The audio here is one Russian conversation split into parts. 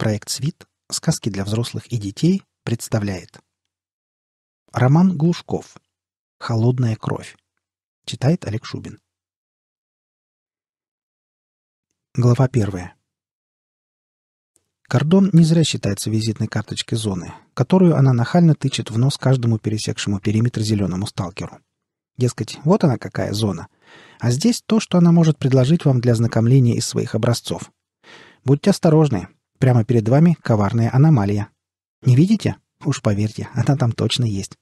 Проект «Свит. Сказки для взрослых и детей» представляет Роман Глушков «Холодная кровь» Читает Олег Шубин Глава первая Кордон не зря считается визитной карточкой зоны, которую она нахально тычет в нос каждому пересекшему периметр зеленому сталкеру. Дескать, вот она какая зона. А здесь то, что она может предложить вам для знакомления из своих образцов. Будьте осторожны, Прямо перед вами коварная аномалия. Не видите? Уж поверьте, она там точно есть.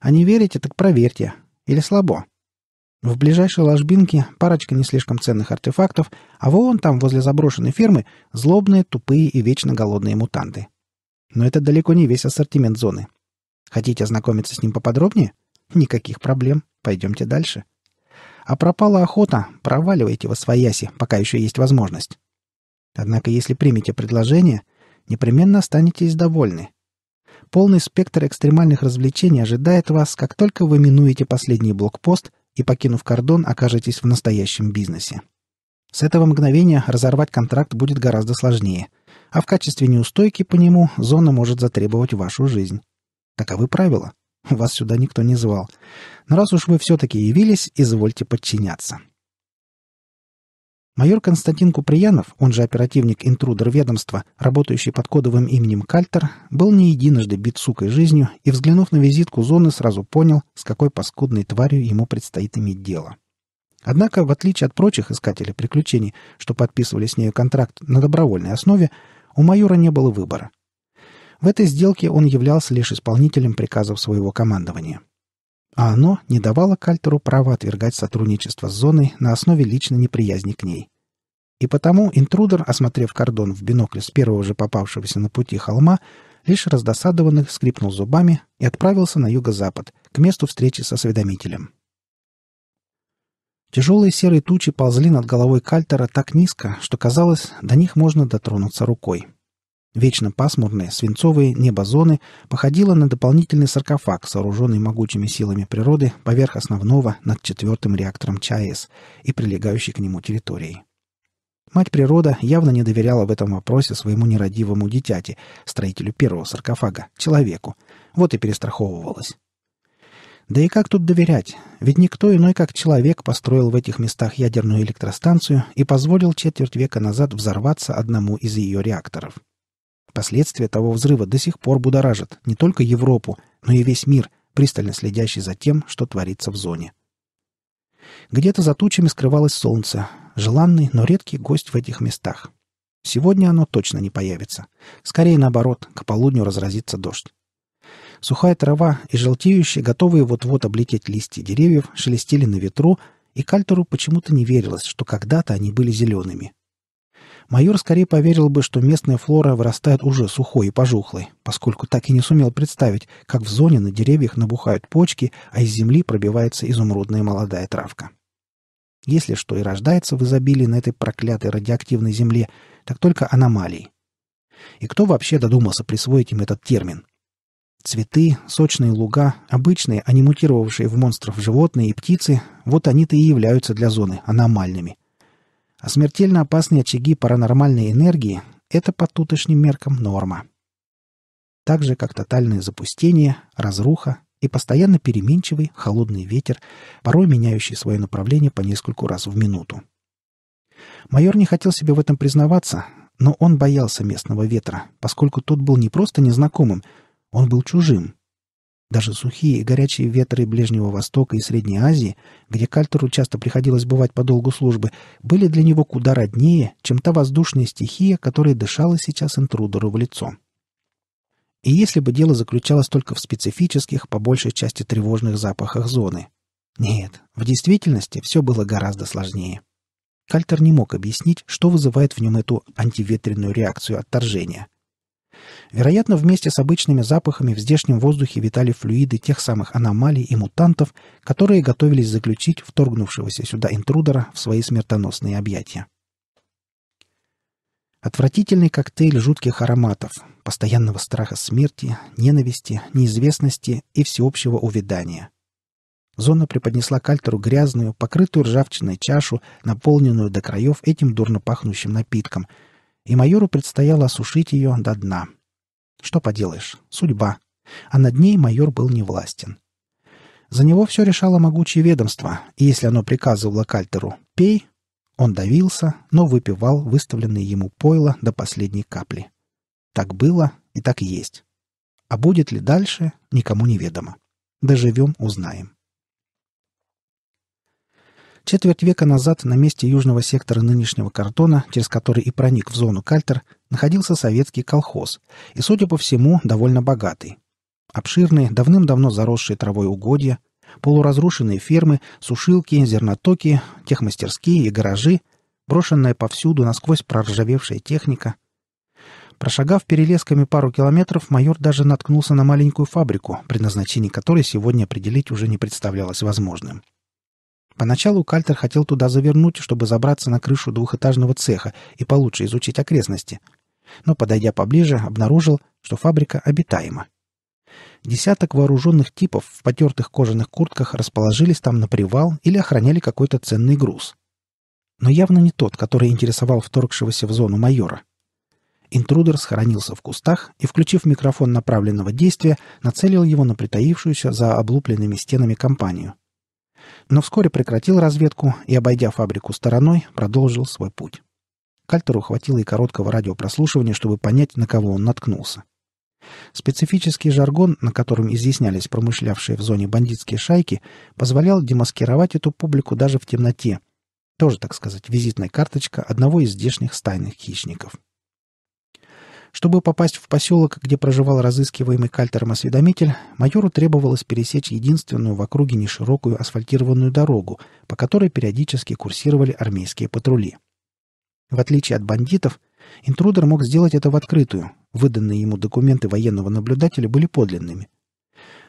А не верите, так проверьте. Или слабо. В ближайшей ложбинке парочка не слишком ценных артефактов, а вон там, возле заброшенной фермы, злобные, тупые и вечно голодные мутанты. Но это далеко не весь ассортимент зоны. Хотите ознакомиться с ним поподробнее? Никаких проблем. Пойдемте дальше. А пропала охота, проваливайте в освояси, пока еще есть возможность. Однако, если примете предложение, непременно останетесь довольны. Полный спектр экстремальных развлечений ожидает вас, как только вы минуете последний блокпост и, покинув кордон, окажетесь в настоящем бизнесе. С этого мгновения разорвать контракт будет гораздо сложнее, а в качестве неустойки по нему зона может затребовать вашу жизнь. Таковы правила. Вас сюда никто не звал. Но раз уж вы все-таки явились, извольте подчиняться. Майор Константин Куприянов, он же оперативник-интрудер ведомства, работающий под кодовым именем Кальтер, был не единожды бит сукой жизнью и, взглянув на визитку зоны, сразу понял, с какой паскудной тварью ему предстоит иметь дело. Однако, в отличие от прочих искателей приключений, что подписывали с нею контракт на добровольной основе, у майора не было выбора. В этой сделке он являлся лишь исполнителем приказов своего командования. — а оно не давало Кальтеру права отвергать сотрудничество с зоной на основе личной неприязни к ней. И потому интрудер, осмотрев кордон в бинокль с первого же попавшегося на пути холма, лишь раздосадованных скрипнул зубами и отправился на юго-запад, к месту встречи с осведомителем. Тяжелые серые тучи ползли над головой Кальтера так низко, что казалось, до них можно дотронуться рукой. — Вечно пасмурные свинцовые небозоны походило на дополнительный саркофаг, сооруженный могучими силами природы поверх основного над четвертым реактором ЧАЭС и прилегающей к нему территории. Мать природа явно не доверяла в этом вопросе своему нерадивому дитяти, строителю первого саркофага, человеку. Вот и перестраховывалась. Да и как тут доверять? Ведь никто иной, как человек, построил в этих местах ядерную электростанцию и позволил четверть века назад взорваться одному из ее реакторов. Последствия того взрыва до сих пор будоражат не только Европу, но и весь мир, пристально следящий за тем, что творится в зоне. Где-то за тучами скрывалось солнце, желанный, но редкий гость в этих местах. Сегодня оно точно не появится. Скорее наоборот, к полудню разразится дождь. Сухая трава и желтеющие, готовые вот-вот облететь листья деревьев, шелестели на ветру, и Кальтеру почему-то не верилось, что когда-то они были зелеными майор скорее поверил бы, что местная флора вырастает уже сухой и пожухлой, поскольку так и не сумел представить, как в зоне на деревьях набухают почки, а из земли пробивается изумрудная молодая травка. Если что и рождается в изобилии на этой проклятой радиоактивной земле, так только аномалии. И кто вообще додумался присвоить им этот термин? Цветы, сочные луга, обычные, а не мутировавшие в монстров животные и птицы, вот они-то и являются для зоны аномальными – а смертельно опасные очаги паранормальной энергии – это по тутошним меркам норма. Так же, как тотальное запустение, разруха и постоянно переменчивый холодный ветер, порой меняющий свое направление по нескольку раз в минуту. Майор не хотел себе в этом признаваться, но он боялся местного ветра, поскольку тот был не просто незнакомым, он был чужим – даже сухие и горячие ветры Ближнего Востока и Средней Азии, где Кальтеру часто приходилось бывать по долгу службы, были для него куда роднее, чем та воздушная стихия, которая дышала сейчас интрудеру в лицо. И если бы дело заключалось только в специфических, по большей части тревожных запахах зоны. Нет, в действительности все было гораздо сложнее. Кальтер не мог объяснить, что вызывает в нем эту антиветренную реакцию отторжения. Вероятно, вместе с обычными запахами в здешнем воздухе витали флюиды тех самых аномалий и мутантов, которые готовились заключить вторгнувшегося сюда интрудера в свои смертоносные объятия. Отвратительный коктейль жутких ароматов, постоянного страха смерти, ненависти, неизвестности и всеобщего увядания. Зона преподнесла Кальтеру грязную, покрытую ржавчиной чашу, наполненную до краев этим дурно пахнущим напитком — и майору предстояло осушить ее до дна. Что поделаешь, судьба. А над ней майор был невластен. За него все решало могучее ведомство, и если оно приказывало Кальтеру «пей», он давился, но выпивал выставленные ему пойло до последней капли. Так было и так есть. А будет ли дальше, никому не ведомо. Доживем, узнаем. Четверть века назад на месте южного сектора нынешнего картона, через который и проник в зону Кальтер, находился советский колхоз, и, судя по всему, довольно богатый. Обширные, давным-давно заросшие травой угодья, полуразрушенные фермы, сушилки, зернотоки, техмастерские и гаражи, брошенная повсюду насквозь проржавевшая техника. Прошагав перелесками пару километров, майор даже наткнулся на маленькую фабрику, предназначение которой сегодня определить уже не представлялось возможным. Поначалу Кальтер хотел туда завернуть, чтобы забраться на крышу двухэтажного цеха и получше изучить окрестности. Но, подойдя поближе, обнаружил, что фабрика обитаема. Десяток вооруженных типов в потертых кожаных куртках расположились там на привал или охраняли какой-то ценный груз. Но явно не тот, который интересовал вторгшегося в зону майора. Интрудер схоронился в кустах и, включив микрофон направленного действия, нацелил его на притаившуюся за облупленными стенами компанию — но вскоре прекратил разведку и, обойдя фабрику стороной, продолжил свой путь. Кальтеру хватило и короткого радиопрослушивания, чтобы понять, на кого он наткнулся. Специфический жаргон, на котором изъяснялись промышлявшие в зоне бандитские шайки, позволял демаскировать эту публику даже в темноте. Тоже, так сказать, визитная карточка одного из здешних стайных хищников. Чтобы попасть в поселок, где проживал разыскиваемый кальтером осведомитель, майору требовалось пересечь единственную в округе неширокую асфальтированную дорогу, по которой периодически курсировали армейские патрули. В отличие от бандитов, интрудер мог сделать это в открытую, выданные ему документы военного наблюдателя были подлинными.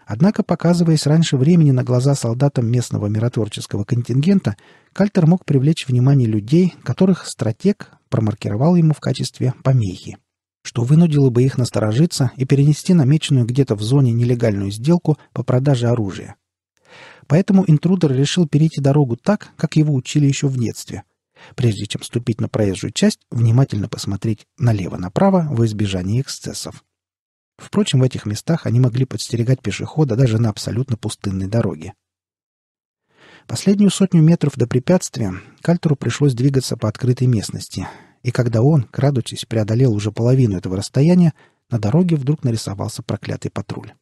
Однако, показываясь раньше времени на глаза солдатам местного миротворческого контингента, Кальтер мог привлечь внимание людей, которых стратег промаркировал ему в качестве помехи что вынудило бы их насторожиться и перенести намеченную где-то в зоне нелегальную сделку по продаже оружия. Поэтому интрудер решил перейти дорогу так, как его учили еще в детстве. Прежде чем ступить на проезжую часть, внимательно посмотреть налево-направо во избежание эксцессов. Впрочем, в этих местах они могли подстерегать пешехода даже на абсолютно пустынной дороге. Последнюю сотню метров до препятствия Кальтеру пришлось двигаться по открытой местности, и когда он, крадучись, преодолел уже половину этого расстояния, на дороге вдруг нарисовался проклятый патруль.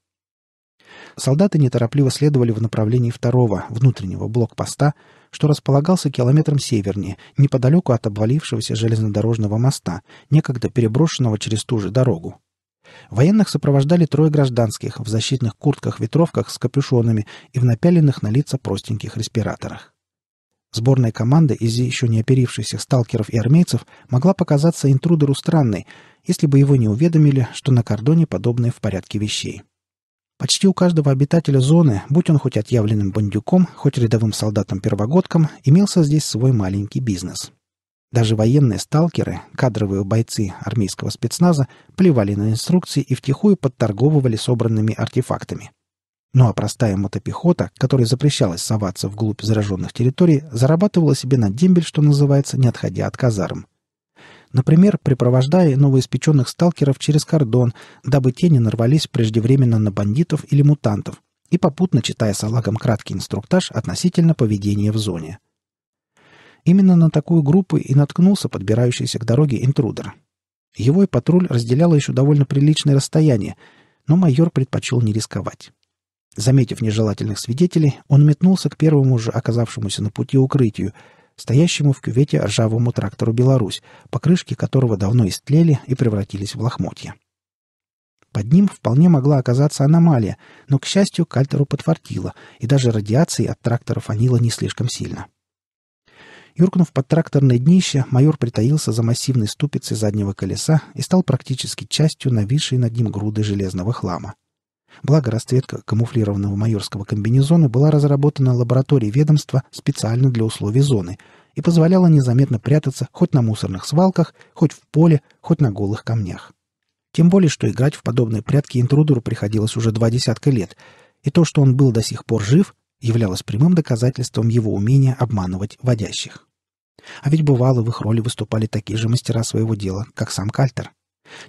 Солдаты неторопливо следовали в направлении второго, внутреннего блокпоста, что располагался километром севернее, неподалеку от обвалившегося железнодорожного моста, некогда переброшенного через ту же дорогу. Военных сопровождали трое гражданских в защитных куртках-ветровках с капюшонами и в напяленных на лица простеньких респираторах. Сборная команда из еще не оперившихся сталкеров и армейцев могла показаться интрудеру странной, если бы его не уведомили, что на кордоне подобное в порядке вещей. Почти у каждого обитателя зоны, будь он хоть отъявленным бандюком, хоть рядовым солдатом-первогодком, имелся здесь свой маленький бизнес. Даже военные сталкеры, кадровые бойцы армейского спецназа, плевали на инструкции и втихую подторговывали собранными артефактами – ну а простая мотопехота, которой запрещалось соваться вглубь зараженных территорий, зарабатывала себе на дембель, что называется, не отходя от казарм. Например, припровождая новоиспеченных сталкеров через кордон, дабы те не нарвались преждевременно на бандитов или мутантов, и попутно читая салагам краткий инструктаж относительно поведения в зоне. Именно на такую группу и наткнулся подбирающийся к дороге интрудер. Его и патруль разделяло еще довольно приличное расстояние, но майор предпочел не рисковать. Заметив нежелательных свидетелей, он метнулся к первому же оказавшемуся на пути укрытию, стоящему в кювете ржавому трактору «Беларусь», покрышки которого давно истлели и превратились в лохмотья. Под ним вполне могла оказаться аномалия, но, к счастью, кальтеру подфартило, и даже радиации от трактора фанило не слишком сильно. Юркнув под тракторное днище, майор притаился за массивной ступицей заднего колеса и стал практически частью нависшей над ним груды железного хлама. Благо, расцветка камуфлированного майорского комбинезона была разработана лабораторией ведомства специально для условий зоны и позволяла незаметно прятаться хоть на мусорных свалках, хоть в поле, хоть на голых камнях. Тем более, что играть в подобные прятки интрудеру приходилось уже два десятка лет, и то, что он был до сих пор жив, являлось прямым доказательством его умения обманывать водящих. А ведь бывало, в их роли выступали такие же мастера своего дела, как сам Кальтер —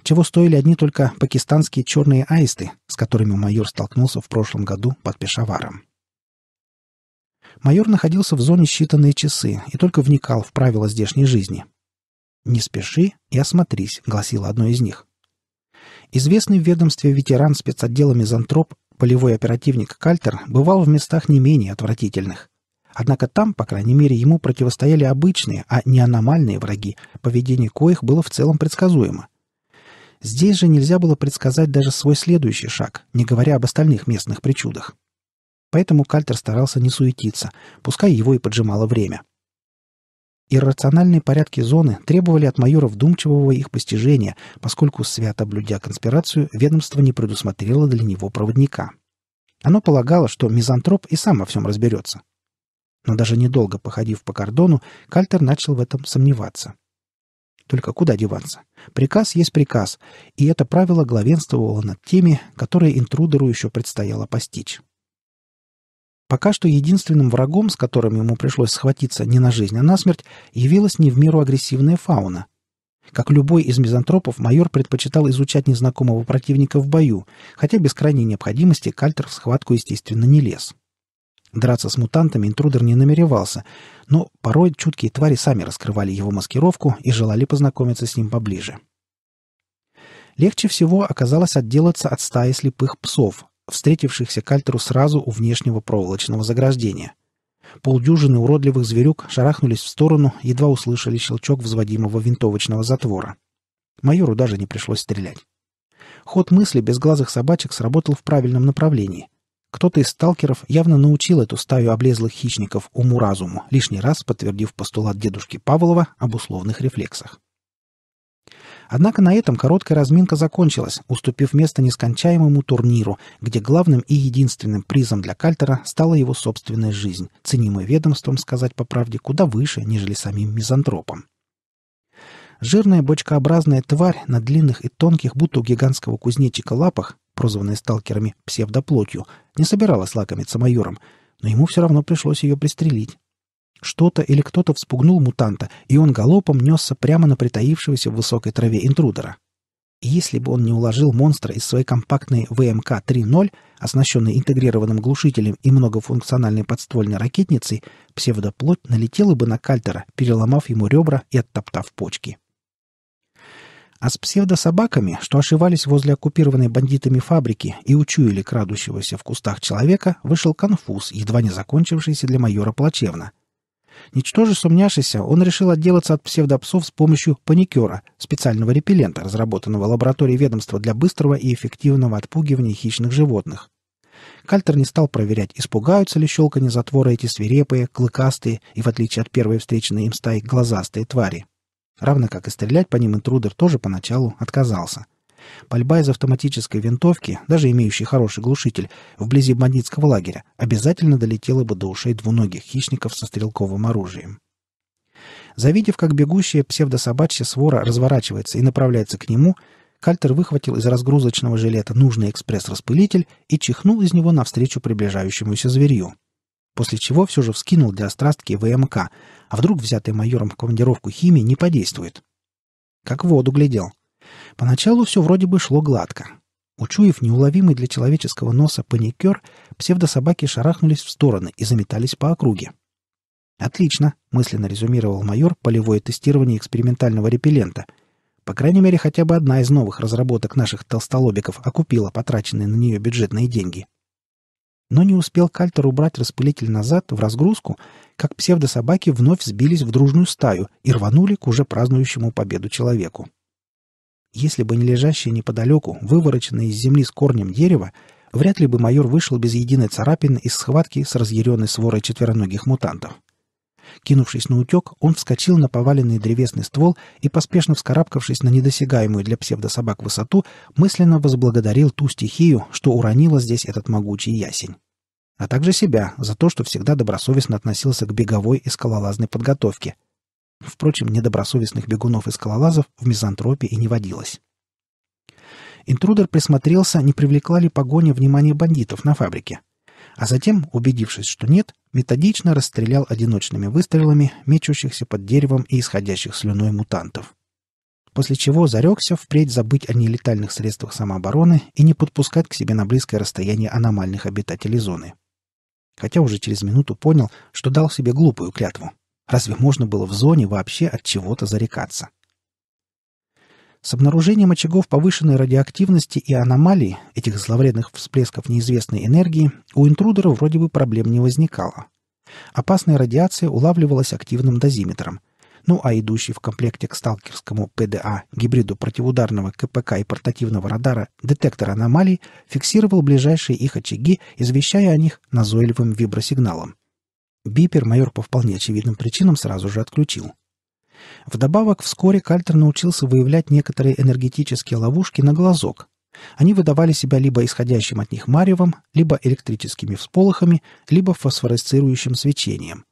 чего стоили одни только пакистанские черные аисты, с которыми майор столкнулся в прошлом году под Пешаваром. Майор находился в зоне считанные часы и только вникал в правила здешней жизни. «Не спеши и осмотрись», — гласило одно из них. Известный в ведомстве ветеран спецотдела «Мизантроп» полевой оперативник Кальтер бывал в местах не менее отвратительных. Однако там, по крайней мере, ему противостояли обычные, а не аномальные враги, поведение коих было в целом предсказуемо. Здесь же нельзя было предсказать даже свой следующий шаг, не говоря об остальных местных причудах. Поэтому Кальтер старался не суетиться, пускай его и поджимало время. Иррациональные порядки зоны требовали от майора вдумчивого их постижения, поскольку, свято блюдя конспирацию, ведомство не предусмотрело для него проводника. Оно полагало, что мизантроп и сам во всем разберется. Но даже недолго походив по кордону, Кальтер начал в этом сомневаться – только куда деваться? Приказ есть приказ, и это правило главенствовало над теми, которые интрудеру еще предстояло постичь. Пока что единственным врагом, с которым ему пришлось схватиться не на жизнь, а на смерть, явилась не в меру агрессивная фауна. Как любой из мизантропов, майор предпочитал изучать незнакомого противника в бою, хотя без крайней необходимости Кальтер в схватку, естественно, не лез. Драться с мутантами интрудер не намеревался, но порой чуткие твари сами раскрывали его маскировку и желали познакомиться с ним поближе. Легче всего оказалось отделаться от стаи слепых псов, встретившихся Кальтеру сразу у внешнего проволочного заграждения. Полдюжины уродливых зверюк шарахнулись в сторону, едва услышали щелчок взводимого винтовочного затвора. Майору даже не пришлось стрелять. Ход мысли безглазых собачек сработал в правильном направлении. Кто-то из сталкеров явно научил эту стаю облезлых хищников уму-разуму, лишний раз подтвердив постулат дедушки Павлова об условных рефлексах. Однако на этом короткая разминка закончилась, уступив место нескончаемому турниру, где главным и единственным призом для Кальтера стала его собственная жизнь, ценимая ведомством, сказать по правде, куда выше, нежели самим мизантропом. Жирная бочкообразная тварь на длинных и тонких, будто у гигантского кузнечика лапах, прозванная сталкерами псевдоплотью, не собиралась лакомиться майором, но ему все равно пришлось ее пристрелить. Что-то или кто-то вспугнул мутанта, и он галопом несся прямо на притаившегося в высокой траве интрудера. И если бы он не уложил монстра из своей компактной ВМК 3.0, оснащенной интегрированным глушителем и многофункциональной подствольной ракетницей, псевдоплоть налетела бы на кальтера, переломав ему ребра и оттоптав почки. — а с псевдособаками, что ошивались возле оккупированной бандитами фабрики и учуяли крадущегося в кустах человека, вышел конфуз, едва не закончившийся для майора плачевно. Ничтоже сумняшися, он решил отделаться от псевдопсов с помощью паникера, специального репеллента, разработанного лабораторией ведомства для быстрого и эффективного отпугивания хищных животных. Кальтер не стал проверять, испугаются ли щелканье затвора эти свирепые, клыкастые и, в отличие от первой встреченной им стаи, глазастые твари. Равно как и стрелять по ним интрудер тоже поначалу отказался. Пальба из автоматической винтовки, даже имеющей хороший глушитель, вблизи бандитского лагеря обязательно долетела бы до ушей двуногих хищников со стрелковым оружием. Завидев, как бегущая псевдособачья свора разворачивается и направляется к нему, Кальтер выхватил из разгрузочного жилета нужный экспресс-распылитель и чихнул из него навстречу приближающемуся зверью. После чего все же вскинул для острастки ВМК, а вдруг взятый майором в командировку химии не подействует? Как в воду глядел. Поначалу все вроде бы шло гладко. Учуяв неуловимый для человеческого носа паникер, псевдособаки шарахнулись в стороны и заметались по округе. «Отлично», — мысленно резюмировал майор полевое тестирование экспериментального репеллента. «По крайней мере, хотя бы одна из новых разработок наших толстолобиков окупила потраченные на нее бюджетные деньги». Но не успел Кальтер убрать распылитель назад в разгрузку, как псевдособаки вновь сбились в дружную стаю и рванули к уже празднующему победу человеку. Если бы не лежащее неподалеку, вывороченное из земли с корнем дерево, вряд ли бы майор вышел без единой царапины из схватки с разъяренной сворой четвероногих мутантов. Кинувшись на утек, он вскочил на поваленный древесный ствол и, поспешно вскарабкавшись на недосягаемую для псевдособак высоту, мысленно возблагодарил ту стихию, что уронила здесь этот могучий ясень. А также себя за то, что всегда добросовестно относился к беговой и скалолазной подготовке. Впрочем, недобросовестных бегунов и скалолазов в мизантропе и не водилось. Интрудер присмотрелся, не привлекла ли погоня внимания бандитов на фабрике а затем, убедившись, что нет, методично расстрелял одиночными выстрелами мечущихся под деревом и исходящих слюной мутантов. После чего зарекся впредь забыть о нелетальных средствах самообороны и не подпускать к себе на близкое расстояние аномальных обитателей зоны. Хотя уже через минуту понял, что дал себе глупую клятву. Разве можно было в зоне вообще от чего-то зарекаться? С обнаружением очагов повышенной радиоактивности и аномалий, этих зловредных всплесков неизвестной энергии, у интрудера вроде бы проблем не возникало. Опасная радиация улавливалась активным дозиметром. Ну а идущий в комплекте к сталкерскому ПДА гибриду противоударного КПК и портативного радара детектор аномалий фиксировал ближайшие их очаги, извещая о них назойливым вибросигналом. Бипер майор по вполне очевидным причинам сразу же отключил – Вдобавок, вскоре Кальтер научился выявлять некоторые энергетические ловушки на глазок. Они выдавали себя либо исходящим от них маревом, либо электрическими всполохами, либо фосфоресцирующим свечением.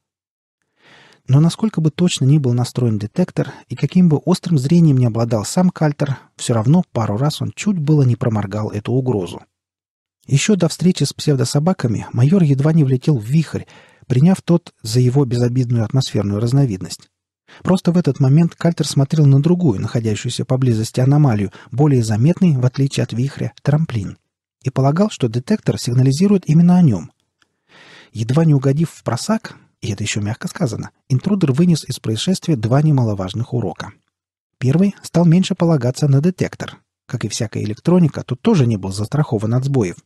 Но насколько бы точно ни был настроен детектор и каким бы острым зрением не обладал сам Кальтер, все равно пару раз он чуть было не проморгал эту угрозу. Еще до встречи с псевдособаками майор едва не влетел в вихрь, приняв тот за его безобидную атмосферную разновидность. Просто в этот момент Кальтер смотрел на другую, находящуюся поблизости аномалию, более заметный, в отличие от вихря, трамплин, и полагал, что детектор сигнализирует именно о нем. Едва не угодив в просак, и это еще мягко сказано, интрудер вынес из происшествия два немаловажных урока. Первый стал меньше полагаться на детектор. Как и всякая электроника, тут тоже не был застрахован от сбоев.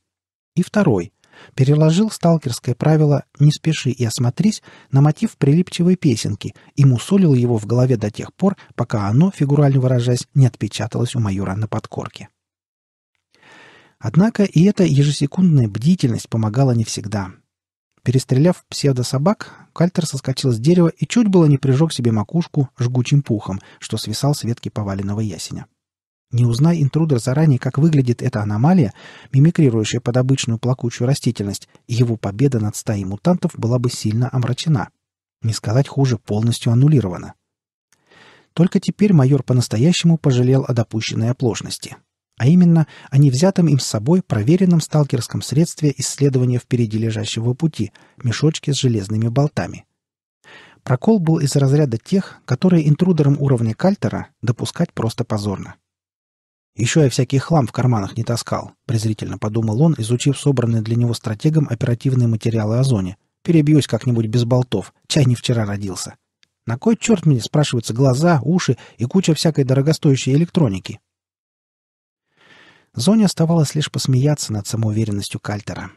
И второй переложил сталкерское правило «не спеши и осмотрись» на мотив прилипчивой песенки и мусолил его в голове до тех пор, пока оно, фигурально выражаясь, не отпечаталось у майора на подкорке. Однако и эта ежесекундная бдительность помогала не всегда. Перестреляв псевдособак, Кальтер соскочил с дерева и чуть было не прижег себе макушку жгучим пухом, что свисал с ветки поваленного ясеня. Не узнай интрудер заранее, как выглядит эта аномалия, мимикрирующая под обычную плакучую растительность, его победа над стаей мутантов была бы сильно омрачена. Не сказать хуже, полностью аннулирована. Только теперь майор по-настоящему пожалел о допущенной оплошности. А именно, о невзятом им с собой проверенном сталкерском средстве исследования впереди лежащего пути – мешочке с железными болтами. Прокол был из разряда тех, которые интрудерам уровня Кальтера допускать просто позорно. Еще я всякий хлам в карманах не таскал, презрительно подумал он, изучив собранные для него стратегом оперативные материалы о зоне. Перебьюсь как-нибудь без болтов, чай не вчера родился. На кой черт мне, спрашиваются, глаза, уши и куча всякой дорогостоящей электроники? Зоне оставалось лишь посмеяться над самоуверенностью Кальтера.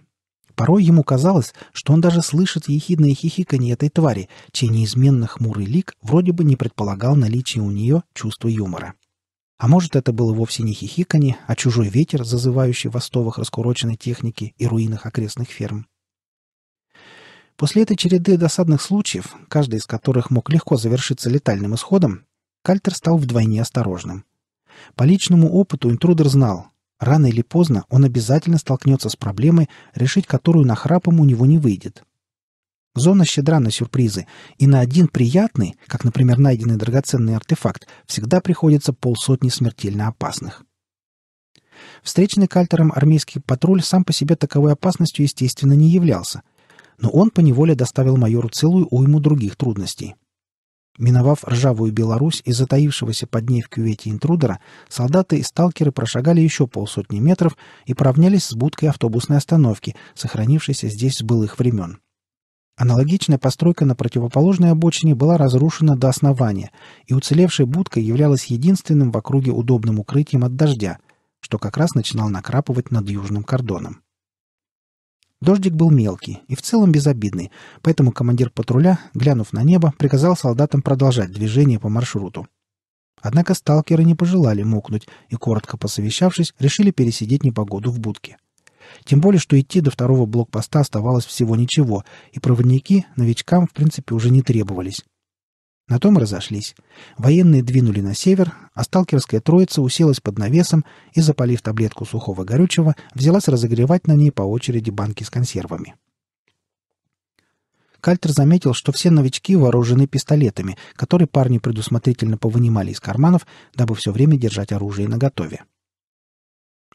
Порой ему казалось, что он даже слышит ехидное хихиканье этой твари, чей неизменно хмурый лик вроде бы не предполагал наличие у нее чувства юмора. А может, это было вовсе не хихиканье, а чужой ветер, зазывающий в остовах раскуроченной техники и руинах окрестных ферм. После этой череды досадных случаев, каждый из которых мог легко завершиться летальным исходом, Кальтер стал вдвойне осторожным. По личному опыту интрудер знал, рано или поздно он обязательно столкнется с проблемой, решить которую нахрапом у него не выйдет – Зона щедра на сюрпризы, и на один приятный, как, например, найденный драгоценный артефакт, всегда приходится полсотни смертельно опасных. Встреченный кальтером армейский патруль сам по себе таковой опасностью, естественно, не являлся, но он поневоле доставил майору целую уйму других трудностей. Миновав ржавую Беларусь и затаившегося под ней в кювете интрудера, солдаты и сталкеры прошагали еще полсотни метров и поравнялись с будкой автобусной остановки, сохранившейся здесь с былых времен. Аналогичная постройка на противоположной обочине была разрушена до основания, и уцелевшая будка являлась единственным в округе удобным укрытием от дождя, что как раз начинал накрапывать над южным кордоном. Дождик был мелкий и в целом безобидный, поэтому командир патруля, глянув на небо, приказал солдатам продолжать движение по маршруту. Однако сталкеры не пожелали мокнуть и, коротко посовещавшись, решили пересидеть непогоду в будке. — тем более, что идти до второго блокпоста оставалось всего ничего, и проводники новичкам, в принципе, уже не требовались. На том разошлись. Военные двинули на север, а сталкерская троица уселась под навесом и, запалив таблетку сухого горючего, взялась разогревать на ней по очереди банки с консервами. Кальтер заметил, что все новички вооружены пистолетами, которые парни предусмотрительно повынимали из карманов, дабы все время держать оружие наготове.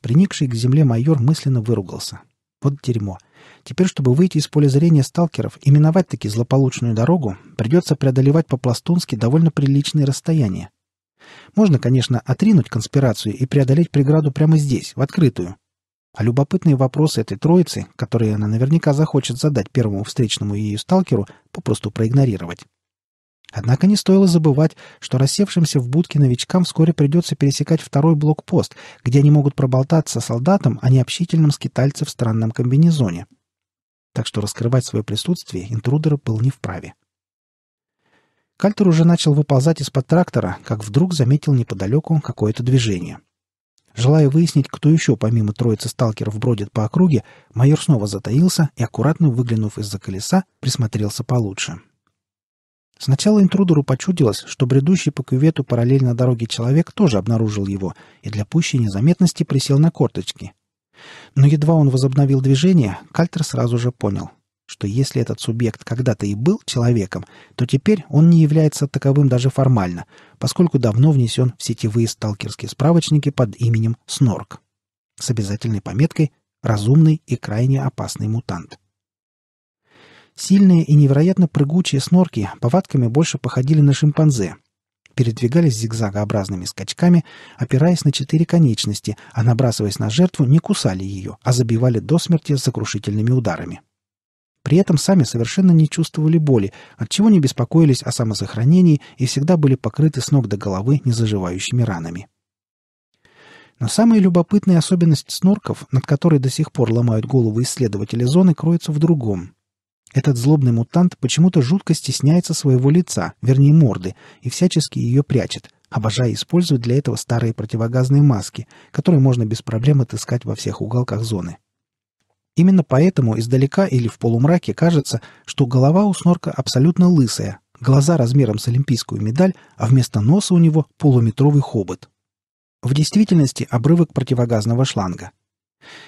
Приникший к земле майор мысленно выругался. Вот дерьмо. Теперь, чтобы выйти из поля зрения сталкеров и миновать таки злополучную дорогу, придется преодолевать по-пластунски довольно приличные расстояния. Можно, конечно, отринуть конспирацию и преодолеть преграду прямо здесь, в открытую. А любопытные вопросы этой троицы, которые она наверняка захочет задать первому встречному ее сталкеру, попросту проигнорировать. Однако не стоило забывать, что рассевшимся в будке новичкам вскоре придется пересекать второй блокпост, где они могут проболтаться солдатам о а необщительном скитальце в странном комбинезоне. Так что раскрывать свое присутствие интрудер был не вправе. Кальтер уже начал выползать из-под трактора, как вдруг заметил неподалеку какое-то движение. Желая выяснить, кто еще помимо троицы сталкеров бродит по округе, майор снова затаился и, аккуратно выглянув из-за колеса, присмотрелся получше. — Сначала интрудеру почудилось, что бредущий по кювету параллельно дороге человек тоже обнаружил его и для пущей незаметности присел на корточки. Но едва он возобновил движение, Кальтер сразу же понял, что если этот субъект когда-то и был человеком, то теперь он не является таковым даже формально, поскольку давно внесен в сетевые сталкерские справочники под именем Снорк с обязательной пометкой «Разумный и крайне опасный мутант». Сильные и невероятно прыгучие снорки повадками больше походили на шимпанзе. Передвигались зигзагообразными скачками, опираясь на четыре конечности, а набрасываясь на жертву, не кусали ее, а забивали до смерти сокрушительными ударами. При этом сами совершенно не чувствовали боли, отчего не беспокоились о самосохранении и всегда были покрыты с ног до головы незаживающими ранами. Но самая любопытная особенность снорков, над которой до сих пор ломают голову исследователи зоны, кроется в другом. Этот злобный мутант почему-то жутко стесняется своего лица, вернее морды, и всячески ее прячет, обожая использовать для этого старые противогазные маски, которые можно без проблем отыскать во всех уголках зоны. Именно поэтому издалека или в полумраке кажется, что голова у снорка абсолютно лысая, глаза размером с олимпийскую медаль, а вместо носа у него полуметровый хобот. В действительности обрывок противогазного шланга –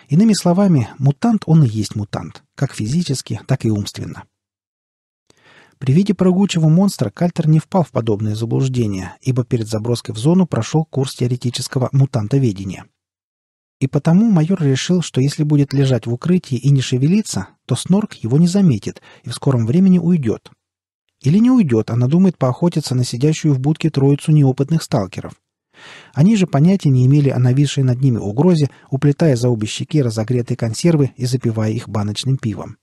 Иными словами, мутант он и есть мутант, как физически, так и умственно. При виде прыгучего монстра Кальтер не впал в подобное заблуждение, ибо перед заброской в зону прошел курс теоретического мутантоведения. И потому майор решил, что если будет лежать в укрытии и не шевелиться, то Снорк его не заметит и в скором времени уйдет. Или не уйдет, а надумает поохотиться на сидящую в будке троицу неопытных сталкеров – они же понятия не имели о нависшей над ними угрозе, уплетая за обе щеки разогретые консервы и запивая их баночным пивом.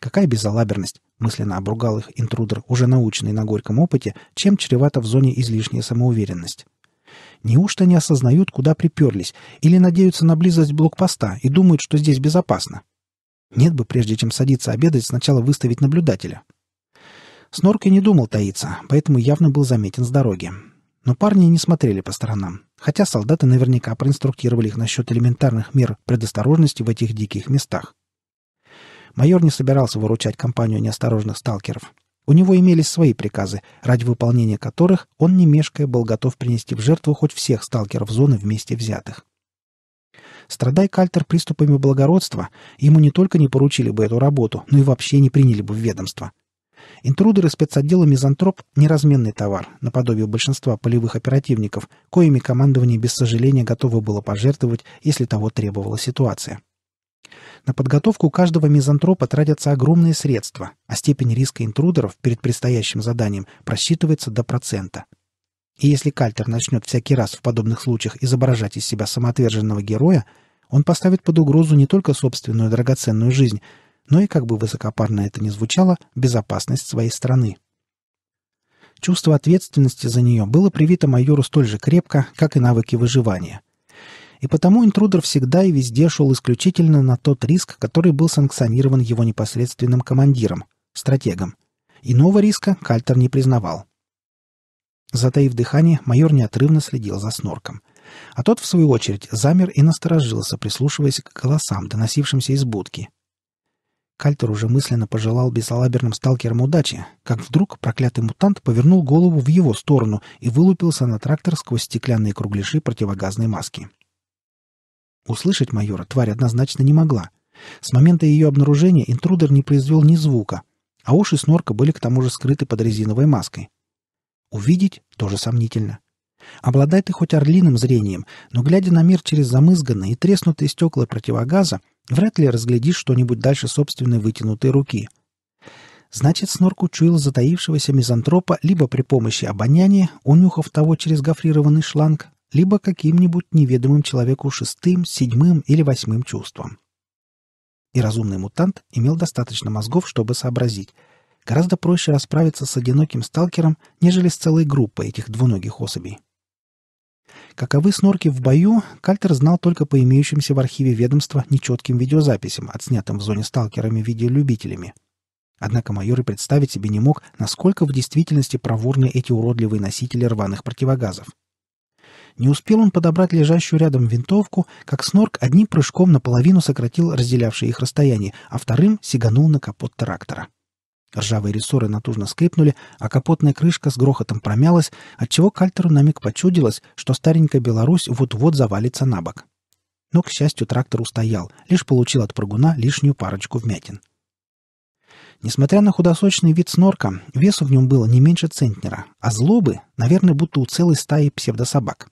Какая безалаберность, мысленно обругал их интрудер, уже наученный на горьком опыте, чем чревата в зоне излишняя самоуверенность. Неужто не осознают, куда приперлись, или надеются на близость блокпоста и думают, что здесь безопасно? Нет бы, прежде чем садиться обедать, сначала выставить наблюдателя. Снорк и не думал таиться, поэтому явно был заметен с дороги. Но парни не смотрели по сторонам, хотя солдаты наверняка проинструктировали их насчет элементарных мер предосторожности в этих диких местах. Майор не собирался выручать компанию неосторожных сталкеров. У него имелись свои приказы, ради выполнения которых он, не мешкая, был готов принести в жертву хоть всех сталкеров зоны вместе взятых. Страдай Кальтер приступами благородства, ему не только не поручили бы эту работу, но и вообще не приняли бы в ведомство — Интрудеры спецотдела «Мизантроп» — неразменный товар, наподобие большинства полевых оперативников, коими командование без сожаления готово было пожертвовать, если того требовала ситуация. На подготовку каждого мизантропа тратятся огромные средства, а степень риска интрудеров перед предстоящим заданием просчитывается до процента. И если Кальтер начнет всякий раз в подобных случаях изображать из себя самоотверженного героя, он поставит под угрозу не только собственную драгоценную жизнь, но и, как бы высокопарно это ни звучало, безопасность своей страны. Чувство ответственности за нее было привито майору столь же крепко, как и навыки выживания. И потому интрудер всегда и везде шел исключительно на тот риск, который был санкционирован его непосредственным командиром, стратегом. Иного риска Кальтер не признавал. Затаив дыхание, майор неотрывно следил за снорком. А тот, в свою очередь, замер и насторожился, прислушиваясь к голосам, доносившимся из будки. Кальтер уже мысленно пожелал бесалаберным сталкерам удачи, как вдруг проклятый мутант повернул голову в его сторону и вылупился на трактор сквозь стеклянные кругляши противогазной маски. Услышать майора тварь однозначно не могла. С момента ее обнаружения интрудер не произвел ни звука, а уши снорка были к тому же скрыты под резиновой маской. Увидеть тоже сомнительно. Обладай ты хоть орлиным зрением, но, глядя на мир через замызганные и треснутые стекла противогаза, Вряд ли разглядишь что-нибудь дальше собственной вытянутой руки. Значит, Снорк учуял затаившегося мизантропа либо при помощи обоняния, унюхав того через гофрированный шланг, либо каким-нибудь неведомым человеку шестым, седьмым или восьмым чувством. И разумный мутант имел достаточно мозгов, чтобы сообразить. Гораздо проще расправиться с одиноким сталкером, нежели с целой группой этих двуногих особей. Каковы снорки в бою, Кальтер знал только по имеющимся в архиве ведомства нечетким видеозаписям, отснятым в зоне сталкерами видеолюбителями. Однако майор и представить себе не мог, насколько в действительности проворны эти уродливые носители рваных противогазов. Не успел он подобрать лежащую рядом винтовку, как Снорк одним прыжком наполовину сократил разделявшее их расстояние, а вторым сиганул на капот трактора. Ржавые рессоры натужно скрипнули, а капотная крышка с грохотом промялась, отчего Кальтеру на миг почудилось, что старенькая Беларусь вот-вот завалится на бок. Но, к счастью, трактор устоял, лишь получил от прыгуна лишнюю парочку вмятин. Несмотря на худосочный вид снорка, весу в нем было не меньше центнера, а злобы, наверное, будто у целой стаи псевдособак.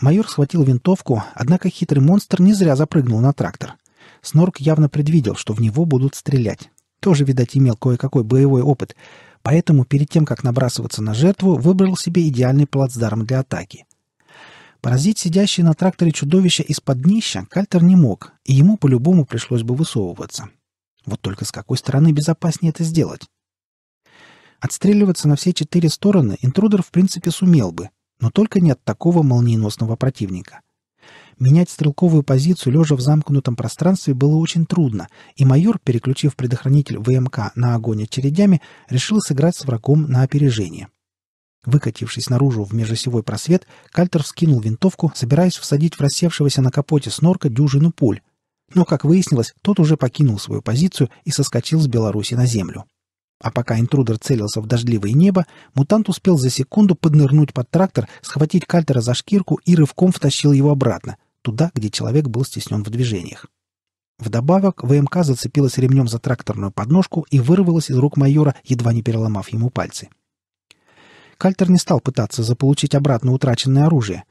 Майор схватил винтовку, однако хитрый монстр не зря запрыгнул на трактор. Снорк явно предвидел, что в него будут стрелять тоже, видать, имел кое-какой боевой опыт, поэтому перед тем, как набрасываться на жертву, выбрал себе идеальный плацдарм для атаки. Поразить сидящее на тракторе чудовище из-под днища Кальтер не мог, и ему по-любому пришлось бы высовываться. Вот только с какой стороны безопаснее это сделать? Отстреливаться на все четыре стороны интрудер в принципе сумел бы, но только не от такого молниеносного противника — Менять стрелковую позицию лежа в замкнутом пространстве было очень трудно, и майор, переключив предохранитель ВМК на огонь очередями, решил сыграть с врагом на опережение. Выкатившись наружу в межосевой просвет, Кальтер вскинул винтовку, собираясь всадить в рассевшегося на капоте снорка дюжину пуль. Но, как выяснилось, тот уже покинул свою позицию и соскочил с Беларуси на землю. А пока интрудер целился в дождливое небо, мутант успел за секунду поднырнуть под трактор, схватить Кальтера за шкирку и рывком втащил его обратно — туда, где человек был стеснен в движениях. Вдобавок, ВМК зацепилась ремнем за тракторную подножку и вырвалась из рук майора, едва не переломав ему пальцы. Кальтер не стал пытаться заполучить обратно утраченное оружие.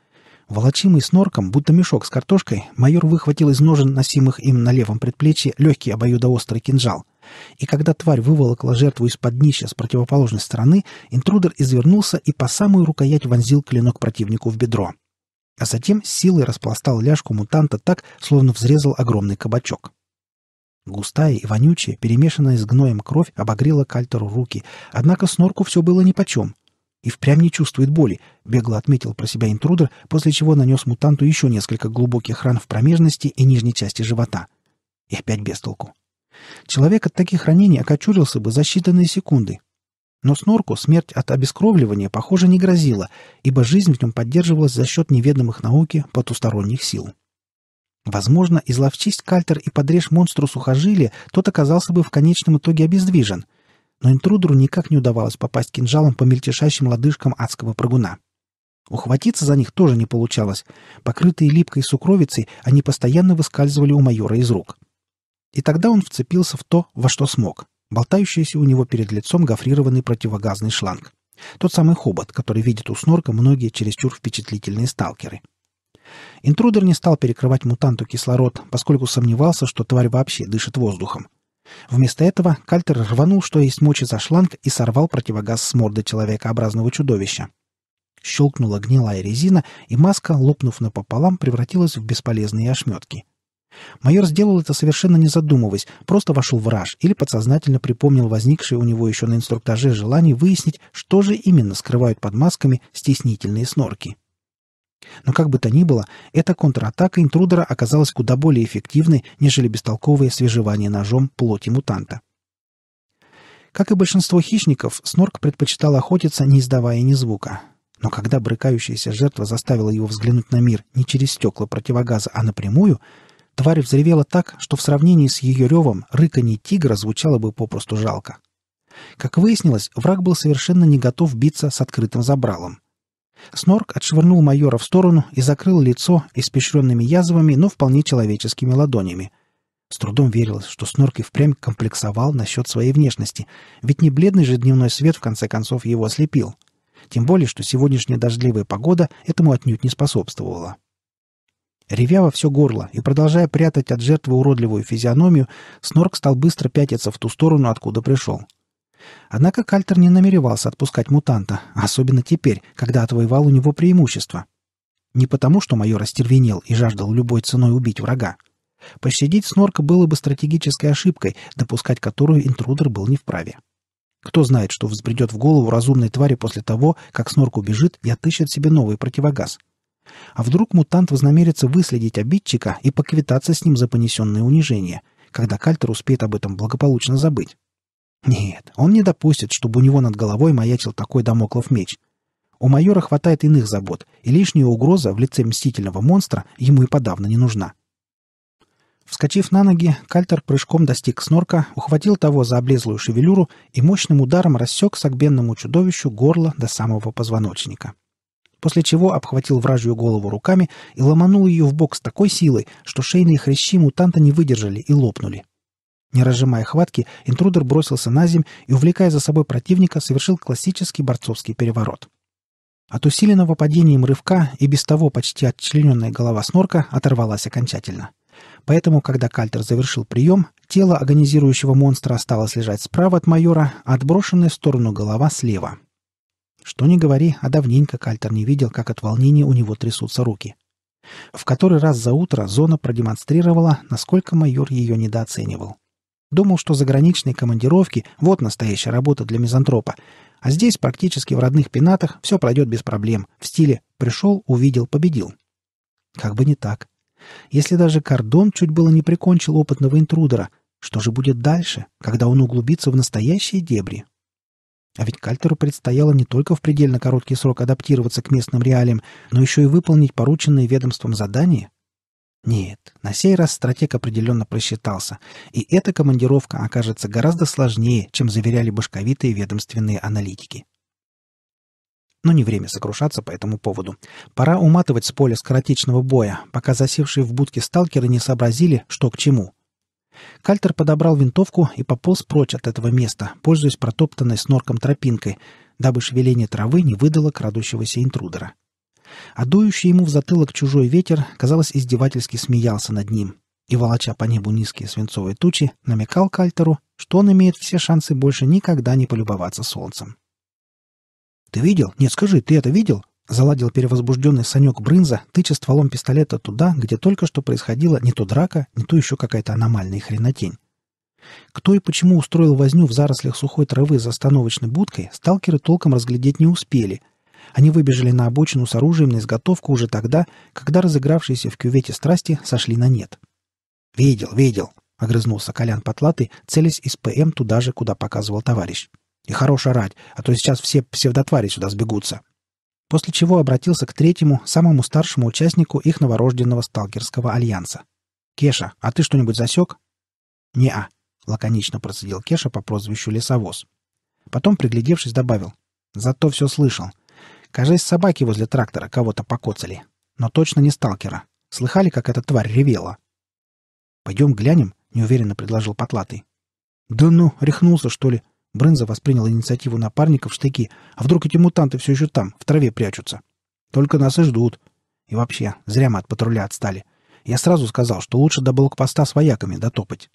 Волочимый с норком, будто мешок с картошкой, майор выхватил из ножен, носимых им на левом предплечье, легкий обоюдоострый кинжал. И когда тварь выволокла жертву из-под днища с противоположной стороны, интрудер извернулся и по самую рукоять вонзил клинок противнику в бедро. — а затем силой распластал ляжку мутанта так, словно взрезал огромный кабачок. Густая и вонючая, перемешанная с гноем кровь обогрела Кальтеру руки, однако снорку все было нипочем. И впрямь не чувствует боли, бегло отметил про себя интрудер, после чего нанес мутанту еще несколько глубоких ран в промежности и нижней части живота. И опять без толку. Человек от таких ранений окочурился бы за считанные секунды, но Снорку смерть от обескровливания, похоже, не грозила, ибо жизнь в нем поддерживалась за счет неведомых науки потусторонних сил. Возможно, изловчись Кальтер и подрежь монстру сухожилие, тот оказался бы в конечном итоге обездвижен. Но интрудеру никак не удавалось попасть кинжалом по мельтешащим лодыжкам адского прыгуна. Ухватиться за них тоже не получалось. Покрытые липкой сукровицей, они постоянно выскальзывали у майора из рук. И тогда он вцепился в то, во что смог — болтающийся у него перед лицом гофрированный противогазный шланг. Тот самый хобот, который видит у снорка многие чересчур впечатлительные сталкеры. Интрудер не стал перекрывать мутанту кислород, поскольку сомневался, что тварь вообще дышит воздухом. Вместо этого Кальтер рванул, что есть мочи за шланг, и сорвал противогаз с морды человекообразного чудовища. Щелкнула гнилая резина, и маска, лопнув напополам, превратилась в бесполезные ошметки. Майор сделал это совершенно не задумываясь, просто вошел в раж или подсознательно припомнил возникшее у него еще на инструктаже желание выяснить, что же именно скрывают под масками стеснительные снорки. Но как бы то ни было, эта контратака интрудера оказалась куда более эффективной, нежели бестолковое свежевание ножом плоти мутанта. Как и большинство хищников, снорк предпочитал охотиться, не издавая ни звука. Но когда брыкающаяся жертва заставила его взглянуть на мир не через стекла противогаза, а напрямую — Тварь взревела так, что в сравнении с ее ревом рыканье тигра звучало бы попросту жалко. Как выяснилось, враг был совершенно не готов биться с открытым забралом. Снорк отшвырнул майора в сторону и закрыл лицо испещренными язвами, но вполне человеческими ладонями. С трудом верилось, что Снорк и впрямь комплексовал насчет своей внешности, ведь не бледный же дневной свет в конце концов его ослепил. Тем более, что сегодняшняя дождливая погода этому отнюдь не способствовала. Ревя во все горло и продолжая прятать от жертвы уродливую физиономию, Снорк стал быстро пятиться в ту сторону, откуда пришел. Однако Кальтер не намеревался отпускать мутанта, особенно теперь, когда отвоевал у него преимущество. Не потому, что майор остервенел и жаждал любой ценой убить врага. Пощадить Снорка было бы стратегической ошибкой, допускать которую интрудер был не вправе. Кто знает, что взбредет в голову разумной твари после того, как Снорк убежит и отыщет себе новый противогаз — а вдруг мутант вознамерится выследить обидчика и поквитаться с ним за понесенное унижение, когда Кальтер успеет об этом благополучно забыть? Нет, он не допустит, чтобы у него над головой маячил такой домоклов меч. У майора хватает иных забот, и лишняя угроза в лице мстительного монстра ему и подавно не нужна. Вскочив на ноги, Кальтер прыжком достиг снорка, ухватил того за облезлую шевелюру и мощным ударом рассек сагбенному чудовищу горло до самого позвоночника после чего обхватил вражью голову руками и ломанул ее в бок с такой силой, что шейные хрящи мутанта не выдержали и лопнули. Не разжимая хватки, интрудер бросился на земь и, увлекая за собой противника, совершил классический борцовский переворот. От усиленного падением рывка и без того почти отчлененная голова снорка оторвалась окончательно. Поэтому, когда Кальтер завершил прием, тело агонизирующего монстра осталось лежать справа от майора, а отброшенная в сторону голова слева — что не говори, а давненько Кальтер не видел, как от волнения у него трясутся руки. В который раз за утро Зона продемонстрировала, насколько майор ее недооценивал. Думал, что заграничные командировки — вот настоящая работа для мизантропа. А здесь, практически в родных пенатах, все пройдет без проблем, в стиле «пришел, увидел, победил». Как бы не так. Если даже Кордон чуть было не прикончил опытного интрудера, что же будет дальше, когда он углубится в настоящие дебри, а ведь Кальтеру предстояло не только в предельно короткий срок адаптироваться к местным реалиям, но еще и выполнить порученные ведомством задания. Нет, на сей раз стратег определенно просчитался, и эта командировка окажется гораздо сложнее, чем заверяли башковитые ведомственные аналитики. Но не время сокрушаться по этому поводу. Пора уматывать с поля скоротечного боя, пока засевшие в будке сталкеры не сообразили, что к чему — Кальтер подобрал винтовку и пополз прочь от этого места, пользуясь протоптанной с норком тропинкой, дабы шевеление травы не выдало крадущегося интрудера. А дующий ему в затылок чужой ветер, казалось, издевательски смеялся над ним и, волоча по небу низкие свинцовые тучи, намекал Кальтеру, что он имеет все шансы больше никогда не полюбоваться солнцем. «Ты видел? Нет, скажи, ты это видел?» Заладил перевозбужденный Санек Брынза, тыча стволом пистолета туда, где только что происходила не то драка, не то еще какая-то аномальная хренотень. Кто и почему устроил возню в зарослях сухой травы за остановочной будкой, сталкеры толком разглядеть не успели. Они выбежали на обочину с оружием на изготовку уже тогда, когда разыгравшиеся в кювете страсти сошли на нет. «Видел, видел!» — огрызнулся Колян Потлатый, целясь из ПМ туда же, куда показывал товарищ. «И хорош орать, а то сейчас все псевдотвари сюда сбегутся!» после чего обратился к третьему, самому старшему участнику их новорожденного сталкерского альянса. «Кеша, а ты что-нибудь засек?» «Не-а», — лаконично процедил Кеша по прозвищу Лесовоз. Потом, приглядевшись, добавил. «Зато все слышал. Кажись, собаки возле трактора кого-то покоцали. Но точно не сталкера. Слыхали, как эта тварь ревела?» «Пойдем глянем», — неуверенно предложил Потлатый. «Да ну, рехнулся, что ли?» Брынза воспринял инициативу напарников в штыки. А вдруг эти мутанты все еще там, в траве прячутся? Только нас и ждут. И вообще, зря мы от патруля отстали. Я сразу сказал, что лучше до блокпоста с вояками дотопать.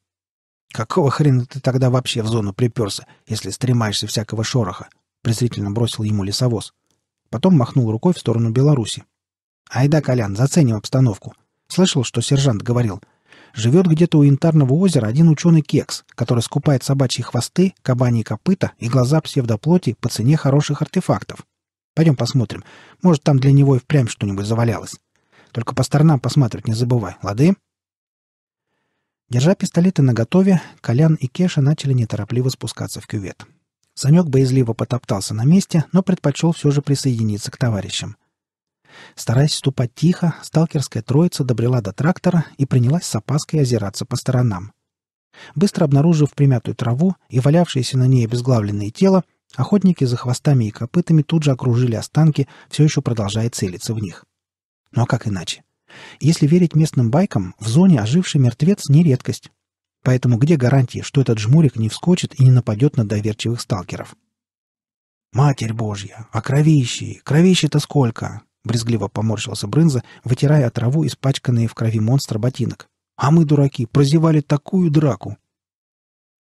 Какого хрена ты тогда вообще в зону приперся, если стремаешься всякого шороха? Презрительно бросил ему лесовоз. Потом махнул рукой в сторону Беларуси. Айда, Колян, заценим обстановку. Слышал, что сержант говорил — живет где-то у Янтарного озера один ученый Кекс, который скупает собачьи хвосты, кабани копыта и глаза псевдоплоти по цене хороших артефактов. Пойдем посмотрим. Может, там для него и впрямь что-нибудь завалялось. Только по сторонам посмотреть не забывай, лады?» Держа пистолеты наготове, Колян и Кеша начали неторопливо спускаться в кювет. Санек боязливо потоптался на месте, но предпочел все же присоединиться к товарищам. Стараясь ступать тихо, сталкерская троица добрела до трактора и принялась с опаской озираться по сторонам. Быстро обнаружив примятую траву и валявшиеся на ней обезглавленное тела, охотники за хвостами и копытами тут же окружили останки, все еще продолжая целиться в них. Ну а как иначе? Если верить местным байкам, в зоне оживший мертвец не редкость. Поэтому где гарантии, что этот жмурик не вскочит и не нападет на доверчивых сталкеров? «Матерь Божья! А кровищи! Кровищи-то сколько!» Брезгливо поморщился Брынза, вытирая траву испачканные в крови монстра ботинок. «А мы, дураки, прозевали такую драку!»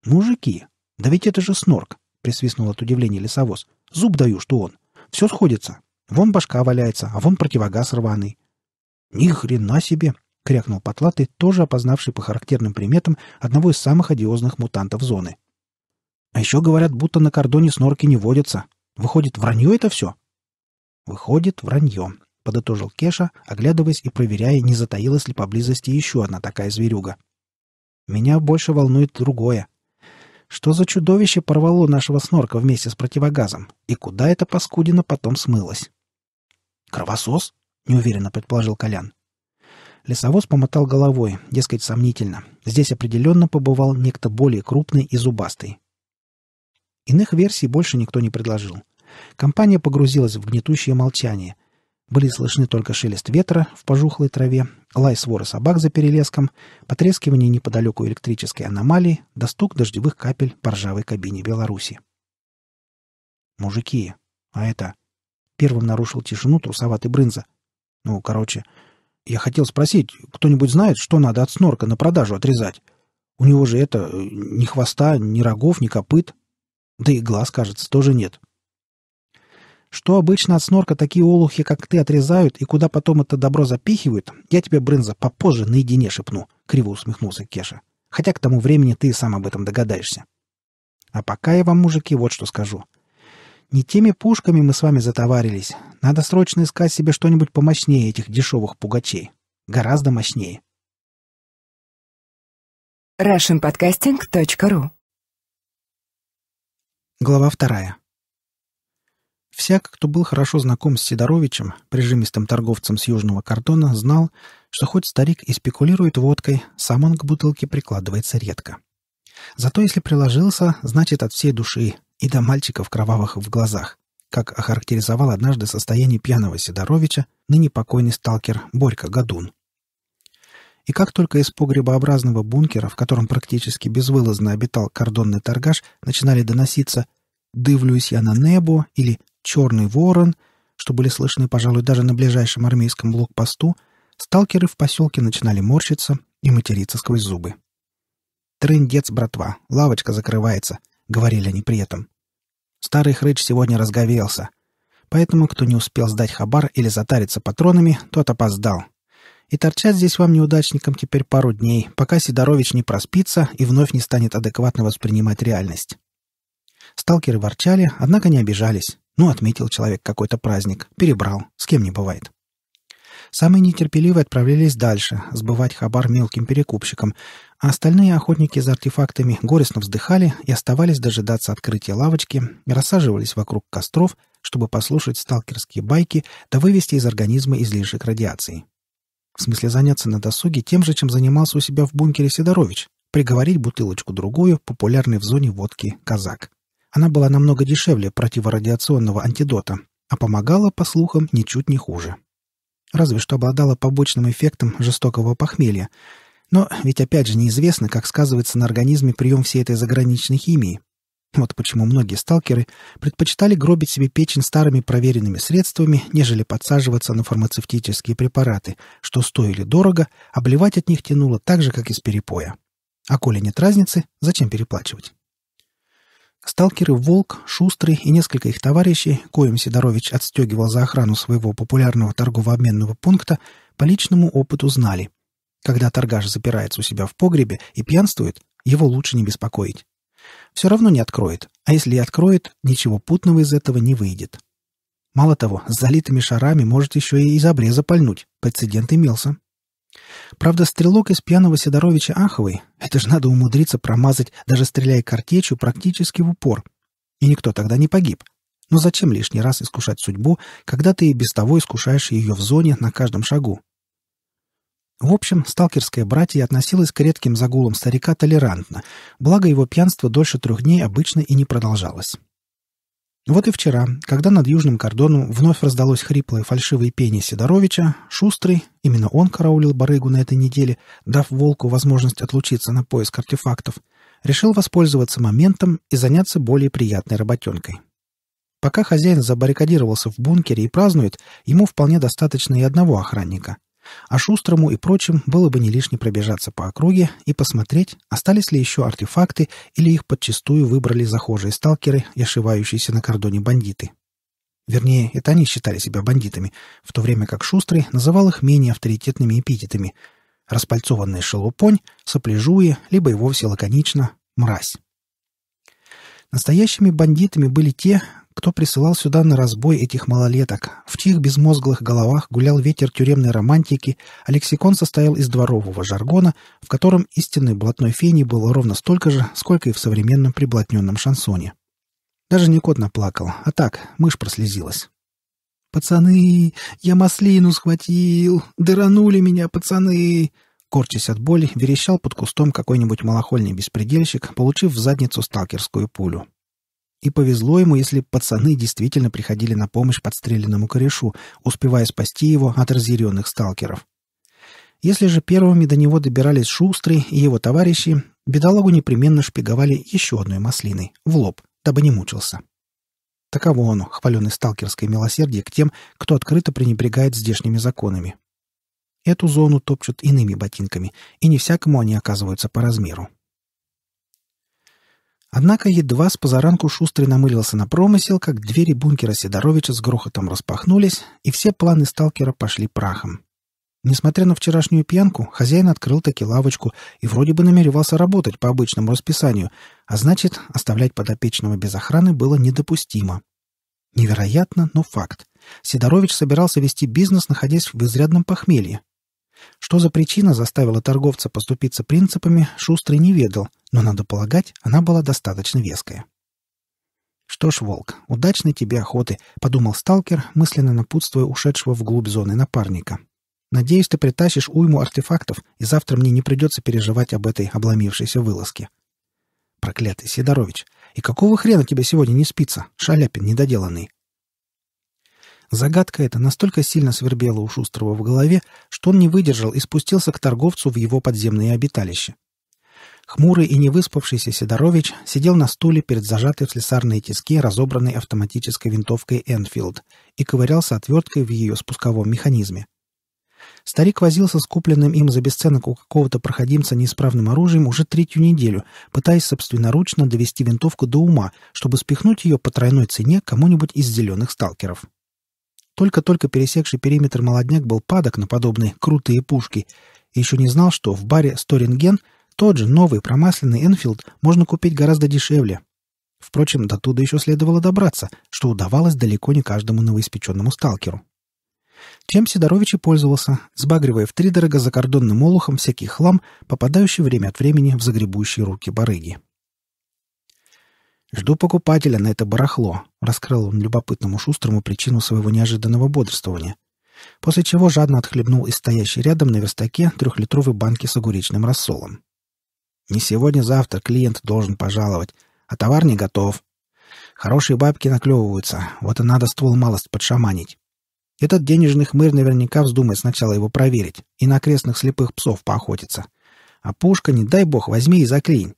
«Мужики, да ведь это же снорк!» — присвистнул от удивления лесовоз. «Зуб даю, что он. Все сходится. Вон башка валяется, а вон противогаз рваный». «Ни хрена себе!» — крякнул Потлатый, тоже опознавший по характерным приметам одного из самых одиозных мутантов зоны. «А еще говорят, будто на кордоне снорки не водятся. Выходит, вранье это все?» Выходит, вранье, — подытожил Кеша, оглядываясь и проверяя, не затаилась ли поблизости еще одна такая зверюга. «Меня больше волнует другое. Что за чудовище порвало нашего снорка вместе с противогазом? И куда эта паскудина потом смылась?» «Кровосос?» — неуверенно предположил Колян. Лесовоз помотал головой, дескать, сомнительно. Здесь определенно побывал некто более крупный и зубастый. Иных версий больше никто не предложил. Компания погрузилась в гнетущее молчание. Были слышны только шелест ветра в пожухлой траве, лай свора собак за перелеском, потрескивание неподалеку электрической аномалии, да стук дождевых капель по ржавой кабине Беларуси. «Мужики, а это...» Первым нарушил тишину трусоватый Брынза. «Ну, короче, я хотел спросить, кто-нибудь знает, что надо от снорка на продажу отрезать? У него же это... Э, ни хвоста, ни рогов, ни копыт. Да и глаз, кажется, тоже нет. Что обычно от снорка такие олухи, как ты, отрезают, и куда потом это добро запихивают, я тебе, Брынза, попозже наедине шепну», — криво усмехнулся Кеша. «Хотя к тому времени ты и сам об этом догадаешься». «А пока я вам, мужики, вот что скажу. Не теми пушками мы с вами затоварились. Надо срочно искать себе что-нибудь помощнее этих дешевых пугачей. Гораздо мощнее». RussianPodcasting.ru Глава вторая. Всяк, кто был хорошо знаком с Сидоровичем, прижимистым торговцем с южного картона, знал, что хоть старик и спекулирует водкой, сам он к бутылке прикладывается редко. Зато если приложился, значит от всей души и до мальчиков кровавых в глазах, как охарактеризовал однажды состояние пьяного Сидоровича ныне покойный сталкер Борька Гадун. И как только из погребообразного бункера, в котором практически безвылазно обитал кордонный торгаш, начинали доноситься «Дывлюсь я на небо» или «Черный ворон», что были слышны, пожалуй, даже на ближайшем армейском блокпосту, сталкеры в поселке начинали морщиться и материться сквозь зубы. «Трындец, братва, лавочка закрывается», — говорили они при этом. Старый хрыч сегодня разговелся. Поэтому, кто не успел сдать хабар или затариться патронами, тот опоздал. И торчать здесь вам, неудачникам, теперь пару дней, пока Сидорович не проспится и вновь не станет адекватно воспринимать реальность. Сталкеры ворчали, однако не обижались. Ну, отметил человек какой-то праздник, перебрал, с кем не бывает. Самые нетерпеливые отправлялись дальше, сбывать хабар мелким перекупщикам, а остальные охотники за артефактами горестно вздыхали и оставались дожидаться открытия лавочки, рассаживались вокруг костров, чтобы послушать сталкерские байки да вывести из организма излишек радиации. В смысле заняться на досуге тем же, чем занимался у себя в бункере Сидорович, приговорить бутылочку-другую, популярной в зоне водки казак. Она была намного дешевле противорадиационного антидота, а помогала, по слухам, ничуть не хуже. Разве что обладала побочным эффектом жестокого похмелья. Но ведь опять же неизвестно, как сказывается на организме прием всей этой заграничной химии. Вот почему многие сталкеры предпочитали гробить себе печень старыми проверенными средствами, нежели подсаживаться на фармацевтические препараты, что стоили дорого, а от них тянуло так же, как из перепоя. А коли нет разницы, зачем переплачивать? Сталкеры «Волк», «Шустрый» и несколько их товарищей, коим Сидорович отстегивал за охрану своего популярного торгово-обменного пункта, по личному опыту знали. Когда торгаш запирается у себя в погребе и пьянствует, его лучше не беспокоить. Все равно не откроет, а если и откроет, ничего путного из этого не выйдет. Мало того, с залитыми шарами может еще и из обреза пальнуть, прецедент имелся. Правда, стрелок из пьяного Сидоровича Аховой, это же надо умудриться промазать, даже стреляя картечью, практически в упор. И никто тогда не погиб. Но зачем лишний раз искушать судьбу, когда ты и без того искушаешь ее в зоне на каждом шагу? В общем, сталкерское братье относилось к редким загулам старика толерантно, благо его пьянство дольше трех дней обычно и не продолжалось. Вот и вчера, когда над южным кордоном вновь раздалось хриплое фальшивое пение Сидоровича, Шустрый, именно он караулил барыгу на этой неделе, дав волку возможность отлучиться на поиск артефактов, решил воспользоваться моментом и заняться более приятной работенкой. Пока хозяин забаррикадировался в бункере и празднует, ему вполне достаточно и одного охранника — а Шустрому и прочим было бы не лишне пробежаться по округе и посмотреть, остались ли еще артефакты или их подчистую выбрали захожие сталкеры и ошивающиеся на кордоне бандиты. Вернее, это они считали себя бандитами, в то время как Шустрый называл их менее авторитетными эпитетами — распальцованная шелупонь, сопляжуя, либо и вовсе лаконично — мразь. Настоящими бандитами были те, кто присылал сюда на разбой этих малолеток, в чьих безмозглых головах гулял ветер тюремной романтики, а лексикон состоял из дворового жаргона, в котором истинный блатной фени было ровно столько же, сколько и в современном приблатненном шансоне. Даже не кот наплакал, а так, мышь прослезилась. «Пацаны, я маслину схватил! Дыранули меня, пацаны!» Корчась от боли, верещал под кустом какой-нибудь малохольный беспредельщик, получив в задницу сталкерскую пулю. И повезло ему, если пацаны действительно приходили на помощь подстреленному корешу, успевая спасти его от разъяренных сталкеров. Если же первыми до него добирались Шустрый и его товарищи, бедолагу непременно шпиговали еще одной маслиной, в лоб, дабы не мучился. Таково оно, хваленый сталкерское милосердие к тем, кто открыто пренебрегает здешними законами. Эту зону топчут иными ботинками, и не всякому они оказываются по размеру. Однако едва с позаранку Шустрый намылился на промысел, как двери бункера Сидоровича с грохотом распахнулись, и все планы сталкера пошли прахом. Несмотря на вчерашнюю пьянку, хозяин открыл таки лавочку и вроде бы намеревался работать по обычному расписанию, а значит, оставлять подопечного без охраны было недопустимо. Невероятно, но факт. Сидорович собирался вести бизнес, находясь в изрядном похмелье. Что за причина заставила торговца поступиться принципами, Шустрый не ведал, но, надо полагать, она была достаточно веская. «Что ж, волк, удачной тебе охоты», — подумал сталкер, мысленно напутствуя ушедшего вглубь зоны напарника. «Надеюсь, ты притащишь уйму артефактов, и завтра мне не придется переживать об этой обломившейся вылазке». «Проклятый Сидорович, и какого хрена тебе сегодня не спится, шаляпин недоделанный?» Загадка эта настолько сильно свербела у Шустрого в голове, что он не выдержал и спустился к торговцу в его подземное обиталище. Хмурый и невыспавшийся Сидорович сидел на стуле перед зажатой в слесарные тиски разобранной автоматической винтовкой «Энфилд» и ковырялся отверткой в ее спусковом механизме. Старик возился с купленным им за бесценок у какого-то проходимца неисправным оружием уже третью неделю, пытаясь собственноручно довести винтовку до ума, чтобы спихнуть ее по тройной цене кому-нибудь из зеленых сталкеров. Только-только пересекший периметр молодняк был падок на подобные крутые пушки и еще не знал, что в баре «Сторинген» тот же новый промасленный «Энфилд» можно купить гораздо дешевле. Впрочем, до туда еще следовало добраться, что удавалось далеко не каждому новоиспеченному сталкеру. Чем Сидорович и пользовался, сбагривая втридорого закордонным олухом всякий хлам, попадающий время от времени в загребущие руки барыги. «Жду покупателя на это барахло», — раскрыл он любопытному шустрому причину своего неожиданного бодрствования, после чего жадно отхлебнул из стоящей рядом на верстаке трехлитровой банки с огуречным рассолом. «Не сегодня-завтра клиент должен пожаловать, а товар не готов. Хорошие бабки наклевываются, вот и надо ствол малость подшаманить. Этот денежный хмырь наверняка вздумает сначала его проверить и на окрестных слепых псов поохотиться. А пушка, не дай бог, возьми и заклинь.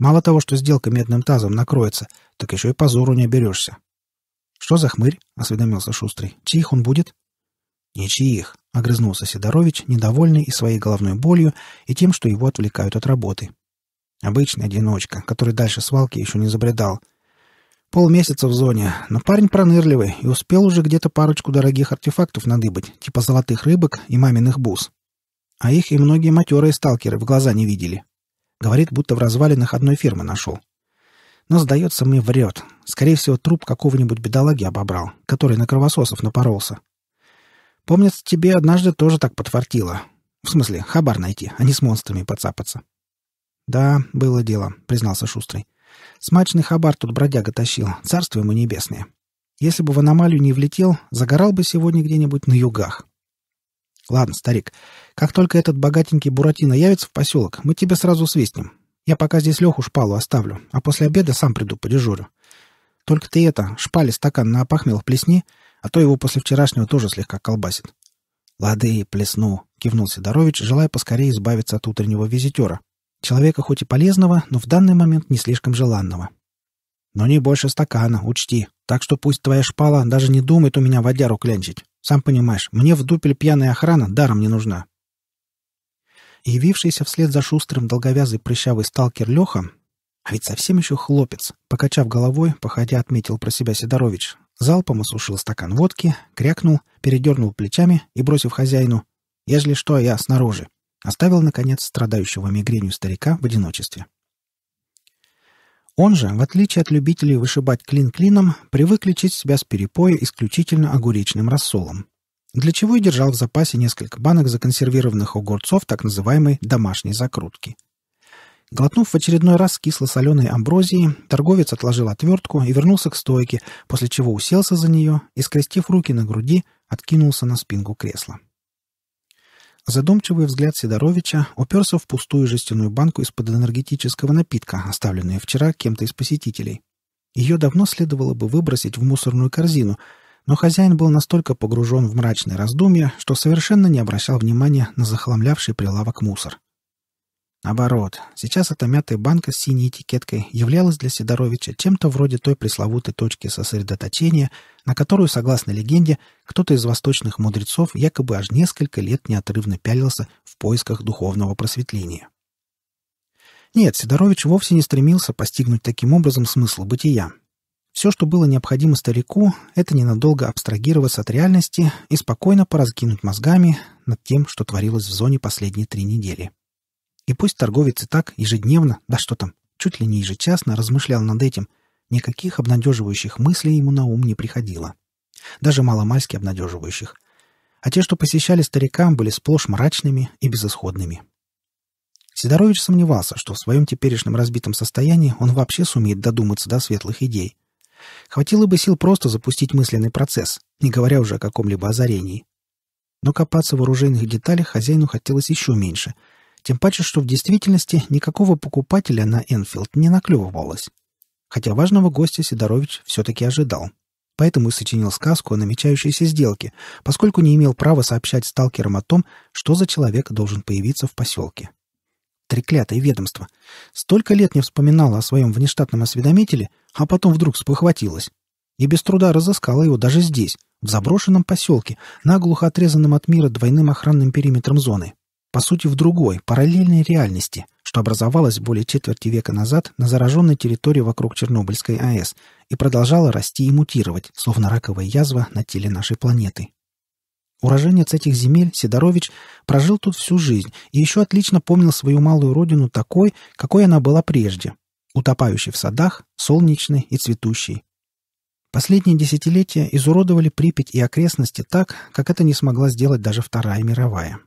Мало того, что сделка медным тазом накроется, так еще и позору не оберешься. — Что за хмырь? — осведомился Шустрый. — Чьих он будет? — Ничьих, — огрызнулся Сидорович, недовольный и своей головной болью, и тем, что его отвлекают от работы. Обычный одиночка, который дальше свалки еще не забредал. Полмесяца в зоне, но парень пронырливый и успел уже где-то парочку дорогих артефактов надыбать, типа золотых рыбок и маминых бус. А их и многие матерые сталкеры в глаза не видели. Говорит, будто в развалинах одной фирмы нашел. Но, сдается мне, врет. Скорее всего, труп какого-нибудь бедолаги обобрал, который на кровососов напоролся. Помнится, тебе однажды тоже так подфартило. В смысле, хабар найти, а не с монстрами подцапаться. «Да, было дело», — признался Шустрый. «Смачный хабар тут бродяга тащил, царство ему небесное. Если бы в аномалию не влетел, загорал бы сегодня где-нибудь на югах». Ладно, старик, как только этот богатенький Буратино явится в поселок, мы тебя сразу свистнем. Я пока здесь Леху шпалу оставлю, а после обеда сам приду подежурю. Только ты это, шпали стакан на опахмел плесни, а то его после вчерашнего тоже слегка колбасит. «Лады, плесну», — кивнул Сидорович, желая поскорее избавиться от утреннего визитера. Человека хоть и полезного, но в данный момент не слишком желанного. «Но не больше стакана, учти, так что пусть твоя шпала даже не думает у меня водяру клянчить. Сам понимаешь, мне в дупель пьяная охрана даром не нужна. Явившийся вслед за шустрым долговязый прыщавый сталкер Леха, а ведь совсем еще хлопец, покачав головой, походя отметил про себя Сидорович, залпом осушил стакан водки, крякнул, передернул плечами и, бросив хозяину, «Ежели что, я снаружи», оставил, наконец, страдающего мигренью старика в одиночестве. Он же, в отличие от любителей вышибать клин клином, привык лечить себя с перепоя исключительно огуречным рассолом. Для чего и держал в запасе несколько банок законсервированных огурцов так называемой «домашней закрутки». Глотнув в очередной раз кисло-соленой амброзии, торговец отложил отвертку и вернулся к стойке, после чего уселся за нее и, скрестив руки на груди, откинулся на спинку кресла. — Задумчивый взгляд Сидоровича уперся в пустую жестяную банку из-под энергетического напитка, оставленную вчера кем-то из посетителей. Ее давно следовало бы выбросить в мусорную корзину, но хозяин был настолько погружен в мрачные раздумье, что совершенно не обращал внимания на захламлявший прилавок мусор. Наоборот, сейчас эта мятая банка с синей этикеткой являлась для Сидоровича чем-то вроде той пресловутой точки сосредоточения, на которую, согласно легенде, кто-то из восточных мудрецов якобы аж несколько лет неотрывно пялился в поисках духовного просветления. Нет, Сидорович вовсе не стремился постигнуть таким образом смысл бытия. Все, что было необходимо старику, это ненадолго абстрагироваться от реальности и спокойно поразгинуть мозгами над тем, что творилось в зоне последние три недели. И пусть торговец и так ежедневно, да что там, чуть ли не ежечасно размышлял над этим – Никаких обнадеживающих мыслей ему на ум не приходило. Даже маломальски обнадеживающих. А те, что посещали старикам, были сплошь мрачными и безысходными. Сидорович сомневался, что в своем теперешнем разбитом состоянии он вообще сумеет додуматься до светлых идей. Хватило бы сил просто запустить мысленный процесс, не говоря уже о каком-либо озарении. Но копаться в оружейных деталях хозяину хотелось еще меньше, тем паче, что в действительности никакого покупателя на Энфилд не наклевывалось хотя важного гостя Сидорович все-таки ожидал. Поэтому и сочинил сказку о намечающейся сделке, поскольку не имел права сообщать сталкерам о том, что за человек должен появиться в поселке. Треклятое ведомство. Столько лет не вспоминала о своем внештатном осведомителе, а потом вдруг спохватилась. И без труда разыскала его даже здесь, в заброшенном поселке, наглухо отрезанном от мира двойным охранным периметром зоны. По сути, в другой, параллельной реальности — что образовалось более четверти века назад на зараженной территории вокруг Чернобыльской АЭС и продолжало расти и мутировать, словно раковая язва на теле нашей планеты. Уроженец этих земель, Сидорович, прожил тут всю жизнь и еще отлично помнил свою малую родину такой, какой она была прежде, утопающей в садах, солнечной и цветущей. Последние десятилетия изуродовали Припять и окрестности так, как это не смогла сделать даже Вторая мировая.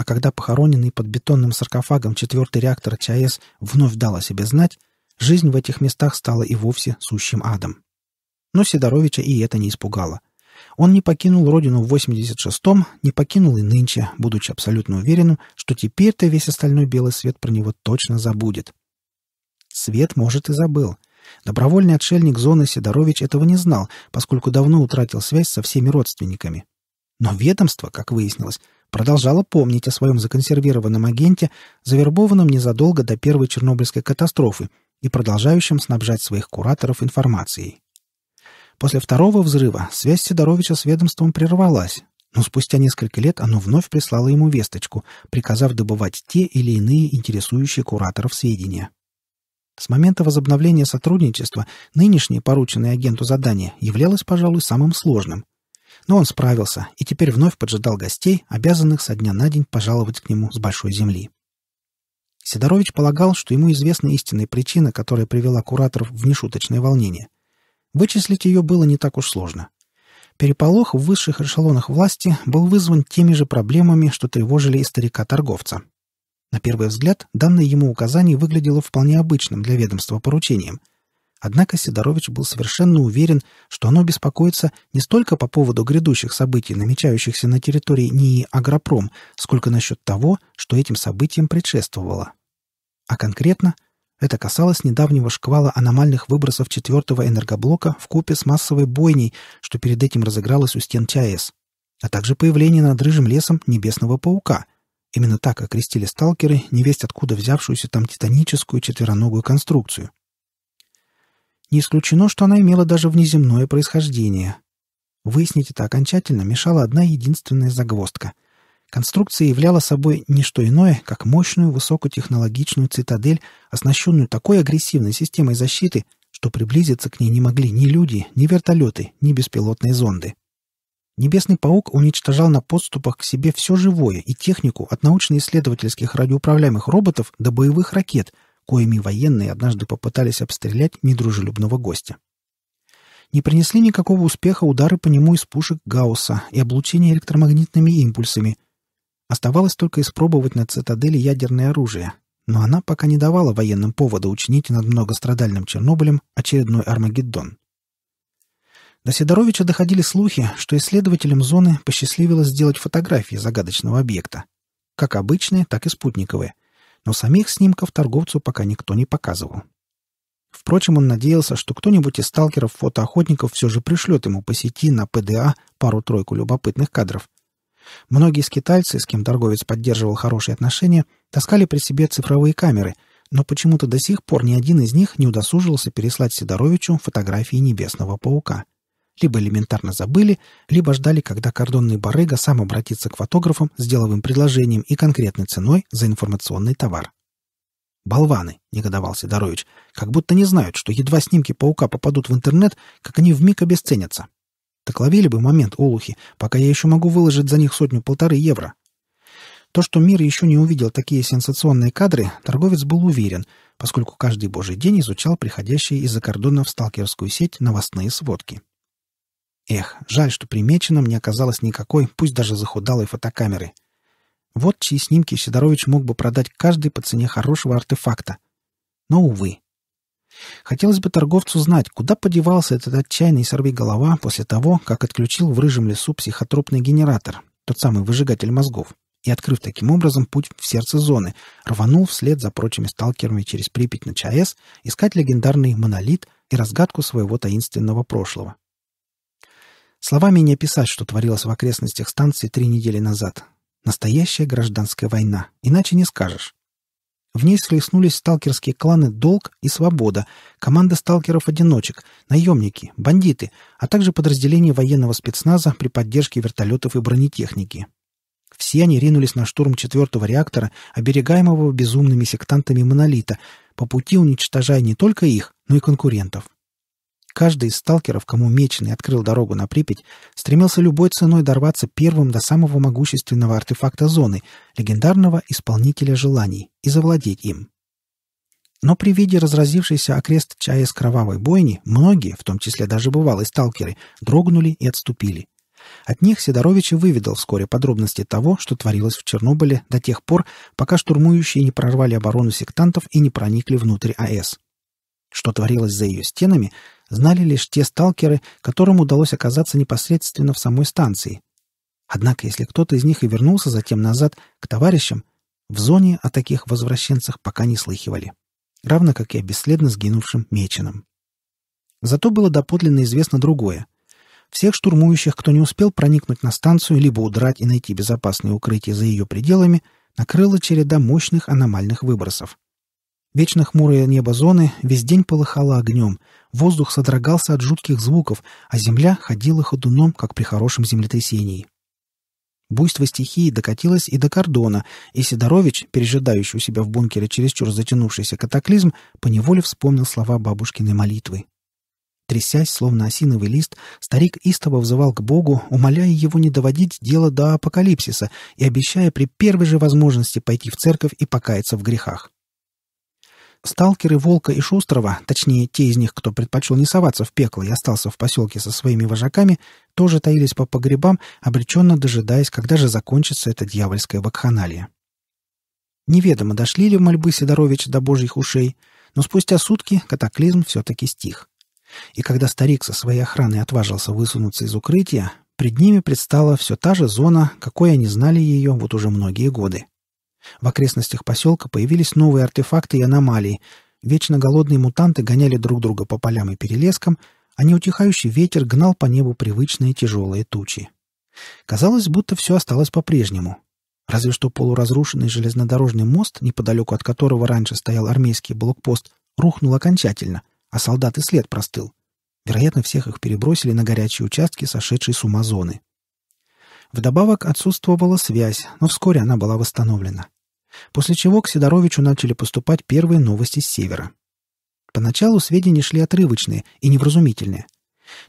А когда похороненный под бетонным саркофагом четвертый реактор ЧАЭС вновь дал о себе знать, жизнь в этих местах стала и вовсе сущим адом. Но Сидоровича и это не испугало. Он не покинул родину в 86-м, не покинул и нынче, будучи абсолютно уверенным, что теперь-то весь остальной белый свет про него точно забудет. Свет, может, и забыл. Добровольный отшельник зоны Сидорович этого не знал, поскольку давно утратил связь со всеми родственниками. Но ведомство, как выяснилось, продолжала помнить о своем законсервированном агенте, завербованном незадолго до первой чернобыльской катастрофы и продолжающем снабжать своих кураторов информацией. После второго взрыва связь Сидоровича с ведомством прервалась, но спустя несколько лет оно вновь прислало ему весточку, приказав добывать те или иные интересующие кураторов сведения. С момента возобновления сотрудничества нынешнее порученное агенту задание являлось, пожалуй, самым сложным. Но он справился и теперь вновь поджидал гостей, обязанных со дня на день пожаловать к нему с большой земли. Сидорович полагал, что ему известна истинная причина, которая привела кураторов в нешуточное волнение. Вычислить ее было не так уж сложно. Переполох в высших эшелонах власти был вызван теми же проблемами, что тревожили и старика-торговца. На первый взгляд, данное ему указание выглядело вполне обычным для ведомства поручением, Однако Сидорович был совершенно уверен, что оно беспокоится не столько по поводу грядущих событий, намечающихся на территории НИИ «Агропром», сколько насчет того, что этим событиям предшествовало. А конкретно это касалось недавнего шквала аномальных выбросов четвертого энергоблока в купе с массовой бойней, что перед этим разыгралось у стен ЧАЭС, а также появление над рыжим лесом небесного паука. Именно так окрестили сталкеры невесть откуда взявшуюся там титаническую четвероногую конструкцию — не исключено, что она имела даже внеземное происхождение. Выяснить это окончательно мешала одна единственная загвоздка. Конструкция являла собой не что иное, как мощную высокотехнологичную цитадель, оснащенную такой агрессивной системой защиты, что приблизиться к ней не могли ни люди, ни вертолеты, ни беспилотные зонды. Небесный паук уничтожал на подступах к себе все живое и технику от научно-исследовательских радиоуправляемых роботов до боевых ракет — коими военные однажды попытались обстрелять недружелюбного гостя. Не принесли никакого успеха удары по нему из пушек Гаусса и облучение электромагнитными импульсами. Оставалось только испробовать на цитадели ядерное оружие, но она пока не давала военным повода учинить над многострадальным Чернобылем очередной Армагеддон. До Сидоровича доходили слухи, что исследователям зоны посчастливилось сделать фотографии загадочного объекта, как обычные, так и спутниковые, но самих снимков торговцу пока никто не показывал. Впрочем, он надеялся, что кто-нибудь из сталкеров-фотоохотников все же пришлет ему по сети на ПДА пару-тройку любопытных кадров. Многие скитальцы, с кем торговец поддерживал хорошие отношения, таскали при себе цифровые камеры, но почему-то до сих пор ни один из них не удосужился переслать Сидоровичу фотографии небесного паука — либо элементарно забыли, либо ждали, когда кордонный барыга сам обратится к фотографам с деловым предложением и конкретной ценой за информационный товар. «Болваны!» — негодовал Сидорович. «Как будто не знают, что едва снимки паука попадут в интернет, как они вмиг обесценятся. Так ловили бы момент, олухи, пока я еще могу выложить за них сотню-полторы евро». То, что мир еще не увидел такие сенсационные кадры, торговец был уверен, поскольку каждый божий день изучал приходящие из-за кордона в сталкерскую сеть новостные сводки. Эх, жаль, что при Меченом не оказалось никакой, пусть даже захудалой фотокамеры. Вот чьи снимки Сидорович мог бы продать каждый по цене хорошего артефакта. Но, увы. Хотелось бы торговцу знать, куда подевался этот отчаянный сорвиголова после того, как отключил в рыжем лесу психотропный генератор, тот самый выжигатель мозгов, и, открыв таким образом путь в сердце зоны, рванул вслед за прочими сталкерами через Припять на ЧАЭС искать легендарный монолит и разгадку своего таинственного прошлого. Словами не описать, что творилось в окрестностях станции три недели назад. Настоящая гражданская война, иначе не скажешь. В ней схлестнулись сталкерские кланы «Долг» и «Свобода», команда сталкеров-одиночек, наемники, бандиты, а также подразделения военного спецназа при поддержке вертолетов и бронетехники. Все они ринулись на штурм четвертого реактора, оберегаемого безумными сектантами «Монолита», по пути уничтожая не только их, но и конкурентов. Каждый из сталкеров, кому Меченый открыл дорогу на Припять, стремился любой ценой дорваться первым до самого могущественного артефакта зоны, легендарного исполнителя желаний, и завладеть им. Но при виде разразившейся окрест чая с кровавой бойни, многие, в том числе даже бывалые сталкеры, дрогнули и отступили. От них Сидорович и выведал вскоре подробности того, что творилось в Чернобыле до тех пор, пока штурмующие не прорвали оборону сектантов и не проникли внутрь АЭС. Что творилось за ее стенами – знали лишь те сталкеры, которым удалось оказаться непосредственно в самой станции. Однако, если кто-то из них и вернулся затем назад к товарищам, в зоне о таких возвращенцах пока не слыхивали, равно как и о бесследно сгинувшем Меченом. Зато было доподлинно известно другое. Всех штурмующих, кто не успел проникнуть на станцию, либо удрать и найти безопасное укрытие за ее пределами, накрыла череда мощных аномальных выбросов — Вечно хмурое небо зоны весь день полыхало огнем, воздух содрогался от жутких звуков, а земля ходила ходуном, как при хорошем землетрясении. Буйство стихии докатилось и до кордона, и Сидорович, пережидающий у себя в бункере чересчур затянувшийся катаклизм, поневоле вспомнил слова бабушкиной молитвы. Трясясь, словно осиновый лист, старик истово взывал к Богу, умоляя его не доводить дело до апокалипсиса и обещая при первой же возможности пойти в церковь и покаяться в грехах. Сталкеры Волка и Шустрова, точнее, те из них, кто предпочел не соваться в пекло и остался в поселке со своими вожаками, тоже таились по погребам, обреченно дожидаясь, когда же закончится эта дьявольская вакханалия. Неведомо, дошли ли мольбы Сидоровича до божьих ушей, но спустя сутки катаклизм все-таки стих. И когда старик со своей охраной отважился высунуться из укрытия, пред ними предстала все та же зона, какой они знали ее вот уже многие годы. В окрестностях поселка появились новые артефакты и аномалии. Вечно голодные мутанты гоняли друг друга по полям и перелескам, а неутихающий ветер гнал по небу привычные тяжелые тучи. Казалось, будто все осталось по-прежнему. Разве что полуразрушенный железнодорожный мост, неподалеку от которого раньше стоял армейский блокпост, рухнул окончательно, а солдат и след простыл. Вероятно, всех их перебросили на горячие участки сошедшие с ума зоны. Вдобавок отсутствовала связь, но вскоре она была восстановлена. После чего к Сидоровичу начали поступать первые новости с севера. Поначалу сведения шли отрывочные и невразумительные.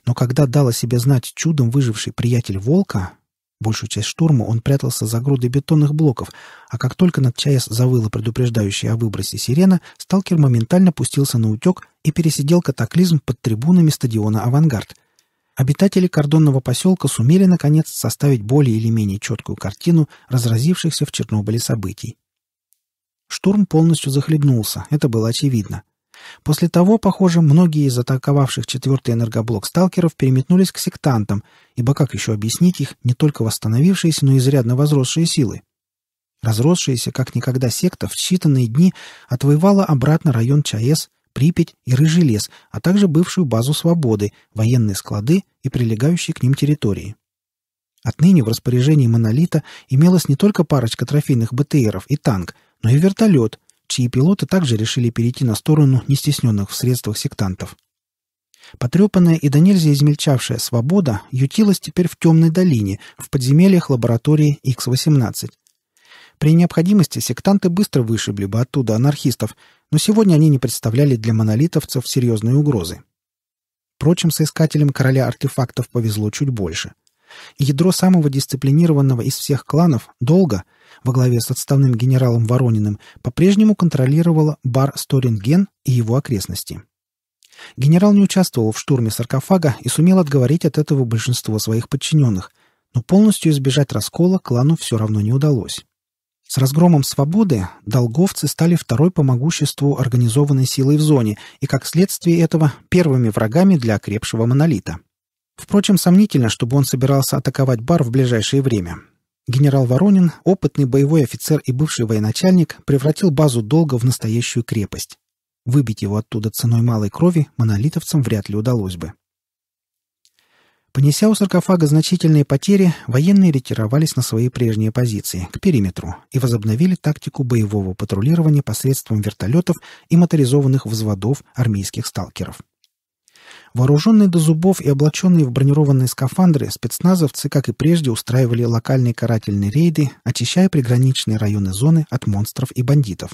Но когда дал о себе знать чудом выживший приятель Волка, большую часть штурма он прятался за грудой бетонных блоков, а как только над ЧАЭС завыла предупреждающая о выбросе сирена, сталкер моментально пустился на утек и пересидел катаклизм под трибунами стадиона «Авангард», обитатели кордонного поселка сумели наконец составить более или менее четкую картину разразившихся в Чернобыле событий. Штурм полностью захлебнулся, это было очевидно. После того, похоже, многие из атаковавших четвертый энергоблок сталкеров переметнулись к сектантам, ибо как еще объяснить их не только восстановившиеся, но и изрядно возросшие силы? Разросшаяся как никогда секта в считанные дни отвоевала обратно район ЧАЭС, Припять и Рыжий лес, а также бывшую базу «Свободы», военные склады и прилегающие к ним территории. Отныне в распоряжении «Монолита» имелась не только парочка трофейных БТРов и танк, но и вертолет, чьи пилоты также решили перейти на сторону нестесненных в средствах сектантов. Потрепанная и до нельзя измельчавшая свобода ютилась теперь в темной долине, в подземельях лаборатории X-18. При необходимости сектанты быстро вышибли бы оттуда анархистов, но сегодня они не представляли для монолитовцев серьезной угрозы. Впрочем, соискателям короля артефактов повезло чуть больше. Ядро самого дисциплинированного из всех кланов, долго, во главе с отставным генералом Ворониным, по-прежнему контролировало бар Сторинген и его окрестности. Генерал не участвовал в штурме саркофага и сумел отговорить от этого большинство своих подчиненных, но полностью избежать раскола клану все равно не удалось. С разгромом свободы долговцы стали второй по могуществу организованной силой в зоне и, как следствие этого, первыми врагами для окрепшего монолита. Впрочем, сомнительно, чтобы он собирался атаковать бар в ближайшее время. Генерал Воронин, опытный боевой офицер и бывший военачальник, превратил базу долга в настоящую крепость. Выбить его оттуда ценой малой крови монолитовцам вряд ли удалось бы. Понеся у саркофага значительные потери, военные ретировались на свои прежние позиции, к периметру, и возобновили тактику боевого патрулирования посредством вертолетов и моторизованных взводов армейских сталкеров. Вооруженные до зубов и облаченные в бронированные скафандры, спецназовцы, как и прежде, устраивали локальные карательные рейды, очищая приграничные районы зоны от монстров и бандитов.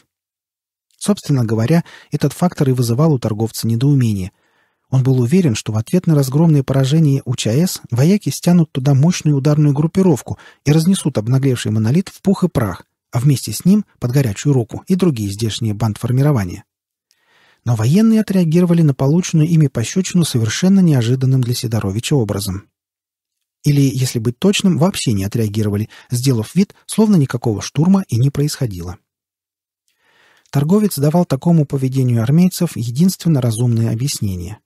Собственно говоря, этот фактор и вызывал у торговца недоумение – он был уверен, что в ответ на разгромные поражения УЧС а вояки стянут туда мощную ударную группировку и разнесут обнаглевший монолит в пух и прах, а вместе с ним под горячую руку и другие здешние бандформирования. Но военные отреагировали на полученную ими пощечину совершенно неожиданным для Сидоровича образом. Или, если быть точным, вообще не отреагировали, сделав вид, словно никакого штурма и не происходило. Торговец давал такому поведению армейцев единственно разумное объяснение.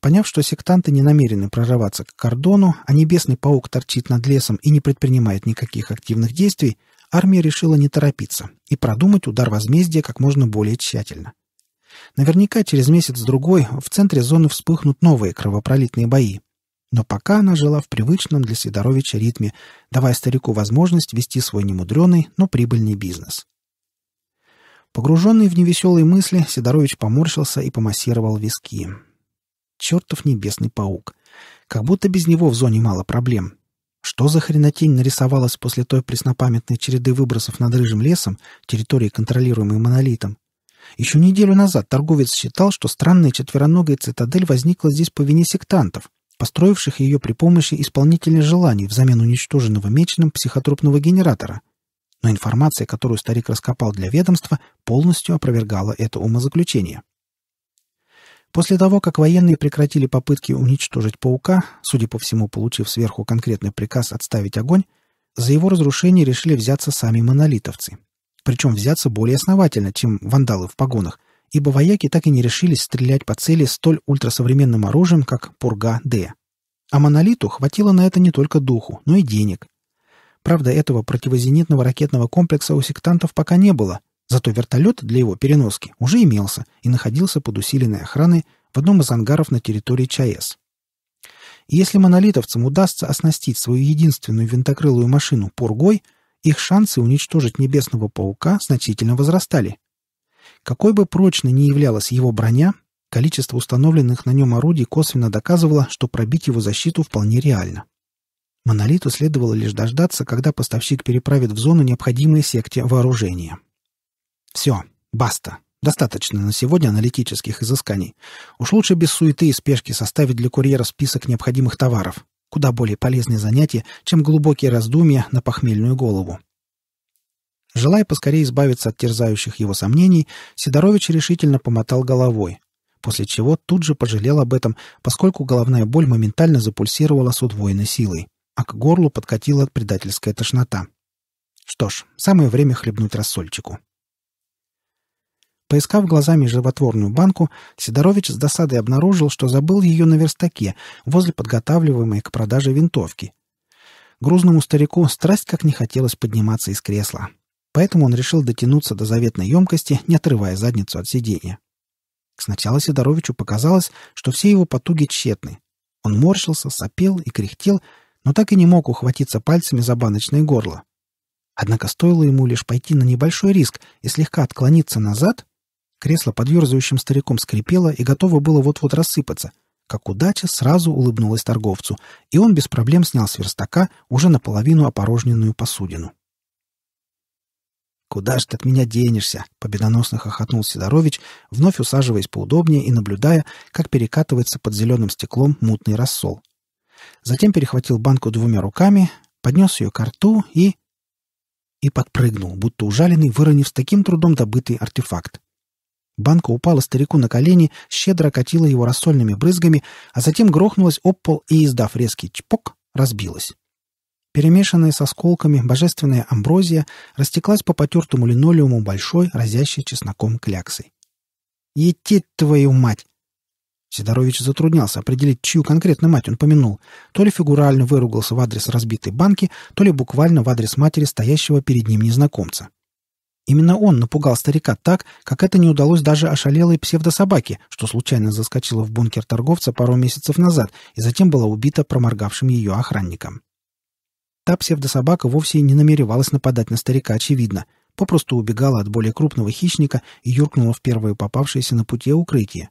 Поняв, что сектанты не намерены прорываться к кордону, а небесный паук торчит над лесом и не предпринимает никаких активных действий, армия решила не торопиться и продумать удар возмездия как можно более тщательно. Наверняка через месяц-другой в центре зоны вспыхнут новые кровопролитные бои. Но пока она жила в привычном для Сидоровича ритме, давая старику возможность вести свой немудреный, но прибыльный бизнес. Погруженный в невеселые мысли, Сидорович поморщился и помассировал виски. Чертов небесный паук. Как будто без него в зоне мало проблем. Что за хренотень нарисовалась после той преснопамятной череды выбросов над Рыжим лесом, территорией контролируемой монолитом? Еще неделю назад торговец считал, что странная четвероногая цитадель возникла здесь по вине сектантов, построивших ее при помощи исполнителя желаний взамен уничтоженного меченым психотропного генератора. Но информация, которую старик раскопал для ведомства, полностью опровергала это умозаключение. После того, как военные прекратили попытки уничтожить паука, судя по всему, получив сверху конкретный приказ отставить огонь, за его разрушение решили взяться сами монолитовцы. Причем взяться более основательно, чем вандалы в погонах, ибо вояки так и не решились стрелять по цели столь ультрасовременным оружием, как «Пурга-Д». А монолиту хватило на это не только духу, но и денег. Правда, этого противозенитного ракетного комплекса у сектантов пока не было, Зато вертолет для его переноски уже имелся и находился под усиленной охраной в одном из ангаров на территории ЧАЭС. И если монолитовцам удастся оснастить свою единственную винтокрылую машину пургой, их шансы уничтожить небесного паука значительно возрастали. Какой бы прочной ни являлась его броня, количество установленных на нем орудий косвенно доказывало, что пробить его защиту вполне реально. Монолиту следовало лишь дождаться, когда поставщик переправит в зону необходимые секте вооружения. Все, баста. Достаточно на сегодня аналитических изысканий. Уж лучше без суеты и спешки составить для курьера список необходимых товаров. Куда более полезные занятия, чем глубокие раздумья на похмельную голову. Желая поскорее избавиться от терзающих его сомнений, Сидорович решительно помотал головой, после чего тут же пожалел об этом, поскольку головная боль моментально запульсировала с удвоенной силой, а к горлу подкатила предательская тошнота. Что ж, самое время хлебнуть рассольчику. Поискав глазами животворную банку, Сидорович с досадой обнаружил, что забыл ее на верстаке, возле подготавливаемой к продаже винтовки. Грузному старику страсть как не хотелось подниматься из кресла. Поэтому он решил дотянуться до заветной емкости, не отрывая задницу от сиденья. Сначала Сидоровичу показалось, что все его потуги тщетны. Он морщился, сопел и кряхтел, но так и не мог ухватиться пальцами за баночное горло. Однако стоило ему лишь пойти на небольшой риск и слегка отклониться назад, Кресло под ерзающим стариком скрипело и готово было вот-вот рассыпаться, как удача сразу улыбнулась торговцу, и он без проблем снял с верстака уже наполовину опорожненную посудину. «Куда ж ты от меня денешься?» — победоносно хохотнул Сидорович, вновь усаживаясь поудобнее и наблюдая, как перекатывается под зеленым стеклом мутный рассол. Затем перехватил банку двумя руками, поднес ее к рту и... и подпрыгнул, будто ужаленный, выронив с таким трудом добытый артефакт. Банка упала старику на колени, щедро окатила его рассольными брызгами, а затем грохнулась об пол и, издав резкий чпок, разбилась. Перемешанная с осколками божественная амброзия растеклась по потертому линолеуму большой, разящей чесноком кляксой. «Ететь твою мать!» Сидорович затруднялся определить, чью конкретно мать он помянул. То ли фигурально выругался в адрес разбитой банки, то ли буквально в адрес матери стоящего перед ним незнакомца. Именно он напугал старика так, как это не удалось даже ошалелой псевдособаке, что случайно заскочила в бункер торговца пару месяцев назад и затем была убита проморгавшим ее охранником. Та псевдособака вовсе не намеревалась нападать на старика, очевидно. Попросту убегала от более крупного хищника и юркнула в первое попавшееся на пути укрытие.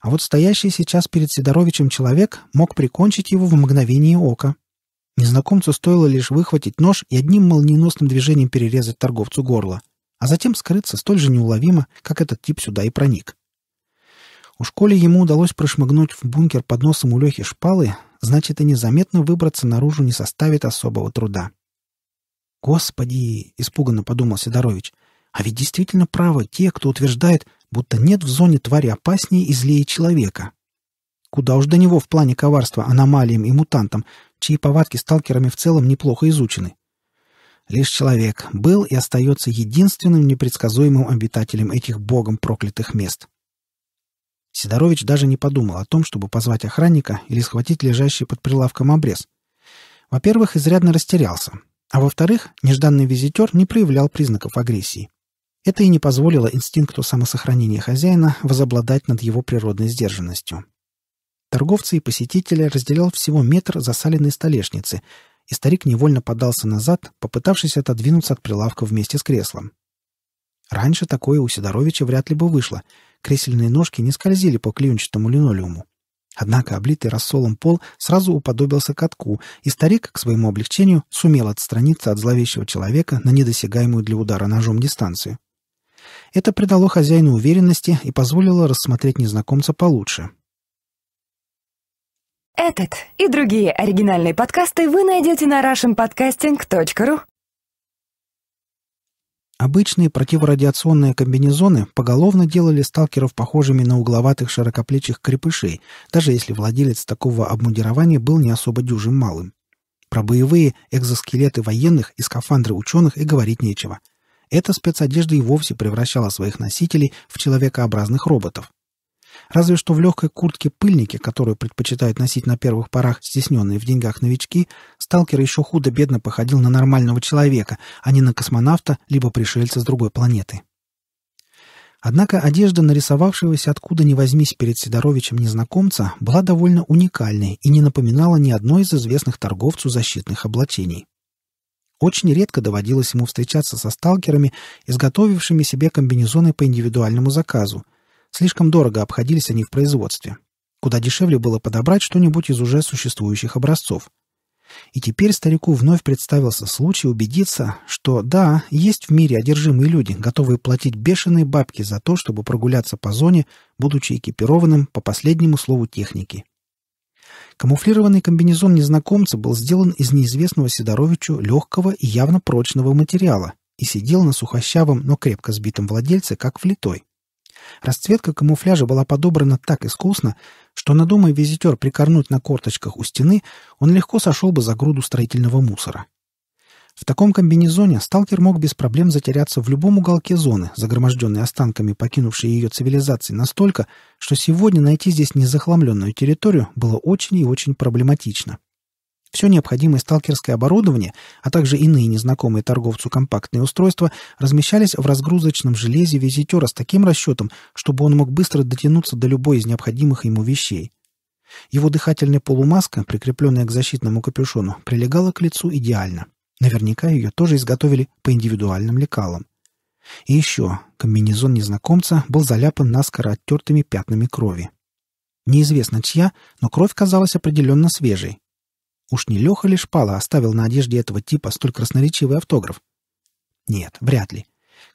А вот стоящий сейчас перед Сидоровичем человек мог прикончить его в мгновение ока. Незнакомцу стоило лишь выхватить нож и одним молниеносным движением перерезать торговцу горло, а затем скрыться столь же неуловимо, как этот тип сюда и проник. У школе ему удалось прошмыгнуть в бункер под носом у Лехи шпалы, значит, и незаметно выбраться наружу не составит особого труда. «Господи!» — испуганно подумал Сидорович. «А ведь действительно правы те, кто утверждает, будто нет в зоне твари опаснее и злее человека. Куда уж до него в плане коварства аномалиям и мутантам, чьи повадки сталкерами в целом неплохо изучены. Лишь человек был и остается единственным непредсказуемым обитателем этих богом проклятых мест. Сидорович даже не подумал о том, чтобы позвать охранника или схватить лежащий под прилавком обрез. Во-первых, изрядно растерялся, а во-вторых, нежданный визитер не проявлял признаков агрессии. Это и не позволило инстинкту самосохранения хозяина возобладать над его природной сдержанностью. Торговцы и посетителя разделял всего метр засаленной столешницы, и старик невольно подался назад, попытавшись отодвинуться от прилавка вместе с креслом. Раньше такое у Сидоровича вряд ли бы вышло. Кресельные ножки не скользили по клеенчатому линолеуму. Однако облитый рассолом пол сразу уподобился катку, и старик, к своему облегчению, сумел отстраниться от зловещего человека на недосягаемую для удара ножом дистанцию. Это придало хозяину уверенности и позволило рассмотреть незнакомца получше — этот и другие оригинальные подкасты вы найдете на russianpodcasting.ru. Обычные противорадиационные комбинезоны поголовно делали сталкеров похожими на угловатых широкоплечих крепышей, даже если владелец такого обмундирования был не особо дюжим малым. Про боевые экзоскелеты военных и скафандры ученых и говорить нечего. Эта спецодежда и вовсе превращала своих носителей в человекообразных роботов. Разве что в легкой куртке-пыльнике, которую предпочитают носить на первых порах стесненные в деньгах новички, сталкер еще худо-бедно походил на нормального человека, а не на космонавта, либо пришельца с другой планеты. Однако одежда нарисовавшегося откуда ни возьмись перед Сидоровичем незнакомца была довольно уникальной и не напоминала ни одной из известных торговцу защитных облачений. Очень редко доводилось ему встречаться со сталкерами, изготовившими себе комбинезоны по индивидуальному заказу – Слишком дорого обходились они в производстве. Куда дешевле было подобрать что-нибудь из уже существующих образцов. И теперь старику вновь представился случай убедиться, что да, есть в мире одержимые люди, готовые платить бешеные бабки за то, чтобы прогуляться по зоне, будучи экипированным по последнему слову техники. Камуфлированный комбинезон незнакомца был сделан из неизвестного Сидоровичу легкого и явно прочного материала и сидел на сухощавом, но крепко сбитом владельце, как влитой. Расцветка камуфляжа была подобрана так искусно, что, надумай визитер прикорнуть на корточках у стены, он легко сошел бы за груду строительного мусора. В таком комбинезоне сталкер мог без проблем затеряться в любом уголке зоны, загроможденной останками покинувшей ее цивилизации настолько, что сегодня найти здесь незахламленную территорию было очень и очень проблематично. Все необходимое сталкерское оборудование, а также иные незнакомые торговцу компактные устройства размещались в разгрузочном железе визитера с таким расчетом, чтобы он мог быстро дотянуться до любой из необходимых ему вещей. Его дыхательная полумаска, прикрепленная к защитному капюшону, прилегала к лицу идеально. Наверняка ее тоже изготовили по индивидуальным лекалам. И еще комбинезон незнакомца был заляпан наскоро оттертыми пятнами крови. Неизвестно чья, но кровь казалась определенно свежей, Уж не Леха ли Шпала оставил на одежде этого типа столь красноречивый автограф? Нет, вряд ли.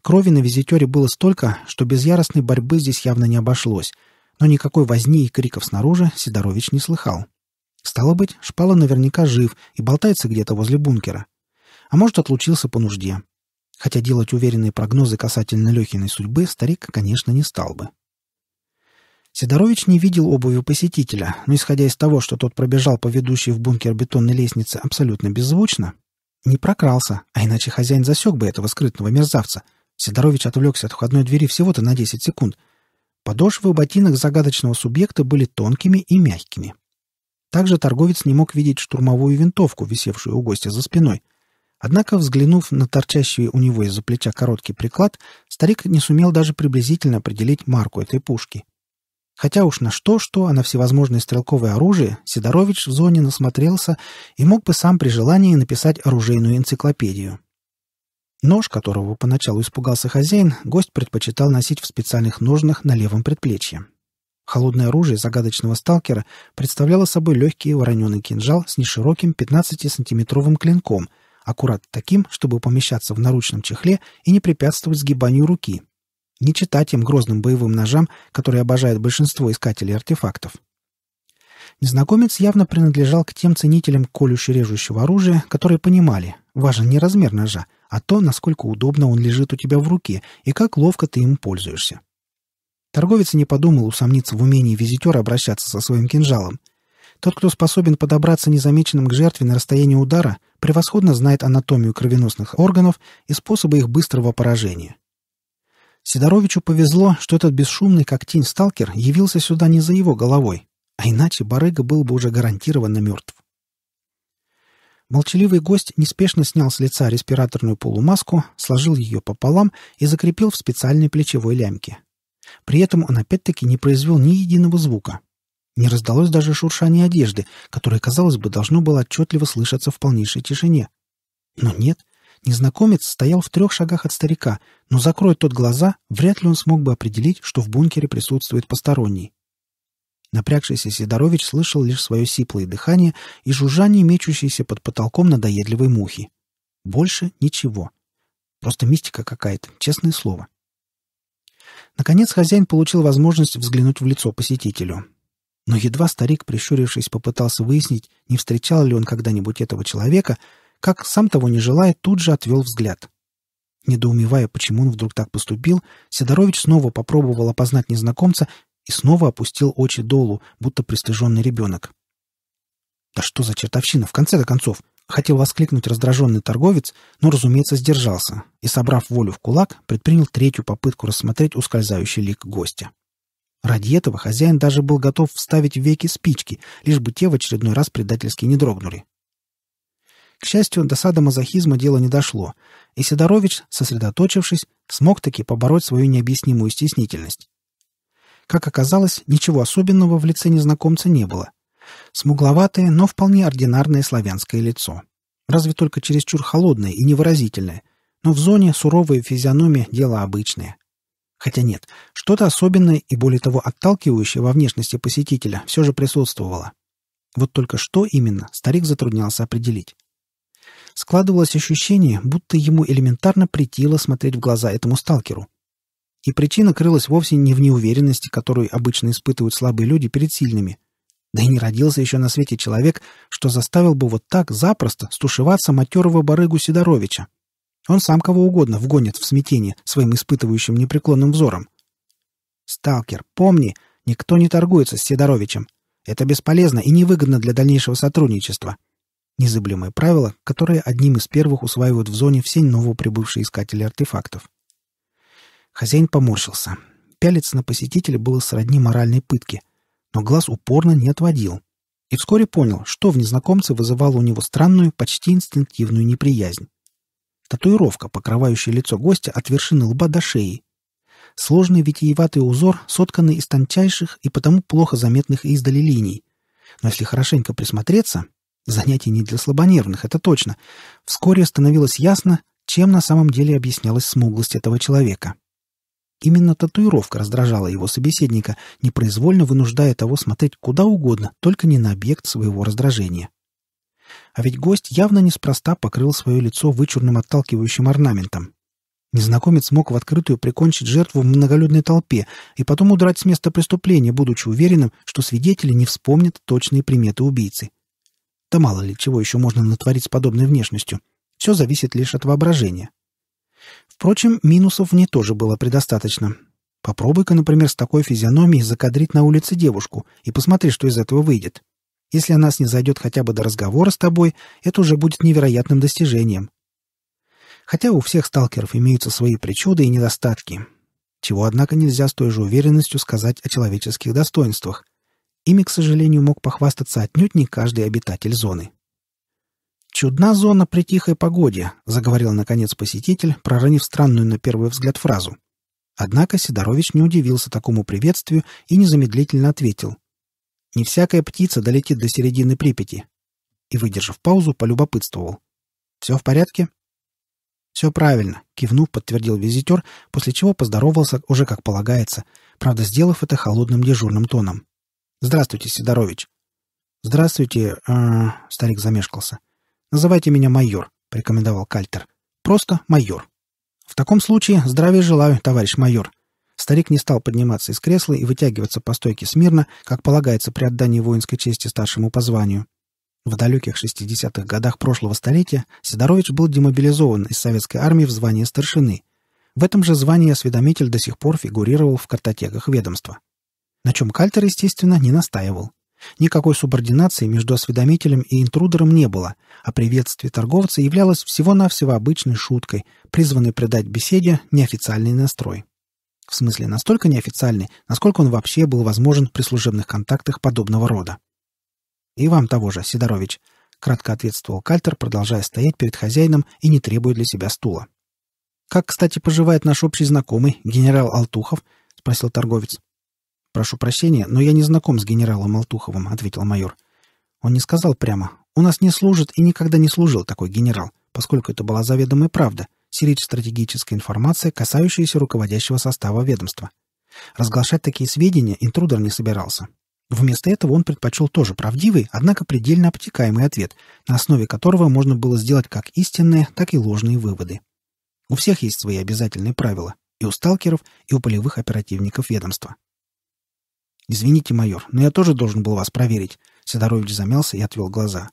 Крови на визитере было столько, что без яростной борьбы здесь явно не обошлось, но никакой возни и криков снаружи Сидорович не слыхал. Стало быть, Шпала наверняка жив и болтается где-то возле бункера. А может, отлучился по нужде. Хотя делать уверенные прогнозы касательно Лехиной судьбы старик, конечно, не стал бы. Сидорович не видел обуви посетителя, но, исходя из того, что тот пробежал по ведущей в бункер бетонной лестнице абсолютно беззвучно, не прокрался, а иначе хозяин засек бы этого скрытного мерзавца. Сидорович отвлекся от входной двери всего-то на 10 секунд. Подошвы ботинок загадочного субъекта были тонкими и мягкими. Также торговец не мог видеть штурмовую винтовку, висевшую у гостя за спиной. Однако, взглянув на торчащий у него из-за плеча короткий приклад, старик не сумел даже приблизительно определить марку этой пушки — Хотя уж на что-что, а на всевозможное стрелковое оружие Сидорович в зоне насмотрелся и мог бы сам при желании написать оружейную энциклопедию. Нож, которого поначалу испугался хозяин, гость предпочитал носить в специальных ножнах на левом предплечье. Холодное оружие загадочного сталкера представляло собой легкий вороненый кинжал с нешироким 15-сантиметровым клинком, аккурат таким, чтобы помещаться в наручном чехле и не препятствовать сгибанию руки — не читать им грозным боевым ножам, которые обожают большинство искателей артефактов. Незнакомец явно принадлежал к тем ценителям колюще-режущего оружия, которые понимали, важен не размер ножа, а то, насколько удобно он лежит у тебя в руке и как ловко ты им пользуешься. Торговец не подумал усомниться в умении визитера обращаться со своим кинжалом. Тот, кто способен подобраться незамеченным к жертве на расстоянии удара, превосходно знает анатомию кровеносных органов и способы их быстрого поражения. Сидоровичу повезло, что этот бесшумный, как тень сталкер, явился сюда не за его головой, а иначе барыга был бы уже гарантированно мертв. Молчаливый гость неспешно снял с лица респираторную полумаску, сложил ее пополам и закрепил в специальной плечевой лямке. При этом он опять-таки не произвел ни единого звука. Не раздалось даже шуршание одежды, которое, казалось бы, должно было отчетливо слышаться в полнейшей тишине. Но нет — Незнакомец стоял в трех шагах от старика, но закрой тот глаза, вряд ли он смог бы определить, что в бункере присутствует посторонний. Напрягшийся Сидорович слышал лишь свое сиплое дыхание и жужжание, мечущееся под потолком надоедливой мухи. Больше ничего. Просто мистика какая-то, честное слово. Наконец хозяин получил возможность взглянуть в лицо посетителю. Но едва старик, прищурившись, попытался выяснить, не встречал ли он когда-нибудь этого человека — как, сам того не желая, тут же отвел взгляд. Недоумевая, почему он вдруг так поступил, Сидорович снова попробовал опознать незнакомца и снова опустил очи долу, будто пристыженный ребенок. «Да что за чертовщина, в конце-то концов!» — хотел воскликнуть раздраженный торговец, но, разумеется, сдержался и, собрав волю в кулак, предпринял третью попытку рассмотреть ускользающий лик гостя. Ради этого хозяин даже был готов вставить в веки спички, лишь бы те в очередной раз предательски не дрогнули. К счастью, до садомазохизма дело не дошло, и Сидорович, сосредоточившись, смог таки побороть свою необъяснимую стеснительность. Как оказалось, ничего особенного в лице незнакомца не было. Смугловатое, но вполне ординарное славянское лицо. Разве только чересчур холодное и невыразительное. Но в зоне суровые физиономии дело обычное. Хотя нет, что-то особенное и, более того, отталкивающее во внешности посетителя все же присутствовало. Вот только что именно, старик затруднялся определить складывалось ощущение, будто ему элементарно претило смотреть в глаза этому сталкеру. И причина крылась вовсе не в неуверенности, которую обычно испытывают слабые люди перед сильными. Да и не родился еще на свете человек, что заставил бы вот так запросто стушеваться матерого барыгу Сидоровича. Он сам кого угодно вгонит в смятение своим испытывающим непреклонным взором. «Сталкер, помни, никто не торгуется с Сидоровичем. Это бесполезно и невыгодно для дальнейшего сотрудничества. Незыблемое правило, которое одним из первых усваивают в зоне все новоприбывшие искатели артефактов. Хозяин поморщился. Пялиться на посетителя было сродни моральной пытке, но глаз упорно не отводил. И вскоре понял, что в незнакомце вызывало у него странную, почти инстинктивную неприязнь. Татуировка, покрывающая лицо гостя от вершины лба до шеи. Сложный витиеватый узор, сотканный из тончайших и потому плохо заметных издали линий. Но если хорошенько присмотреться, Занятие не для слабонервных, это точно. Вскоре становилось ясно, чем на самом деле объяснялась смуглость этого человека. Именно татуировка раздражала его собеседника, непроизвольно вынуждая того смотреть куда угодно, только не на объект своего раздражения. А ведь гость явно неспроста покрыл свое лицо вычурным отталкивающим орнаментом. Незнакомец мог в открытую прикончить жертву в многолюдной толпе и потом удрать с места преступления, будучи уверенным, что свидетели не вспомнят точные приметы убийцы — да мало ли, чего еще можно натворить с подобной внешностью. Все зависит лишь от воображения. Впрочем, минусов мне тоже было предостаточно. Попробуй-ка, например, с такой физиономией закадрить на улице девушку и посмотри, что из этого выйдет. Если она с зайдет хотя бы до разговора с тобой, это уже будет невероятным достижением. Хотя у всех сталкеров имеются свои причуды и недостатки. Чего, однако, нельзя с той же уверенностью сказать о человеческих достоинствах. Ими, к сожалению, мог похвастаться отнюдь не каждый обитатель зоны. «Чудна зона при тихой погоде», — заговорил, наконец, посетитель, проронив странную на первый взгляд фразу. Однако Сидорович не удивился такому приветствию и незамедлительно ответил. «Не всякая птица долетит до середины Припяти». И, выдержав паузу, полюбопытствовал. «Все в порядке?» «Все правильно», — кивнув, подтвердил визитер, после чего поздоровался уже как полагается, правда, сделав это холодным дежурным тоном. Здравствуйте, Сидорович. Здравствуйте, э -э, старик замешкался. Называйте меня майор, порекомендовал Кальтер. Просто майор. В таком случае здравия желаю, товарищ майор. Старик не стал подниматься из кресла и вытягиваться по стойке смирно, как полагается при отдании воинской чести старшему по званию. В далеких 60-х годах прошлого столетия Сидорович был демобилизован из советской армии в звании старшины. В этом же звании осведомитель до сих пор фигурировал в картотеках ведомства на чем Кальтер, естественно, не настаивал. Никакой субординации между осведомителем и интрудером не было, а приветствие торговца являлось всего-навсего обычной шуткой, призванной придать беседе неофициальный настрой. В смысле, настолько неофициальный, насколько он вообще был возможен при служебных контактах подобного рода. «И вам того же, Сидорович», — кратко ответствовал Кальтер, продолжая стоять перед хозяином и не требуя для себя стула. «Как, кстати, поживает наш общий знакомый, генерал Алтухов?» — спросил торговец. «Прошу прощения, но я не знаком с генералом Алтуховым», — ответил майор. Он не сказал прямо. «У нас не служит и никогда не служил такой генерал, поскольку это была заведомая правда, сирич стратегическая информация, касающаяся руководящего состава ведомства. Разглашать такие сведения интрудер не собирался. Вместо этого он предпочел тоже правдивый, однако предельно обтекаемый ответ, на основе которого можно было сделать как истинные, так и ложные выводы. У всех есть свои обязательные правила — и у сталкеров, и у полевых оперативников ведомства. «Извините, майор, но я тоже должен был вас проверить». Сидорович замялся и отвел глаза.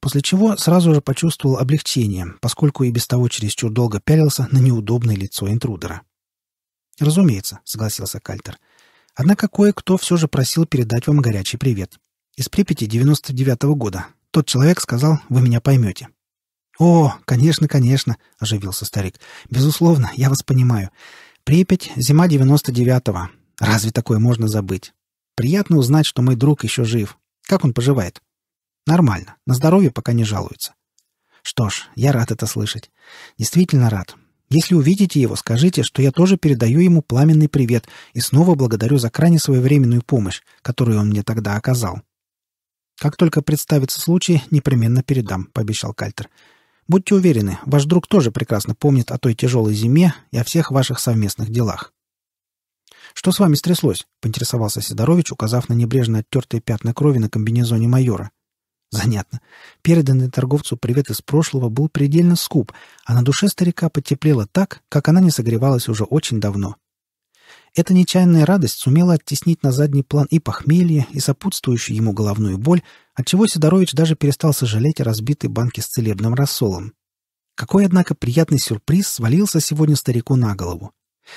После чего сразу же почувствовал облегчение, поскольку и без того чересчур долго пялился на неудобное лицо интрудера. «Разумеется», — согласился Кальтер. «Однако кое-кто все же просил передать вам горячий привет. Из Припяти 99-го года. Тот человек сказал, вы меня поймете». «О, конечно, конечно», — оживился старик. «Безусловно, я вас понимаю. Припять, зима 99-го. Разве такое можно забыть? Приятно узнать, что мой друг еще жив. Как он поживает? Нормально. На здоровье пока не жалуется. Что ж, я рад это слышать. Действительно рад. Если увидите его, скажите, что я тоже передаю ему пламенный привет и снова благодарю за крайне своевременную помощь, которую он мне тогда оказал. Как только представится случай, непременно передам, пообещал Кальтер. Будьте уверены, ваш друг тоже прекрасно помнит о той тяжелой зиме и о всех ваших совместных делах. «Что с вами стряслось?» — поинтересовался Сидорович, указав на небрежно оттертые пятна крови на комбинезоне майора. Занятно. Переданный торговцу привет из прошлого был предельно скуп, а на душе старика потеплело так, как она не согревалась уже очень давно. Эта нечаянная радость сумела оттеснить на задний план и похмелье, и сопутствующую ему головную боль, отчего Сидорович даже перестал сожалеть о разбитой банке с целебным рассолом. Какой, однако, приятный сюрприз свалился сегодня старику на голову.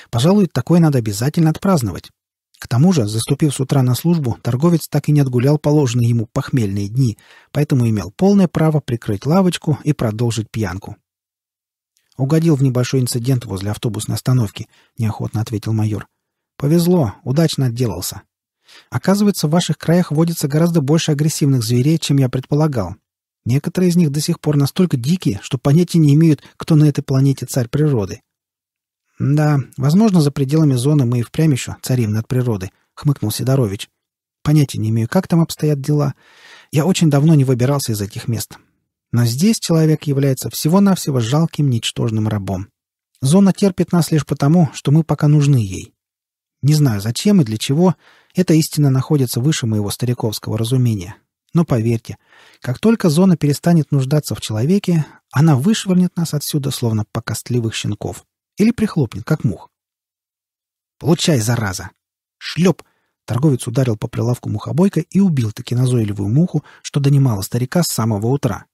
Пожалуй, такое надо обязательно отпраздновать. К тому же, заступив с утра на службу, торговец так и не отгулял положенные ему похмельные дни, поэтому имел полное право прикрыть лавочку и продолжить пьянку. «Угодил в небольшой инцидент возле автобусной остановки», — неохотно ответил майор. «Повезло, удачно отделался. Оказывается, в ваших краях водится гораздо больше агрессивных зверей, чем я предполагал. Некоторые из них до сих пор настолько дикие, что понятия не имеют, кто на этой планете царь природы. «Да, возможно, за пределами зоны мы и впрямь еще царим над природой», — хмыкнул Сидорович. «Понятия не имею, как там обстоят дела. Я очень давно не выбирался из этих мест. Но здесь человек является всего-навсего жалким, ничтожным рабом. Зона терпит нас лишь потому, что мы пока нужны ей. Не знаю, зачем и для чего, эта истина находится выше моего стариковского разумения. Но поверьте, как только зона перестанет нуждаться в человеке, она вышвырнет нас отсюда, словно покостливых щенков». Или прихлопнет, как мух. «Получай, зараза!» «Шлеп!» Торговец ударил по прилавку мухобойка и убил таки назойливую муху, что донимало старика с самого утра.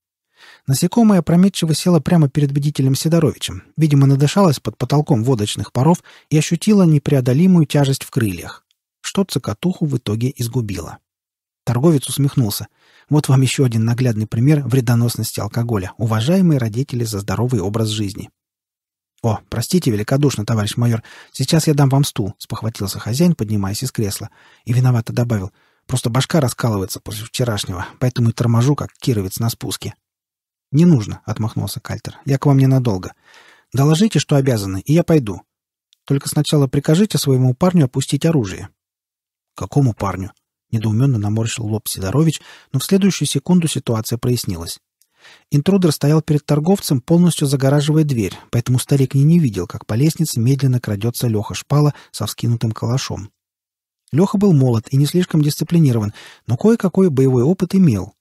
Насекомое опрометчиво село прямо перед бдительным Сидоровичем, видимо, надышалось под потолком водочных паров и ощутило непреодолимую тяжесть в крыльях, что цокотуху в итоге изгубило. Торговец усмехнулся. Вот вам еще один наглядный пример вредоносности алкоголя, уважаемые родители за здоровый образ жизни. «О, простите великодушно, товарищ майор, сейчас я дам вам стул», — спохватился хозяин, поднимаясь из кресла, и виновато добавил. «Просто башка раскалывается после вчерашнего, поэтому и торможу, как кировец на спуске». «Не нужно», — отмахнулся Кальтер. «Я к вам ненадолго. Доложите, что обязаны, и я пойду. Только сначала прикажите своему парню опустить оружие». «Какому парню?» — недоуменно наморщил лоб Сидорович, но в следующую секунду ситуация прояснилась. Интрудер стоял перед торговцем, полностью загораживая дверь, поэтому старик не, не видел, как по лестнице медленно крадется Леха Шпала со вскинутым калашом. Леха был молод и не слишком дисциплинирован, но кое-какой боевой опыт имел.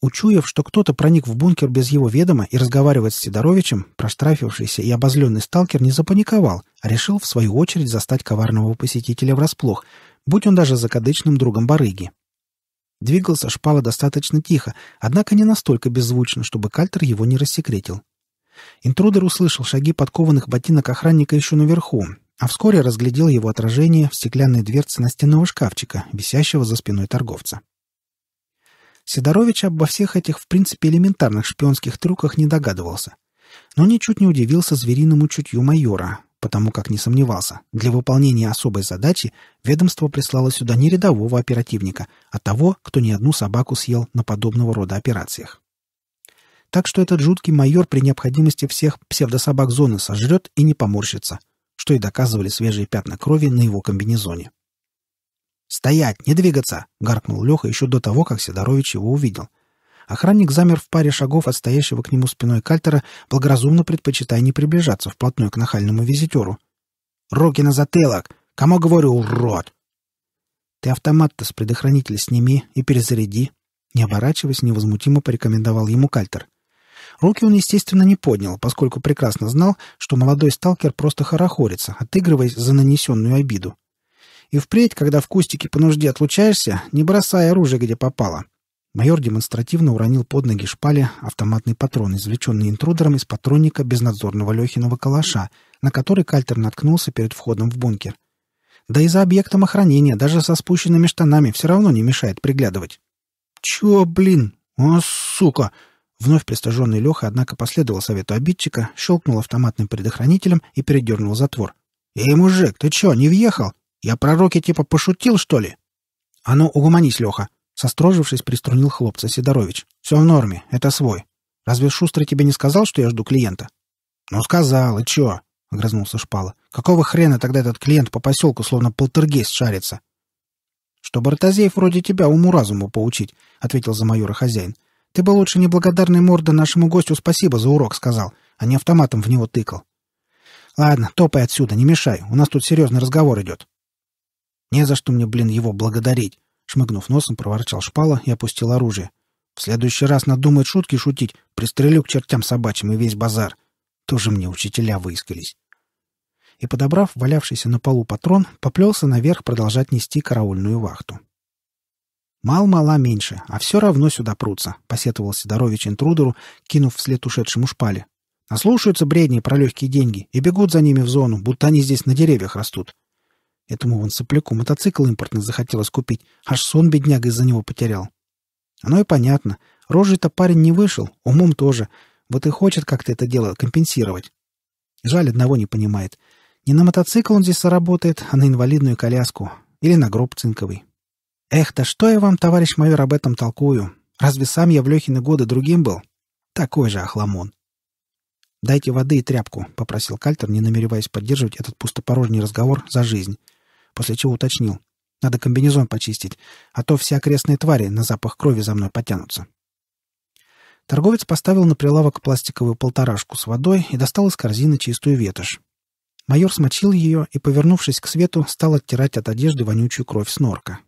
Учуяв, что кто-то проник в бункер без его ведома и разговаривает с Сидоровичем, проштрафившийся и обозленный сталкер не запаниковал, а решил в свою очередь застать коварного посетителя врасплох, будь он даже закадычным другом барыги. Двигался шпала достаточно тихо, однако не настолько беззвучно, чтобы кальтер его не рассекретил. Интрудер услышал шаги подкованных ботинок охранника еще наверху, а вскоре разглядел его отражение в стеклянной дверце настенного шкафчика, висящего за спиной торговца. Сидорович обо всех этих, в принципе, элементарных шпионских трюках не догадывался, но ничуть не удивился звериному чутью майора, потому как не сомневался, для выполнения особой задачи ведомство прислало сюда не рядового оперативника, а того, кто ни одну собаку съел на подобного рода операциях. Так что этот жуткий майор при необходимости всех псевдособак зоны сожрет и не поморщится, что и доказывали свежие пятна крови на его комбинезоне. «Стоять! Не двигаться!» — гаркнул Леха еще до того, как Сидорович его увидел. Охранник замер в паре шагов от стоящего к нему спиной кальтера, благоразумно предпочитая не приближаться вплотную к нахальному визитеру. «Руки на затылок! Кому говорю, урод!» «Ты автомат-то с предохранителя сними и перезаряди!» Не оборачиваясь, невозмутимо порекомендовал ему кальтер. Руки он, естественно, не поднял, поскольку прекрасно знал, что молодой сталкер просто хорохорится, отыгрываясь за нанесенную обиду. И впредь, когда в кустике по нужде отлучаешься, не бросай оружие, где попало. Майор демонстративно уронил под ноги шпали автоматный патрон, извлеченный интрудером из патронника безнадзорного Лехиного калаша, на который Кальтер наткнулся перед входом в бункер. Да и за объектом охранения, даже со спущенными штанами, все равно не мешает приглядывать. «Чё, блин? О, а, сука!» Вновь пристаженный Леха, однако, последовал совету обидчика, щелкнул автоматным предохранителем и передернул затвор. «Эй, мужик, ты чё, не въехал? Я пророки типа пошутил, что ли?» «А ну, угомонись, Леха!» Сострожившись, приструнил хлопца Сидорович. «Все в норме, это свой. Разве Шустрый тебе не сказал, что я жду клиента?» «Ну, сказал, и че?» — огрызнулся Шпала. «Какого хрена тогда этот клиент по поселку словно полтергейст шарится?» Чтобы Бартазеев вроде тебя уму-разуму поучить», — ответил за майора хозяин. «Ты бы лучше неблагодарный морда нашему гостю спасибо за урок сказал, а не автоматом в него тыкал». «Ладно, топай отсюда, не мешай, у нас тут серьезный разговор идет». «Не за что мне, блин, его благодарить. Шмыгнув носом, проворчал шпала и опустил оружие. «В следующий раз надумает шутки шутить, пристрелю к чертям собачьим и весь базар. Тоже мне учителя выискались». И, подобрав валявшийся на полу патрон, поплелся наверх продолжать нести караульную вахту. «Мал-мала меньше, а все равно сюда прутся», — посетовал Сидорович интрудеру, кинув вслед ушедшему шпале. «Наслушаются бредни про легкие деньги и бегут за ними в зону, будто они здесь на деревьях растут. Этому вон сопляку мотоцикл импортный захотелось купить. Аж сон бедняга из-за него потерял. Оно и понятно. Рожей-то парень не вышел, умом тоже. Вот и хочет как-то это дело компенсировать. Жаль, одного не понимает. Не на мотоцикл он здесь сработает, а на инвалидную коляску. Или на гроб цинковый. Эх, да что я вам, товарищ майор, об этом толкую? Разве сам я в Лехины годы другим был? Такой же охламон. «Дайте воды и тряпку», — попросил Кальтер, не намереваясь поддерживать этот пустопорожний разговор за жизнь после чего уточнил. «Надо комбинезон почистить, а то все окрестные твари на запах крови за мной потянутся». Торговец поставил на прилавок пластиковую полторашку с водой и достал из корзины чистую ветошь. Майор смочил ее и, повернувшись к свету, стал оттирать от одежды вонючую кровь с норка.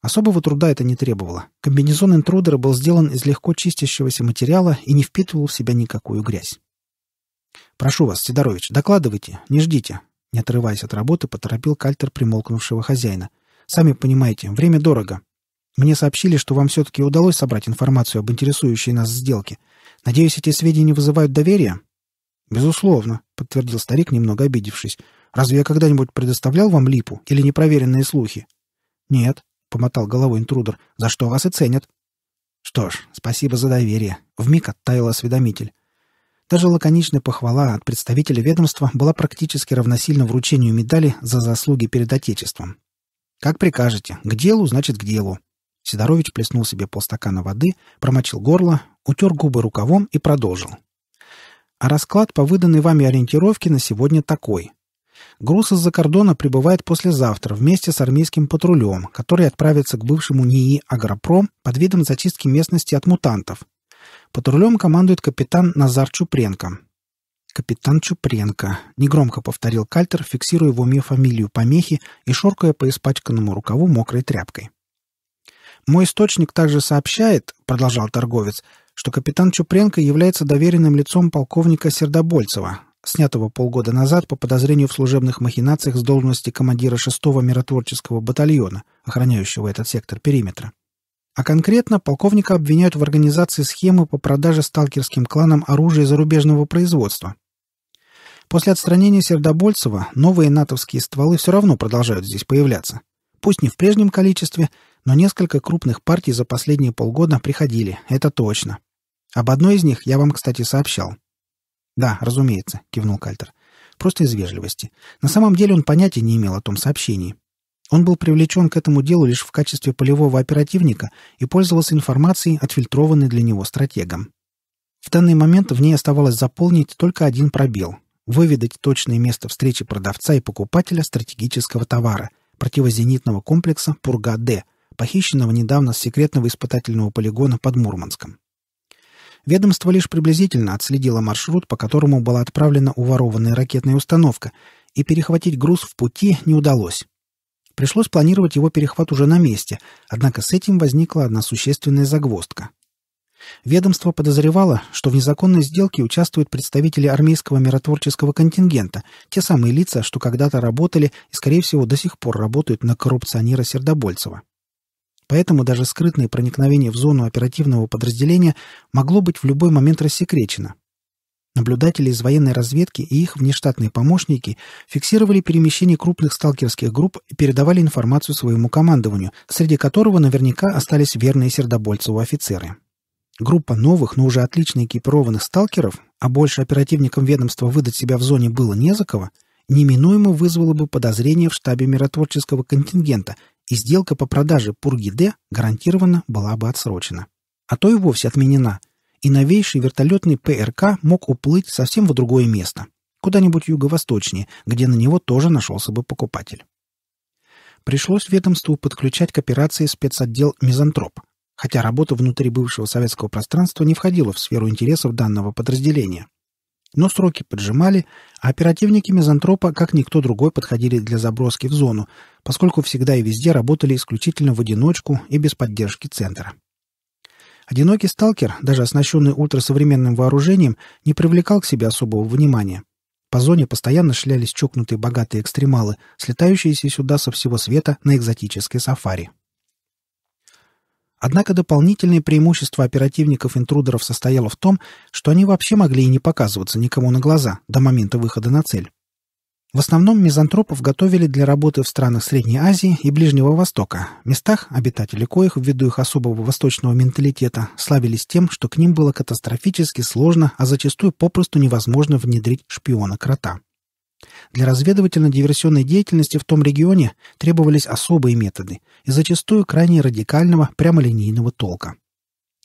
Особого труда это не требовало. Комбинезон интрудера был сделан из легко чистящегося материала и не впитывал в себя никакую грязь. «Прошу вас, Сидорович, докладывайте, не ждите. Не отрываясь от работы, поторопил кальтер примолкнувшего хозяина. «Сами понимаете, время дорого. Мне сообщили, что вам все-таки удалось собрать информацию об интересующей нас сделке. Надеюсь, эти сведения вызывают доверие?» «Безусловно», — подтвердил старик, немного обидевшись. «Разве я когда-нибудь предоставлял вам липу или непроверенные слухи?» «Нет», — помотал головой интрудер, — «за что вас и ценят». «Что ж, спасибо за доверие», — вмиг оттаял осведомитель. Даже лаконичная похвала от представителя ведомства была практически равносильна вручению медали за заслуги перед Отечеством. «Как прикажете. К делу, значит, к делу». Сидорович плеснул себе полстакана воды, промочил горло, утер губы рукавом и продолжил. «А расклад по выданной вами ориентировке на сегодня такой. Груз из-за кордона прибывает послезавтра вместе с армейским патрулем, который отправится к бывшему НИИ «Агропром» под видом зачистки местности от мутантов, Патрулем командует капитан Назар Чупренко. «Капитан Чупренко», — негромко повторил Кальтер, фиксируя в уме фамилию помехи и шоркая по испачканному рукаву мокрой тряпкой. «Мой источник также сообщает», — продолжал торговец, «что капитан Чупренко является доверенным лицом полковника Сердобольцева, снятого полгода назад по подозрению в служебных махинациях с должности командира 6-го миротворческого батальона, охраняющего этот сектор периметра. А конкретно полковника обвиняют в организации схемы по продаже сталкерским кланам оружия зарубежного производства. После отстранения Сердобольцева новые натовские стволы все равно продолжают здесь появляться. Пусть не в прежнем количестве, но несколько крупных партий за последние полгода приходили, это точно. Об одной из них я вам, кстати, сообщал. «Да, разумеется», — кивнул Кальтер. «Просто из вежливости. На самом деле он понятия не имел о том сообщении. Он был привлечен к этому делу лишь в качестве полевого оперативника и пользовался информацией, отфильтрованной для него стратегом. В данный момент в ней оставалось заполнить только один пробел – выведать точное место встречи продавца и покупателя стратегического товара – противозенитного комплекса «Пурга-Д», похищенного недавно с секретного испытательного полигона под Мурманском. Ведомство лишь приблизительно отследило маршрут, по которому была отправлена уворованная ракетная установка, и перехватить груз в пути не удалось. Пришлось планировать его перехват уже на месте, однако с этим возникла одна существенная загвоздка. Ведомство подозревало, что в незаконной сделке участвуют представители армейского миротворческого контингента, те самые лица, что когда-то работали и, скорее всего, до сих пор работают на коррупционера Сердобольцева. Поэтому даже скрытное проникновение в зону оперативного подразделения могло быть в любой момент рассекречено, Наблюдатели из военной разведки и их внештатные помощники фиксировали перемещение крупных сталкерских групп и передавали информацию своему командованию, среди которого наверняка остались верные сердобольцы у офицеры. Группа новых, но уже отлично экипированных сталкеров, а больше оперативникам ведомства выдать себя в зоне было не за кого, неминуемо вызвала бы подозрение в штабе миротворческого контингента, и сделка по продаже Пурги-Д гарантированно была бы отсрочена. А то и вовсе отменена – и новейший вертолетный ПРК мог уплыть совсем в другое место, куда-нибудь юго-восточнее, где на него тоже нашелся бы покупатель. Пришлось ведомству подключать к операции спецотдел «Мизантроп», хотя работа внутри бывшего советского пространства не входила в сферу интересов данного подразделения. Но сроки поджимали, а оперативники «Мизантропа» как никто другой подходили для заброски в зону, поскольку всегда и везде работали исключительно в одиночку и без поддержки центра. Одинокий сталкер, даже оснащенный ультрасовременным вооружением, не привлекал к себе особого внимания. По зоне постоянно шлялись чокнутые богатые экстремалы, слетающиеся сюда со всего света на экзотической сафари. Однако дополнительное преимущество оперативников-интрудеров состояло в том, что они вообще могли и не показываться никому на глаза до момента выхода на цель. В основном мизантропов готовили для работы в странах Средней Азии и Ближнего Востока, местах, обитатели коих, ввиду их особого восточного менталитета, славились тем, что к ним было катастрофически сложно, а зачастую попросту невозможно внедрить шпиона-крота. Для разведывательно-диверсионной деятельности в том регионе требовались особые методы и зачастую крайне радикального прямолинейного толка.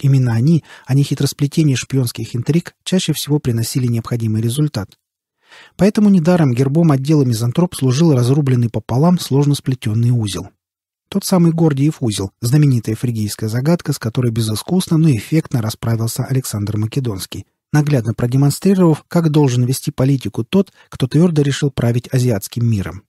Именно они, а не хитросплетение шпионских интриг, чаще всего приносили необходимый результат. Поэтому недаром гербом отдела мизантроп служил разрубленный пополам сложно сплетенный узел. Тот самый Гордиев узел, знаменитая фригийская загадка, с которой безыскусно, но эффектно расправился Александр Македонский, наглядно продемонстрировав, как должен вести политику тот, кто твердо решил править азиатским миром.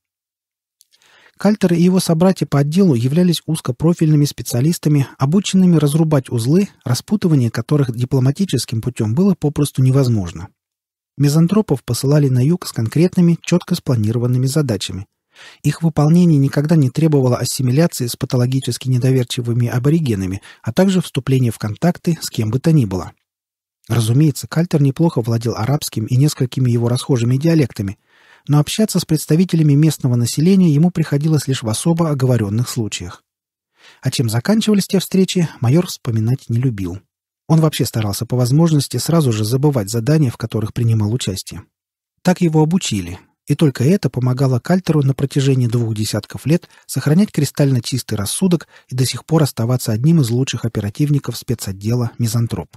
Кальтер и его собратья по отделу являлись узкопрофильными специалистами, обученными разрубать узлы, распутывание которых дипломатическим путем было попросту невозможно. Мизантропов посылали на юг с конкретными, четко спланированными задачами. Их выполнение никогда не требовало ассимиляции с патологически недоверчивыми аборигенами, а также вступления в контакты с кем бы то ни было. Разумеется, Кальтер неплохо владел арабским и несколькими его расхожими диалектами, но общаться с представителями местного населения ему приходилось лишь в особо оговоренных случаях. А чем заканчивались те встречи, майор вспоминать не любил. Он вообще старался по возможности сразу же забывать задания, в которых принимал участие. Так его обучили, и только это помогало Кальтеру на протяжении двух десятков лет сохранять кристально чистый рассудок и до сих пор оставаться одним из лучших оперативников спецотдела «Мизантроп».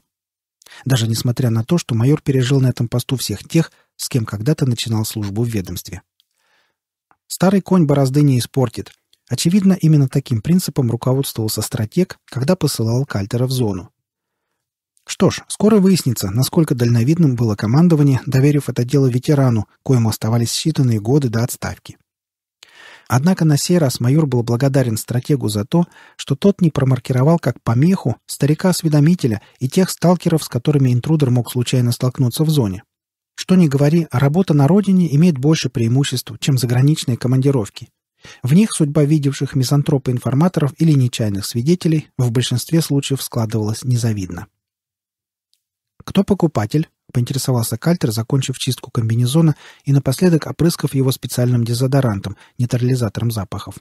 Даже несмотря на то, что майор пережил на этом посту всех тех, с кем когда-то начинал службу в ведомстве. Старый конь борозды не испортит. Очевидно, именно таким принципом руководствовался стратег, когда посылал Кальтера в зону. Что ж, скоро выяснится, насколько дальновидным было командование, доверив это дело ветерану, коему оставались считанные годы до отставки. Однако на сей раз майор был благодарен стратегу за то, что тот не промаркировал как помеху старика-осведомителя и тех сталкеров, с которыми интрудер мог случайно столкнуться в зоне. Что ни говори, работа на родине имеет больше преимуществ, чем заграничные командировки. В них судьба видевших мизантропа-информаторов или нечаянных свидетелей в большинстве случаев складывалась незавидно. «Кто покупатель?» — поинтересовался Кальтер, закончив чистку комбинезона и напоследок опрыскав его специальным дезодорантом, нейтрализатором запахов.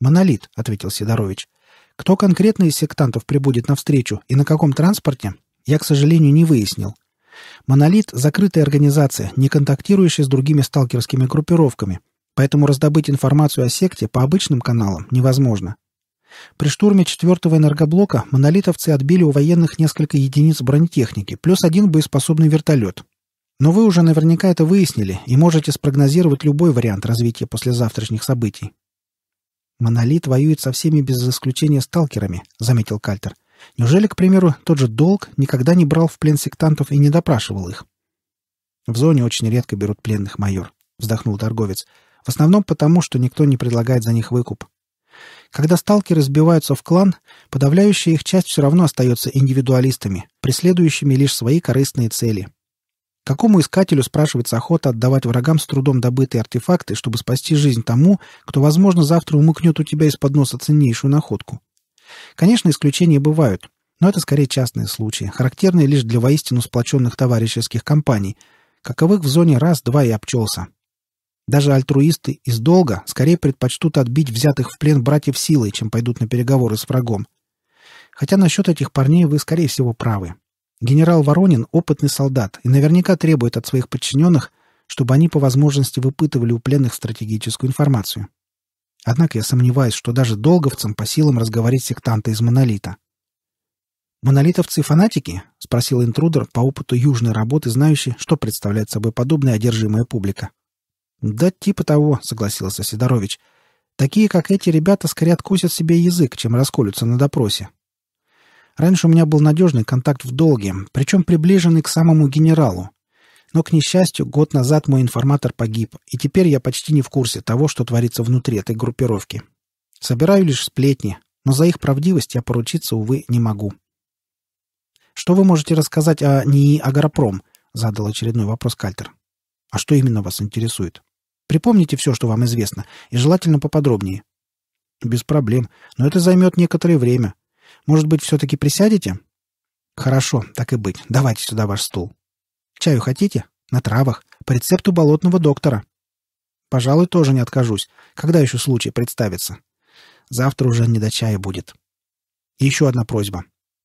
«Монолит», — ответил Сидорович. «Кто конкретно из сектантов прибудет навстречу и на каком транспорте, я, к сожалению, не выяснил. «Монолит» — закрытая организация, не контактирующая с другими сталкерскими группировками, поэтому раздобыть информацию о секте по обычным каналам невозможно. При штурме четвертого энергоблока монолитовцы отбили у военных несколько единиц бронетехники, плюс один боеспособный вертолет. Но вы уже наверняка это выяснили и можете спрогнозировать любой вариант развития послезавтрашних событий. «Монолит воюет со всеми без исключения сталкерами», — заметил Кальтер. «Неужели, к примеру, тот же Долг никогда не брал в плен сектантов и не допрашивал их?» «В зоне очень редко берут пленных, майор», — вздохнул торговец. «В основном потому, что никто не предлагает за них выкуп». Когда сталкеры разбиваются в клан, подавляющая их часть все равно остается индивидуалистами, преследующими лишь свои корыстные цели. Какому искателю спрашивается охота отдавать врагам с трудом добытые артефакты, чтобы спасти жизнь тому, кто, возможно, завтра умыкнет у тебя из-под носа ценнейшую находку? Конечно, исключения бывают, но это скорее частные случаи, характерные лишь для воистину сплоченных товарищеских компаний, каковых в зоне раз-два и обчелся. Даже альтруисты из долга скорее предпочтут отбить взятых в плен братьев силой, чем пойдут на переговоры с врагом. Хотя насчет этих парней вы, скорее всего, правы. Генерал Воронин — опытный солдат и наверняка требует от своих подчиненных, чтобы они по возможности выпытывали у пленных стратегическую информацию. Однако я сомневаюсь, что даже долговцам по силам разговорить сектанта из «Монолита». «Монолитовцы фанатики?» — спросил интрудер по опыту южной работы, знающий, что представляет собой подобная одержимая публика. «Да типа того», — согласился Сидорович. «Такие, как эти ребята, скорее откусят себе язык, чем расколются на допросе. Раньше у меня был надежный контакт в долге, причем приближенный к самому генералу. Но, к несчастью, год назад мой информатор погиб, и теперь я почти не в курсе того, что творится внутри этой группировки. Собираю лишь сплетни, но за их правдивость я поручиться, увы, не могу». «Что вы можете рассказать о НИИ «Агропром»?» — задал очередной вопрос Кальтер. «А что именно вас интересует?» Припомните все, что вам известно, и желательно поподробнее». «Без проблем, но это займет некоторое время. Может быть, все-таки присядете?» «Хорошо, так и быть. Давайте сюда ваш стул. Чаю хотите? На травах. По рецепту болотного доктора». «Пожалуй, тоже не откажусь. Когда еще случай представится?» «Завтра уже не до чая будет». еще одна просьба.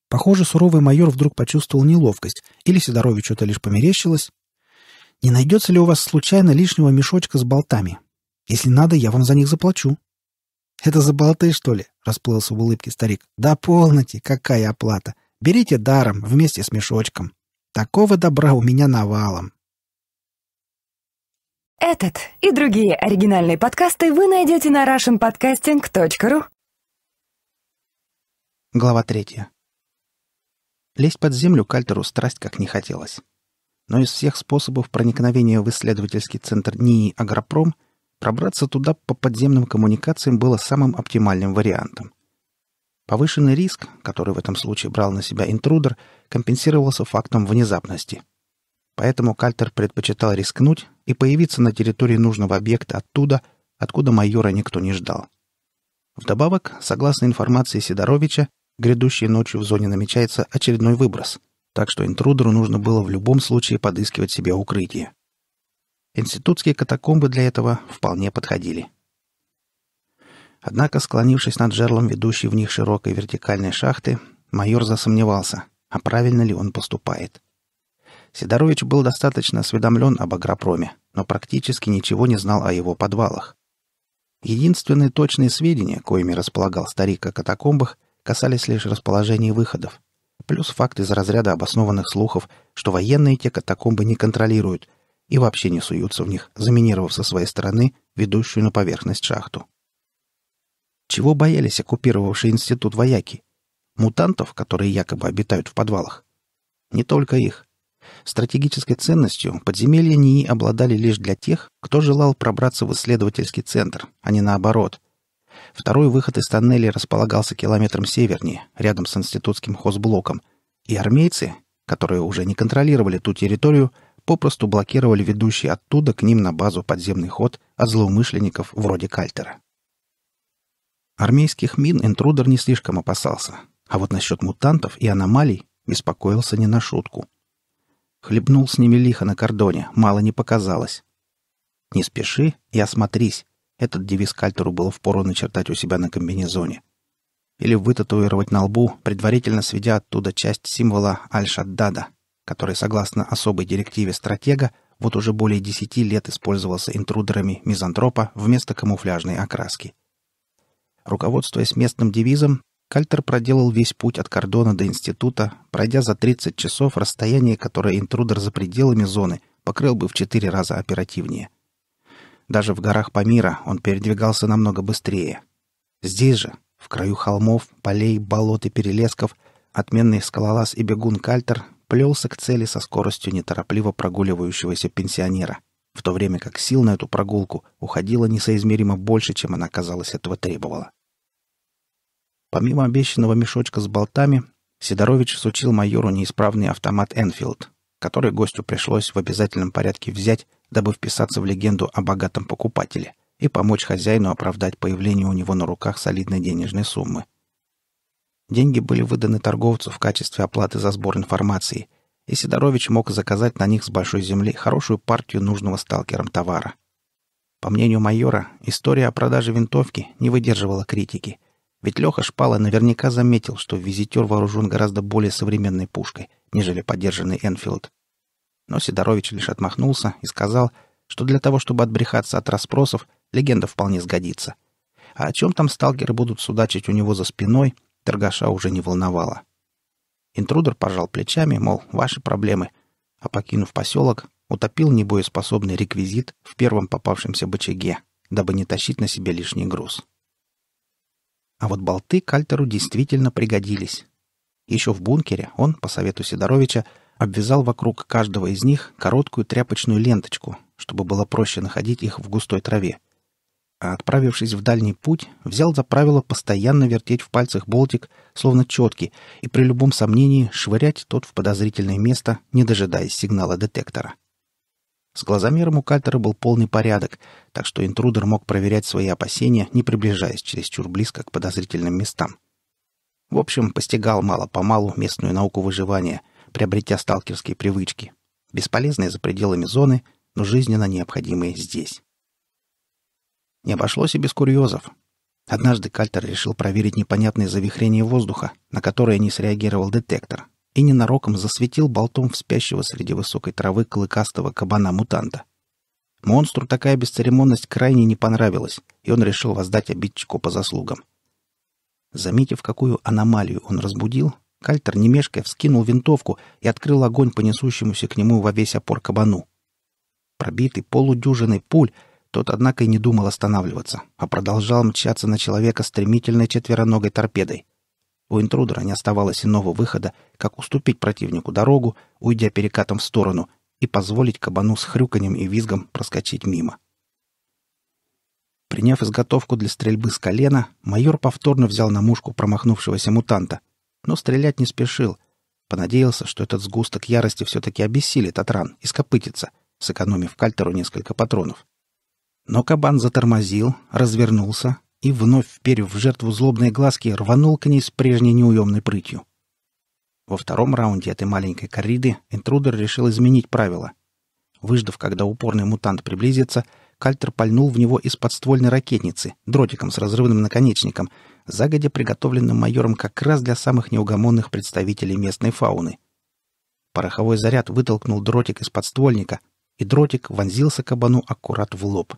Похоже, суровый майор вдруг почувствовал неловкость, или Сидоровичу это лишь померещилось, не найдется ли у вас случайно лишнего мешочка с болтами? Если надо, я вам за них заплачу». «Это за болты, что ли?» — расплылся в улыбке старик. «Да полноте! Какая оплата! Берите даром вместе с мешочком. Такого добра у меня навалом!» Этот и другие оригинальные подкасты вы найдете на russianpodcasting.ru Глава третья. Лезть под землю Кальтеру страсть как не хотелось но из всех способов проникновения в исследовательский центр НИИ «Агропром» пробраться туда по подземным коммуникациям было самым оптимальным вариантом. Повышенный риск, который в этом случае брал на себя интрудер, компенсировался фактом внезапности. Поэтому Кальтер предпочитал рискнуть и появиться на территории нужного объекта оттуда, откуда майора никто не ждал. Вдобавок, согласно информации Сидоровича, грядущей ночью в зоне намечается очередной выброс — так что интрудеру нужно было в любом случае подыскивать себе укрытие. Институтские катакомбы для этого вполне подходили. Однако, склонившись над жерлом ведущей в них широкой вертикальной шахты, майор засомневался, а правильно ли он поступает. Сидорович был достаточно осведомлен об агропроме, но практически ничего не знал о его подвалах. Единственные точные сведения, коими располагал старик о катакомбах, касались лишь расположения выходов. Плюс факт из разряда обоснованных слухов, что военные те катакомбы не контролируют и вообще не суются в них, заминировав со своей стороны ведущую на поверхность шахту. Чего боялись оккупировавшие институт вояки? Мутантов, которые якобы обитают в подвалах? Не только их. Стратегической ценностью подземелья НИИ обладали лишь для тех, кто желал пробраться в исследовательский центр, а не наоборот — Второй выход из тоннеля располагался километром севернее, рядом с институтским хозблоком, и армейцы, которые уже не контролировали ту территорию, попросту блокировали ведущий оттуда к ним на базу подземный ход от злоумышленников вроде Кальтера. Армейских мин интрудер не слишком опасался, а вот насчет мутантов и аномалий беспокоился не на шутку. Хлебнул с ними лихо на кордоне, мало не показалось. «Не спеши и осмотрись», этот девиз Кальтеру было впору начертать у себя на комбинезоне. Или вытатуировать на лбу, предварительно сведя оттуда часть символа Аль-Шаддада, который, согласно особой директиве стратега, вот уже более десяти лет использовался интрудерами мизантропа вместо камуфляжной окраски. Руководствуясь местным девизом, Кальтер проделал весь путь от кордона до института, пройдя за 30 часов расстояние, которое интрудер за пределами зоны покрыл бы в четыре раза оперативнее – даже в горах Памира он передвигался намного быстрее. Здесь же, в краю холмов, полей, болот и перелесков, отменный скалолаз и бегун Кальтер плелся к цели со скоростью неторопливо прогуливающегося пенсионера, в то время как сил на эту прогулку уходило несоизмеримо больше, чем она, казалось, этого требовала. Помимо обещанного мешочка с болтами, Сидорович сучил майору неисправный автомат «Энфилд», который гостю пришлось в обязательном порядке взять дабы вписаться в легенду о богатом покупателе и помочь хозяину оправдать появление у него на руках солидной денежной суммы. Деньги были выданы торговцу в качестве оплаты за сбор информации, и Сидорович мог заказать на них с большой земли хорошую партию нужного сталкерам товара. По мнению майора, история о продаже винтовки не выдерживала критики, ведь Леха Шпала наверняка заметил, что визитер вооружен гораздо более современной пушкой, нежели подержанный Энфилд но Сидорович лишь отмахнулся и сказал, что для того, чтобы отбрехаться от расспросов, легенда вполне сгодится. А о чем там сталкеры будут судачить у него за спиной, торгаша уже не волновало. Интрудер пожал плечами, мол, ваши проблемы, а покинув поселок, утопил небоеспособный реквизит в первом попавшемся бочаге, дабы не тащить на себе лишний груз. А вот болты Кальтеру действительно пригодились. Еще в бункере он, по совету Сидоровича, обвязал вокруг каждого из них короткую тряпочную ленточку, чтобы было проще находить их в густой траве. А отправившись в дальний путь, взял за правило постоянно вертеть в пальцах болтик, словно четки, и при любом сомнении швырять тот в подозрительное место, не дожидаясь сигнала детектора. С глазомером у Кальтера был полный порядок, так что интрудер мог проверять свои опасения, не приближаясь чересчур близко к подозрительным местам. В общем, постигал мало-помалу местную науку выживания — приобретя сталкерские привычки, бесполезные за пределами зоны, но жизненно необходимые здесь. Не обошлось и без курьезов. Однажды Кальтер решил проверить непонятное завихрение воздуха, на которое не среагировал детектор, и ненароком засветил болтом в спящего среди высокой травы клыкастого кабана-мутанта. Монстру такая бесцеремонность крайне не понравилась, и он решил воздать обидчику по заслугам. Заметив, какую аномалию он разбудил, Кальтер, не мешкая, вскинул винтовку и открыл огонь по несущемуся к нему во весь опор кабану. Пробитый полудюжиной пуль, тот, однако, и не думал останавливаться, а продолжал мчаться на человека стремительной четвероногой торпедой. У интрудера не оставалось иного выхода, как уступить противнику дорогу, уйдя перекатом в сторону, и позволить кабану с хрюканьем и визгом проскочить мимо. Приняв изготовку для стрельбы с колена, майор повторно взял на мушку промахнувшегося мутанта — но стрелять не спешил. Понадеялся, что этот сгусток ярости все-таки обессилит от ран и скопытится, сэкономив кальтеру несколько патронов. Но кабан затормозил, развернулся и, вновь вперев в жертву злобные глазки, рванул к ней с прежней неуемной прытью. Во втором раунде этой маленькой корриды интрудер решил изменить правила. Выждав, когда упорный мутант приблизится, Кальтер пальнул в него из подствольной ракетницы, дротиком с разрывным наконечником, загодя приготовленным майором как раз для самых неугомонных представителей местной фауны. Пороховой заряд вытолкнул дротик из подствольника, и дротик вонзился кабану аккурат в лоб,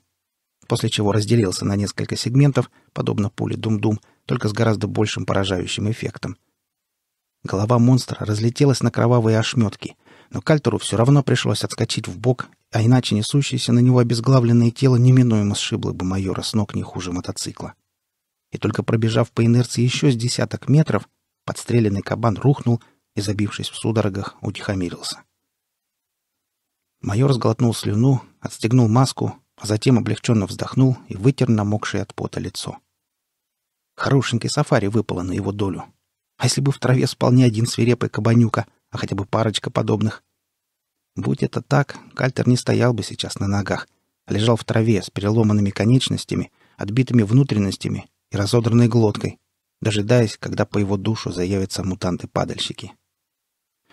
после чего разделился на несколько сегментов, подобно пуле Дум-Дум, только с гораздо большим поражающим эффектом. Голова монстра разлетелась на кровавые ошметки, но Кальтеру все равно пришлось отскочить в бок, а иначе несущееся на него обезглавленное тело неминуемо сшибло бы майора с ног не хуже мотоцикла и только пробежав по инерции еще с десяток метров, подстреленный кабан рухнул и, забившись в судорогах, утихомирился. Майор сглотнул слюну, отстегнул маску, а затем облегченно вздохнул и вытер намокшее от пота лицо. Хорошенький сафари выпало на его долю. А если бы в траве спал не один свирепый кабанюка, а хотя бы парочка подобных? Будь это так, Кальтер не стоял бы сейчас на ногах, а лежал в траве с переломанными конечностями, отбитыми внутренностями и разодранной глоткой, дожидаясь, когда по его душу заявятся мутанты-падальщики.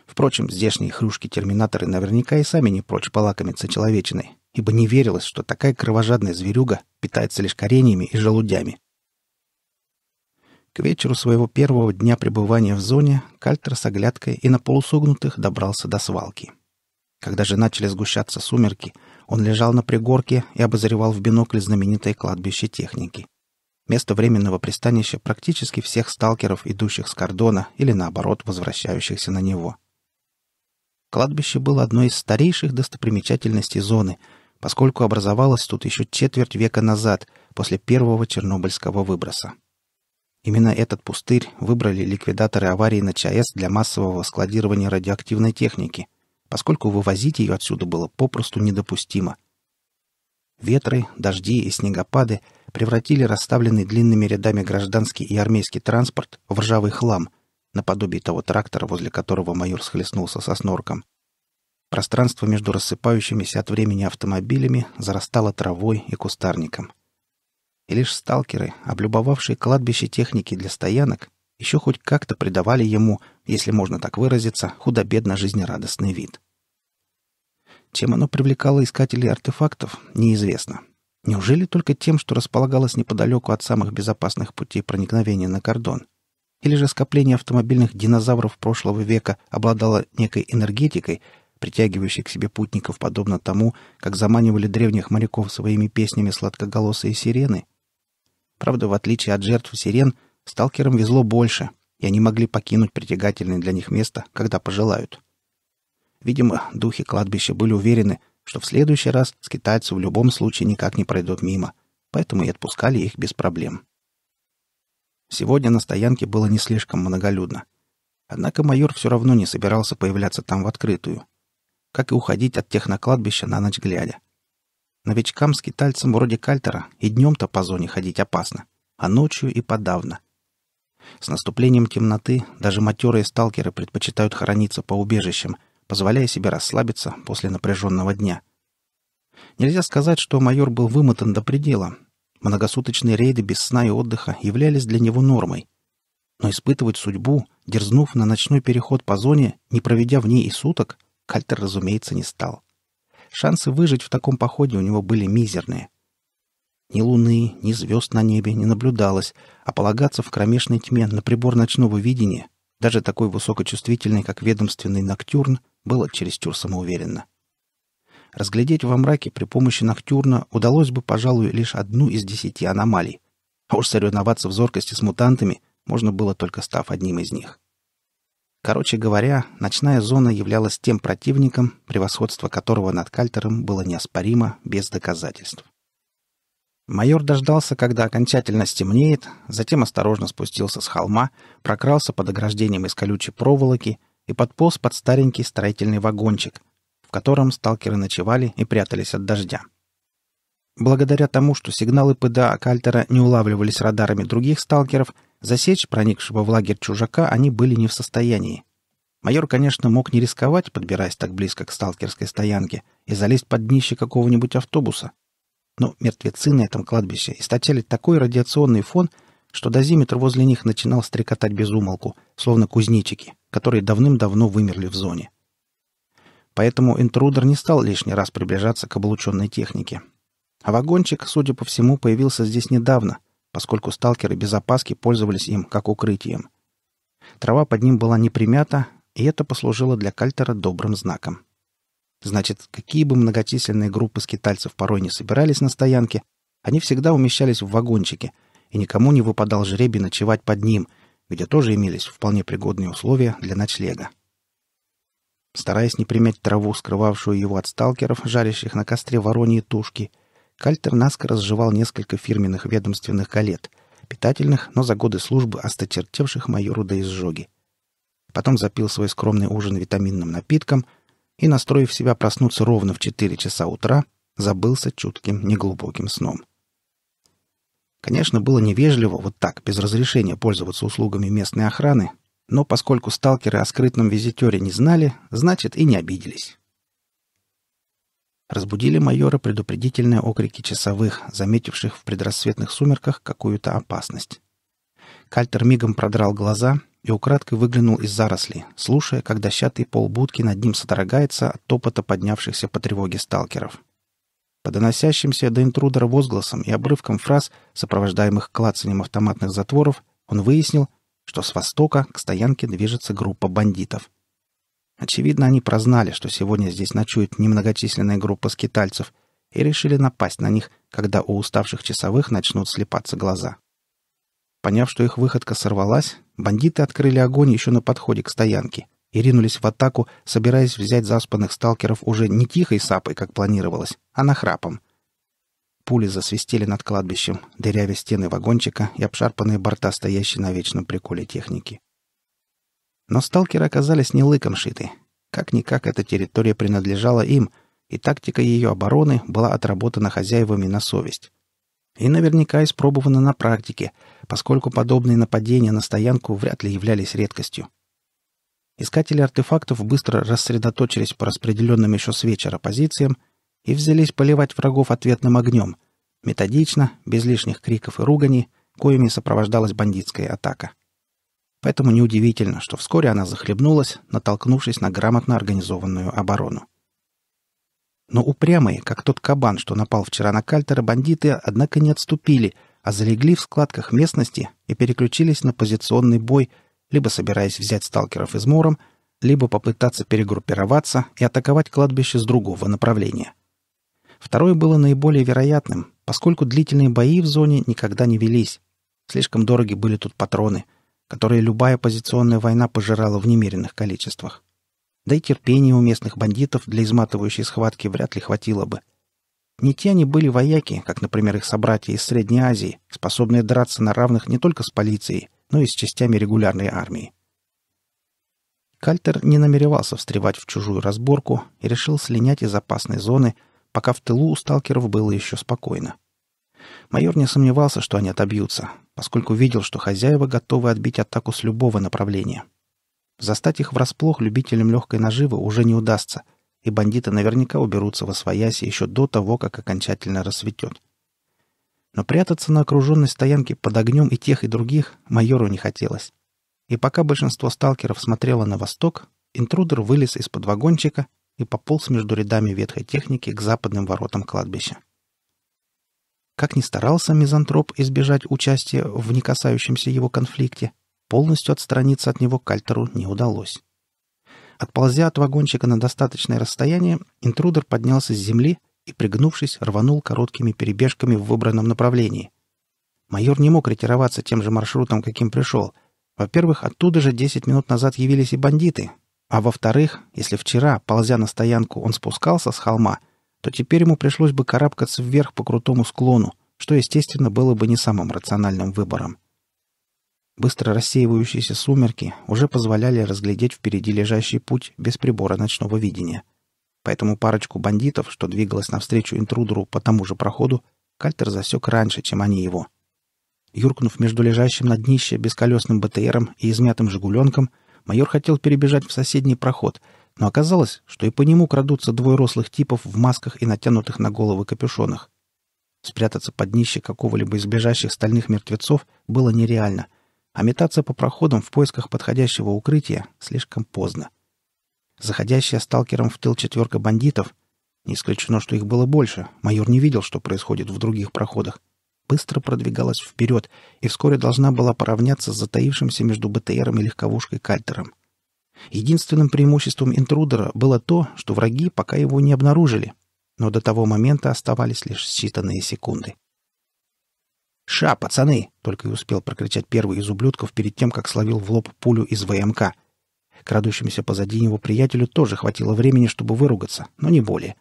Впрочем, здешние хрюшки-терминаторы наверняка и сами не прочь полакомиться человечиной, ибо не верилось, что такая кровожадная зверюга питается лишь кореньями и желудями. К вечеру своего первого дня пребывания в зоне Кальтер с оглядкой и на полусогнутых добрался до свалки. Когда же начали сгущаться сумерки, он лежал на пригорке и обозревал в бинокль знаменитое кладбище техники — место временного пристанища практически всех сталкеров, идущих с кордона или, наоборот, возвращающихся на него. Кладбище было одной из старейших достопримечательностей зоны, поскольку образовалось тут еще четверть века назад, после первого чернобыльского выброса. Именно этот пустырь выбрали ликвидаторы аварии на ЧАЭС для массового складирования радиоактивной техники, поскольку вывозить ее отсюда было попросту недопустимо – Ветры, дожди и снегопады превратили расставленный длинными рядами гражданский и армейский транспорт в ржавый хлам, наподобие того трактора, возле которого майор схлестнулся со снорком. Пространство между рассыпающимися от времени автомобилями зарастало травой и кустарником. И лишь сталкеры, облюбовавшие кладбище техники для стоянок, еще хоть как-то придавали ему, если можно так выразиться, худобедно жизнерадостный вид. — чем оно привлекало искателей артефактов, неизвестно. Неужели только тем, что располагалось неподалеку от самых безопасных путей проникновения на кордон? Или же скопление автомобильных динозавров прошлого века обладало некой энергетикой, притягивающей к себе путников подобно тому, как заманивали древних моряков своими песнями сладкоголосые сирены? Правда, в отличие от жертв сирен, сталкерам везло больше, и они могли покинуть притягательное для них место, когда пожелают. — Видимо, духи кладбища были уверены, что в следующий раз скитальцы в любом случае никак не пройдут мимо, поэтому и отпускали их без проблем. Сегодня на стоянке было не слишком многолюдно. Однако майор все равно не собирался появляться там в открытую, как и уходить от технокладбища на ночь глядя. Новичкам с китайцем вроде Кальтера и днем-то по зоне ходить опасно, а ночью и подавно. С наступлением темноты даже матерые сталкеры предпочитают хорониться по убежищам – позволяя себе расслабиться после напряженного дня. Нельзя сказать, что майор был вымотан до предела. Многосуточные рейды без сна и отдыха являлись для него нормой. Но испытывать судьбу, дерзнув на ночной переход по зоне, не проведя в ней и суток, Кальтер, разумеется, не стал. Шансы выжить в таком походе у него были мизерные. Ни луны, ни звезд на небе не наблюдалось, а полагаться в кромешной тьме на прибор ночного видения даже такой высокочувствительный, как ведомственный Ноктюрн, было чересчур самоуверенно. Разглядеть во мраке при помощи Ноктюрна удалось бы, пожалуй, лишь одну из десяти аномалий. А уж соревноваться в зоркости с мутантами можно было только став одним из них. Короче говоря, ночная зона являлась тем противником, превосходство которого над Кальтером было неоспоримо без доказательств. Майор дождался, когда окончательно стемнеет, затем осторожно спустился с холма, прокрался под ограждением из колючей проволоки и подполз под старенький строительный вагончик, в котором сталкеры ночевали и прятались от дождя. Благодаря тому, что сигналы ПДА Кальтера не улавливались радарами других сталкеров, засечь проникшего в лагерь чужака они были не в состоянии. Майор, конечно, мог не рисковать, подбираясь так близко к сталкерской стоянке, и залезть под днище какого-нибудь автобуса, но ну, мертвецы на этом кладбище источали такой радиационный фон, что дозиметр возле них начинал стрекотать без умолку, словно кузнечики, которые давным-давно вымерли в зоне. Поэтому интрудер не стал лишний раз приближаться к облученной технике. А вагончик, судя по всему, появился здесь недавно, поскольку сталкеры без опаски пользовались им как укрытием. Трава под ним была не и это послужило для Кальтера добрым знаком. Значит, какие бы многочисленные группы скитальцев порой не собирались на стоянке, они всегда умещались в вагончике, и никому не выпадал жребий ночевать под ним, где тоже имелись вполне пригодные условия для ночлега. Стараясь не примять траву, скрывавшую его от сталкеров, жарящих на костре вороньи тушки, Кальтер наскоро сживал несколько фирменных ведомственных галет, питательных, но за годы службы осточертевших майору до изжоги. Потом запил свой скромный ужин витаминным напитком — и, настроив себя проснуться ровно в 4 часа утра, забылся чутким, неглубоким сном. Конечно, было невежливо вот так, без разрешения пользоваться услугами местной охраны, но поскольку сталкеры о скрытном визитере не знали, значит и не обиделись. Разбудили майора предупредительные окрики часовых, заметивших в предрассветных сумерках какую-то опасность. Кальтер мигом продрал глаза и украдкой выглянул из заросли, слушая, как дощатый пол будки над ним содрогается от топота поднявшихся по тревоге сталкеров. По доносящимся до интрудера возгласам и обрывкам фраз, сопровождаемых клацанием автоматных затворов, он выяснил, что с востока к стоянке движется группа бандитов. Очевидно, они прознали, что сегодня здесь ночует немногочисленная группа скитальцев, и решили напасть на них, когда у уставших часовых начнут слепаться глаза. Поняв, что их выходка сорвалась, Бандиты открыли огонь еще на подходе к стоянке и ринулись в атаку, собираясь взять заспанных сталкеров уже не тихой сапой, как планировалось, а нахрапом. Пули засвистели над кладбищем, дырявя стены вагончика и обшарпанные борта, стоящие на вечном приколе техники. Но сталкеры оказались не лыком шиты. Как-никак эта территория принадлежала им, и тактика ее обороны была отработана хозяевами на совесть и наверняка испробовано на практике, поскольку подобные нападения на стоянку вряд ли являлись редкостью. Искатели артефактов быстро рассредоточились по распределенным еще с вечера позициям и взялись поливать врагов ответным огнем, методично, без лишних криков и руганий, коими сопровождалась бандитская атака. Поэтому неудивительно, что вскоре она захлебнулась, натолкнувшись на грамотно организованную оборону. Но упрямые, как тот кабан, что напал вчера на кальтера, бандиты, однако не отступили, а залегли в складках местности и переключились на позиционный бой, либо собираясь взять сталкеров измором, либо попытаться перегруппироваться и атаковать кладбище с другого направления. Второе было наиболее вероятным, поскольку длительные бои в зоне никогда не велись. Слишком дороги были тут патроны, которые любая позиционная война пожирала в немеренных количествах. Да и терпения у местных бандитов для изматывающей схватки вряд ли хватило бы. Не те они были вояки, как, например, их собратья из Средней Азии, способные драться на равных не только с полицией, но и с частями регулярной армии. Кальтер не намеревался встревать в чужую разборку и решил слинять из опасной зоны, пока в тылу у сталкеров было еще спокойно. Майор не сомневался, что они отобьются, поскольку видел, что хозяева готовы отбить атаку с любого направления — Застать их врасплох любителям легкой наживы уже не удастся, и бандиты наверняка уберутся во свояси еще до того, как окончательно рассветет. Но прятаться на окруженной стоянке под огнем и тех, и других майору не хотелось. И пока большинство сталкеров смотрело на восток, интрудер вылез из-под вагончика и пополз между рядами ветхой техники к западным воротам кладбища. Как ни старался мизантроп избежать участия в не касающемся его конфликте, Полностью отстраниться от него Кальтеру не удалось. Отползя от вагончика на достаточное расстояние, интрудер поднялся с земли и, пригнувшись, рванул короткими перебежками в выбранном направлении. Майор не мог ретироваться тем же маршрутом, каким пришел. Во-первых, оттуда же 10 минут назад явились и бандиты. А во-вторых, если вчера, ползя на стоянку, он спускался с холма, то теперь ему пришлось бы карабкаться вверх по крутому склону, что, естественно, было бы не самым рациональным выбором. Быстро рассеивающиеся сумерки уже позволяли разглядеть впереди лежащий путь без прибора ночного видения. Поэтому парочку бандитов, что двигалась навстречу интрудеру по тому же проходу, Кальтер засек раньше, чем они его. Юркнув между лежащим на днище бесколесным БТРом и измятым «Жигуленком», майор хотел перебежать в соседний проход, но оказалось, что и по нему крадутся двое рослых типов в масках и натянутых на головы капюшонах. Спрятаться под днище какого-либо из бежащих стальных мертвецов было нереально — а метаться по проходам в поисках подходящего укрытия слишком поздно. Заходящая сталкером в тыл четверка бандитов, не исключено, что их было больше, майор не видел, что происходит в других проходах, быстро продвигалась вперед и вскоре должна была поравняться с затаившимся между БТРом и легковушкой Кальтером. Единственным преимуществом интрудера было то, что враги пока его не обнаружили, но до того момента оставались лишь считанные секунды. «Ша, пацаны!» — только и успел прокричать первый из ублюдков перед тем, как словил в лоб пулю из ВМК. Крадущимся позади него приятелю тоже хватило времени, чтобы выругаться, но не более.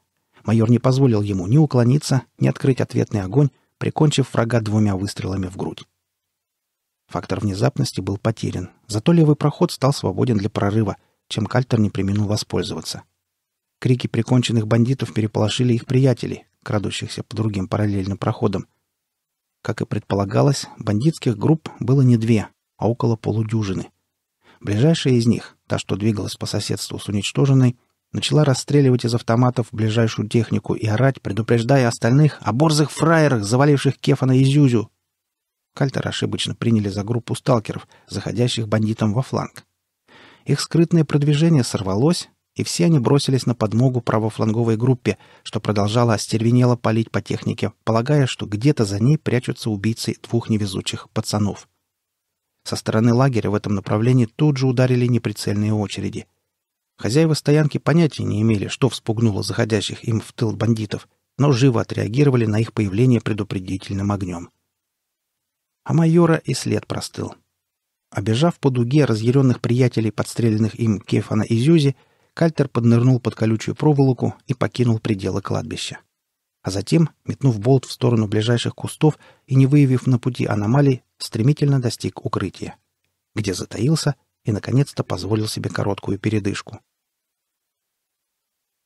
Майор не позволил ему ни уклониться, ни открыть ответный огонь, прикончив врага двумя выстрелами в грудь. Фактор внезапности был потерян, зато левый проход стал свободен для прорыва, чем Кальтер не применил воспользоваться. Крики приконченных бандитов переполошили их приятелей, крадущихся по другим параллельным проходам — как и предполагалось, бандитских групп было не две, а около полудюжины. Ближайшая из них, та, что двигалась по соседству с уничтоженной, начала расстреливать из автоматов ближайшую технику и орать, предупреждая остальных о борзых фраерах, заваливших Кефана и Зюзю. Кальтер ошибочно приняли за группу сталкеров, заходящих бандитам во фланг. Их скрытное продвижение сорвалось, и все они бросились на подмогу правофланговой группе, что продолжала остервенело палить по технике, полагая, что где-то за ней прячутся убийцы двух невезучих пацанов. Со стороны лагеря в этом направлении тут же ударили неприцельные очереди. Хозяева стоянки понятия не имели, что вспугнуло заходящих им в тыл бандитов, но живо отреагировали на их появление предупредительным огнем. А майора и след простыл. Обежав по дуге разъяренных приятелей, подстреленных им Кефана и Зюзи, Кальтер поднырнул под колючую проволоку и покинул пределы кладбища. А затем, метнув болт в сторону ближайших кустов и не выявив на пути аномалий, стремительно достиг укрытия, где затаился и, наконец-то, позволил себе короткую передышку.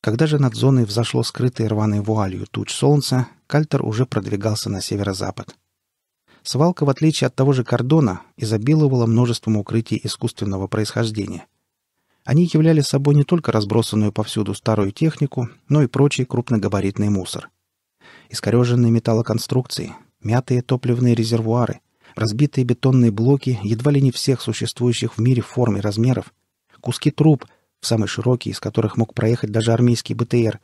Когда же над зоной взошло скрытое рваной вуалью туч солнца, Кальтер уже продвигался на северо-запад. Свалка, в отличие от того же кордона, изобиловала множеством укрытий искусственного происхождения. Они являли собой не только разбросанную повсюду старую технику, но и прочий крупногабаритный мусор. Искореженные металлоконструкции, мятые топливные резервуары, разбитые бетонные блоки едва ли не всех существующих в мире форм и размеров, куски труб, в самый широкий из которых мог проехать даже армейский БТР,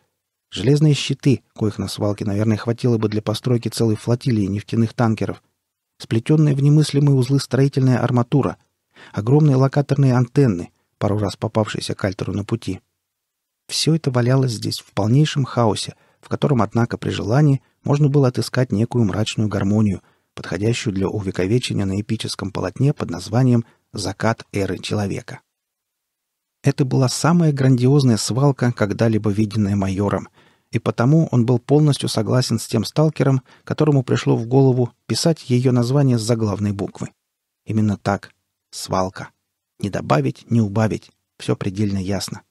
железные щиты, коих на свалке, наверное, хватило бы для постройки целой флотилии нефтяных танкеров, сплетенные в немыслимые узлы строительная арматура, огромные локаторные антенны — пару раз попавшийся к Альтеру на пути. Все это валялось здесь в полнейшем хаосе, в котором, однако, при желании можно было отыскать некую мрачную гармонию, подходящую для увековечения на эпическом полотне под названием «Закат эры человека». Это была самая грандиозная свалка, когда-либо виденная майором, и потому он был полностью согласен с тем сталкером, которому пришло в голову писать ее название с заглавной буквы. Именно так — свалка. Не добавить, не убавить. Все предельно ясно.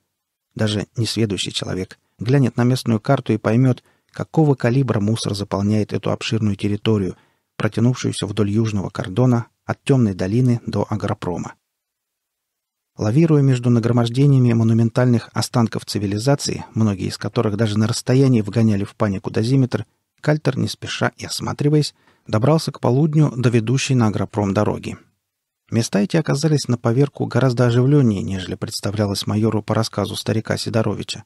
Даже несведущий человек глянет на местную карту и поймет, какого калибра мусор заполняет эту обширную территорию, протянувшуюся вдоль южного кордона от темной долины до агропрома. Лавируя между нагромождениями монументальных останков цивилизации, многие из которых даже на расстоянии вгоняли в панику дозиметр, Кальтер, не спеша и осматриваясь, добрался к полудню до ведущей на агропром дороги – Места эти оказались на поверку гораздо оживленнее, нежели представлялось майору по рассказу старика Сидоровича.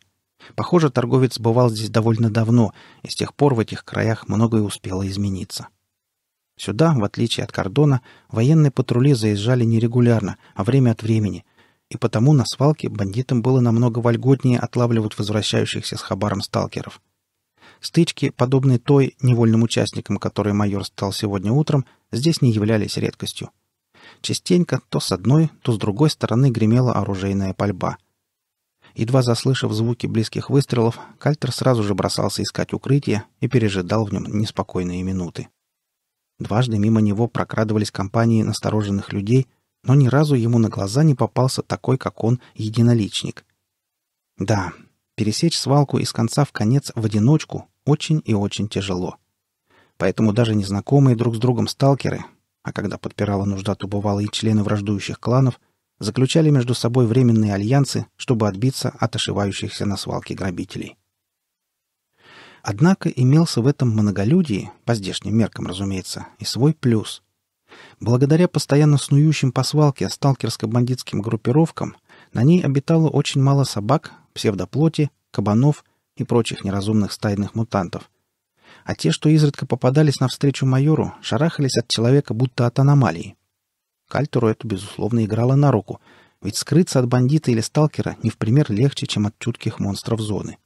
Похоже, торговец бывал здесь довольно давно, и с тех пор в этих краях многое успело измениться. Сюда, в отличие от кордона, военные патрули заезжали нерегулярно, а время от времени, и потому на свалке бандитам было намного вольготнее отлавливать возвращающихся с хабаром сталкеров. Стычки, подобные той невольным участникам, которой майор стал сегодня утром, здесь не являлись редкостью. Частенько то с одной, то с другой стороны гремела оружейная пальба. Едва заслышав звуки близких выстрелов, Кальтер сразу же бросался искать укрытие и пережидал в нем неспокойные минуты. Дважды мимо него прокрадывались компании настороженных людей, но ни разу ему на глаза не попался такой, как он, единоличник. Да, пересечь свалку из конца в конец в одиночку очень и очень тяжело. Поэтому даже незнакомые друг с другом сталкеры а когда подпирала нужда, то бывало и члены враждующих кланов, заключали между собой временные альянсы, чтобы отбиться от ошивающихся на свалке грабителей. Однако имелся в этом многолюдии, по здешним меркам, разумеется, и свой плюс. Благодаря постоянно снующим по свалке сталкерско-бандитским группировкам, на ней обитало очень мало собак, псевдоплоти, кабанов и прочих неразумных стайных мутантов – а те, что изредка попадались навстречу майору, шарахались от человека будто от аномалии. Кальтеру это, безусловно, играло на руку, ведь скрыться от бандита или сталкера не в пример легче, чем от чутких монстров зоны.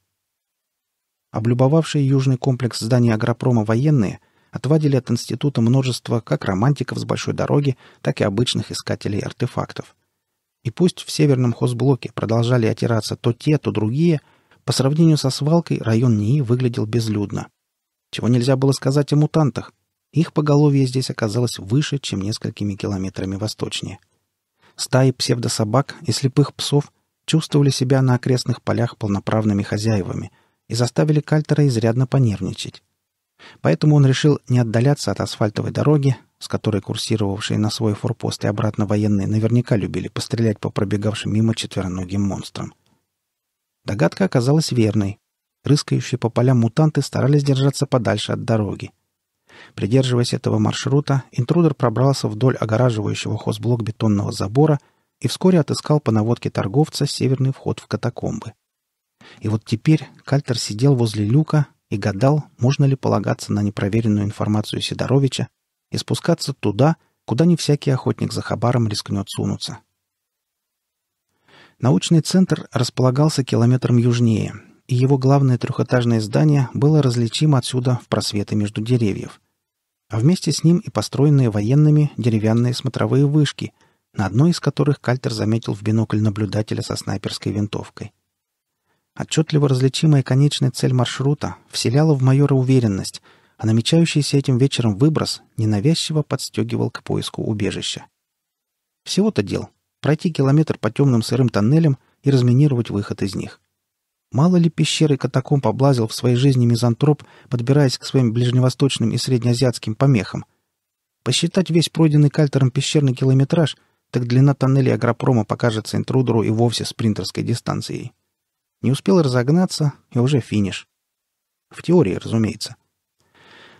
Облюбовавшие южный комплекс зданий агропрома военные отвадили от института множество как романтиков с большой дороги, так и обычных искателей артефактов. И пусть в северном хозблоке продолжали отираться то те, то другие, по сравнению со свалкой район НИИ выглядел безлюдно чего нельзя было сказать о мутантах. Их поголовье здесь оказалось выше, чем несколькими километрами восточнее. Стаи псевдособак и слепых псов чувствовали себя на окрестных полях полноправными хозяевами и заставили Кальтера изрядно понервничать. Поэтому он решил не отдаляться от асфальтовой дороги, с которой курсировавшие на свой форпост и обратно военные наверняка любили пострелять по пробегавшим мимо четвероногим монстрам. Догадка оказалась верной рыскающие по полям мутанты старались держаться подальше от дороги. Придерживаясь этого маршрута, интрудер пробрался вдоль огораживающего хозблок бетонного забора и вскоре отыскал по наводке торговца северный вход в катакомбы. И вот теперь Кальтер сидел возле люка и гадал, можно ли полагаться на непроверенную информацию Сидоровича и спускаться туда, куда не всякий охотник за хабаром рискнет сунуться. Научный центр располагался километром южнее, и его главное трехэтажное здание было различимо отсюда в просветы между деревьев. А вместе с ним и построенные военными деревянные смотровые вышки, на одной из которых Кальтер заметил в бинокль наблюдателя со снайперской винтовкой. Отчетливо различимая конечная цель маршрута вселяла в майора уверенность, а намечающийся этим вечером выброс ненавязчиво подстегивал к поиску убежища. Всего-то дел — пройти километр по темным сырым тоннелям и разминировать выход из них. Мало ли пещеры катакомб облазил в своей жизни мизантроп, подбираясь к своим ближневосточным и среднеазиатским помехам. Посчитать весь пройденный кальтером пещерный километраж, так длина тоннеля агропрома покажется интрудеру и вовсе спринтерской дистанцией. Не успел разогнаться, и уже финиш. В теории, разумеется.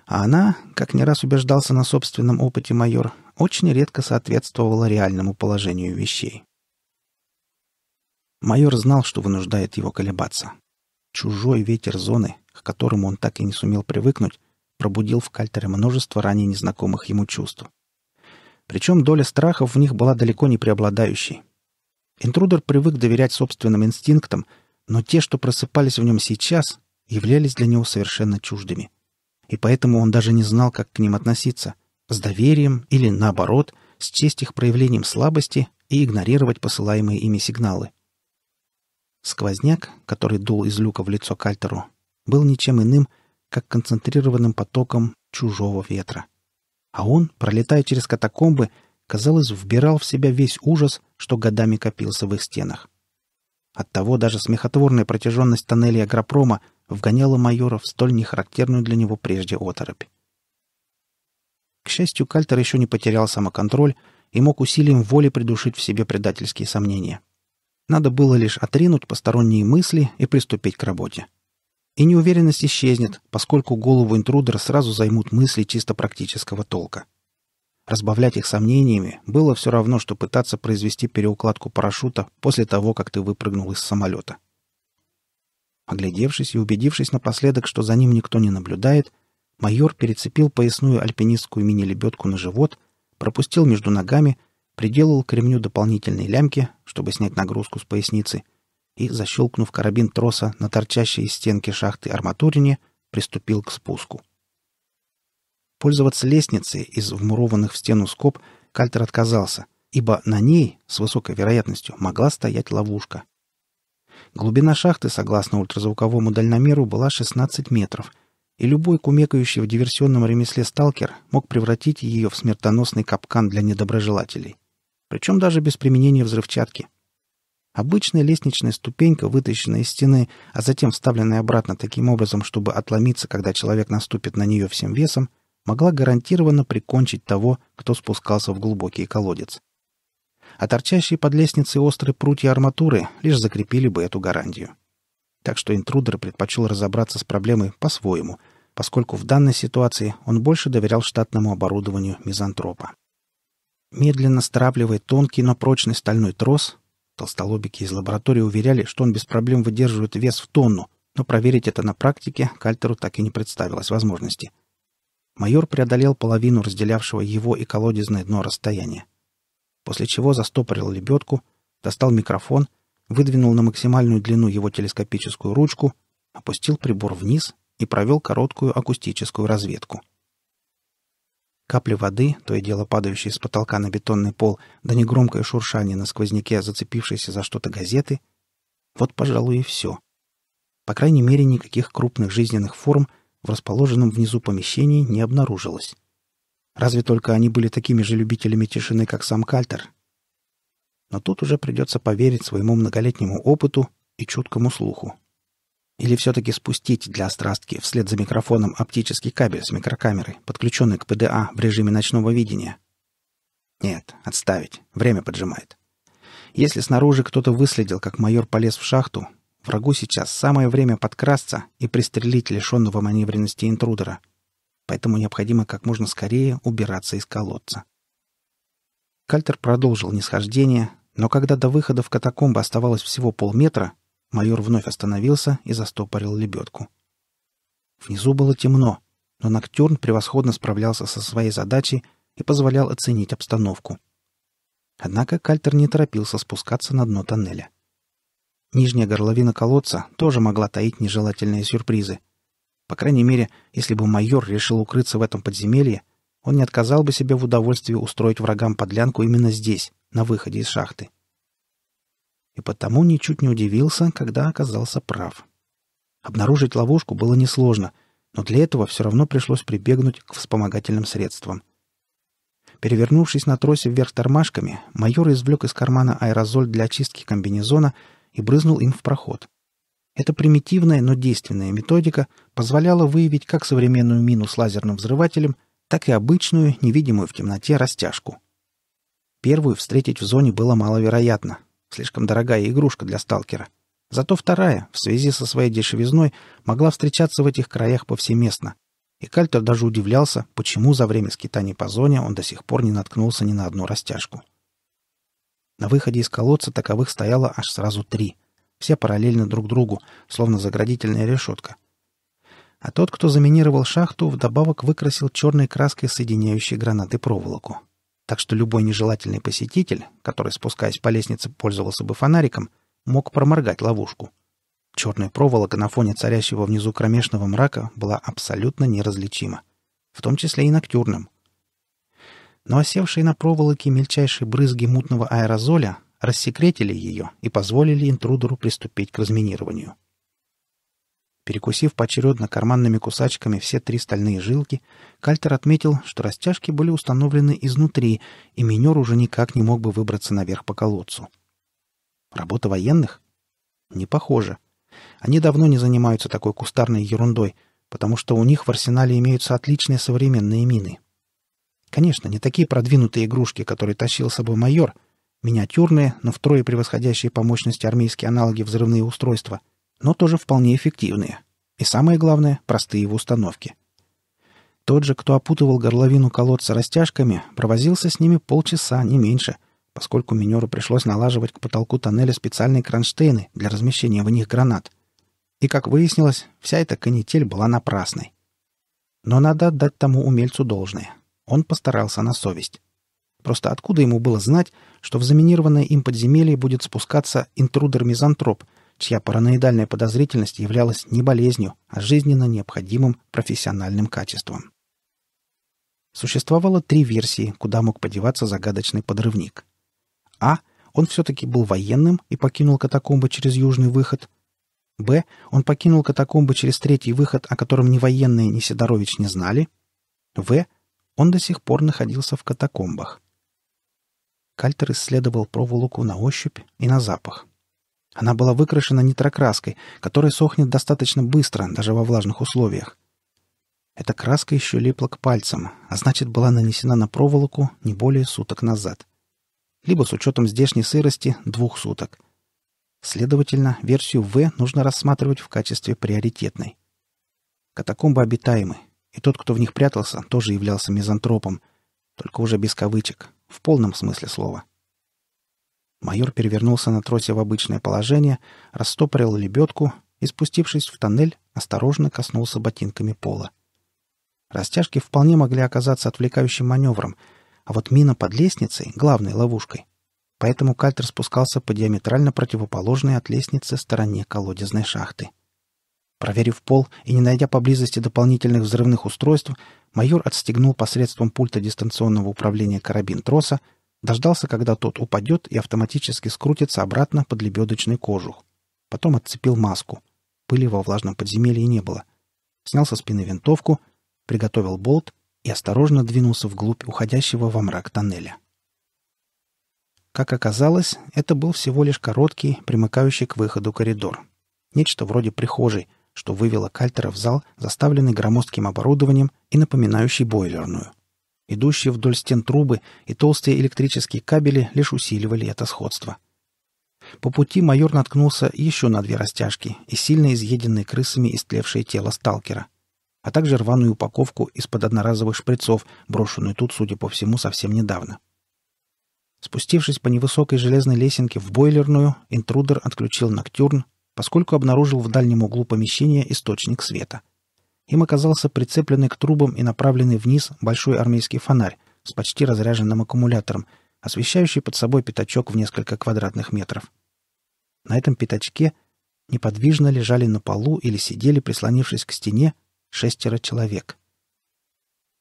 А она, как не раз убеждался на собственном опыте майор, очень редко соответствовала реальному положению вещей. Майор знал, что вынуждает его колебаться. Чужой ветер зоны, к которому он так и не сумел привыкнуть, пробудил в Кальтере множество ранее незнакомых ему чувств. Причем доля страхов в них была далеко не преобладающей. Интрудер привык доверять собственным инстинктам, но те, что просыпались в нем сейчас, являлись для него совершенно чуждыми. И поэтому он даже не знал, как к ним относиться. С доверием или, наоборот, счесть их проявлением слабости и игнорировать посылаемые ими сигналы. Сквозняк, который дул из люка в лицо Кальтеру, был ничем иным, как концентрированным потоком чужого ветра. А он, пролетая через катакомбы, казалось, вбирал в себя весь ужас, что годами копился в их стенах. Оттого даже смехотворная протяженность тоннелей агропрома вгоняла майора в столь нехарактерную для него прежде оторопь. К счастью, Кальтер еще не потерял самоконтроль и мог усилием воли придушить в себе предательские сомнения. Надо было лишь отринуть посторонние мысли и приступить к работе. И неуверенность исчезнет, поскольку голову интрудера сразу займут мысли чисто практического толка. Разбавлять их сомнениями было все равно, что пытаться произвести переукладку парашюта после того, как ты выпрыгнул из самолета. Оглядевшись и убедившись напоследок, что за ним никто не наблюдает, майор перецепил поясную альпинистскую мини-лебедку на живот, пропустил между ногами приделал к ремню дополнительные лямки, чтобы снять нагрузку с поясницы, и, защелкнув карабин троса на торчащей из стенки шахты арматурине, приступил к спуску. Пользоваться лестницей из вмурованных в стену скоб Кальтер отказался, ибо на ней с высокой вероятностью могла стоять ловушка. Глубина шахты, согласно ультразвуковому дальномеру, была 16 метров, и любой кумекающий в диверсионном ремесле сталкер мог превратить ее в смертоносный капкан для недоброжелателей. Причем даже без применения взрывчатки. Обычная лестничная ступенька, вытащенная из стены, а затем вставленная обратно таким образом, чтобы отломиться, когда человек наступит на нее всем весом, могла гарантированно прикончить того, кто спускался в глубокий колодец. А торчащие под лестницей острые прутья арматуры лишь закрепили бы эту гарантию. Так что интрудер предпочел разобраться с проблемой по-своему, поскольку в данной ситуации он больше доверял штатному оборудованию мизантропа медленно стравливает тонкий, но прочный стальной трос. Толстолобики из лаборатории уверяли, что он без проблем выдерживает вес в тонну, но проверить это на практике Кальтеру так и не представилось возможности. Майор преодолел половину разделявшего его и колодезное дно расстояния. После чего застопорил лебедку, достал микрофон, выдвинул на максимальную длину его телескопическую ручку, опустил прибор вниз и провел короткую акустическую разведку. Капли воды, то и дело падающие с потолка на бетонный пол, да негромкое шуршание на сквозняке, зацепившееся за что-то газеты. Вот, пожалуй, и все. По крайней мере, никаких крупных жизненных форм в расположенном внизу помещении не обнаружилось. Разве только они были такими же любителями тишины, как сам Кальтер. Но тут уже придется поверить своему многолетнему опыту и чуткому слуху. Или все-таки спустить для острастки вслед за микрофоном оптический кабель с микрокамерой, подключенный к ПДА в режиме ночного видения? Нет, отставить. Время поджимает. Если снаружи кто-то выследил, как майор полез в шахту, врагу сейчас самое время подкрасться и пристрелить лишенного маневренности интрудера. Поэтому необходимо как можно скорее убираться из колодца. Кальтер продолжил нисхождение, но когда до выхода в катакомбы оставалось всего полметра, Майор вновь остановился и застопорил лебедку. Внизу было темно, но Ноктюрн превосходно справлялся со своей задачей и позволял оценить обстановку. Однако Кальтер не торопился спускаться на дно тоннеля. Нижняя горловина колодца тоже могла таить нежелательные сюрпризы. По крайней мере, если бы майор решил укрыться в этом подземелье, он не отказал бы себе в удовольствии устроить врагам подлянку именно здесь, на выходе из шахты и потому ничуть не удивился, когда оказался прав. Обнаружить ловушку было несложно, но для этого все равно пришлось прибегнуть к вспомогательным средствам. Перевернувшись на тросе вверх тормашками, майор извлек из кармана аэрозоль для очистки комбинезона и брызнул им в проход. Эта примитивная, но действенная методика позволяла выявить как современную мину с лазерным взрывателем, так и обычную, невидимую в темноте, растяжку. Первую встретить в зоне было маловероятно, Слишком дорогая игрушка для сталкера. Зато вторая, в связи со своей дешевизной, могла встречаться в этих краях повсеместно. И Кальтер даже удивлялся, почему за время скитаний по зоне он до сих пор не наткнулся ни на одну растяжку. На выходе из колодца таковых стояло аж сразу три. Все параллельно друг другу, словно заградительная решетка. А тот, кто заминировал шахту, вдобавок выкрасил черной краской соединяющей гранаты проволоку так что любой нежелательный посетитель, который, спускаясь по лестнице, пользовался бы фонариком, мог проморгать ловушку. Черная проволока на фоне царящего внизу кромешного мрака была абсолютно неразличима, в том числе и ноктюрным. Но осевшие на проволоке мельчайшие брызги мутного аэрозоля рассекретили ее и позволили интрудеру приступить к разминированию. — Перекусив поочередно карманными кусачками все три стальные жилки, Кальтер отметил, что растяжки были установлены изнутри, и минер уже никак не мог бы выбраться наверх по колодцу. Работа военных? Не похоже. Они давно не занимаются такой кустарной ерундой, потому что у них в арсенале имеются отличные современные мины. Конечно, не такие продвинутые игрушки, которые тащил с собой майор, миниатюрные, но втрое превосходящие по мощности армейские аналоги взрывные устройства — но тоже вполне эффективные. И самое главное, простые в установке. Тот же, кто опутывал горловину колодца растяжками, провозился с ними полчаса, не меньше, поскольку минеру пришлось налаживать к потолку тоннеля специальные кронштейны для размещения в них гранат. И, как выяснилось, вся эта канитель была напрасной. Но надо отдать тому умельцу должное. Он постарался на совесть. Просто откуда ему было знать, что в заминированное им подземелье будет спускаться интрудер-мизантроп — чья параноидальная подозрительность являлась не болезнью, а жизненно необходимым профессиональным качеством. Существовало три версии, куда мог подеваться загадочный подрывник. А. Он все-таки был военным и покинул катакомбы через южный выход. Б. Он покинул катакомбы через третий выход, о котором ни военные, ни Сидорович не знали. В. Он до сих пор находился в катакомбах. Кальтер исследовал проволоку на ощупь и на запах — она была выкрашена нитрокраской, которая сохнет достаточно быстро, даже во влажных условиях. Эта краска еще липла к пальцам, а значит, была нанесена на проволоку не более суток назад. Либо с учетом здешней сырости двух суток. Следовательно, версию В нужно рассматривать в качестве приоритетной. Катакомбы обитаемы, и тот, кто в них прятался, тоже являлся мизантропом, только уже без кавычек, в полном смысле слова. — Майор перевернулся на тросе в обычное положение, растопорил лебедку и, спустившись в тоннель, осторожно коснулся ботинками пола. Растяжки вполне могли оказаться отвлекающим маневром, а вот мина под лестницей — главной ловушкой. Поэтому кальтер спускался по диаметрально противоположной от лестницы стороне колодезной шахты. Проверив пол и не найдя поблизости дополнительных взрывных устройств, майор отстегнул посредством пульта дистанционного управления карабин троса — Дождался, когда тот упадет и автоматически скрутится обратно под лебедочный кожух. Потом отцепил маску. Пыли во влажном подземелье не было. Снял со спины винтовку, приготовил болт и осторожно двинулся вглубь уходящего во мрак тоннеля. Как оказалось, это был всего лишь короткий, примыкающий к выходу коридор. Нечто вроде прихожей, что вывело Кальтера в зал, заставленный громоздким оборудованием и напоминающий бойлерную. Идущие вдоль стен трубы и толстые электрические кабели лишь усиливали это сходство. По пути майор наткнулся еще на две растяжки и сильно изъеденные крысами истлевшее тело сталкера, а также рваную упаковку из-под одноразовых шприцов, брошенную тут, судя по всему, совсем недавно. Спустившись по невысокой железной лесенке в бойлерную, интрудер отключил ноктюрн, поскольку обнаружил в дальнем углу помещения источник света им оказался прицепленный к трубам и направленный вниз большой армейский фонарь с почти разряженным аккумулятором, освещающий под собой пятачок в несколько квадратных метров. На этом пятачке неподвижно лежали на полу или сидели, прислонившись к стене, шестеро человек.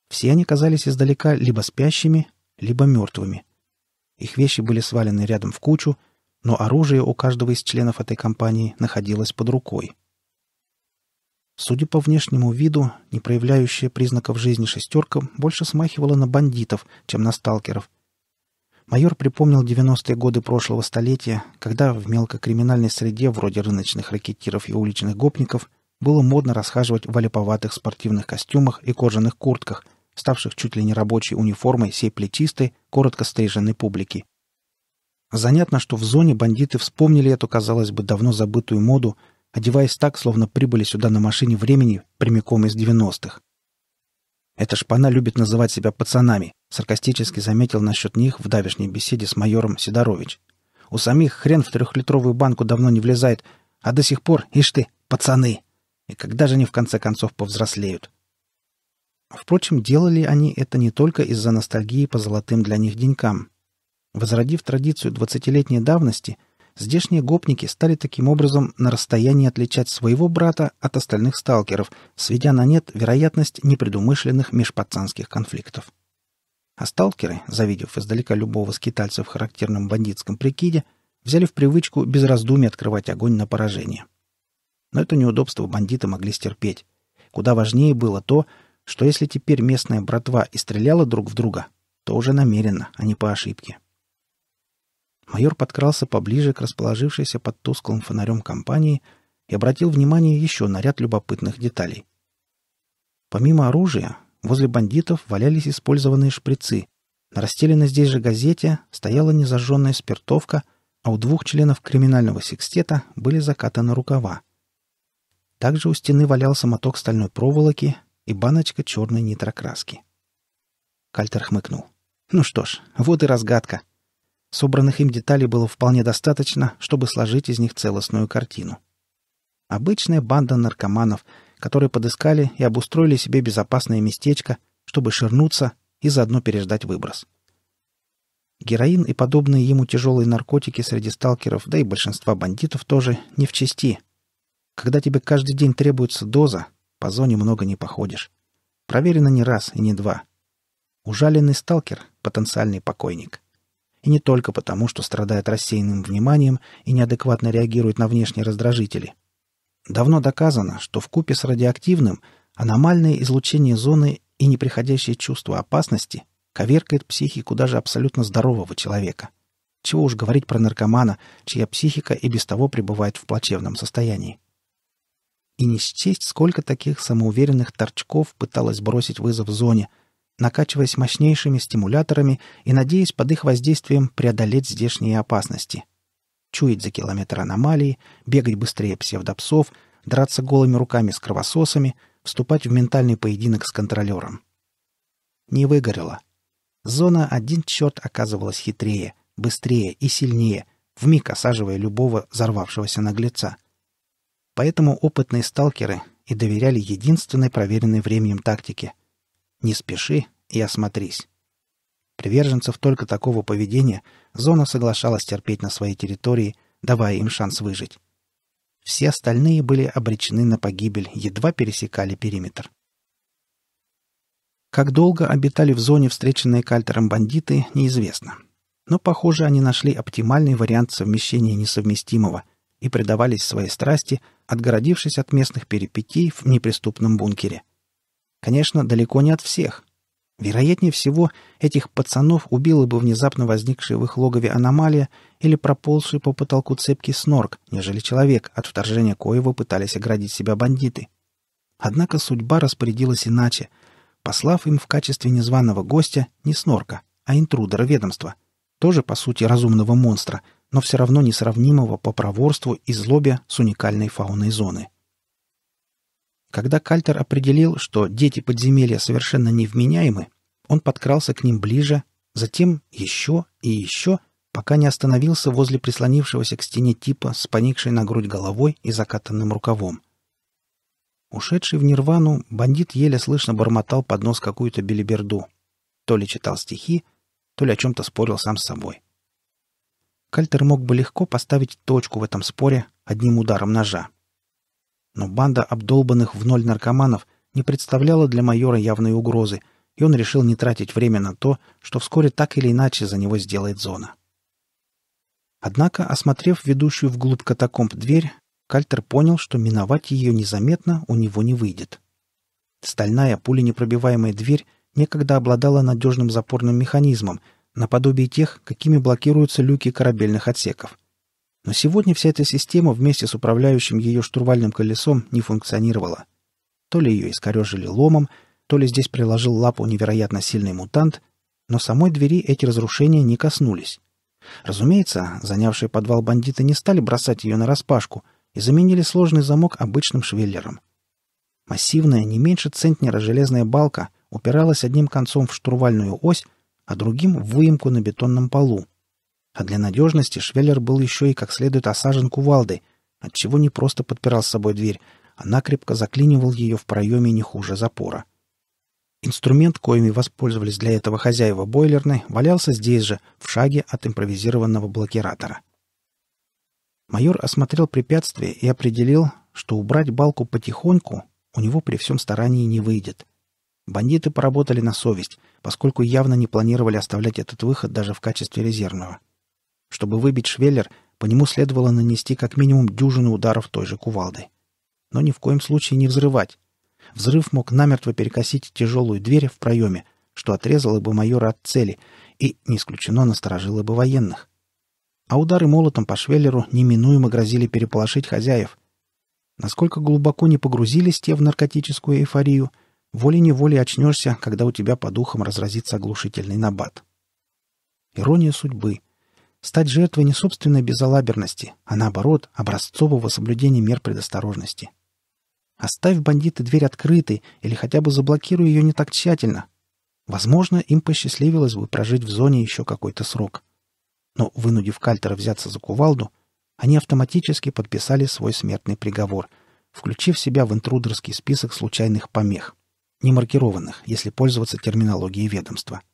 Все они казались издалека либо спящими, либо мертвыми. Их вещи были свалены рядом в кучу, но оружие у каждого из членов этой компании находилось под рукой. Судя по внешнему виду, не проявляющая признаков жизни шестерка больше смахивала на бандитов, чем на сталкеров. Майор припомнил 90-е годы прошлого столетия, когда в мелкокриминальной среде вроде рыночных ракетиров и уличных гопников было модно расхаживать в олиповатых спортивных костюмах и кожаных куртках, ставших чуть ли не рабочей униформой сей плечистой, коротко стриженной публики. Занятно, что в зоне бандиты вспомнили эту, казалось бы, давно забытую моду – одеваясь так, словно прибыли сюда на машине времени прямиком из 90-х. «Эта шпана любит называть себя пацанами», — саркастически заметил насчет них в давешней беседе с майором Сидорович. «У самих хрен в трехлитровую банку давно не влезает, а до сих пор, ишь ты, пацаны! И когда же они в конце концов повзрослеют?» Впрочем, делали они это не только из-за ностальгии по золотым для них денькам. Возродив традицию двадцатилетней давности, Здешние гопники стали таким образом на расстоянии отличать своего брата от остальных сталкеров, сведя на нет вероятность непредумышленных межпацанских конфликтов. А сталкеры, завидев издалека любого скитальца в характерном бандитском прикиде, взяли в привычку без раздумий открывать огонь на поражение. Но это неудобство бандиты могли стерпеть. Куда важнее было то, что если теперь местная братва и стреляла друг в друга, то уже намеренно, а не по ошибке. — майор подкрался поближе к расположившейся под тусклым фонарем компании и обратил внимание еще на ряд любопытных деталей. Помимо оружия, возле бандитов валялись использованные шприцы. На расстеленной здесь же газете стояла незажженная спиртовка, а у двух членов криминального секстета были закатаны рукава. Также у стены валялся моток стальной проволоки и баночка черной нитрокраски. Кальтер хмыкнул. «Ну что ж, вот и разгадка!» Собранных им деталей было вполне достаточно, чтобы сложить из них целостную картину. Обычная банда наркоманов, которые подыскали и обустроили себе безопасное местечко, чтобы ширнуться и заодно переждать выброс. Героин и подобные ему тяжелые наркотики среди сталкеров, да и большинства бандитов тоже не в чести. Когда тебе каждый день требуется доза, по зоне много не походишь. Проверено не раз и не два. Ужаленный сталкер — потенциальный покойник и не только потому, что страдает рассеянным вниманием и неадекватно реагирует на внешние раздражители. Давно доказано, что в купе с радиоактивным аномальное излучение зоны и неприходящее чувство опасности коверкает психику даже абсолютно здорового человека. Чего уж говорить про наркомана, чья психика и без того пребывает в плачевном состоянии. И не счесть, сколько таких самоуверенных торчков пыталось бросить вызов зоне – накачиваясь мощнейшими стимуляторами и надеясь под их воздействием преодолеть здешние опасности. Чуять за километр аномалии, бегать быстрее псевдопсов, драться голыми руками с кровососами, вступать в ментальный поединок с контролером. Не выгорело. Зона один черт оказывалась хитрее, быстрее и сильнее, вмиг осаживая любого взорвавшегося наглеца. Поэтому опытные сталкеры и доверяли единственной проверенной временем тактике — не спеши и осмотрись. Приверженцев только такого поведения зона соглашалась терпеть на своей территории, давая им шанс выжить. Все остальные были обречены на погибель, едва пересекали периметр. Как долго обитали в зоне встреченные кальтером бандиты, неизвестно. Но, похоже, они нашли оптимальный вариант совмещения несовместимого и предавались своей страсти, отгородившись от местных перипетий в неприступном бункере – Конечно, далеко не от всех. Вероятнее всего, этих пацанов убила бы внезапно возникшая в их логове аномалия или проползший по потолку цепкий снорк, нежели человек, от вторжения коего пытались оградить себя бандиты. Однако судьба распорядилась иначе, послав им в качестве незваного гостя не снорка, а интрудера ведомства, тоже, по сути, разумного монстра, но все равно несравнимого по проворству и злобе с уникальной фауной зоны. Когда Кальтер определил, что дети подземелья совершенно невменяемы, он подкрался к ним ближе, затем еще и еще, пока не остановился возле прислонившегося к стене типа с поникшей на грудь головой и закатанным рукавом. Ушедший в нирвану, бандит еле слышно бормотал под нос какую-то белиберду. То ли читал стихи, то ли о чем-то спорил сам с собой. Кальтер мог бы легко поставить точку в этом споре одним ударом ножа но банда обдолбанных в ноль наркоманов не представляла для майора явной угрозы, и он решил не тратить время на то, что вскоре так или иначе за него сделает зона. Однако, осмотрев ведущую вглубь катакомб дверь, Кальтер понял, что миновать ее незаметно у него не выйдет. Стальная пуленепробиваемая дверь некогда обладала надежным запорным механизмом, наподобие тех, какими блокируются люки корабельных отсеков — но сегодня вся эта система вместе с управляющим ее штурвальным колесом не функционировала. То ли ее искорежили ломом, то ли здесь приложил лапу невероятно сильный мутант, но самой двери эти разрушения не коснулись. Разумеется, занявшие подвал бандиты не стали бросать ее на распашку и заменили сложный замок обычным швеллером. Массивная, не меньше центнера железная балка упиралась одним концом в штурвальную ось, а другим — в выемку на бетонном полу — а для надежности Швеллер был еще и как следует осажен кувалдой, отчего не просто подпирал с собой дверь, а накрепко заклинивал ее в проеме не хуже запора. Инструмент, коими воспользовались для этого хозяева бойлерной, валялся здесь же, в шаге от импровизированного блокиратора. Майор осмотрел препятствие и определил, что убрать балку потихоньку у него при всем старании не выйдет. Бандиты поработали на совесть, поскольку явно не планировали оставлять этот выход даже в качестве резервного. Чтобы выбить швеллер, по нему следовало нанести как минимум дюжину ударов той же кувалдой. Но ни в коем случае не взрывать. Взрыв мог намертво перекосить тяжелую дверь в проеме, что отрезало бы майора от цели и, не исключено, насторожило бы военных. А удары молотом по швеллеру неминуемо грозили переполошить хозяев. Насколько глубоко не погрузились те в наркотическую эйфорию, волей-неволей очнешься, когда у тебя по духам разразится оглушительный набат. Ирония судьбы — стать жертвой не собственной безалаберности, а наоборот, образцового соблюдения мер предосторожности. Оставь бандиты дверь открытой или хотя бы заблокируй ее не так тщательно. Возможно, им посчастливилось бы прожить в зоне еще какой-то срок. Но, вынудив Кальтера взяться за кувалду, они автоматически подписали свой смертный приговор, включив себя в интрудерский список случайных помех, немаркированных, если пользоваться терминологией ведомства –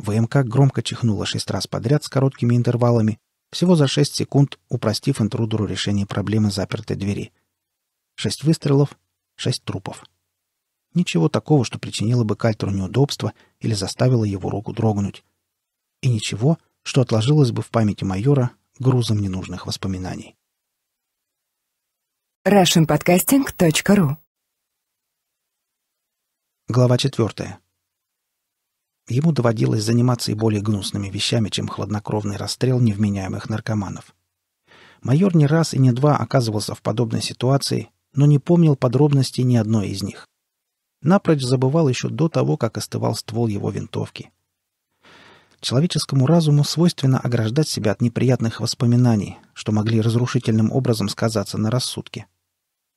ВМК громко чихнула шесть раз подряд с короткими интервалами, всего за шесть секунд упростив интрудеру решение проблемы запертой двери. Шесть выстрелов, шесть трупов. Ничего такого, что причинило бы Кальтеру неудобства или заставило его руку дрогнуть. И ничего, что отложилось бы в памяти майора грузом ненужных воспоминаний. RussianPodcasting.ru Глава четвертая. Ему доводилось заниматься и более гнусными вещами, чем хладнокровный расстрел невменяемых наркоманов. Майор не раз и не два оказывался в подобной ситуации, но не помнил подробностей ни одной из них. Напрочь забывал еще до того, как остывал ствол его винтовки. Человеческому разуму свойственно ограждать себя от неприятных воспоминаний, что могли разрушительным образом сказаться на рассудке.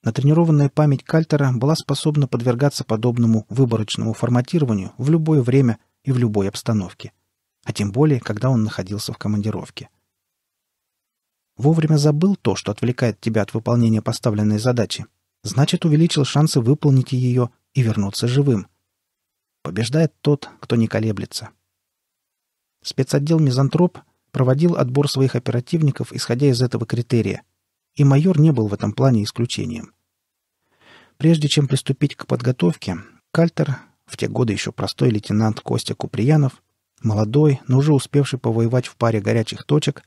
Натренированная память Кальтера была способна подвергаться подобному выборочному форматированию в любое время и в любой обстановке, а тем более, когда он находился в командировке. Вовремя забыл то, что отвлекает тебя от выполнения поставленной задачи, значит, увеличил шансы выполнить ее и вернуться живым. Побеждает тот, кто не колеблется. Спецотдел «Мизантроп» проводил отбор своих оперативников, исходя из этого критерия, и майор не был в этом плане исключением. Прежде чем приступить к подготовке, Кальтер в те годы еще простой лейтенант Костя Куприянов, молодой, но уже успевший повоевать в паре горячих точек,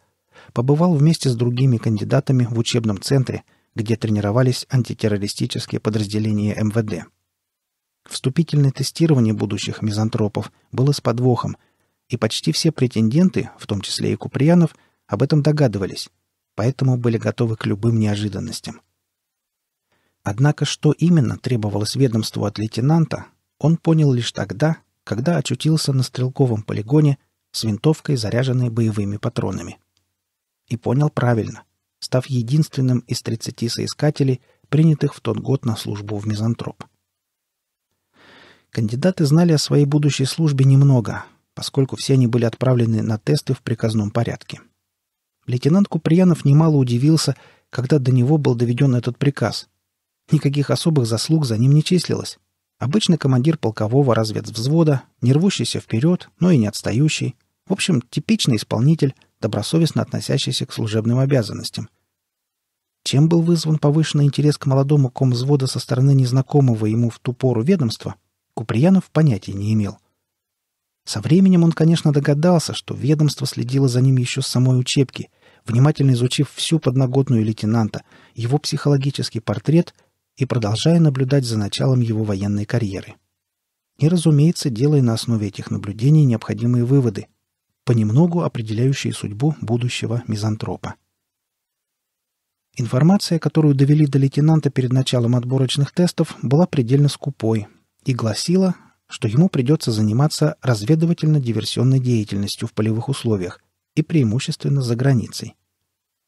побывал вместе с другими кандидатами в учебном центре, где тренировались антитеррористические подразделения МВД. Вступительное тестирование будущих мизантропов было с подвохом, и почти все претенденты, в том числе и Куприянов, об этом догадывались, поэтому были готовы к любым неожиданностям. Однако что именно требовалось ведомству от лейтенанта, он понял лишь тогда, когда очутился на стрелковом полигоне с винтовкой, заряженной боевыми патронами. И понял правильно, став единственным из 30 соискателей, принятых в тот год на службу в мизантроп. Кандидаты знали о своей будущей службе немного, поскольку все они были отправлены на тесты в приказном порядке. Лейтенант Куприянов немало удивился, когда до него был доведен этот приказ. Никаких особых заслуг за ним не числилось. Обычный командир полкового разведвзвода, не рвущийся вперед, но и не отстающий. В общем, типичный исполнитель, добросовестно относящийся к служебным обязанностям. Чем был вызван повышенный интерес к молодому комзвода со стороны незнакомого ему в ту пору ведомства, Куприянов понятия не имел. Со временем он, конечно, догадался, что ведомство следило за ним еще с самой учебки, внимательно изучив всю подноготную лейтенанта, его психологический портрет — и продолжая наблюдать за началом его военной карьеры. И, разумеется, делая на основе этих наблюдений необходимые выводы, понемногу определяющие судьбу будущего мизантропа. Информация, которую довели до лейтенанта перед началом отборочных тестов, была предельно скупой и гласила, что ему придется заниматься разведывательно-диверсионной деятельностью в полевых условиях и преимущественно за границей.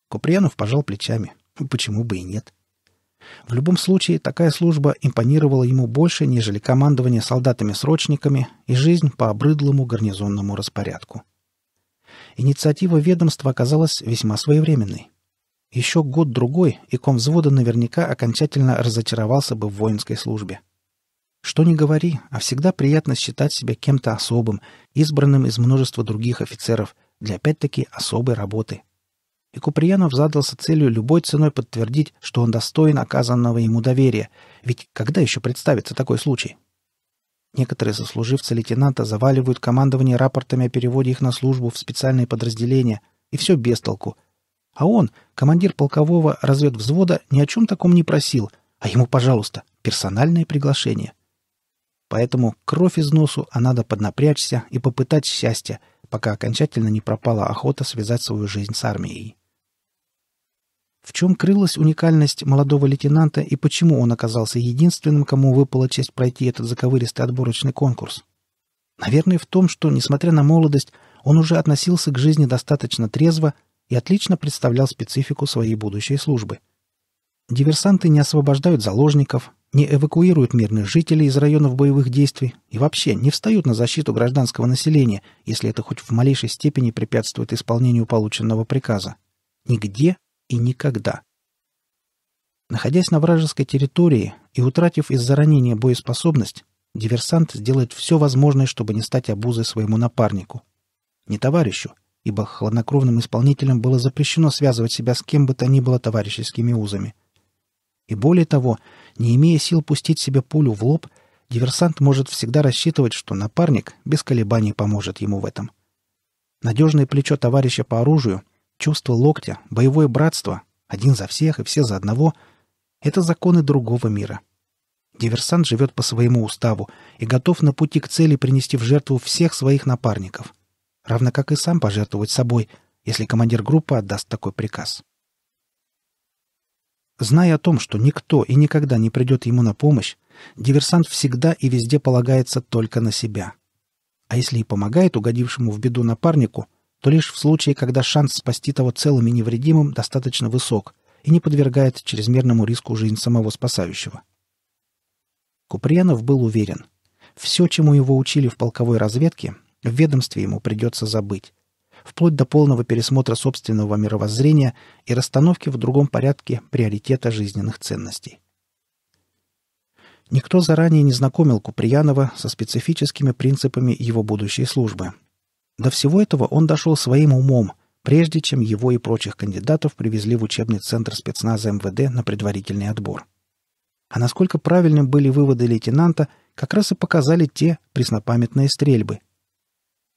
Куприянов пожал плечами. Почему бы и нет? В любом случае, такая служба импонировала ему больше, нежели командование солдатами-срочниками и жизнь по обрыдлому гарнизонному распорядку. Инициатива ведомства оказалась весьма своевременной. Еще год-другой, и ком взвода наверняка окончательно разочаровался бы в воинской службе. Что ни говори, а всегда приятно считать себя кем-то особым, избранным из множества других офицеров для опять-таки особой работы – и Куприянов задался целью любой ценой подтвердить, что он достоин оказанного ему доверия, ведь когда еще представится такой случай? Некоторые сослуживцы лейтенанта заваливают командование рапортами о переводе их на службу в специальные подразделения, и все без толку. А он, командир полкового разведвзвода, ни о чем таком не просил, а ему, пожалуйста, персональное приглашение. Поэтому кровь из носу, а надо поднапрячься и попытать счастья, пока окончательно не пропала охота связать свою жизнь с армией. В чем крылась уникальность молодого лейтенанта и почему он оказался единственным, кому выпала честь пройти этот заковыристый отборочный конкурс? Наверное, в том, что, несмотря на молодость, он уже относился к жизни достаточно трезво и отлично представлял специфику своей будущей службы. Диверсанты не освобождают заложников, не эвакуируют мирных жителей из районов боевых действий и вообще не встают на защиту гражданского населения, если это хоть в малейшей степени препятствует исполнению полученного приказа. Нигде и никогда. Находясь на вражеской территории и утратив из-за ранения боеспособность, диверсант сделает все возможное, чтобы не стать обузой своему напарнику. Не товарищу, ибо хладнокровным исполнителям было запрещено связывать себя с кем бы то ни было товарищескими узами. И более того, не имея сил пустить себе пулю в лоб, диверсант может всегда рассчитывать, что напарник без колебаний поможет ему в этом. Надежное плечо товарища по оружию Чувство локтя, боевое братство, один за всех и все за одного — это законы другого мира. Диверсант живет по своему уставу и готов на пути к цели принести в жертву всех своих напарников, равно как и сам пожертвовать собой, если командир группы отдаст такой приказ. Зная о том, что никто и никогда не придет ему на помощь, диверсант всегда и везде полагается только на себя. А если и помогает угодившему в беду напарнику — то лишь в случае, когда шанс спасти того целым и невредимым достаточно высок и не подвергает чрезмерному риску жизнь самого спасающего. Куприянов был уверен. Все, чему его учили в полковой разведке, в ведомстве ему придется забыть. Вплоть до полного пересмотра собственного мировоззрения и расстановки в другом порядке приоритета жизненных ценностей. Никто заранее не знакомил Куприянова со специфическими принципами его будущей службы – до всего этого он дошел своим умом, прежде чем его и прочих кандидатов привезли в учебный центр спецназа МВД на предварительный отбор. А насколько правильны были выводы лейтенанта, как раз и показали те преснопамятные стрельбы.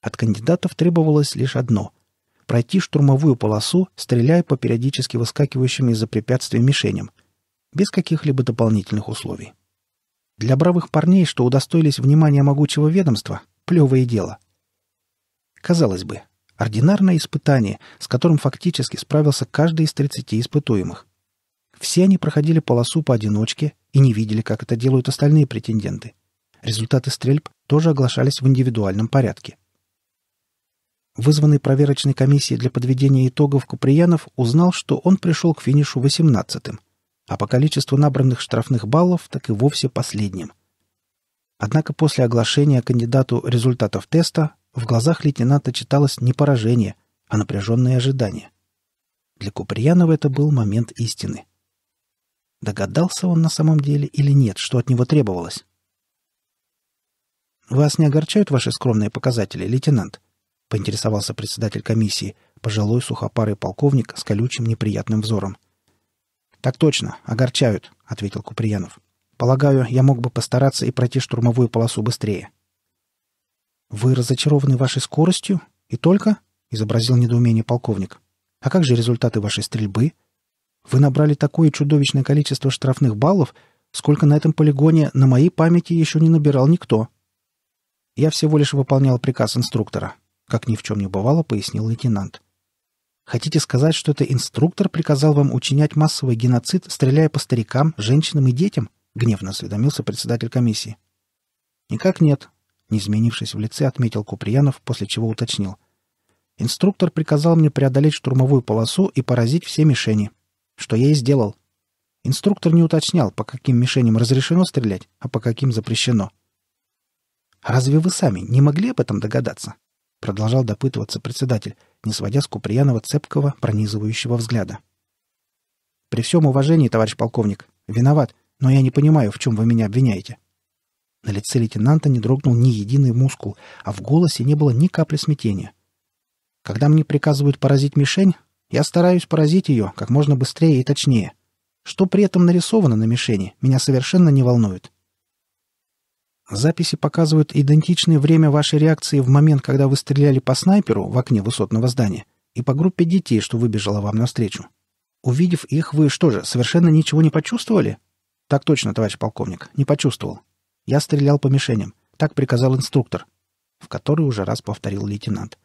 От кандидатов требовалось лишь одно — пройти штурмовую полосу, стреляя по периодически выскакивающим из-за препятствий мишеням, без каких-либо дополнительных условий. Для бравых парней, что удостоились внимания могучего ведомства, плевое дело — Казалось бы, ординарное испытание, с которым фактически справился каждый из 30 испытуемых. Все они проходили полосу поодиночке и не видели, как это делают остальные претенденты. Результаты стрельб тоже оглашались в индивидуальном порядке. Вызванный проверочной комиссией для подведения итогов Куприянов узнал, что он пришел к финишу 18-м, а по количеству набранных штрафных баллов так и вовсе последним. Однако после оглашения кандидату результатов теста в глазах лейтенанта читалось не поражение, а напряженное ожидание. Для Куприянова это был момент истины. Догадался он на самом деле или нет, что от него требовалось? «Вас не огорчают ваши скромные показатели, лейтенант?» — поинтересовался председатель комиссии, пожилой сухопарый полковник с колючим неприятным взором. «Так точно, огорчают», — ответил Куприянов. «Полагаю, я мог бы постараться и пройти штурмовую полосу быстрее». «Вы разочарованы вашей скоростью? И только?» — изобразил недоумение полковник. «А как же результаты вашей стрельбы? Вы набрали такое чудовищное количество штрафных баллов, сколько на этом полигоне на моей памяти еще не набирал никто». «Я всего лишь выполнял приказ инструктора», — как ни в чем не бывало, пояснил лейтенант. «Хотите сказать, что это инструктор приказал вам учинять массовый геноцид, стреляя по старикам, женщинам и детям?» — гневно осведомился председатель комиссии. «Никак нет», — не изменившись в лице, отметил Куприянов, после чего уточнил. Инструктор приказал мне преодолеть штурмовую полосу и поразить все мишени, что я и сделал. Инструктор не уточнял, по каким мишеням разрешено стрелять, а по каким запрещено. «Разве вы сами не могли об этом догадаться?» — продолжал допытываться председатель, не сводя с Куприянова цепкого, пронизывающего взгляда. «При всем уважении, товарищ полковник, виноват, но я не понимаю, в чем вы меня обвиняете. На лице лейтенанта не дрогнул ни единый мускул, а в голосе не было ни капли смятения. «Когда мне приказывают поразить мишень, я стараюсь поразить ее как можно быстрее и точнее. Что при этом нарисовано на мишени, меня совершенно не волнует». Записи показывают идентичное время вашей реакции в момент, когда вы стреляли по снайперу в окне высотного здания и по группе детей, что выбежала вам навстречу. Увидев их, вы что же, совершенно ничего не почувствовали? Так точно, товарищ полковник, не почувствовал. Я стрелял по мишеням. Так приказал инструктор, в который уже раз повторил лейтенант.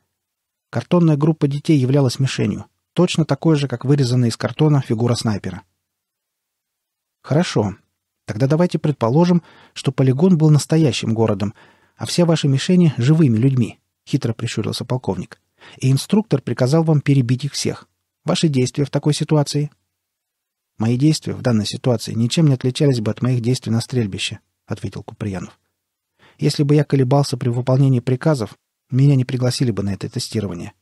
Картонная группа детей являлась мишенью. Точно такой же, как вырезанная из картона фигура снайпера. Хорошо. Тогда давайте предположим, что полигон был настоящим городом, а все ваши мишени — живыми людьми, — хитро прищурился полковник. И инструктор приказал вам перебить их всех. Ваши действия в такой ситуации? Мои действия в данной ситуации ничем не отличались бы от моих действий на стрельбище, — ответил Куприянов. «Если бы я колебался при выполнении приказов, меня не пригласили бы на это тестирование.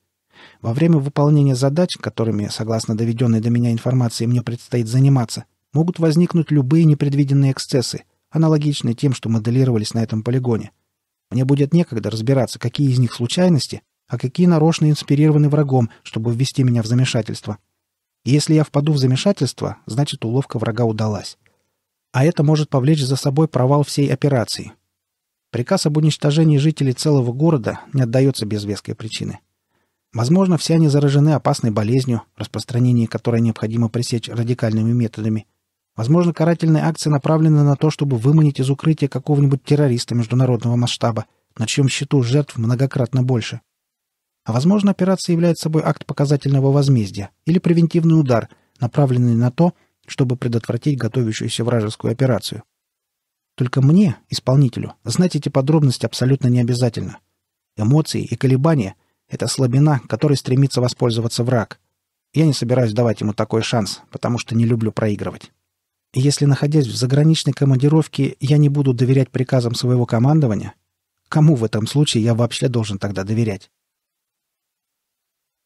Во время выполнения задач, которыми, согласно доведенной до меня информации, мне предстоит заниматься, могут возникнуть любые непредвиденные эксцессы, аналогичные тем, что моделировались на этом полигоне. Мне будет некогда разбираться, какие из них случайности, а какие нарочно инспирированы врагом, чтобы ввести меня в замешательство. И если я впаду в замешательство, значит уловка врага удалась а это может повлечь за собой провал всей операции. Приказ об уничтожении жителей целого города не отдается без веской причины. Возможно, все они заражены опасной болезнью, распространение которой необходимо пресечь радикальными методами. Возможно, карательные акции направлены на то, чтобы выманить из укрытия какого-нибудь террориста международного масштаба, на чьем счету жертв многократно больше. А возможно, операция является собой акт показательного возмездия или превентивный удар, направленный на то, чтобы предотвратить готовящуюся вражескую операцию. Только мне, исполнителю, знать эти подробности абсолютно не обязательно. Эмоции и колебания — это слабина, которой стремится воспользоваться враг. Я не собираюсь давать ему такой шанс, потому что не люблю проигрывать. И если, находясь в заграничной командировке, я не буду доверять приказам своего командования, кому в этом случае я вообще должен тогда доверять?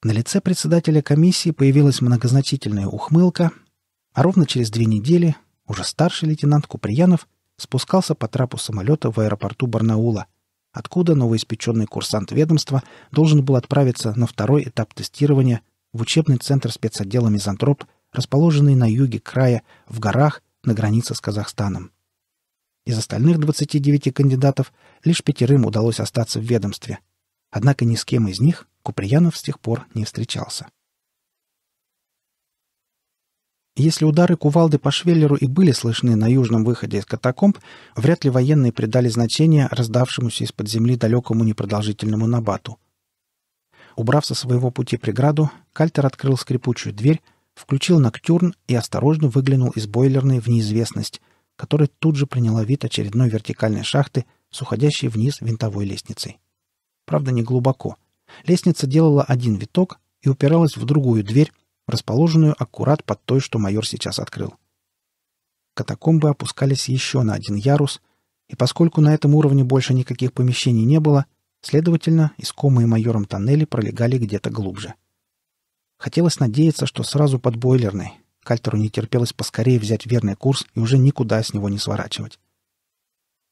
На лице председателя комиссии появилась многозначительная ухмылка, а ровно через две недели уже старший лейтенант Куприянов спускался по трапу самолета в аэропорту Барнаула, откуда новоиспеченный курсант ведомства должен был отправиться на второй этап тестирования в учебный центр спецотдела «Мизантроп», расположенный на юге края, в горах, на границе с Казахстаном. Из остальных 29 кандидатов лишь пятерым удалось остаться в ведомстве. Однако ни с кем из них Куприянов с тех пор не встречался. Если удары кувалды по швеллеру и были слышны на южном выходе из катакомб, вряд ли военные придали значение раздавшемуся из-под земли далекому непродолжительному набату. Убрав со своего пути преграду, Кальтер открыл скрипучую дверь, включил ноктюрн и осторожно выглянул из бойлерной в неизвестность, которая тут же приняла вид очередной вертикальной шахты с уходящей вниз винтовой лестницей. Правда, не глубоко. Лестница делала один виток и упиралась в другую дверь, расположенную аккурат под той, что майор сейчас открыл. Катакомбы опускались еще на один ярус, и поскольку на этом уровне больше никаких помещений не было, следовательно, искомые майором тоннели пролегали где-то глубже. Хотелось надеяться, что сразу под бойлерной. Кальтеру не терпелось поскорее взять верный курс и уже никуда с него не сворачивать.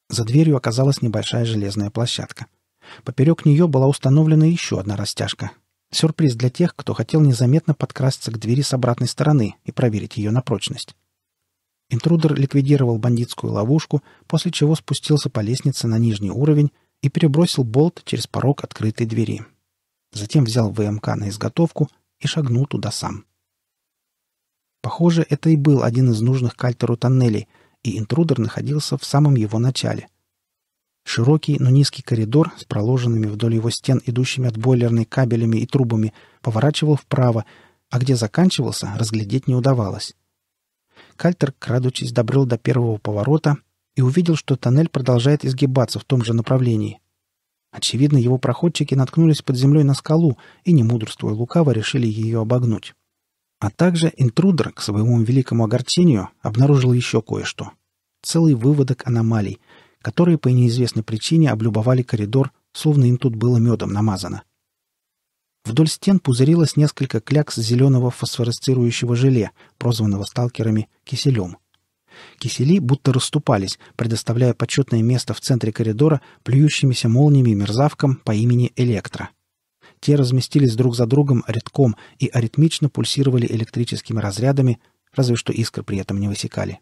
За дверью оказалась небольшая железная площадка. Поперек нее была установлена еще одна растяжка, Сюрприз для тех, кто хотел незаметно подкрасться к двери с обратной стороны и проверить ее на прочность. Интрудер ликвидировал бандитскую ловушку, после чего спустился по лестнице на нижний уровень и перебросил болт через порог открытой двери. Затем взял ВМК на изготовку и шагнул туда сам. Похоже, это и был один из нужных кальтеру тоннелей, и интрудер находился в самом его начале — Широкий, но низкий коридор с проложенными вдоль его стен, идущими от бойлерной кабелями и трубами, поворачивал вправо, а где заканчивался, разглядеть не удавалось. Кальтер, крадучись, добрел до первого поворота и увидел, что тоннель продолжает изгибаться в том же направлении. Очевидно, его проходчики наткнулись под землей на скалу и, не мудрствуя лукаво, решили ее обогнуть. А также интрудер, к своему великому огорчению, обнаружил еще кое-что. Целый выводок аномалий, которые по неизвестной причине облюбовали коридор, словно им тут было медом намазано. Вдоль стен пузырилось несколько клякс зеленого фосфоресцирующего желе, прозванного сталкерами киселем. Кисели будто расступались, предоставляя почетное место в центре коридора плюющимися молниями мерзавкам по имени Электро. Те разместились друг за другом редком и аритмично пульсировали электрическими разрядами, разве что искры при этом не высекали.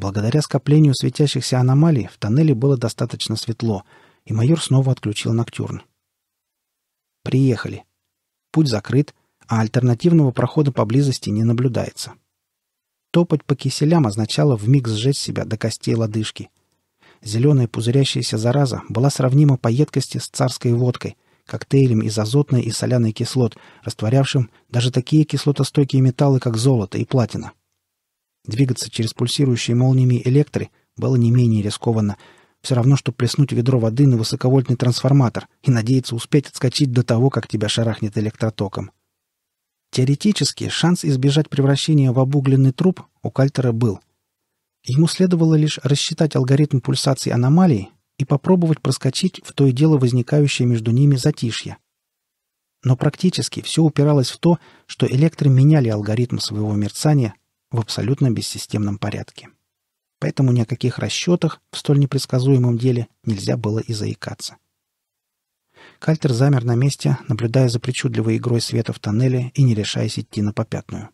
Благодаря скоплению светящихся аномалий в тоннеле было достаточно светло, и майор снова отключил ноктюрн. Приехали. Путь закрыт, а альтернативного прохода поблизости не наблюдается. Топать по киселям означало вмиг сжечь себя до костей лодыжки. Зеленая пузырящаяся зараза была сравнима по едкости с царской водкой, коктейлем из азотной и соляной кислот, растворявшим даже такие кислотостойкие металлы, как золото и платина. Двигаться через пульсирующие молниями электры было не менее рискованно. Все равно, что плеснуть ведро воды на высоковольтный трансформатор и надеяться успеть отскочить до того, как тебя шарахнет электротоком. Теоретически, шанс избежать превращения в обугленный труп у Кальтера был. Ему следовало лишь рассчитать алгоритм пульсации аномалии и попробовать проскочить в то и дело возникающее между ними затишье. Но практически все упиралось в то, что электры меняли алгоритм своего мерцания — в абсолютно бессистемном порядке. Поэтому ни о каких расчетах в столь непредсказуемом деле нельзя было и заикаться. Кальтер замер на месте, наблюдая за причудливой игрой света в тоннеле и не решаясь идти на попятную.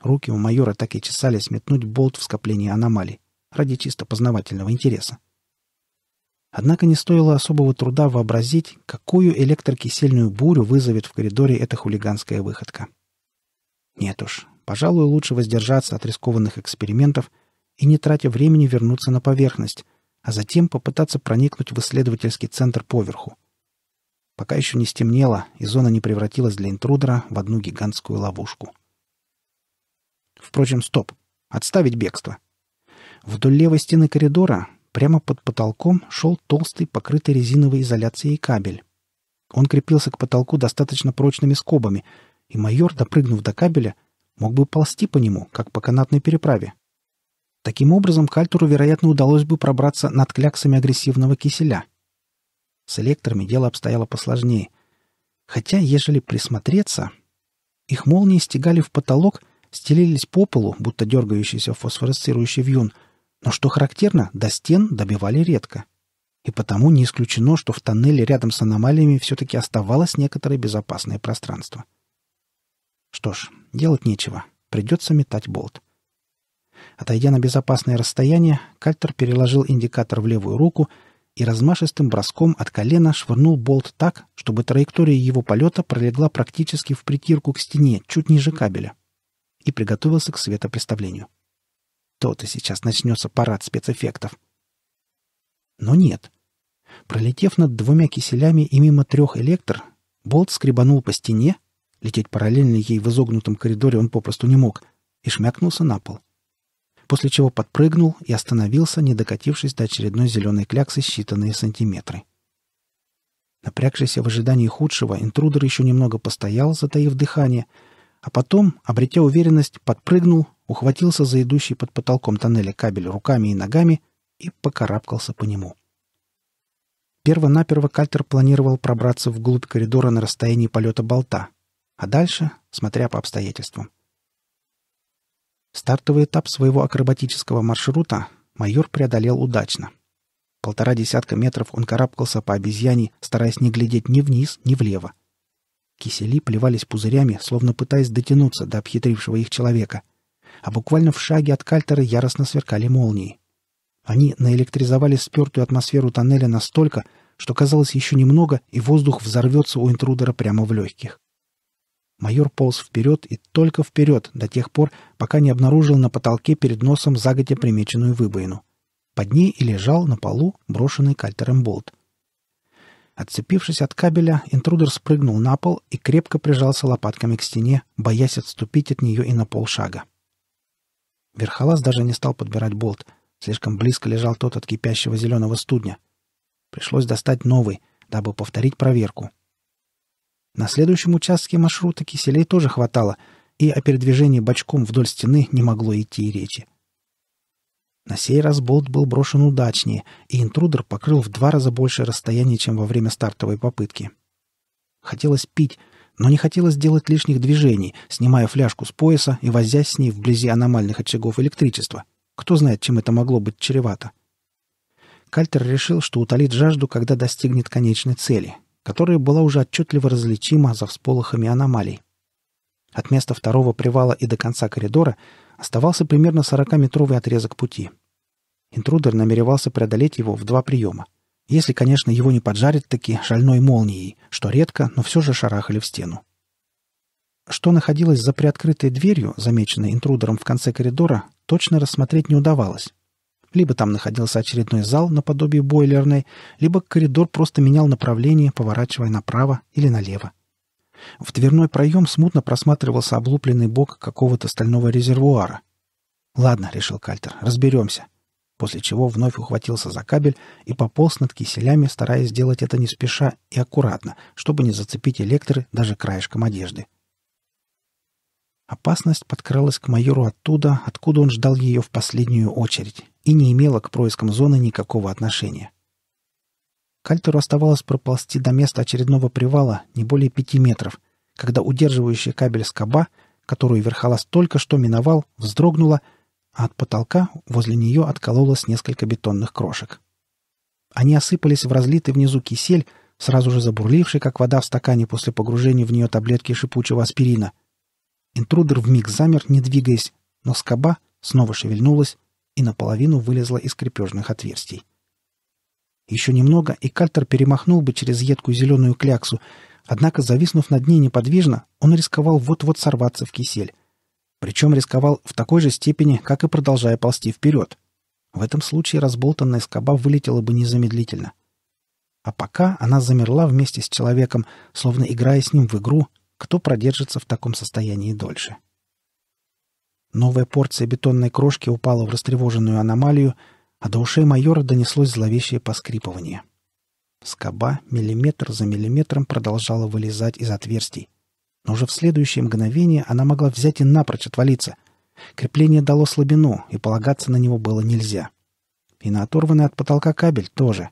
Руки у майора так и чесались метнуть болт в скоплении аномалий ради чисто познавательного интереса. Однако не стоило особого труда вообразить, какую электрокисельную бурю вызовет в коридоре эта хулиганская выходка. Нет уж, Пожалуй, лучше воздержаться от рискованных экспериментов и не тратя времени вернуться на поверхность, а затем попытаться проникнуть в исследовательский центр поверху. Пока еще не стемнело, и зона не превратилась для интрудера в одну гигантскую ловушку. Впрочем, стоп. Отставить бегство. Вдоль левой стены коридора, прямо под потолком, шел толстый, покрытый резиновой изоляцией кабель. Он крепился к потолку достаточно прочными скобами, и майор, допрыгнув до кабеля, мог бы ползти по нему, как по канатной переправе. Таким образом, Кальтуру, вероятно, удалось бы пробраться над кляксами агрессивного киселя. С электрами дело обстояло посложнее. Хотя, ежели присмотреться, их молнии стегали в потолок, стелились по полу, будто дергающийся фосфоресцирующий вьюн, но, что характерно, до стен добивали редко. И потому не исключено, что в тоннеле рядом с аномалиями все-таки оставалось некоторое безопасное пространство. — что ж, делать нечего. Придется метать болт. Отойдя на безопасное расстояние, Кальтер переложил индикатор в левую руку и размашистым броском от колена швырнул болт так, чтобы траектория его полета пролегла практически в притирку к стене, чуть ниже кабеля, и приготовился к светопреставлению. То-то сейчас начнется парад спецэффектов. Но нет. Пролетев над двумя киселями и мимо трех электр, болт скребанул по стене, Лететь параллельно ей в изогнутом коридоре он попросту не мог и шмякнулся на пол. После чего подпрыгнул и остановился, не докатившись до очередной зеленой кляксы считанные сантиметры. Напрягшийся в ожидании худшего, интрудер еще немного постоял, затаив дыхание, а потом, обретя уверенность, подпрыгнул, ухватился за идущий под потолком тоннеля кабель руками и ногами и покарабкался по нему. Перво-наперво Кальтер планировал пробраться вглубь коридора на расстоянии полета болта — а дальше — смотря по обстоятельствам. Стартовый этап своего акробатического маршрута майор преодолел удачно. Полтора десятка метров он карабкался по обезьяне, стараясь не глядеть ни вниз, ни влево. Кисели плевались пузырями, словно пытаясь дотянуться до обхитрившего их человека. А буквально в шаге от кальтера яростно сверкали молнии. Они наэлектризовали спертую атмосферу тоннеля настолько, что казалось еще немного, и воздух взорвется у интрудера прямо в легких. Майор полз вперед и только вперед до тех пор, пока не обнаружил на потолке перед носом загодя примеченную выбоину. Под ней и лежал на полу брошенный кальтером болт. Отцепившись от кабеля, интрудер спрыгнул на пол и крепко прижался лопатками к стене, боясь отступить от нее и на полшага. Верхолаз даже не стал подбирать болт. Слишком близко лежал тот от кипящего зеленого студня. Пришлось достать новый, дабы повторить проверку — на следующем участке маршрута киселей тоже хватало, и о передвижении бочком вдоль стены не могло идти и речи. На сей раз болт был брошен удачнее, и интрудер покрыл в два раза больше расстояние, чем во время стартовой попытки. Хотелось пить, но не хотелось делать лишних движений, снимая фляжку с пояса и возясь с ней вблизи аномальных очагов электричества. Кто знает, чем это могло быть чревато. Кальтер решил, что утолит жажду, когда достигнет конечной цели, которая была уже отчетливо различима за всполохами аномалий. От места второго привала и до конца коридора оставался примерно 40-метровый отрезок пути. Интрудер намеревался преодолеть его в два приема. Если, конечно, его не поджарят таки шальной молнией, что редко, но все же шарахали в стену. Что находилось за приоткрытой дверью, замеченной интрудером в конце коридора, точно рассмотреть не удавалось. Либо там находился очередной зал наподобие бойлерной, либо коридор просто менял направление, поворачивая направо или налево. В дверной проем смутно просматривался облупленный бок какого-то стального резервуара. «Ладно», — решил Кальтер, — «разберемся». После чего вновь ухватился за кабель и пополз над киселями, стараясь сделать это не спеша и аккуратно, чтобы не зацепить электры даже краешком одежды. Опасность подкралась к майору оттуда, откуда он ждал ее в последнюю очередь и не имела к проискам зоны никакого отношения. Кальтеру оставалось проползти до места очередного привала не более пяти метров, когда удерживающий кабель скоба, которую Верхолаз только что миновал, вздрогнула, а от потолка возле нее откололось несколько бетонных крошек. Они осыпались в разлитый внизу кисель, сразу же забурливший, как вода в стакане после погружения в нее таблетки шипучего аспирина. Интрудер вмиг замер, не двигаясь, но скоба снова шевельнулась, и наполовину вылезла из крепежных отверстий. Еще немного, и кальтер перемахнул бы через едкую зеленую кляксу, однако, зависнув над ней неподвижно, он рисковал вот-вот сорваться в кисель. Причем рисковал в такой же степени, как и продолжая ползти вперед. В этом случае разболтанная скоба вылетела бы незамедлительно. А пока она замерла вместе с человеком, словно играя с ним в игру, кто продержится в таком состоянии дольше. — Новая порция бетонной крошки упала в растревоженную аномалию, а до ушей майора донеслось зловещее поскрипывание. Скоба миллиметр за миллиметром продолжала вылезать из отверстий. Но уже в следующее мгновение она могла взять и напрочь отвалиться. Крепление дало слабину, и полагаться на него было нельзя. И на оторванный от потолка кабель тоже.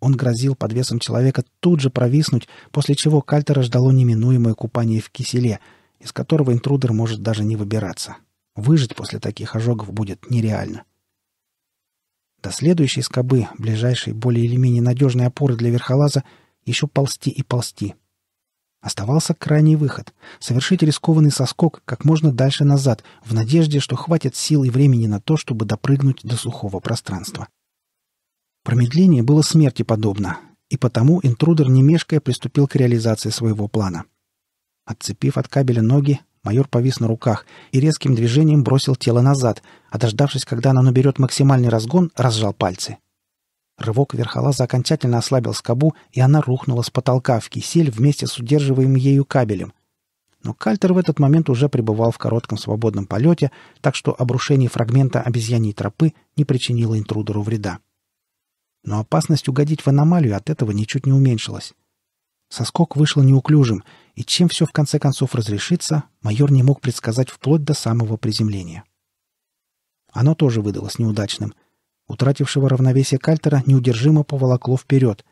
Он грозил под весом человека тут же провиснуть, после чего Кальтера ждало неминуемое купание в киселе, из которого интрудер может даже не выбираться. Выжить после таких ожогов будет нереально. До следующей скобы, ближайшей более или менее надежной опоры для верхолаза, еще ползти и ползти. Оставался крайний выход — совершить рискованный соскок как можно дальше назад, в надежде, что хватит сил и времени на то, чтобы допрыгнуть до сухого пространства. Промедление было смерти подобно, и потому интрудер немешкая приступил к реализации своего плана. Отцепив от кабеля ноги, Майор повис на руках и резким движением бросил тело назад, а дождавшись, когда оно наберет максимальный разгон, разжал пальцы. Рывок верхолаза окончательно ослабил скобу, и она рухнула с потолка в кисель вместе с удерживаемым ею кабелем. Но Кальтер в этот момент уже пребывал в коротком свободном полете, так что обрушение фрагмента обезьяньей тропы не причинило интрудеру вреда. Но опасность угодить в аномалию от этого ничуть не уменьшилась. Соскок вышел неуклюжим — и чем все в конце концов разрешится, майор не мог предсказать вплоть до самого приземления. Оно тоже выдалось неудачным. Утратившего равновесие кальтера неудержимо поволокло вперед.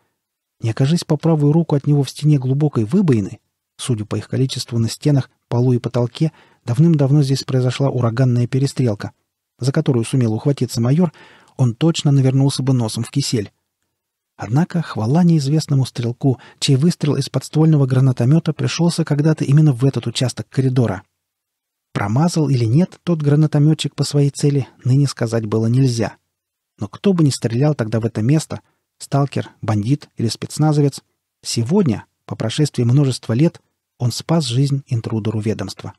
Не окажись по правую руку от него в стене глубокой выбоины, судя по их количеству на стенах, полу и потолке, давным-давно здесь произошла ураганная перестрелка, за которую сумел ухватиться майор, он точно навернулся бы носом в кисель. Однако хвала неизвестному стрелку, чей выстрел из подствольного гранатомета пришелся когда-то именно в этот участок коридора. Промазал или нет тот гранатометчик по своей цели, ныне сказать было нельзя. Но кто бы ни стрелял тогда в это место, сталкер, бандит или спецназовец, сегодня, по прошествии множества лет, он спас жизнь интрудеру ведомства.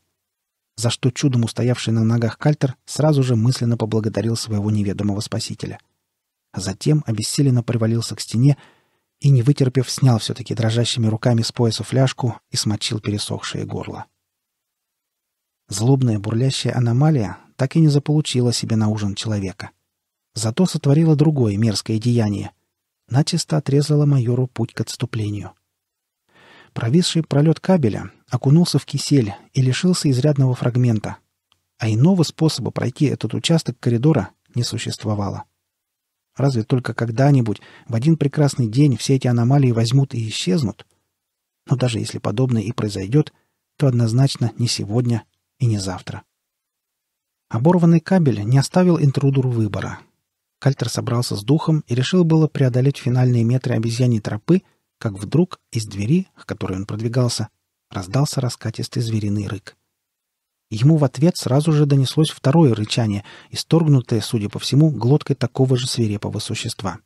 За что чудом устоявший на ногах Кальтер сразу же мысленно поблагодарил своего неведомого спасителя — а затем обессиленно привалился к стене и, не вытерпев, снял все-таки дрожащими руками с пояса фляжку и смочил пересохшее горло. Злобная бурлящая аномалия так и не заполучила себе на ужин человека. Зато сотворила другое мерзкое деяние. Начисто отрезала майору путь к отступлению. Провисший пролет кабеля окунулся в кисель и лишился изрядного фрагмента, а иного способа пройти этот участок коридора не существовало. Разве только когда-нибудь, в один прекрасный день, все эти аномалии возьмут и исчезнут? Но даже если подобное и произойдет, то однозначно не сегодня и не завтра. Оборванный кабель не оставил интрудеру выбора. Кальтер собрался с духом и решил было преодолеть финальные метры обезьяньей тропы, как вдруг из двери, к которой он продвигался, раздался раскатистый звериный рык. Ему в ответ сразу же донеслось второе рычание, исторгнутое, судя по всему, глоткой такого же свирепого существа.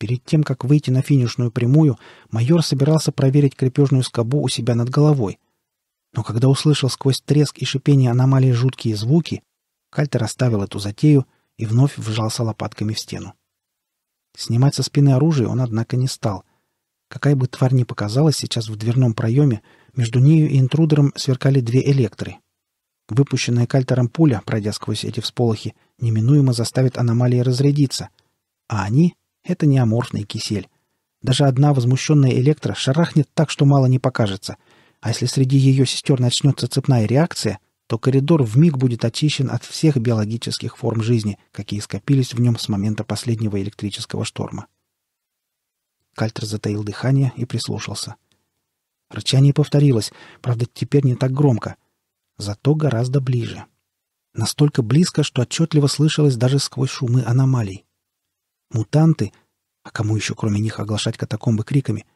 Перед тем, как выйти на финишную прямую, майор собирался проверить крепежную скобу у себя над головой. Но когда услышал сквозь треск и шипение аномалии жуткие звуки, Кальтер оставил эту затею и вновь вжался лопатками в стену. Снимать со спины оружие он, однако, не стал. Какая бы тварь ни показалась сейчас в дверном проеме, между нею и интрудером сверкали две электры. Выпущенная кальтером пуля, пройдя сквозь эти всполохи, неминуемо заставит аномалии разрядиться. А они — это не кисель. Даже одна возмущенная электро шарахнет так, что мало не покажется. А если среди ее сестер начнется цепная реакция, то коридор в миг будет очищен от всех биологических форм жизни, какие скопились в нем с момента последнего электрического шторма. Кальтер затаил дыхание и прислушался — Рычание повторилось, правда, теперь не так громко. Зато гораздо ближе. Настолько близко, что отчетливо слышалось даже сквозь шумы аномалий. Мутанты, а кому еще кроме них оглашать катакомбы криками,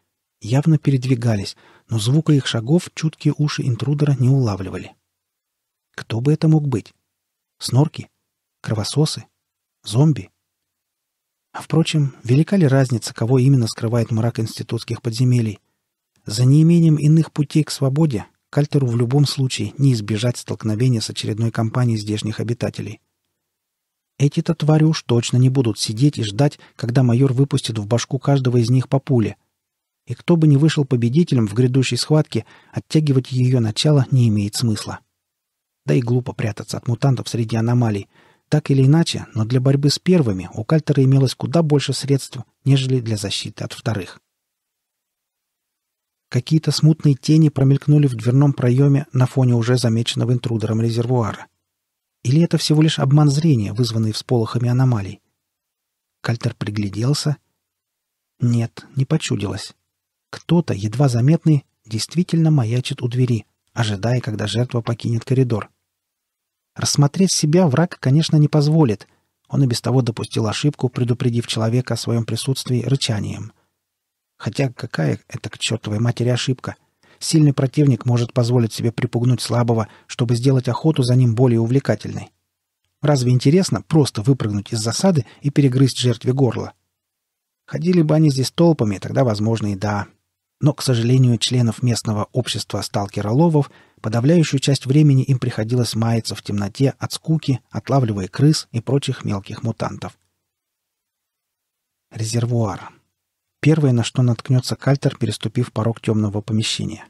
явно передвигались, но звука их шагов чуткие уши интрудера не улавливали. Кто бы это мог быть? Снорки? Кровососы? Зомби? А впрочем, велика ли разница, кого именно скрывает мрак институтских подземелий? За неимением иных путей к свободе Кальтеру в любом случае не избежать столкновения с очередной компанией здешних обитателей. Эти-то твари уж точно не будут сидеть и ждать, когда майор выпустит в башку каждого из них по пуле. И кто бы ни вышел победителем в грядущей схватке, оттягивать ее начало не имеет смысла. Да и глупо прятаться от мутантов среди аномалий. Так или иначе, но для борьбы с первыми у Кальтера имелось куда больше средств, нежели для защиты от вторых. Какие-то смутные тени промелькнули в дверном проеме на фоне уже замеченного интрудером резервуара. Или это всего лишь обман зрения, вызванный всполохами аномалий? Кальтер пригляделся. Нет, не почудилось. Кто-то, едва заметный, действительно маячит у двери, ожидая, когда жертва покинет коридор. Рассмотреть себя враг, конечно, не позволит. Он и без того допустил ошибку, предупредив человека о своем присутствии рычанием — Хотя какая это к чертовой матери ошибка? Сильный противник может позволить себе припугнуть слабого, чтобы сделать охоту за ним более увлекательной. Разве интересно просто выпрыгнуть из засады и перегрызть жертве горло? Ходили бы они здесь толпами, тогда, возможно, и да. Но, к сожалению, членов местного общества сталкероловов подавляющую часть времени им приходилось маяться в темноте от скуки, отлавливая крыс и прочих мелких мутантов. Резервуар первое, на что наткнется Кальтер, переступив порог темного помещения.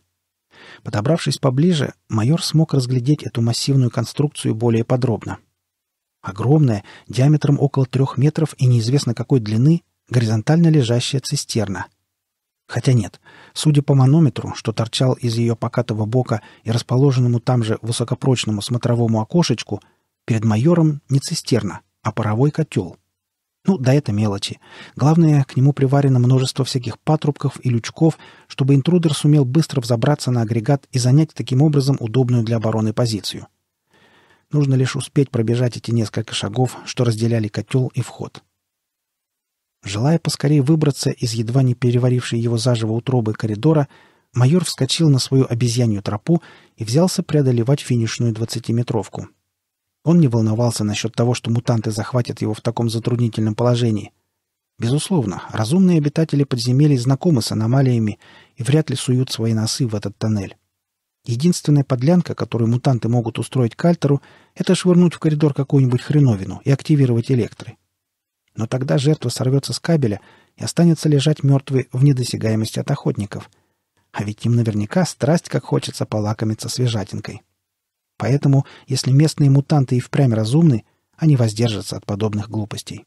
Подобравшись поближе, майор смог разглядеть эту массивную конструкцию более подробно. Огромная, диаметром около трех метров и неизвестно какой длины, горизонтально лежащая цистерна. Хотя нет, судя по манометру, что торчал из ее покатого бока и расположенному там же высокопрочному смотровому окошечку, перед майором не цистерна, а паровой котел — ну, да это мелочи. Главное, к нему приварено множество всяких патрубков и лючков, чтобы интрудер сумел быстро взобраться на агрегат и занять таким образом удобную для обороны позицию. Нужно лишь успеть пробежать эти несколько шагов, что разделяли котел и вход. Желая поскорее выбраться из едва не переварившей его заживо утробы коридора, майор вскочил на свою обезьянью тропу и взялся преодолевать финишную двадцатиметровку — он не волновался насчет того, что мутанты захватят его в таком затруднительном положении. Безусловно, разумные обитатели подземелий знакомы с аномалиями и вряд ли суют свои носы в этот тоннель. Единственная подлянка, которую мутанты могут устроить Кальтеру, это швырнуть в коридор какую-нибудь хреновину и активировать электры. Но тогда жертва сорвется с кабеля и останется лежать мертвой в недосягаемости от охотников. А ведь им наверняка страсть как хочется полакомиться свежатинкой. — поэтому, если местные мутанты и впрямь разумны, они воздержатся от подобных глупостей.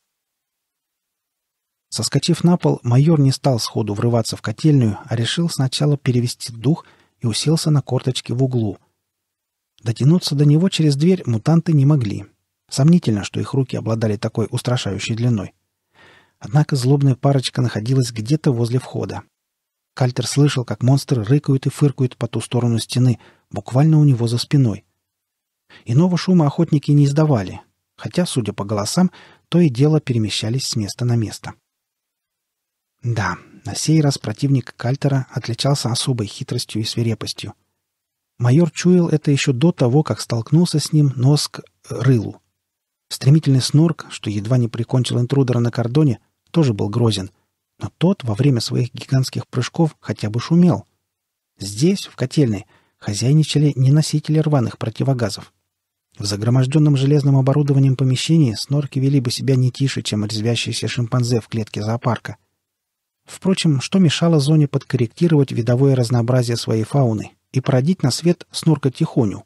Соскочив на пол, майор не стал сходу врываться в котельную, а решил сначала перевести дух и уселся на корточке в углу. Дотянуться до него через дверь мутанты не могли. Сомнительно, что их руки обладали такой устрашающей длиной. Однако злобная парочка находилась где-то возле входа. Кальтер слышал, как монстры рыкают и фыркают по ту сторону стены, буквально у него за спиной. Иного шума охотники не издавали, хотя, судя по голосам, то и дело перемещались с места на место. Да, на сей раз противник Кальтера отличался особой хитростью и свирепостью. Майор чуял это еще до того, как столкнулся с ним нос к рылу. Стремительный снорк, что едва не прикончил интрудера на кордоне, тоже был грозен, но тот во время своих гигантских прыжков хотя бы шумел. Здесь, в котельной, хозяйничали не носители рваных противогазов. В загроможденном железным оборудованием помещении снорки вели бы себя не тише, чем резвящиеся шимпанзе в клетке зоопарка. Впрочем, что мешало зоне подкорректировать видовое разнообразие своей фауны и породить на свет снорка-тихоню?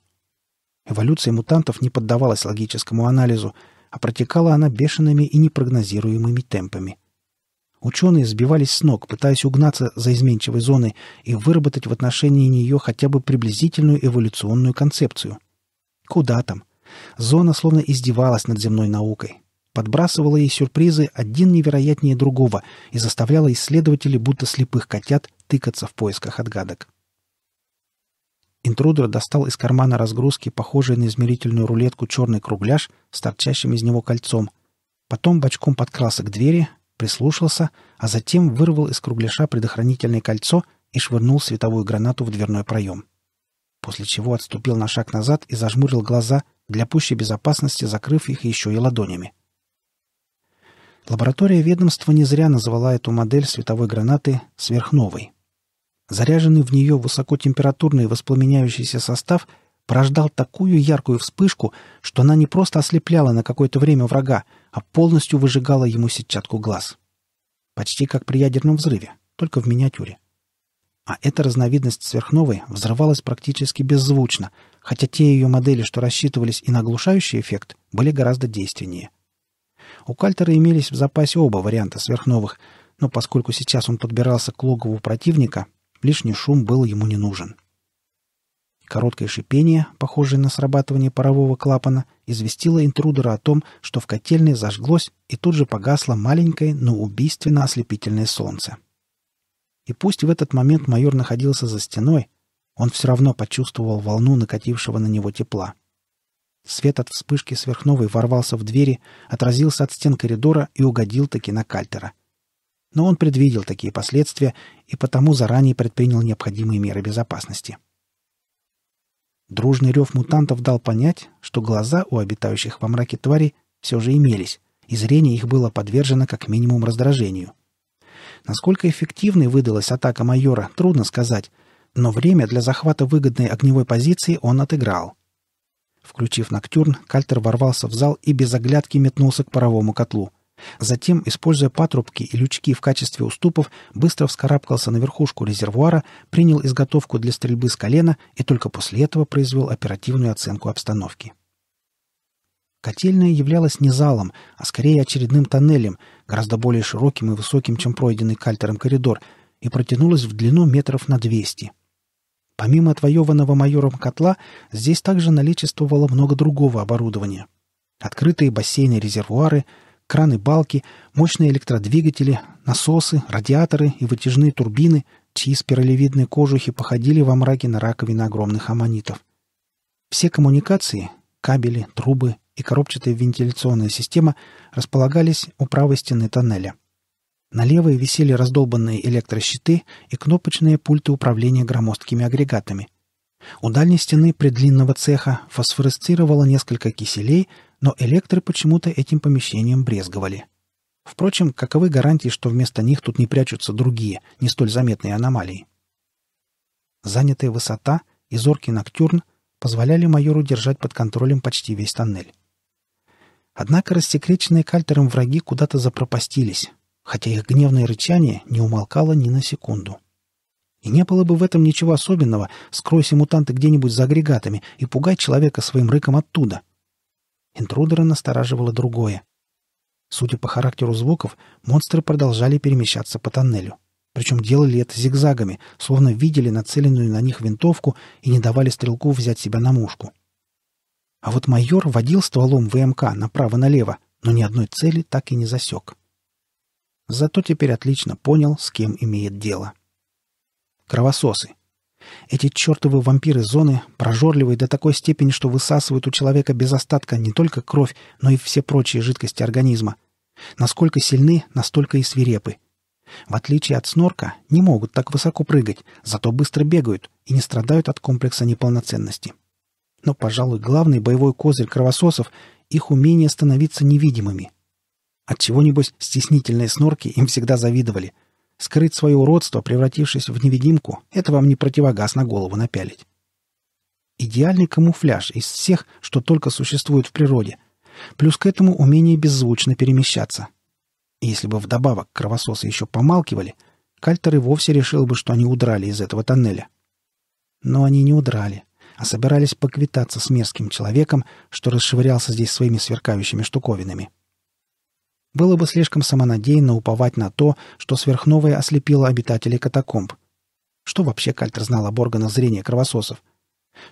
Эволюция мутантов не поддавалась логическому анализу, а протекала она бешеными и непрогнозируемыми темпами. Ученые сбивались с ног, пытаясь угнаться за изменчивой зоной и выработать в отношении нее хотя бы приблизительную эволюционную концепцию – Куда там? Зона словно издевалась над земной наукой. Подбрасывала ей сюрпризы один невероятнее другого и заставляла исследователей, будто слепых котят, тыкаться в поисках отгадок. Интрудер достал из кармана разгрузки похожий на измерительную рулетку черный кругляш с торчащим из него кольцом. Потом бочком подкрался к двери, прислушался, а затем вырвал из кругляша предохранительное кольцо и швырнул световую гранату в дверной проем. — после чего отступил на шаг назад и зажмурил глаза, для пущей безопасности закрыв их еще и ладонями. Лаборатория ведомства не зря назвала эту модель световой гранаты «сверхновой». Заряженный в нее высокотемпературный воспламеняющийся состав порождал такую яркую вспышку, что она не просто ослепляла на какое-то время врага, а полностью выжигала ему сетчатку глаз. Почти как при ядерном взрыве, только в миниатюре. А эта разновидность сверхновой взрывалась практически беззвучно, хотя те ее модели, что рассчитывались и на оглушающий эффект, были гораздо действеннее. У Кальтера имелись в запасе оба варианта сверхновых, но поскольку сейчас он подбирался к логову противника, лишний шум был ему не нужен. Короткое шипение, похожее на срабатывание парового клапана, известило интрудера о том, что в котельной зажглось и тут же погасло маленькое, но убийственно ослепительное солнце. — и пусть в этот момент майор находился за стеной, он все равно почувствовал волну накатившего на него тепла. Свет от вспышки сверхновой ворвался в двери, отразился от стен коридора и угодил таки на кальтера. Но он предвидел такие последствия и потому заранее предпринял необходимые меры безопасности. Дружный рев мутантов дал понять, что глаза у обитающих во мраке тварей все же имелись, и зрение их было подвержено как минимум раздражению — Насколько эффективной выдалась атака майора, трудно сказать, но время для захвата выгодной огневой позиции он отыграл. Включив Ноктюрн, Кальтер ворвался в зал и без оглядки метнулся к паровому котлу. Затем, используя патрубки и лючки в качестве уступов, быстро вскарабкался на верхушку резервуара, принял изготовку для стрельбы с колена и только после этого произвел оперативную оценку обстановки. Котельная являлась не залом, а скорее очередным тоннелем, гораздо более широким и высоким, чем пройденный кальтером коридор, и протянулась в длину метров на двести. Помимо отвоеванного майором котла, здесь также наличествовало много другого оборудования. Открытые бассейны-резервуары, краны-балки, мощные электродвигатели, насосы, радиаторы и вытяжные турбины, чьи спиралевидные кожухи походили во мраке на раковины огромных аммонитов. Все коммуникации — кабели, трубы, и коробчатая вентиляционная система располагались у правой стены тоннеля. На левой висели раздолбанные электрощиты и кнопочные пульты управления громоздкими агрегатами. У дальней стены предлинного цеха фосфоресцировало несколько киселей, но электры почему-то этим помещением брезговали. Впрочем, каковы гарантии, что вместо них тут не прячутся другие, не столь заметные аномалии? Занятая высота и зоркий ноктюрн позволяли майору держать под контролем почти весь тоннель. Однако рассекреченные кальтером враги куда-то запропастились, хотя их гневное рычание не умолкало ни на секунду. И не было бы в этом ничего особенного, скройся мутанты где-нибудь за агрегатами и пугай человека своим рыком оттуда. Интрудера настораживало другое. Судя по характеру звуков, монстры продолжали перемещаться по тоннелю. Причем делали это зигзагами, словно видели нацеленную на них винтовку и не давали стрелку взять себя на мушку. — а вот майор водил стволом ВМК направо-налево, но ни одной цели так и не засек. Зато теперь отлично понял, с кем имеет дело. Кровососы. Эти чертовы вампиры зоны прожорливые до такой степени, что высасывают у человека без остатка не только кровь, но и все прочие жидкости организма. Насколько сильны, настолько и свирепы. В отличие от снорка, не могут так высоко прыгать, зато быстро бегают и не страдают от комплекса неполноценности. — но, пожалуй, главный боевой козырь кровососов — их умение становиться невидимыми. От чего-нибудь стеснительные снорки им всегда завидовали. Скрыть свое уродство, превратившись в невидимку, это вам не противогаз на голову напялить. Идеальный камуфляж из всех, что только существует в природе. Плюс к этому умение беззвучно перемещаться. если бы вдобавок кровососы еще помалкивали, Кальтер и вовсе решил бы, что они удрали из этого тоннеля. Но они не удрали а собирались поквитаться с мерзким человеком, что расшвырялся здесь своими сверкающими штуковинами. Было бы слишком самонадеянно уповать на то, что сверхновая ослепила обитателей катакомб. Что вообще Кальтер знал об органах зрения кровососов?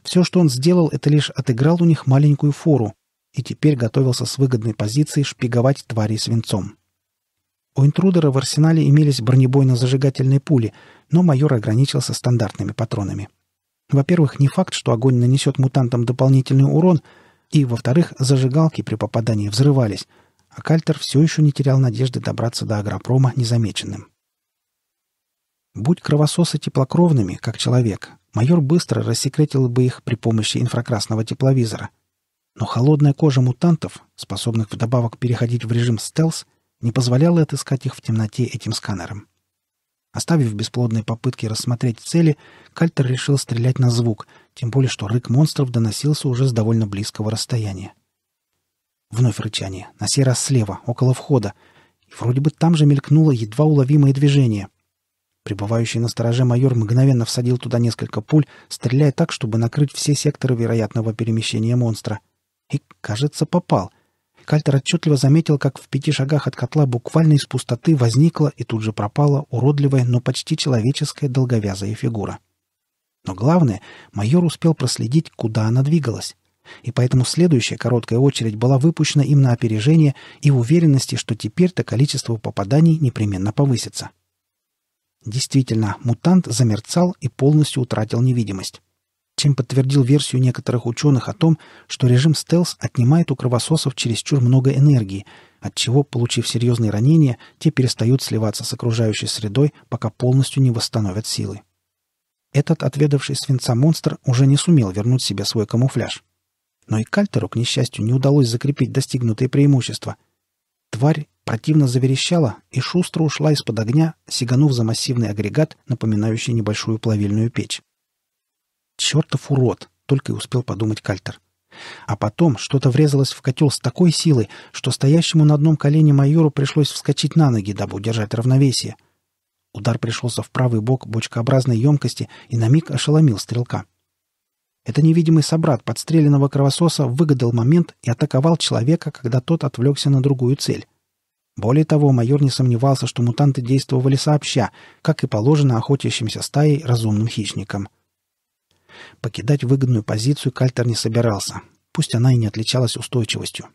Все, что он сделал, это лишь отыграл у них маленькую фору и теперь готовился с выгодной позиции шпиговать твари свинцом. У интрудера в арсенале имелись бронебойно-зажигательные пули, но майор ограничился стандартными патронами. — во-первых, не факт, что огонь нанесет мутантам дополнительный урон, и, во-вторых, зажигалки при попадании взрывались, а Кальтер все еще не терял надежды добраться до агропрома незамеченным. Будь кровососы теплокровными, как человек, майор быстро рассекретил бы их при помощи инфракрасного тепловизора. Но холодная кожа мутантов, способных вдобавок переходить в режим стелс, не позволяла отыскать их в темноте этим сканером. Оставив бесплодные попытки рассмотреть цели, Кальтер решил стрелять на звук, тем более что рык монстров доносился уже с довольно близкого расстояния. Вновь рычание, на сей раз слева, около входа, и вроде бы там же мелькнуло едва уловимое движение. Прибывающий на стороже майор мгновенно всадил туда несколько пуль, стреляя так, чтобы накрыть все секторы вероятного перемещения монстра. И, кажется, попал — Кальтер отчетливо заметил, как в пяти шагах от котла буквально из пустоты возникла и тут же пропала уродливая, но почти человеческая долговязая фигура. Но главное, майор успел проследить, куда она двигалась. И поэтому следующая короткая очередь была выпущена им на опережение и в уверенности, что теперь-то количество попаданий непременно повысится. Действительно, мутант замерцал и полностью утратил невидимость чем подтвердил версию некоторых ученых о том, что режим стелс отнимает у кровососов чересчур много энергии, отчего, получив серьезные ранения, те перестают сливаться с окружающей средой, пока полностью не восстановят силы. Этот отведавший свинца монстр уже не сумел вернуть себе свой камуфляж. Но и Кальтеру, к несчастью, не удалось закрепить достигнутые преимущества. Тварь противно заверещала и шустро ушла из-под огня, сиганув за массивный агрегат, напоминающий небольшую плавильную печь. «Чертов урод!» — только и успел подумать Кальтер. А потом что-то врезалось в котел с такой силой, что стоящему на одном колене майору пришлось вскочить на ноги, дабы удержать равновесие. Удар пришелся в правый бок бочкообразной емкости и на миг ошеломил стрелка. Это невидимый собрат подстреленного кровососа выгадал момент и атаковал человека, когда тот отвлекся на другую цель. Более того, майор не сомневался, что мутанты действовали сообща, как и положено охотящимся стаей разумным хищникам — Покидать выгодную позицию Кальтер не собирался, пусть она и не отличалась устойчивостью.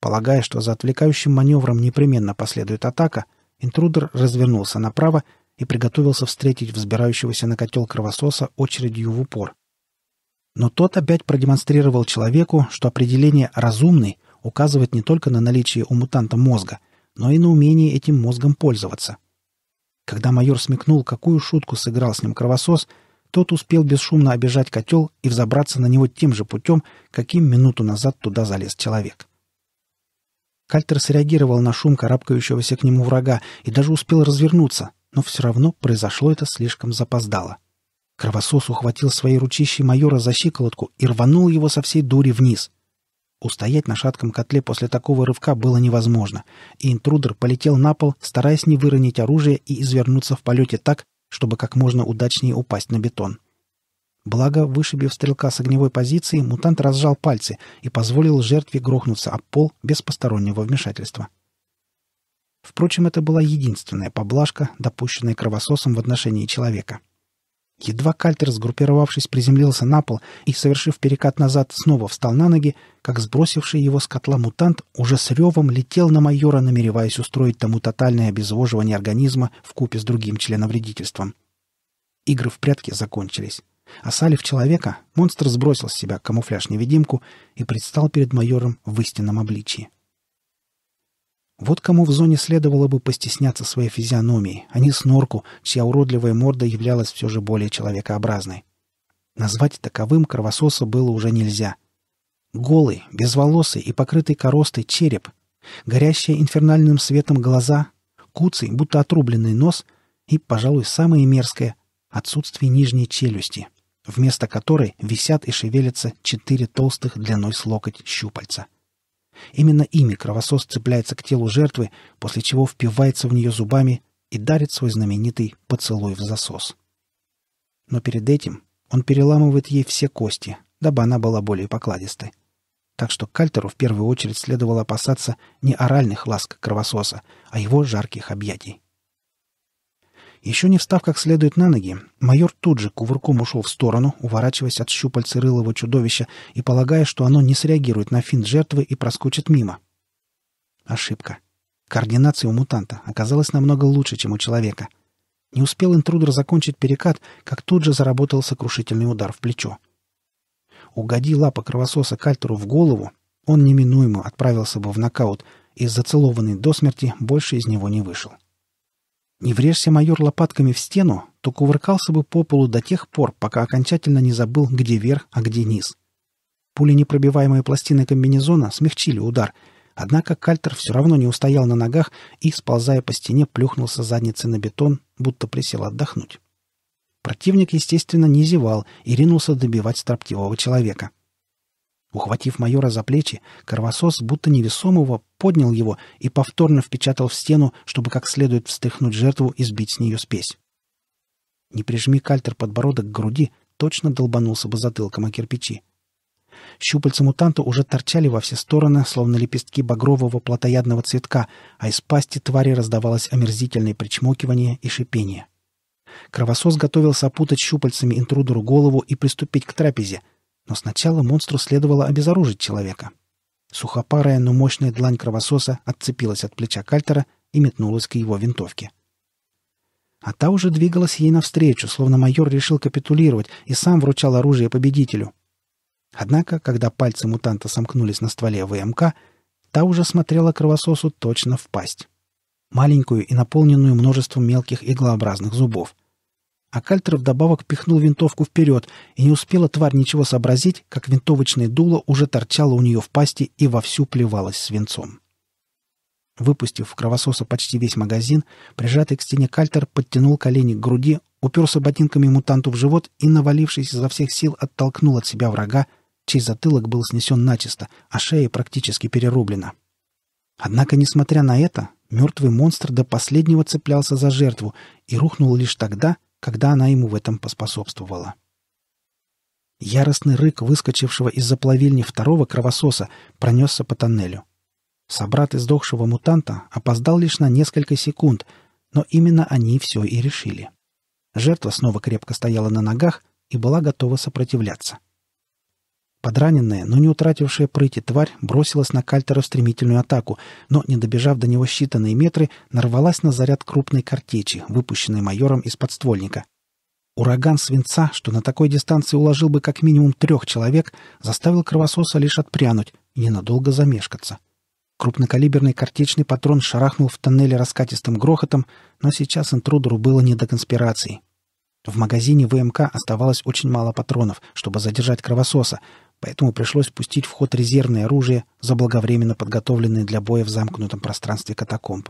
Полагая, что за отвлекающим маневром непременно последует атака, интрудер развернулся направо и приготовился встретить взбирающегося на котел кровососа очередью в упор. Но тот опять продемонстрировал человеку, что определение «разумный» указывает не только на наличие у мутанта мозга, но и на умение этим мозгом пользоваться. Когда майор смекнул, какую шутку сыграл с ним кровосос – тот успел бесшумно обижать котел и взобраться на него тем же путем, каким минуту назад туда залез человек. Кальтер среагировал на шум карабкающегося к нему врага и даже успел развернуться, но все равно произошло это слишком запоздало. Кровосос ухватил своей ручищей майора за щиколотку и рванул его со всей дури вниз. Устоять на шатком котле после такого рывка было невозможно, и интрудер полетел на пол, стараясь не выронить оружие и извернуться в полете так, чтобы как можно удачнее упасть на бетон. Благо, вышибив стрелка с огневой позиции, мутант разжал пальцы и позволил жертве грохнуться об пол без постороннего вмешательства. Впрочем, это была единственная поблажка, допущенная кровососом в отношении человека — Едва кальтер, сгруппировавшись, приземлился на пол и, совершив перекат назад, снова встал на ноги, как сбросивший его с котла мутант уже с ревом летел на майора, намереваясь устроить тому тотальное обезвоживание организма в купе с другим членовредительством. Игры в прятки закончились. Осалив человека, монстр сбросил с себя камуфляж-невидимку и предстал перед майором в истинном обличии. Вот кому в зоне следовало бы постесняться своей физиономии, а не снорку, чья уродливая морда являлась все же более человекообразной. Назвать таковым кровососа было уже нельзя. Голый, безволосый и покрытый коростой череп, горящие инфернальным светом глаза, куцый, будто отрубленный нос и, пожалуй, самое мерзкое — отсутствие нижней челюсти, вместо которой висят и шевелятся четыре толстых длиной с локоть щупальца — Именно ими кровосос цепляется к телу жертвы, после чего впивается в нее зубами и дарит свой знаменитый поцелуй в засос. Но перед этим он переламывает ей все кости, дабы она была более покладистой. Так что Кальтеру в первую очередь следовало опасаться не оральных ласк кровососа, а его жарких объятий. Еще не встав как следует на ноги, майор тут же кувырком ушел в сторону, уворачиваясь от щупальца рылого чудовища и полагая, что оно не среагирует на финт жертвы и проскочит мимо. Ошибка. Координация у мутанта оказалась намного лучше, чем у человека. Не успел интрудер закончить перекат, как тут же заработал сокрушительный удар в плечо. Угоди лапа кровососа Кальтеру в голову, он неминуемо отправился бы в нокаут, и зацелованный до смерти больше из него не вышел. Не врежься майор лопатками в стену, то кувыркался бы по полу до тех пор, пока окончательно не забыл, где верх, а где низ. Пули непробиваемые пластины комбинезона смягчили удар, однако Кальтер все равно не устоял на ногах и, сползая по стене, плюхнулся задницей на бетон, будто присел отдохнуть. Противник, естественно, не зевал и ринулся добивать строптивого человека — Ухватив майора за плечи, кровосос будто невесомого поднял его и повторно впечатал в стену, чтобы как следует встряхнуть жертву и сбить с нее спесь. Не прижми кальтер подбородок к груди, точно долбанулся бы затылком о кирпичи. Щупальца мутанта уже торчали во все стороны, словно лепестки багрового плотоядного цветка, а из пасти твари раздавалось омерзительное причмокивание и шипение. Кровосос готовился опутать щупальцами интрудеру голову и приступить к трапезе — но сначала монстру следовало обезоружить человека. Сухопарая, но мощная длань кровососа отцепилась от плеча Кальтера и метнулась к его винтовке. А та уже двигалась ей навстречу, словно майор решил капитулировать и сам вручал оружие победителю. Однако, когда пальцы мутанта сомкнулись на стволе ВМК, та уже смотрела кровососу точно в пасть маленькую и наполненную множеством мелких иглообразных зубов а Кальтер вдобавок пихнул винтовку вперед, и не успела тварь ничего сообразить, как винтовочное дуло уже торчало у нее в пасти и вовсю плевалось свинцом. Выпустив в кровососа почти весь магазин, прижатый к стене Кальтер подтянул колени к груди, уперся ботинками мутанту в живот и, навалившись изо всех сил, оттолкнул от себя врага, чей затылок был снесен начисто, а шея практически перерублена. Однако, несмотря на это, мертвый монстр до последнего цеплялся за жертву и рухнул лишь тогда, когда она ему в этом поспособствовала. Яростный рык выскочившего из-за плавильни второго кровососа пронесся по тоннелю. Собрат издохшего мутанта опоздал лишь на несколько секунд, но именно они все и решили. Жертва снова крепко стояла на ногах и была готова сопротивляться. — Подраненная, но не утратившая прыти тварь бросилась на Кальтера в стремительную атаку, но, не добежав до него считанные метры, нарвалась на заряд крупной картечи, выпущенной майором из подствольника. Ураган свинца, что на такой дистанции уложил бы как минимум трех человек, заставил кровососа лишь отпрянуть и ненадолго замешкаться. Крупнокалиберный картечный патрон шарахнул в тоннеле раскатистым грохотом, но сейчас интрудеру было не до конспирации. В магазине ВМК оставалось очень мало патронов, чтобы задержать кровососа, поэтому пришлось пустить в ход резервное оружие, заблаговременно подготовленное для боя в замкнутом пространстве катакомб.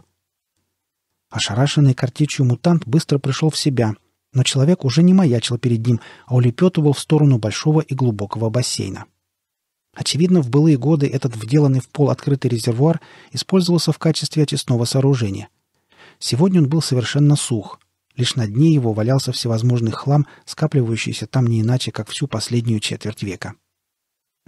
Ошарашенный картечью мутант быстро пришел в себя, но человек уже не маячил перед ним, а улепетывал в сторону большого и глубокого бассейна. Очевидно, в былые годы этот вделанный в пол открытый резервуар использовался в качестве очистного сооружения. Сегодня он был совершенно сух. Лишь на дне его валялся всевозможный хлам, скапливающийся там не иначе, как всю последнюю четверть века.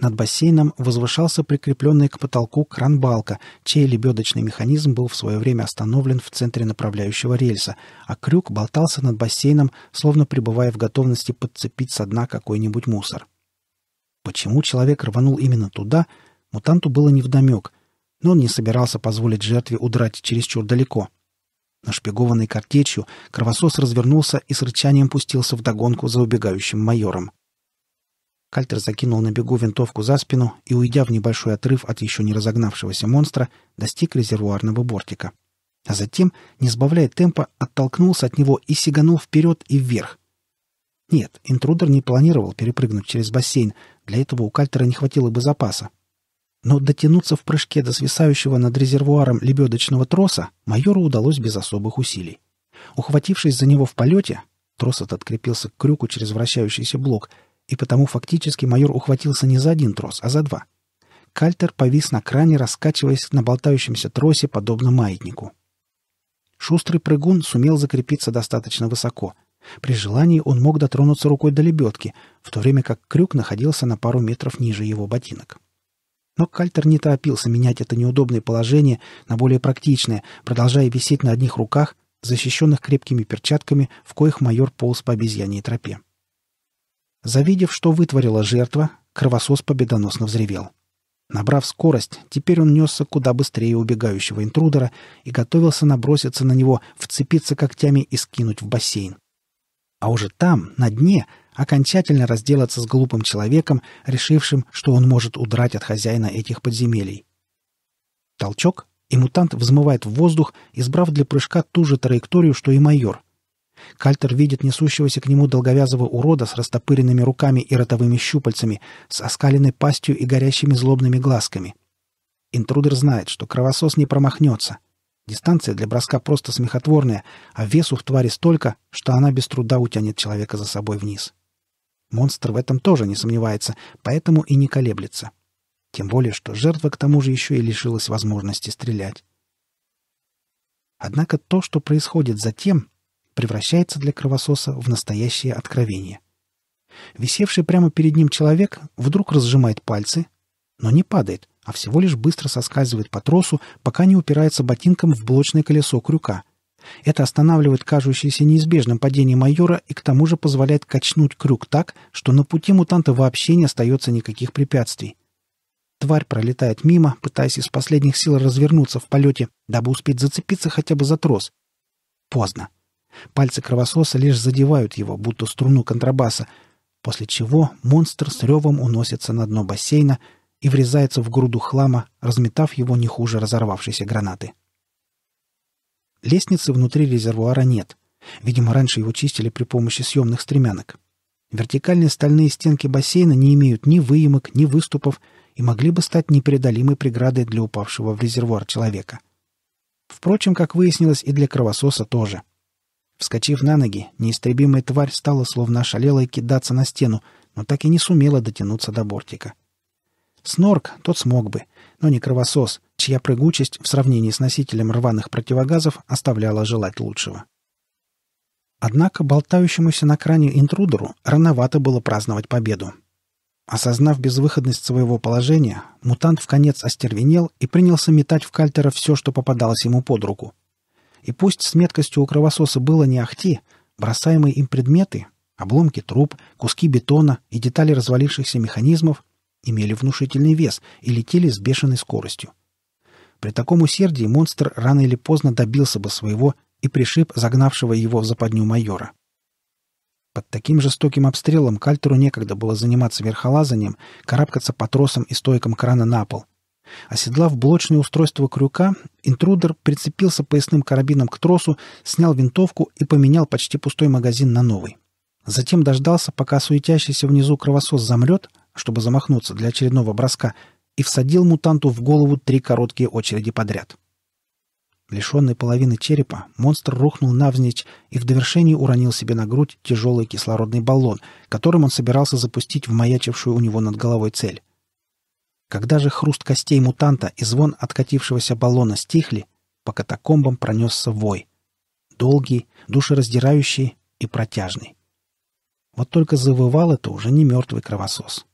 Над бассейном возвышался прикрепленный к потолку кран-балка, чей лебедочный механизм был в свое время остановлен в центре направляющего рельса, а крюк болтался над бассейном, словно пребывая в готовности подцепить со дна какой-нибудь мусор. Почему человек рванул именно туда, мутанту было невдомек, но он не собирался позволить жертве удрать чересчур далеко. Нашпигованный картечью, кровосос развернулся и с рычанием пустился вдогонку за убегающим майором. Кальтер закинул на бегу винтовку за спину и, уйдя в небольшой отрыв от еще не разогнавшегося монстра, достиг резервуарного бортика. А затем, не сбавляя темпа, оттолкнулся от него и сиганул вперед и вверх. Нет, интрудер не планировал перепрыгнуть через бассейн, для этого у Кальтера не хватило бы запаса. Но дотянуться в прыжке до свисающего над резервуаром лебедочного троса майору удалось без особых усилий. Ухватившись за него в полете, трос этот крепился к крюку через вращающийся блок — и потому фактически майор ухватился не за один трос, а за два. Кальтер повис на кране, раскачиваясь на болтающемся тросе, подобно маятнику. Шустрый прыгун сумел закрепиться достаточно высоко. При желании он мог дотронуться рукой до лебедки, в то время как крюк находился на пару метров ниже его ботинок. Но Кальтер не торопился менять это неудобное положение на более практичное, продолжая висеть на одних руках, защищенных крепкими перчатками, в коих майор полз по обезьяньей тропе. — Завидев, что вытворила жертва, кровосос победоносно взревел. Набрав скорость, теперь он несся куда быстрее убегающего интрудера и готовился наброситься на него, вцепиться когтями и скинуть в бассейн. А уже там, на дне, окончательно разделаться с глупым человеком, решившим, что он может удрать от хозяина этих подземелий. Толчок, и мутант взмывает в воздух, избрав для прыжка ту же траекторию, что и майор, Кальтер видит несущегося к нему долговязого урода с растопыренными руками и ротовыми щупальцами, с оскаленной пастью и горящими злобными глазками. Интрудер знает, что кровосос не промахнется. Дистанция для броска просто смехотворная, а весу в твари столько, что она без труда утянет человека за собой вниз. Монстр в этом тоже не сомневается, поэтому и не колеблется. Тем более, что жертва к тому же еще и лишилась возможности стрелять. Однако то, что происходит затем, превращается для кровососа в настоящее откровение. Висевший прямо перед ним человек вдруг разжимает пальцы, но не падает, а всего лишь быстро соскальзывает по тросу, пока не упирается ботинком в блочное колесо крюка. Это останавливает кажущееся неизбежным падение майора и к тому же позволяет качнуть крюк так, что на пути мутанта вообще не остается никаких препятствий. Тварь пролетает мимо, пытаясь из последних сил развернуться в полете, дабы успеть зацепиться хотя бы за трос. Поздно. Пальцы кровососа лишь задевают его, будто струну контрабаса, после чего монстр с ревом уносится на дно бассейна и врезается в груду хлама, разметав его не хуже разорвавшейся гранаты. Лестницы внутри резервуара нет. Видимо, раньше его чистили при помощи съемных стремянок. Вертикальные стальные стенки бассейна не имеют ни выемок, ни выступов и могли бы стать непреодолимой преградой для упавшего в резервуар человека. Впрочем, как выяснилось, и для кровососа тоже — Вскочив на ноги, неистребимая тварь стала словно ошалелой кидаться на стену, но так и не сумела дотянуться до бортика. Снорк тот смог бы, но не кровосос, чья прыгучесть в сравнении с носителем рваных противогазов оставляла желать лучшего. Однако болтающемуся на кране интрудеру рановато было праздновать победу. Осознав безвыходность своего положения, мутант в конец остервенел и принялся метать в кальтера все, что попадалось ему под руку — и пусть с меткостью у кровососа было не ахти, бросаемые им предметы, обломки труб, куски бетона и детали развалившихся механизмов имели внушительный вес и летели с бешеной скоростью. При таком усердии монстр рано или поздно добился бы своего и пришиб загнавшего его в западню майора. Под таким жестоким обстрелом Кальтеру некогда было заниматься верхолазанием, карабкаться по тросам и стойкам крана на пол. Оседлав блочное устройство крюка, интрудер прицепился поясным карабином к тросу, снял винтовку и поменял почти пустой магазин на новый. Затем дождался, пока суетящийся внизу кровосос замрет, чтобы замахнуться для очередного броска, и всадил мутанту в голову три короткие очереди подряд. Лишенный половины черепа, монстр рухнул навзничь и в довершении уронил себе на грудь тяжелый кислородный баллон, которым он собирался запустить в маячившую у него над головой цель — когда же хруст костей мутанта и звон откатившегося баллона стихли, по катакомбам пронесся вой. Долгий, душераздирающий и протяжный. Вот только завывал это уже не мертвый кровосос.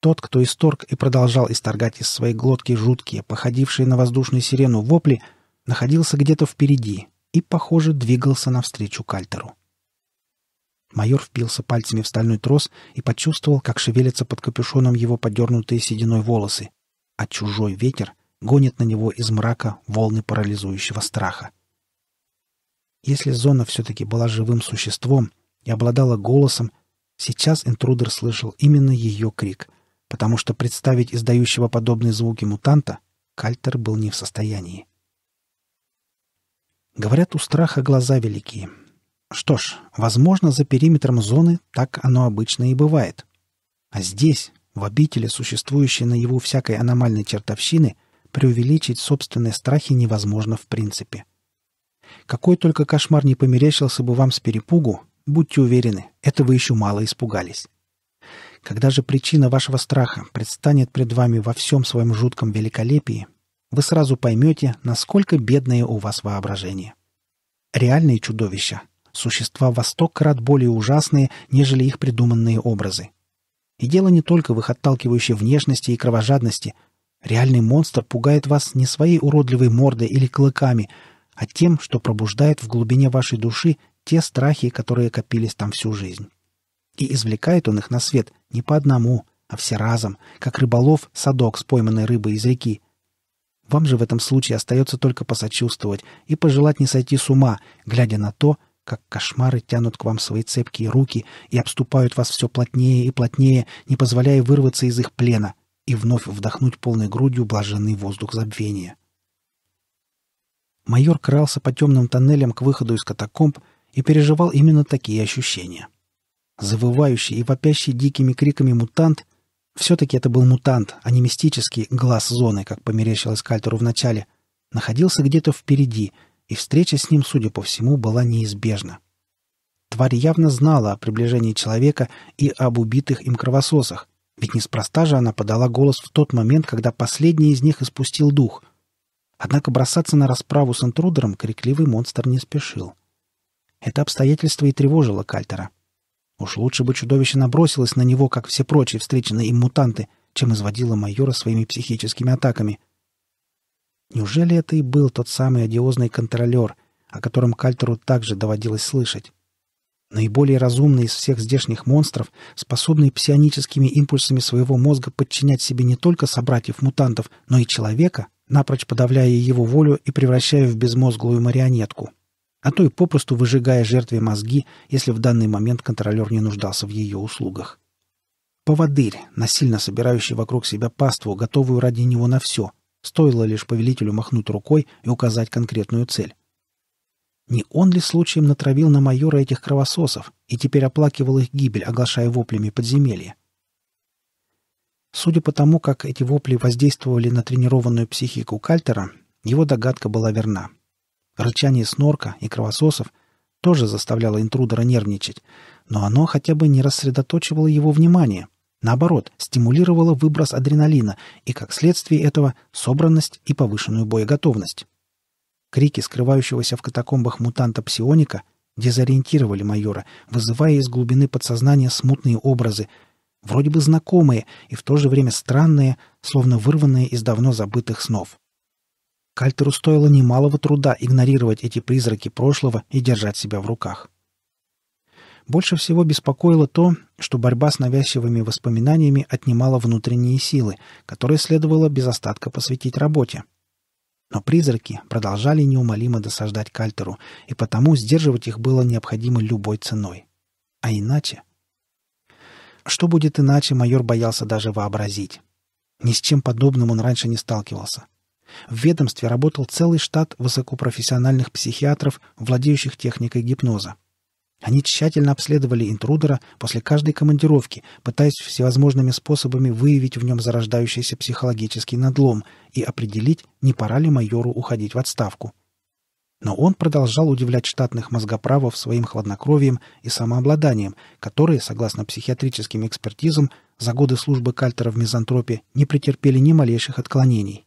Тот, кто исторг и продолжал исторгать из своей глотки жуткие, походившие на воздушную сирену вопли, находился где-то впереди и, похоже, двигался навстречу кальтеру. Майор впился пальцами в стальной трос и почувствовал, как шевелятся под капюшоном его подернутые сединой волосы, а чужой ветер гонит на него из мрака волны парализующего страха. Если Зона все-таки была живым существом и обладала голосом, сейчас интрудер слышал именно ее крик, потому что представить издающего подобные звуки мутанта Кальтер был не в состоянии. Говорят, у страха глаза великие — что ж, возможно, за периметром зоны так оно обычно и бывает. А здесь, в обители, существующей на его всякой аномальной чертовщины, преувеличить собственные страхи невозможно в принципе. Какой только кошмар не померещился бы вам с перепугу, будьте уверены, это вы еще мало испугались. Когда же причина вашего страха предстанет пред вами во всем своем жутком великолепии, вы сразу поймете, насколько бедное у вас воображение. Реальные чудовища существа во сто крат более ужасные, нежели их придуманные образы. И дело не только в их отталкивающей внешности и кровожадности. Реальный монстр пугает вас не своей уродливой мордой или клыками, а тем, что пробуждает в глубине вашей души те страхи, которые копились там всю жизнь. И извлекает он их на свет не по одному, а все разом, как рыболов садок с пойманной рыбой из реки. Вам же в этом случае остается только посочувствовать и пожелать не сойти с ума, глядя на то, как кошмары тянут к вам свои цепкие руки и обступают вас все плотнее и плотнее, не позволяя вырваться из их плена и вновь вдохнуть полной грудью блаженный воздух забвения. Майор крался по темным тоннелям к выходу из катакомб и переживал именно такие ощущения. Завывающий и вопящий дикими криками мутант — все-таки это был мутант, а не мистический глаз зоны, как померещилось Кальтеру вначале — находился где-то впереди — и встреча с ним, судя по всему, была неизбежна. Тварь явно знала о приближении человека и об убитых им кровососах, ведь неспроста же она подала голос в тот момент, когда последний из них испустил дух. Однако бросаться на расправу с интрудером крикливый монстр не спешил. Это обстоятельство и тревожило Кальтера. Уж лучше бы чудовище набросилось на него, как все прочие встреченные им мутанты, чем изводило майора своими психическими атаками — Неужели это и был тот самый одиозный контролер, о котором Кальтеру также доводилось слышать? Наиболее разумный из всех здешних монстров, способный псионическими импульсами своего мозга подчинять себе не только собратьев-мутантов, но и человека, напрочь подавляя его волю и превращая в безмозглую марионетку, а то и попросту выжигая жертве мозги, если в данный момент контролер не нуждался в ее услугах. Поводырь, насильно собирающий вокруг себя паству, готовую ради него на все — Стоило лишь повелителю махнуть рукой и указать конкретную цель. Не он ли случаем натравил на майора этих кровососов и теперь оплакивал их гибель, оглашая воплями подземелья? Судя по тому, как эти вопли воздействовали на тренированную психику Кальтера, его догадка была верна. Рычание снорка и кровососов тоже заставляло интрудера нервничать, но оно хотя бы не рассредоточивало его внимание — Наоборот, стимулировала выброс адреналина и, как следствие этого, собранность и повышенную боеготовность. Крики скрывающегося в катакомбах мутанта псионика дезориентировали майора, вызывая из глубины подсознания смутные образы, вроде бы знакомые и в то же время странные, словно вырванные из давно забытых снов. Кальтеру стоило немалого труда игнорировать эти призраки прошлого и держать себя в руках. Больше всего беспокоило то, что борьба с навязчивыми воспоминаниями отнимала внутренние силы, которые следовало без остатка посвятить работе. Но призраки продолжали неумолимо досаждать Кальтеру, и потому сдерживать их было необходимо любой ценой. А иначе... Что будет иначе, майор боялся даже вообразить. Ни с чем подобным он раньше не сталкивался. В ведомстве работал целый штат высокопрофессиональных психиатров, владеющих техникой гипноза. Они тщательно обследовали интрудера после каждой командировки, пытаясь всевозможными способами выявить в нем зарождающийся психологический надлом и определить, не пора ли майору уходить в отставку. Но он продолжал удивлять штатных мозгоправов своим хладнокровием и самообладанием, которые, согласно психиатрическим экспертизам, за годы службы Кальтера в мизантропе не претерпели ни малейших отклонений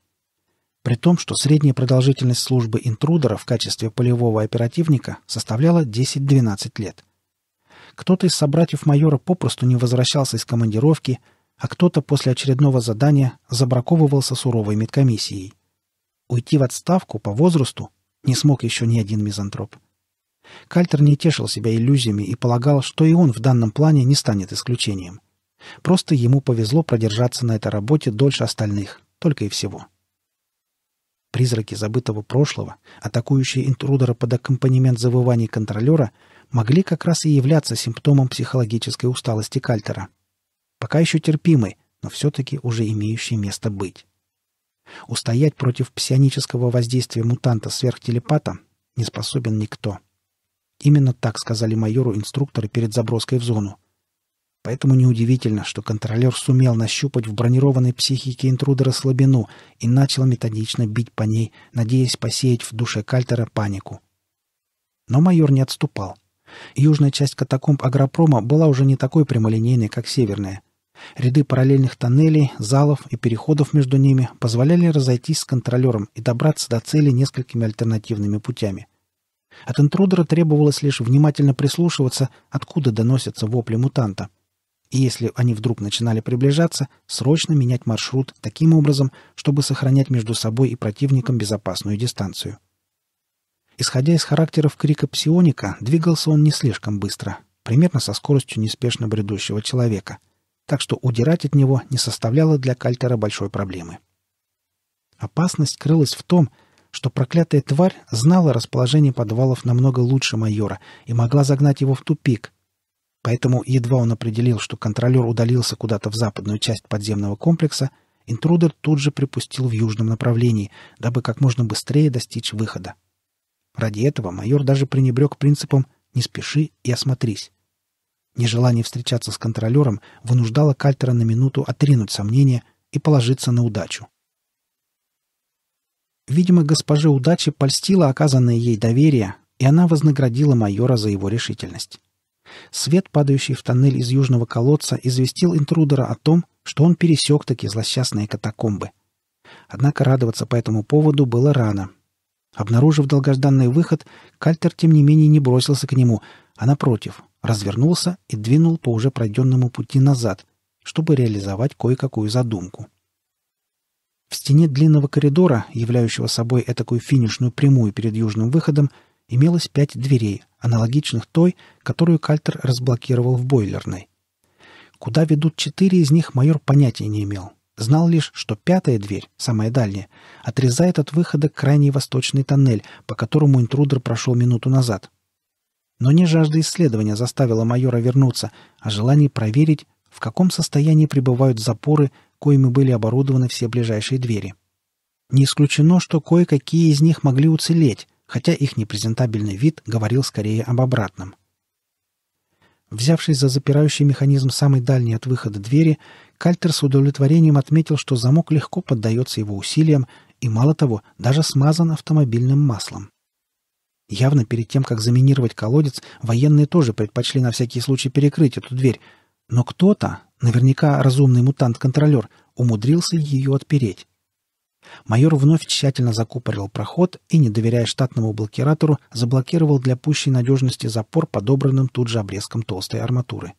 при том, что средняя продолжительность службы интрудера в качестве полевого оперативника составляла 10-12 лет. Кто-то из собратьев майора попросту не возвращался из командировки, а кто-то после очередного задания забраковывался суровой медкомиссией. Уйти в отставку по возрасту не смог еще ни один мизантроп. Кальтер не тешил себя иллюзиями и полагал, что и он в данном плане не станет исключением. Просто ему повезло продержаться на этой работе дольше остальных, только и всего. — призраки забытого прошлого, атакующие интрудера под аккомпанемент завываний контролера, могли как раз и являться симптомом психологической усталости Кальтера. Пока еще терпимый, но все-таки уже имеющий место быть. Устоять против псионического воздействия мутанта-сверхтелепата не способен никто. Именно так сказали майору инструкторы перед заброской в зону. Поэтому неудивительно, что контролер сумел нащупать в бронированной психике интрудера слабину и начал методично бить по ней, надеясь посеять в душе Кальтера панику. Но майор не отступал. Южная часть катакомб агропрома была уже не такой прямолинейной, как северная. Ряды параллельных тоннелей, залов и переходов между ними позволяли разойтись с контролером и добраться до цели несколькими альтернативными путями. От интрудера требовалось лишь внимательно прислушиваться, откуда доносятся вопли мутанта — и если они вдруг начинали приближаться, срочно менять маршрут таким образом, чтобы сохранять между собой и противником безопасную дистанцию. Исходя из характеров крика псионика, двигался он не слишком быстро, примерно со скоростью неспешно бредущего человека, так что удирать от него не составляло для Кальтера большой проблемы. Опасность крылась в том, что проклятая тварь знала расположение подвалов намного лучше майора и могла загнать его в тупик, Поэтому едва он определил, что контролер удалился куда-то в западную часть подземного комплекса, интрудер тут же припустил в южном направлении, дабы как можно быстрее достичь выхода. Ради этого майор даже пренебрег принципом «не спеши и осмотрись». Нежелание встречаться с контролером вынуждало Кальтера на минуту отринуть сомнения и положиться на удачу. Видимо, госпоже удачи польстило оказанное ей доверие, и она вознаградила майора за его решительность. Свет, падающий в тоннель из южного колодца, известил интрудера о том, что он пересек такие злосчастные катакомбы. Однако радоваться по этому поводу было рано. Обнаружив долгожданный выход, Кальтер, тем не менее, не бросился к нему, а, напротив, развернулся и двинул по уже пройденному пути назад, чтобы реализовать кое-какую задумку. В стене длинного коридора, являющего собой этакую финишную прямую перед южным выходом, имелось пять дверей, аналогичных той, которую Кальтер разблокировал в бойлерной. Куда ведут четыре из них, майор понятия не имел. Знал лишь, что пятая дверь, самая дальняя, отрезает от выхода крайний восточный тоннель, по которому интрудер прошел минуту назад. Но не жажда исследования заставила майора вернуться, а желание проверить, в каком состоянии пребывают запоры, коими были оборудованы все ближайшие двери. Не исключено, что кое-какие из них могли уцелеть, хотя их непрезентабельный вид говорил скорее об обратном. Взявшись за запирающий механизм самой дальней от выхода двери, Кальтер с удовлетворением отметил, что замок легко поддается его усилиям и, мало того, даже смазан автомобильным маслом. Явно перед тем, как заминировать колодец, военные тоже предпочли на всякий случай перекрыть эту дверь, но кто-то, наверняка разумный мутант-контролер, умудрился ее отпереть. Майор вновь тщательно закупорил проход и, не доверяя штатному блокиратору, заблокировал для пущей надежности запор подобранным тут же обрезком толстой арматуры.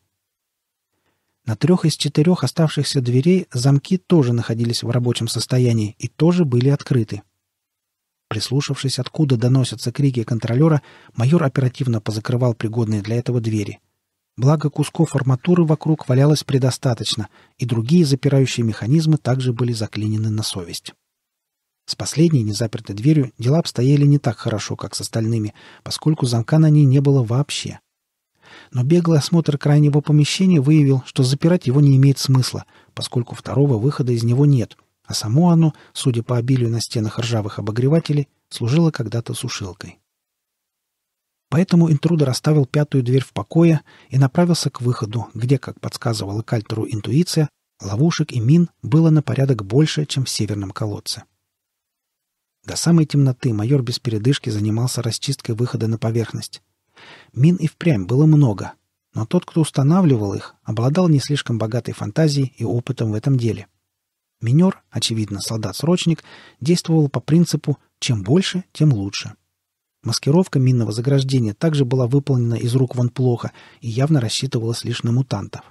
На трех из четырех оставшихся дверей замки тоже находились в рабочем состоянии и тоже были открыты. Прислушавшись, откуда доносятся крики контролера, майор оперативно позакрывал пригодные для этого двери. Благо, кусков арматуры вокруг валялось предостаточно, и другие запирающие механизмы также были заклинены на совесть. С последней незапертой дверью дела обстояли не так хорошо, как с остальными, поскольку замка на ней не было вообще. Но беглый осмотр крайнего помещения выявил, что запирать его не имеет смысла, поскольку второго выхода из него нет, а само оно, судя по обилию на стенах ржавых обогревателей, служило когда-то сушилкой. Поэтому интрудер оставил пятую дверь в покое и направился к выходу, где, как подсказывала Кальтеру интуиция, ловушек и мин было на порядок больше, чем в северном колодце. До самой темноты майор без передышки занимался расчисткой выхода на поверхность. Мин и впрямь было много, но тот, кто устанавливал их, обладал не слишком богатой фантазией и опытом в этом деле. Минер, очевидно, солдат-срочник, действовал по принципу «чем больше, тем лучше». Маскировка минного заграждения также была выполнена из рук вон плохо и явно рассчитывалась лишь на мутантов.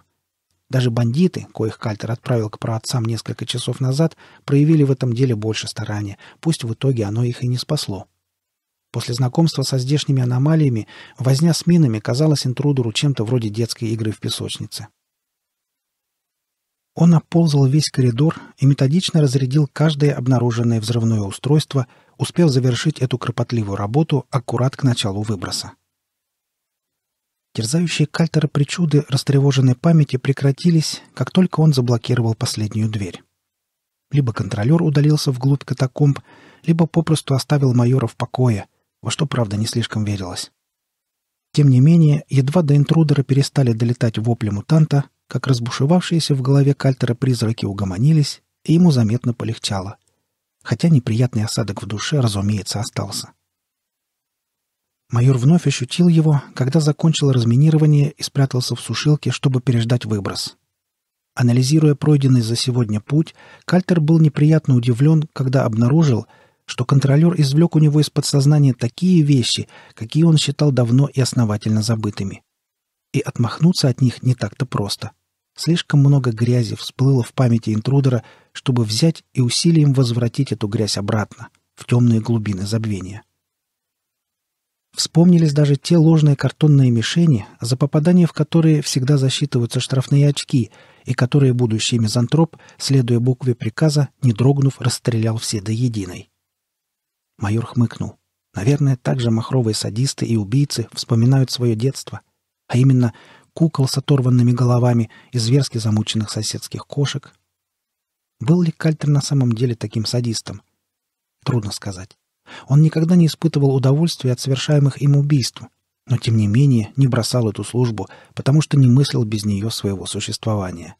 Даже бандиты, коих Кальтер отправил к праотцам несколько часов назад, проявили в этом деле больше старания, пусть в итоге оно их и не спасло. После знакомства со здешними аномалиями возня с минами казалась интрудеру чем-то вроде детской игры в песочнице. Он обползал весь коридор и методично разрядил каждое обнаруженное взрывное устройство, успев завершить эту кропотливую работу аккурат к началу выброса. Терзающие кальтера причуды растревоженной памяти прекратились, как только он заблокировал последнюю дверь. Либо контролер удалился вглубь катакомб, либо попросту оставил майора в покое, во что, правда, не слишком верилось. Тем не менее, едва до интрудера перестали долетать вопли мутанта, как разбушевавшиеся в голове кальтера призраки угомонились, и ему заметно полегчало. Хотя неприятный осадок в душе, разумеется, остался. Майор вновь ощутил его, когда закончил разминирование и спрятался в сушилке, чтобы переждать выброс. Анализируя пройденный за сегодня путь, Кальтер был неприятно удивлен, когда обнаружил, что контролер извлек у него из подсознания такие вещи, какие он считал давно и основательно забытыми. И отмахнуться от них не так-то просто. Слишком много грязи всплыло в памяти интрудера, чтобы взять и усилием возвратить эту грязь обратно, в темные глубины забвения. Вспомнились даже те ложные картонные мишени, за попадание в которые всегда засчитываются штрафные очки, и которые будущий мизантроп, следуя букве приказа, не дрогнув, расстрелял все до единой. Майор хмыкнул. Наверное, также махровые садисты и убийцы вспоминают свое детство, а именно кукол с оторванными головами и зверски замученных соседских кошек. Был ли Кальтер на самом деле таким садистом? Трудно сказать. Он никогда не испытывал удовольствия от совершаемых им убийств, но тем не менее не бросал эту службу, потому что не мыслил без нее своего существования.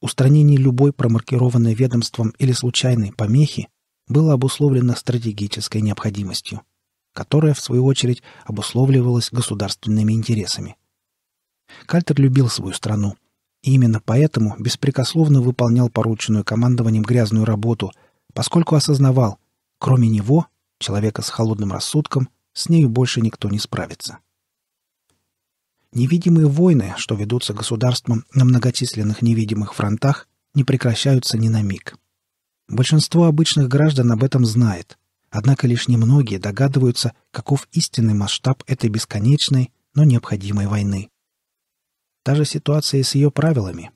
Устранение любой промаркированной ведомством или случайной помехи было обусловлено стратегической необходимостью, которая, в свою очередь, обусловливалась государственными интересами. Кальтер любил свою страну, и именно поэтому беспрекословно выполнял порученную командованием грязную работу, поскольку осознавал, кроме него человека с холодным рассудком, с нею больше никто не справится. Невидимые войны, что ведутся государством на многочисленных невидимых фронтах, не прекращаются ни на миг. Большинство обычных граждан об этом знает, однако лишь немногие догадываются, каков истинный масштаб этой бесконечной, но необходимой войны. Та же ситуация и с ее правилами.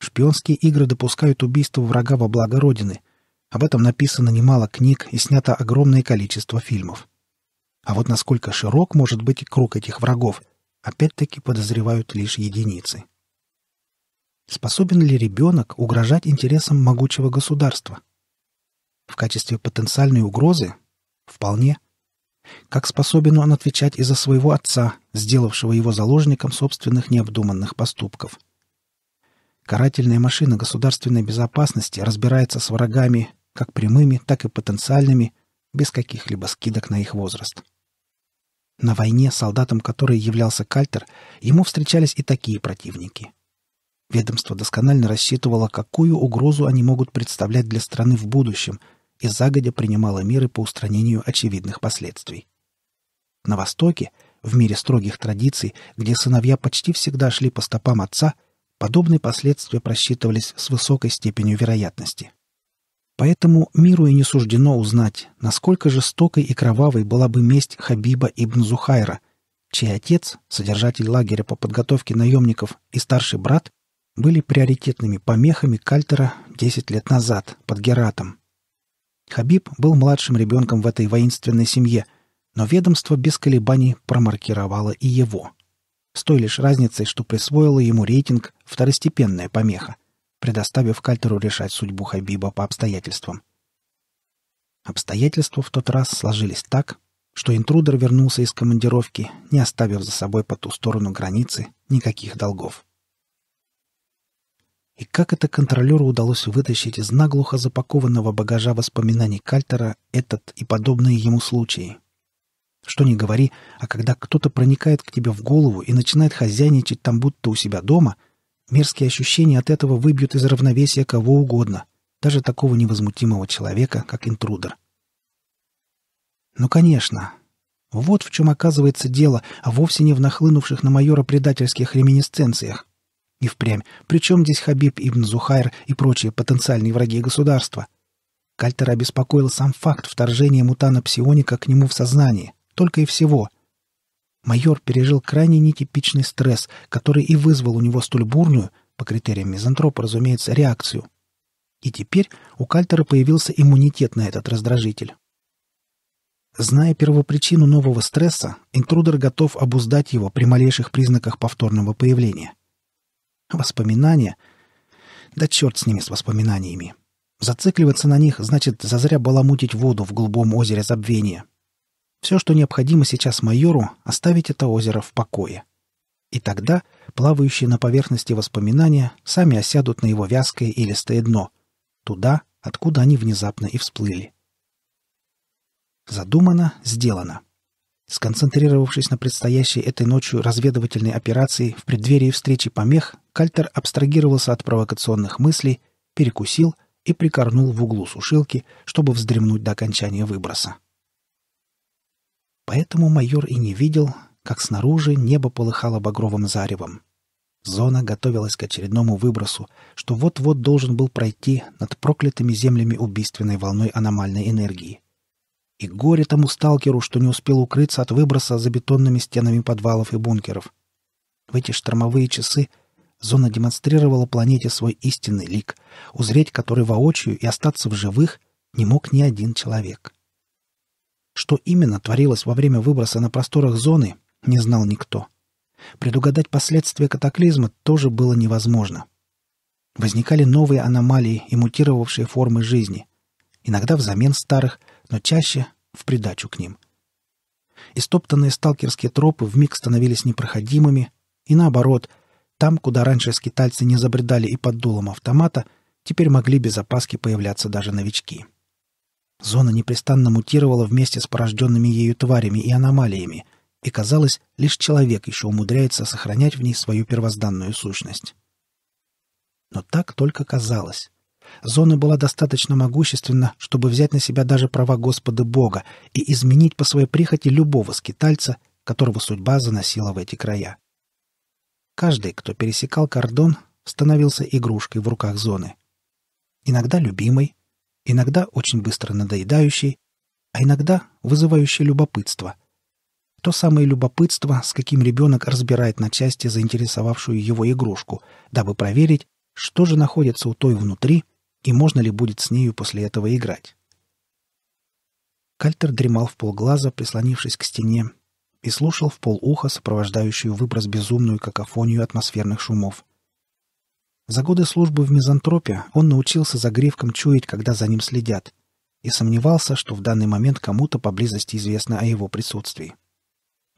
Шпионские игры допускают убийство врага во благо Родины, об этом написано немало книг и снято огромное количество фильмов. А вот насколько широк может быть круг этих врагов, опять-таки подозревают лишь единицы. Способен ли ребенок угрожать интересам могучего государства? В качестве потенциальной угрозы? Вполне. Как способен он отвечать из-за своего отца, сделавшего его заложником собственных необдуманных поступков? Карательная машина государственной безопасности разбирается с врагами, как прямыми, так и потенциальными, без каких-либо скидок на их возраст. На войне, солдатом которой являлся Кальтер, ему встречались и такие противники. Ведомство досконально рассчитывало, какую угрозу они могут представлять для страны в будущем, и загодя принимало меры по устранению очевидных последствий. На Востоке, в мире строгих традиций, где сыновья почти всегда шли по стопам отца, подобные последствия просчитывались с высокой степенью вероятности – Поэтому миру и не суждено узнать, насколько жестокой и кровавой была бы месть Хабиба ибн Зухайра, чей отец, содержатель лагеря по подготовке наемников и старший брат, были приоритетными помехами Кальтера 10 лет назад под Гератом. Хабиб был младшим ребенком в этой воинственной семье, но ведомство без колебаний промаркировало и его. С той лишь разницей, что присвоило ему рейтинг «второстепенная помеха», предоставив Кальтеру решать судьбу Хабиба по обстоятельствам. Обстоятельства в тот раз сложились так, что интрудер вернулся из командировки, не оставив за собой по ту сторону границы никаких долгов. И как это контролеру удалось вытащить из наглухо запакованного багажа воспоминаний Кальтера этот и подобные ему случаи? Что не говори, а когда кто-то проникает к тебе в голову и начинает хозяйничать там будто у себя дома — Мерзкие ощущения от этого выбьют из равновесия кого угодно, даже такого невозмутимого человека, как интрудер. Ну, конечно. Вот в чем оказывается дело, а вовсе не в нахлынувших на майора предательских реминисценциях. И впрямь, причем здесь Хабиб ибн Зухайр и прочие потенциальные враги государства? Кальтера обеспокоил сам факт вторжения мутана Псионика к нему в сознание, только и всего — майор пережил крайне нетипичный стресс, который и вызвал у него столь бурную, по критериям мизантропа, разумеется, реакцию. И теперь у Кальтера появился иммунитет на этот раздражитель. Зная первопричину нового стресса, интрудер готов обуздать его при малейших признаках повторного появления. Воспоминания? Да черт с ними, с воспоминаниями. Зацикливаться на них значит зазря баламутить воду в голубом озере забвения. Все, что необходимо сейчас майору, оставить это озеро в покое. И тогда плавающие на поверхности воспоминания сами осядут на его вязкое и листое дно, туда, откуда они внезапно и всплыли. Задумано, сделано. Сконцентрировавшись на предстоящей этой ночью разведывательной операции в преддверии встречи помех, Кальтер абстрагировался от провокационных мыслей, перекусил и прикорнул в углу сушилки, чтобы вздремнуть до окончания выброса. Поэтому майор и не видел, как снаружи небо полыхало багровым заревом. Зона готовилась к очередному выбросу, что вот-вот должен был пройти над проклятыми землями убийственной волной аномальной энергии. И горе тому сталкеру, что не успел укрыться от выброса за бетонными стенами подвалов и бункеров. В эти штормовые часы зона демонстрировала планете свой истинный лик, узреть который воочию и остаться в живых не мог ни один человек. — что именно творилось во время выброса на просторах зоны, не знал никто. Предугадать последствия катаклизма тоже было невозможно. Возникали новые аномалии и мутировавшие формы жизни. Иногда взамен старых, но чаще в придачу к ним. Истоптанные сталкерские тропы вмиг становились непроходимыми, и наоборот, там, куда раньше скитальцы не забредали и под дулом автомата, теперь могли без опаски появляться даже новички. — Зона непрестанно мутировала вместе с порожденными ею тварями и аномалиями, и, казалось, лишь человек еще умудряется сохранять в ней свою первозданную сущность. Но так только казалось. Зона была достаточно могущественна, чтобы взять на себя даже права Господа Бога и изменить по своей прихоти любого скитальца, которого судьба заносила в эти края. Каждый, кто пересекал кордон, становился игрушкой в руках зоны. Иногда любимой, иногда очень быстро надоедающий, а иногда вызывающий любопытство. То самое любопытство, с каким ребенок разбирает на части заинтересовавшую его игрушку, дабы проверить, что же находится у той внутри и можно ли будет с нею после этого играть. Кальтер дремал в полглаза, прислонившись к стене, и слушал в полуха сопровождающую выброс безумную какофонию атмосферных шумов. За годы службы в мизантропе он научился за гривком чуять, когда за ним следят, и сомневался, что в данный момент кому-то поблизости известно о его присутствии.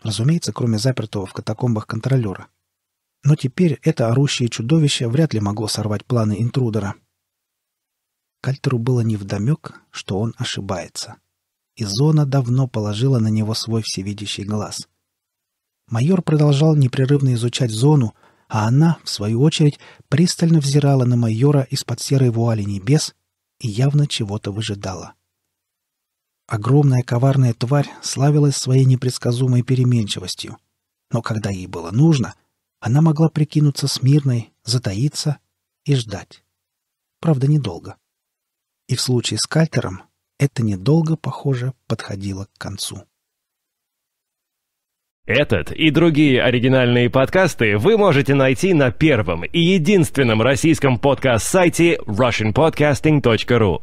Разумеется, кроме запертого в катакомбах контролера. Но теперь это орущее чудовище вряд ли могло сорвать планы интрудера. Кальтеру было невдомек, что он ошибается. И зона давно положила на него свой всевидящий глаз. Майор продолжал непрерывно изучать зону, а она, в свою очередь, пристально взирала на майора из-под серой вуали небес и явно чего-то выжидала. Огромная коварная тварь славилась своей непредсказуемой переменчивостью, но когда ей было нужно, она могла прикинуться смирной, затаиться и ждать. Правда, недолго. И в случае с Кальтером это недолго, похоже, подходило к концу. Этот и другие оригинальные подкасты вы можете найти на первом и единственном российском подкаст-сайте russianpodcasting.ru.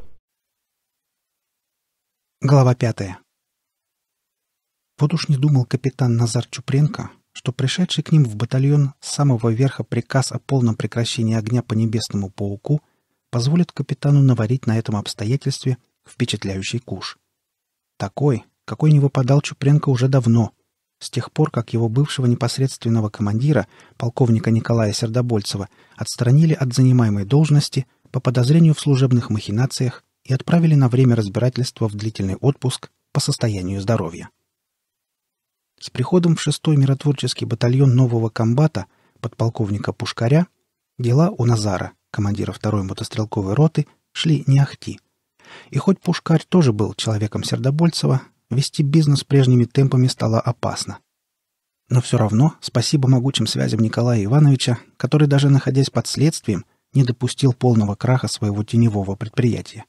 Глава пятая. Вот уж не думал капитан Назар Чупренко, что пришедший к ним в батальон с самого верха приказ о полном прекращении огня по небесному пауку позволит капитану наварить на этом обстоятельстве впечатляющий куш. Такой, какой не выпадал Чупренко уже давно – с тех пор, как его бывшего непосредственного командира, полковника Николая Сердобольцева, отстранили от занимаемой должности по подозрению в служебных махинациях и отправили на время разбирательства в длительный отпуск по состоянию здоровья. С приходом в 6-й миротворческий батальон нового комбата подполковника Пушкаря дела у Назара, командира 2-й мотострелковой роты, шли не ахти. И хоть Пушкарь тоже был человеком Сердобольцева, Вести бизнес прежними темпами стало опасно. Но все равно, спасибо могучим связям Николая Ивановича, который, даже находясь под следствием, не допустил полного краха своего теневого предприятия.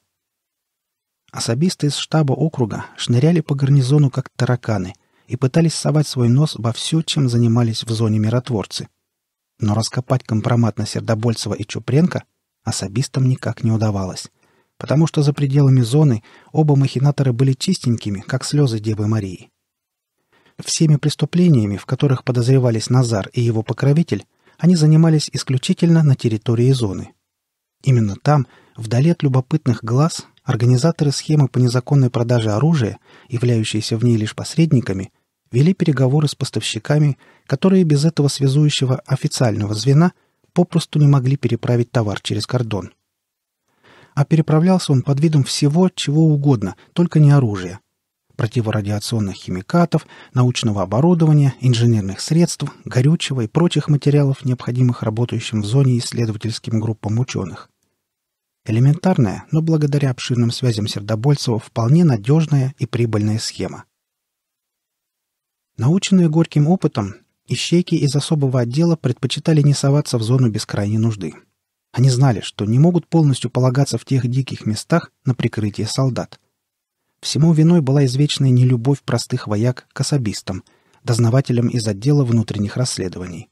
Особисты из штаба округа шныряли по гарнизону как тараканы и пытались совать свой нос во все, чем занимались в зоне миротворцы. Но раскопать компромат на Сердобольцева и Чупренко особистам никак не удавалось потому что за пределами зоны оба махинаторы были чистенькими, как слезы Девы Марии. Всеми преступлениями, в которых подозревались Назар и его покровитель, они занимались исключительно на территории зоны. Именно там, вдали от любопытных глаз, организаторы схемы по незаконной продаже оружия, являющиеся в ней лишь посредниками, вели переговоры с поставщиками, которые без этого связующего официального звена попросту не могли переправить товар через кордон – а переправлялся он под видом всего, чего угодно, только не оружия. Противорадиационных химикатов, научного оборудования, инженерных средств, горючего и прочих материалов, необходимых работающим в зоне исследовательским группам ученых. Элементарная, но благодаря обширным связям Сердобольцева вполне надежная и прибыльная схема. Наученные горьким опытом, ищейки из особого отдела предпочитали не соваться в зону без крайней нужды – они знали, что не могут полностью полагаться в тех диких местах на прикрытие солдат. Всему виной была извечная нелюбовь простых вояк к особистам, дознавателям из отдела внутренних расследований.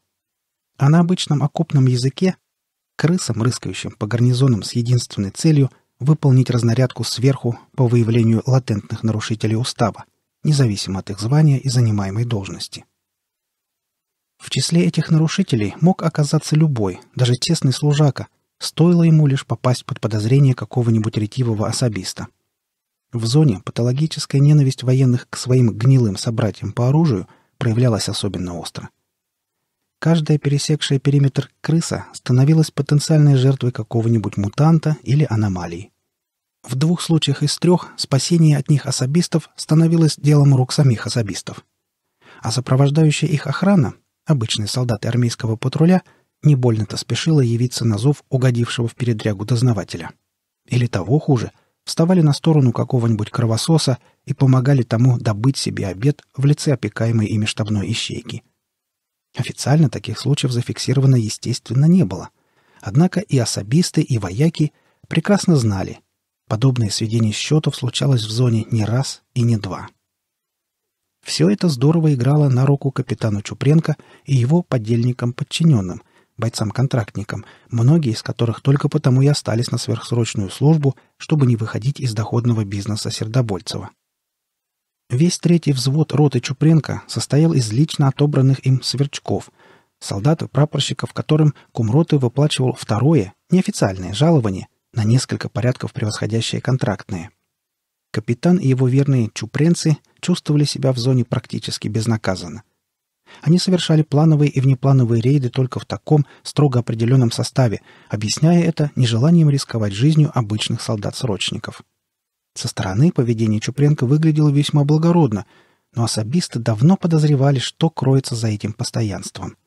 А на обычном окопном языке крысам, рыскающим по гарнизонам с единственной целью выполнить разнарядку сверху по выявлению латентных нарушителей устава, независимо от их звания и занимаемой должности. В числе этих нарушителей мог оказаться любой, даже тесный служака, стоило ему лишь попасть под подозрение какого-нибудь ретивого особиста. В зоне патологическая ненависть военных к своим гнилым собратьям по оружию проявлялась особенно остро. Каждая пересекшая периметр крыса становилась потенциальной жертвой какого-нибудь мутанта или аномалии. В двух случаях из трех спасение от них особистов становилось делом рук самих особистов. А сопровождающая их охрана обычные солдаты армейского патруля, не больно-то спешила явиться на зов угодившего в передрягу дознавателя. Или того хуже, вставали на сторону какого-нибудь кровососа и помогали тому добыть себе обед в лице опекаемой ими штабной ищейки. Официально таких случаев зафиксировано, естественно, не было. Однако и особисты, и вояки прекрасно знали, подобное сведение счетов случалось в зоне не раз и не два. Все это здорово играло на руку капитану Чупренко и его подельникам-подчиненным, бойцам-контрактникам, многие из которых только потому и остались на сверхсрочную службу, чтобы не выходить из доходного бизнеса Сердобольцева. Весь третий взвод роты Чупренко состоял из лично отобранных им сверчков, солдат и прапорщиков, которым кумроты выплачивал второе, неофициальное жалование, на несколько порядков превосходящее контрактные – Капитан и его верные чупренцы чувствовали себя в зоне практически безнаказанно. Они совершали плановые и внеплановые рейды только в таком строго определенном составе, объясняя это нежеланием рисковать жизнью обычных солдат-срочников. Со стороны поведение Чупренко выглядело весьма благородно, но особисты давно подозревали, что кроется за этим постоянством.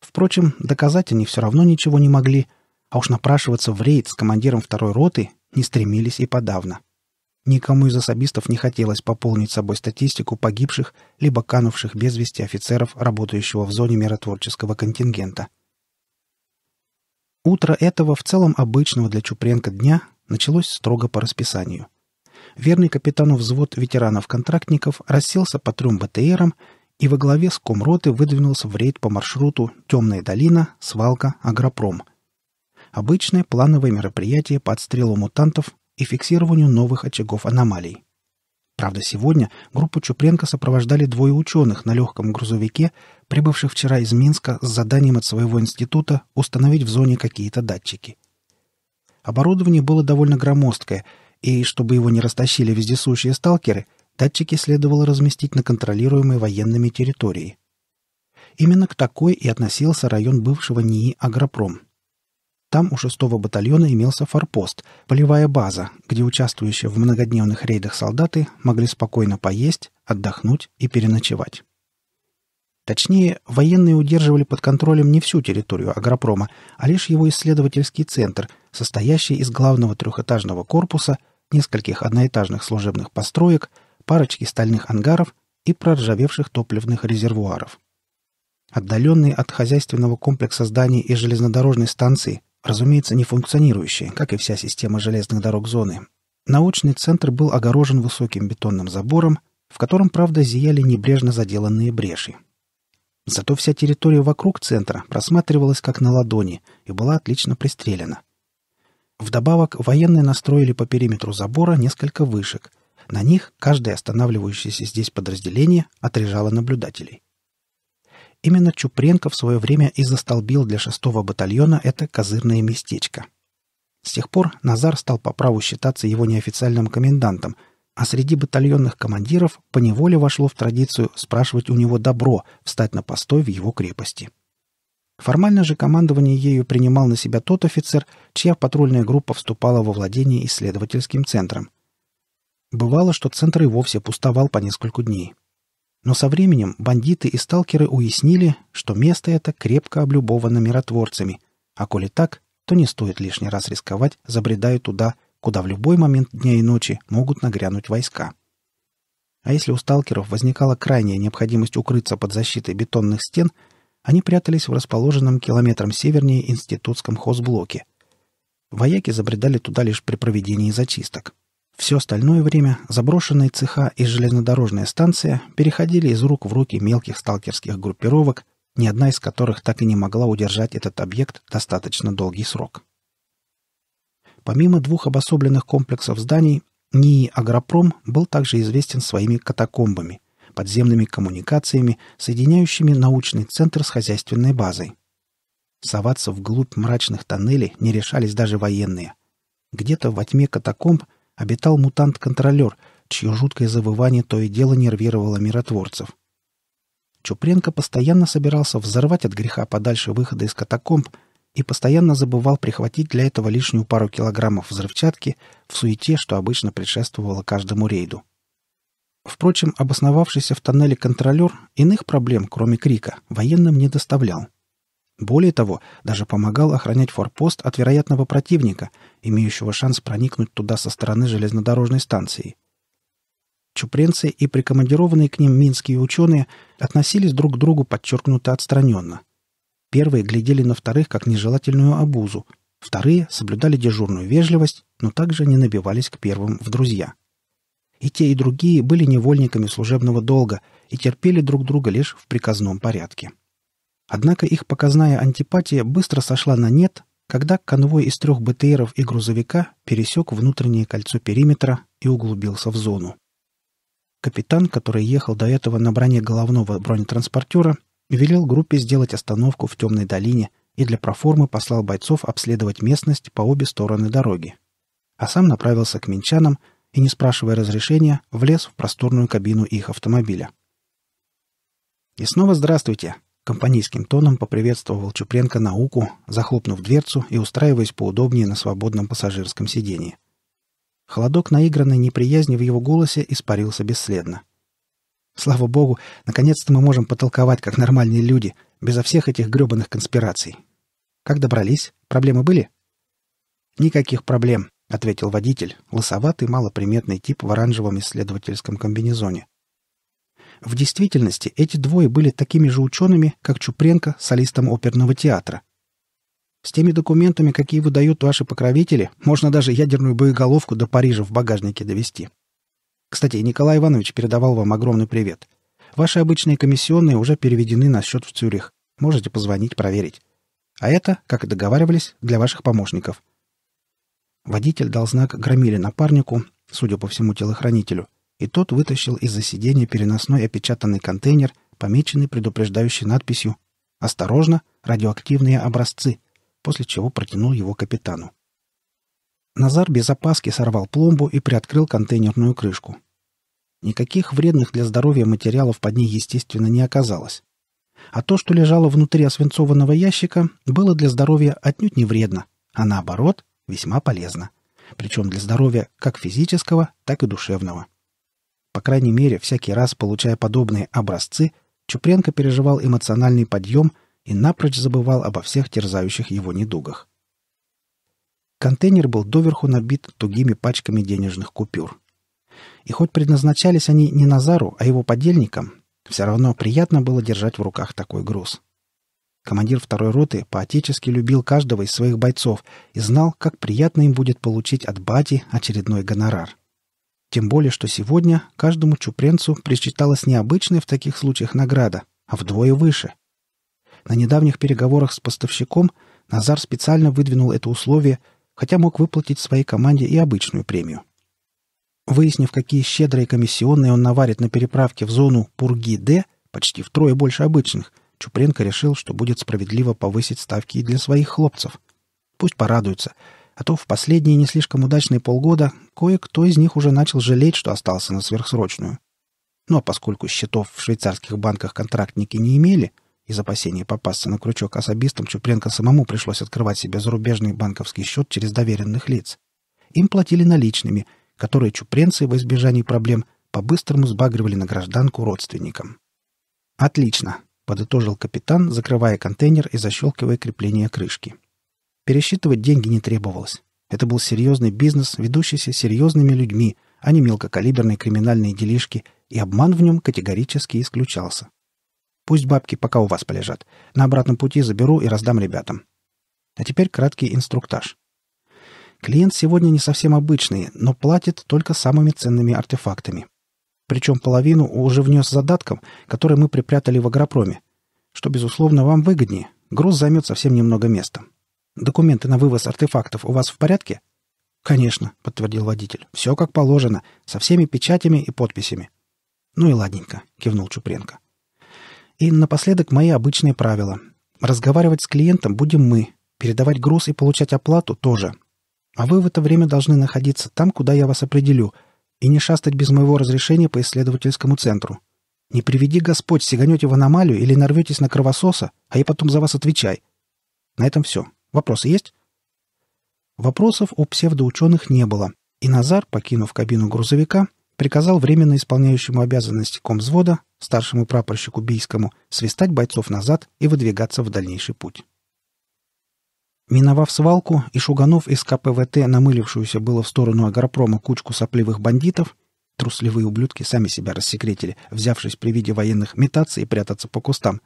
Впрочем, доказать они все равно ничего не могли, а уж напрашиваться в рейд с командиром второй роты не стремились и подавно. Никому из особистов не хотелось пополнить собой статистику погибших либо канувших без вести офицеров, работающего в зоне миротворческого контингента. Утро этого в целом обычного для Чупренко дня началось строго по расписанию. Верный капитану взвод ветеранов-контрактников расселся по трем БТРам и во главе с комроты выдвинулся в рейд по маршруту «Темная долина», «Свалка», «Агропром». Обычное плановое мероприятие по отстрелу мутантов и фиксированию новых очагов аномалий. Правда, сегодня группу Чупренко сопровождали двое ученых на легком грузовике, прибывших вчера из Минска с заданием от своего института установить в зоне какие-то датчики. Оборудование было довольно громоздкое, и, чтобы его не растащили вездесущие сталкеры, датчики следовало разместить на контролируемой военными территории. Именно к такой и относился район бывшего НИИ «Агропром», там у шестого батальона имелся форпост, полевая база, где участвующие в многодневных рейдах солдаты могли спокойно поесть, отдохнуть и переночевать. Точнее, военные удерживали под контролем не всю территорию агропрома, а лишь его исследовательский центр, состоящий из главного трехэтажного корпуса, нескольких одноэтажных служебных построек, парочки стальных ангаров и проржавевших топливных резервуаров. Отдаленный от хозяйственного комплекса зданий и железнодорожной станции – Разумеется, не функционирующие, как и вся система железных дорог зоны. Научный центр был огорожен высоким бетонным забором, в котором, правда, зияли небрежно заделанные бреши. Зато вся территория вокруг центра просматривалась как на ладони и была отлично пристрелена. Вдобавок, военные настроили по периметру забора несколько вышек. На них каждое останавливающееся здесь подразделение отрежало наблюдателей. Именно Чупренко в свое время и застолбил для шестого батальона это козырное местечко. С тех пор Назар стал по праву считаться его неофициальным комендантом, а среди батальонных командиров поневоле вошло в традицию спрашивать у него добро встать на постой в его крепости. Формально же командование ею принимал на себя тот офицер, чья патрульная группа вступала во владение исследовательским центром. Бывало, что центр и вовсе пустовал по нескольку дней – но со временем бандиты и сталкеры уяснили, что место это крепко облюбовано миротворцами, а коли так, то не стоит лишний раз рисковать, забредая туда, куда в любой момент дня и ночи могут нагрянуть войска. А если у сталкеров возникала крайняя необходимость укрыться под защитой бетонных стен, они прятались в расположенном километром севернее институтском хозблоке. Вояки забредали туда лишь при проведении зачисток. Все остальное время заброшенные цеха и железнодорожная станция переходили из рук в руки мелких сталкерских группировок, ни одна из которых так и не могла удержать этот объект достаточно долгий срок. Помимо двух обособленных комплексов зданий, НИИ «Агропром» был также известен своими катакомбами, подземными коммуникациями, соединяющими научный центр с хозяйственной базой. Соваться вглубь мрачных тоннелей не решались даже военные. Где-то во тьме катакомб – обитал мутант-контролер, чье жуткое завывание то и дело нервировало миротворцев. Чупренко постоянно собирался взорвать от греха подальше выхода из катакомб и постоянно забывал прихватить для этого лишнюю пару килограммов взрывчатки в суете, что обычно предшествовало каждому рейду. Впрочем, обосновавшийся в тоннеле контролер иных проблем, кроме крика, военным не доставлял. Более того, даже помогал охранять форпост от вероятного противника, имеющего шанс проникнуть туда со стороны железнодорожной станции. Чупренцы и прикомандированные к ним минские ученые относились друг к другу подчеркнуто отстраненно. Первые глядели на вторых как нежелательную обузу, вторые соблюдали дежурную вежливость, но также не набивались к первым в друзья. И те, и другие были невольниками служебного долга и терпели друг друга лишь в приказном порядке. Однако их показная антипатия быстро сошла на нет, когда конвой из трех БТРов и грузовика пересек внутреннее кольцо периметра и углубился в зону. Капитан, который ехал до этого на броне головного бронетранспортера, велел группе сделать остановку в темной долине и для проформы послал бойцов обследовать местность по обе стороны дороги. А сам направился к минчанам и, не спрашивая разрешения, влез в просторную кабину их автомобиля. «И снова здравствуйте!» Компанийским тоном поприветствовал Чупренко науку, захлопнув дверцу и устраиваясь поудобнее на свободном пассажирском сидении. Холодок наигранной неприязни в его голосе испарился бесследно. «Слава богу, наконец-то мы можем потолковать, как нормальные люди, безо всех этих гребаных конспираций. Как добрались? Проблемы были?» «Никаких проблем», — ответил водитель, лысоватый, малоприметный тип в оранжевом исследовательском комбинезоне. В действительности эти двое были такими же учеными, как Чупренко солистом оперного театра. С теми документами, какие выдают ваши покровители, можно даже ядерную боеголовку до Парижа в багажнике довести. Кстати, Николай Иванович передавал вам огромный привет. Ваши обычные комиссионные уже переведены на счет в Цюрих. Можете позвонить, проверить. А это, как и договаривались, для ваших помощников. Водитель дал знак громили напарнику, судя по всему, телохранителю — и тот вытащил из-за сиденья переносной опечатанный контейнер, помеченный предупреждающей надписью «Осторожно! Радиоактивные образцы!», после чего протянул его капитану. Назар без опаски сорвал пломбу и приоткрыл контейнерную крышку. Никаких вредных для здоровья материалов под ней, естественно, не оказалось. А то, что лежало внутри освинцованного ящика, было для здоровья отнюдь не вредно, а наоборот, весьма полезно. Причем для здоровья как физического, так и душевного. По крайней мере, всякий раз, получая подобные образцы, Чупренко переживал эмоциональный подъем и напрочь забывал обо всех терзающих его недугах. Контейнер был доверху набит тугими пачками денежных купюр. И хоть предназначались они не Назару, а его подельникам, все равно приятно было держать в руках такой груз. Командир второй роты поотечески любил каждого из своих бойцов и знал, как приятно им будет получить от бати очередной гонорар. Тем более, что сегодня каждому чупренцу причиталась необычная в таких случаях награда, а вдвое выше. На недавних переговорах с поставщиком Назар специально выдвинул это условие, хотя мог выплатить своей команде и обычную премию. Выяснив, какие щедрые комиссионные он наварит на переправке в зону Пурги-Д, почти втрое больше обычных, Чупренко решил, что будет справедливо повысить ставки и для своих хлопцев. Пусть порадуются — а то в последние не слишком удачные полгода кое-кто из них уже начал жалеть, что остался на сверхсрочную. Но ну, а поскольку счетов в швейцарских банках контрактники не имели, из опасения попасться на крючок особистам Чупренко самому пришлось открывать себе зарубежный банковский счет через доверенных лиц. Им платили наличными, которые чупренцы во избежании проблем по-быстрому сбагривали на гражданку родственникам. «Отлично!» — подытожил капитан, закрывая контейнер и защелкивая крепление крышки. — Пересчитывать деньги не требовалось. Это был серьезный бизнес, ведущийся серьезными людьми, а не мелкокалиберные криминальные делишки, и обман в нем категорически исключался. Пусть бабки пока у вас полежат. На обратном пути заберу и раздам ребятам. А теперь краткий инструктаж. Клиент сегодня не совсем обычный, но платит только самыми ценными артефактами. Причем половину уже внес задатком, который мы припрятали в агропроме. Что, безусловно, вам выгоднее. Груз займет совсем немного места. Документы на вывоз артефактов у вас в порядке?» «Конечно», — подтвердил водитель. «Все как положено, со всеми печатями и подписями». «Ну и ладненько», — кивнул Чупренко. «И напоследок мои обычные правила. Разговаривать с клиентом будем мы, передавать груз и получать оплату тоже. А вы в это время должны находиться там, куда я вас определю, и не шастать без моего разрешения по исследовательскому центру. Не приведи Господь, сиганете в аномалию или нарветесь на кровососа, а я потом за вас отвечай. На этом все. Вопросы есть?» Вопросов у псевдоученых не было, и Назар, покинув кабину грузовика, приказал временно исполняющему обязанности комвзвода, старшему прапорщику Бийскому, свистать бойцов назад и выдвигаться в дальнейший путь. Миновав свалку и шуганув из КПВТ намылившуюся было в сторону агропрома кучку сопливых бандитов, трусливые ублюдки сами себя рассекретили, взявшись при виде военных метаться и прятаться по кустам,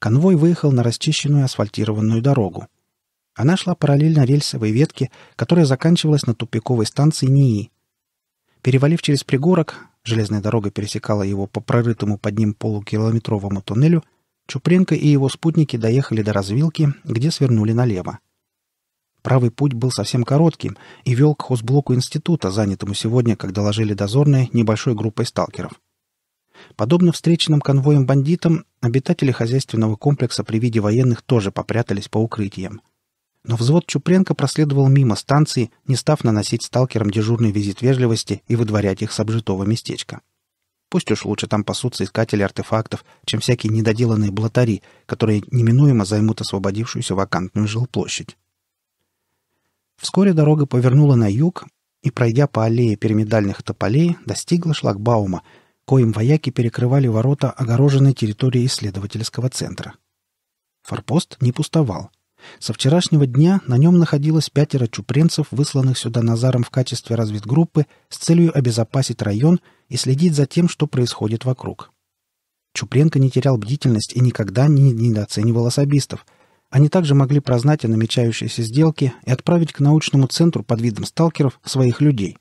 конвой выехал на расчищенную асфальтированную дорогу, она шла параллельно рельсовой ветке, которая заканчивалась на тупиковой станции НИИ. Перевалив через пригорок, железная дорога пересекала его по прорытому под ним полукилометровому туннелю, Чупренко и его спутники доехали до развилки, где свернули налево. Правый путь был совсем коротким и вел к хозблоку института, занятому сегодня, как доложили дозорные, небольшой группой сталкеров. Подобно встреченным конвоем бандитам, обитатели хозяйственного комплекса при виде военных тоже попрятались по укрытиям. Но взвод Чупренко проследовал мимо станции, не став наносить сталкерам дежурный визит вежливости и выдворять их с обжитого местечка. Пусть уж лучше там пасутся искатели артефактов, чем всякие недоделанные блатари, которые неминуемо займут освободившуюся вакантную жилплощадь. Вскоре дорога повернула на юг и, пройдя по аллее пирамидальных тополей, достигла шлагбаума, коим вояки перекрывали ворота огороженной территории исследовательского центра. Форпост не пустовал — со вчерашнего дня на нем находилось пятеро чупренцев, высланных сюда Назаром в качестве разведгруппы с целью обезопасить район и следить за тем, что происходит вокруг. Чупренко не терял бдительность и никогда не недооценивал особистов. Они также могли прознать о намечающейся сделке и отправить к научному центру под видом сталкеров своих людей.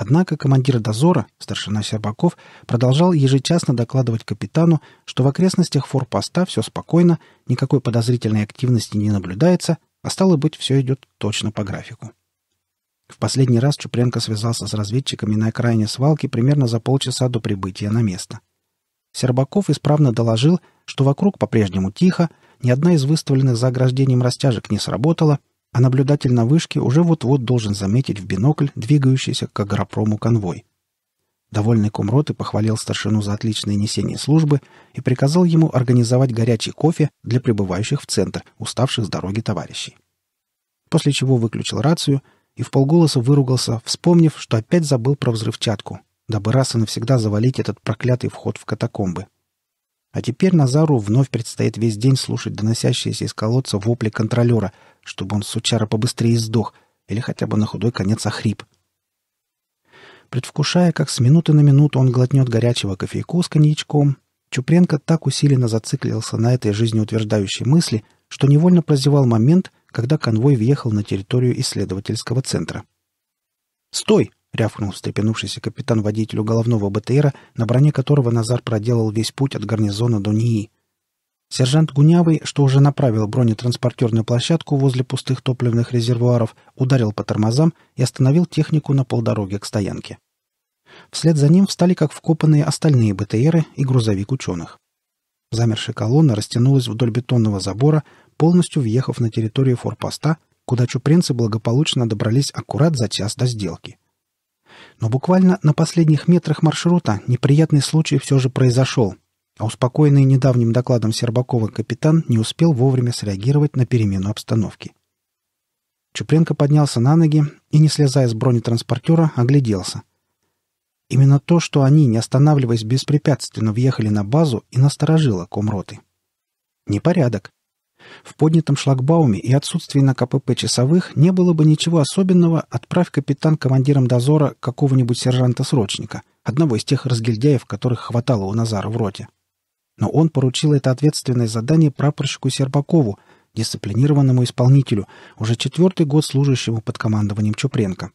Однако командир дозора, старшина Сербаков, продолжал ежечасно докладывать капитану, что в окрестностях форпоста все спокойно, никакой подозрительной активности не наблюдается, а стало быть, все идет точно по графику. В последний раз Чупренко связался с разведчиками на окраине свалки примерно за полчаса до прибытия на место. Сербаков исправно доложил, что вокруг по-прежнему тихо, ни одна из выставленных за ограждением растяжек не сработала, а наблюдатель на вышке уже вот-вот должен заметить в бинокль двигающийся к агропрому конвой. Довольный и похвалил старшину за отличное несение службы и приказал ему организовать горячий кофе для прибывающих в центр, уставших с дороги товарищей. После чего выключил рацию и в полголоса выругался, вспомнив, что опять забыл про взрывчатку, дабы раз и навсегда завалить этот проклятый вход в катакомбы. А теперь Назару вновь предстоит весь день слушать доносящиеся из колодца вопли контролера — чтобы он, сучара, побыстрее сдох или хотя бы на худой конец охрип. Предвкушая, как с минуты на минуту он глотнет горячего кофейку с коньячком, Чупренко так усиленно зациклился на этой жизнеутверждающей мысли, что невольно прозевал момент, когда конвой въехал на территорию исследовательского центра. «Стой!» — рявкнул встрепенувшийся капитан водителю головного БТРа, на броне которого Назар проделал весь путь от гарнизона до НИИ. Сержант Гунявый, что уже направил бронетранспортерную площадку возле пустых топливных резервуаров, ударил по тормозам и остановил технику на полдороге к стоянке. Вслед за ним встали как вкопанные остальные БТРы и грузовик ученых. Замершая колонна растянулась вдоль бетонного забора, полностью въехав на территорию форпоста, куда чупринцы благополучно добрались аккурат за час до сделки. Но буквально на последних метрах маршрута неприятный случай все же произошел — а успокоенный недавним докладом Сербакова капитан не успел вовремя среагировать на перемену обстановки. Чупренко поднялся на ноги и, не слезая с бронетранспортера, огляделся. Именно то, что они, не останавливаясь, беспрепятственно въехали на базу и насторожило комроты. Непорядок. В поднятом шлагбауме и отсутствии на КПП часовых не было бы ничего особенного, отправь капитан командиром дозора какого-нибудь сержанта-срочника, одного из тех разгильдяев, которых хватало у Назара в роте но он поручил это ответственное задание прапорщику Сербакову, дисциплинированному исполнителю, уже четвертый год служащему под командованием Чупренко.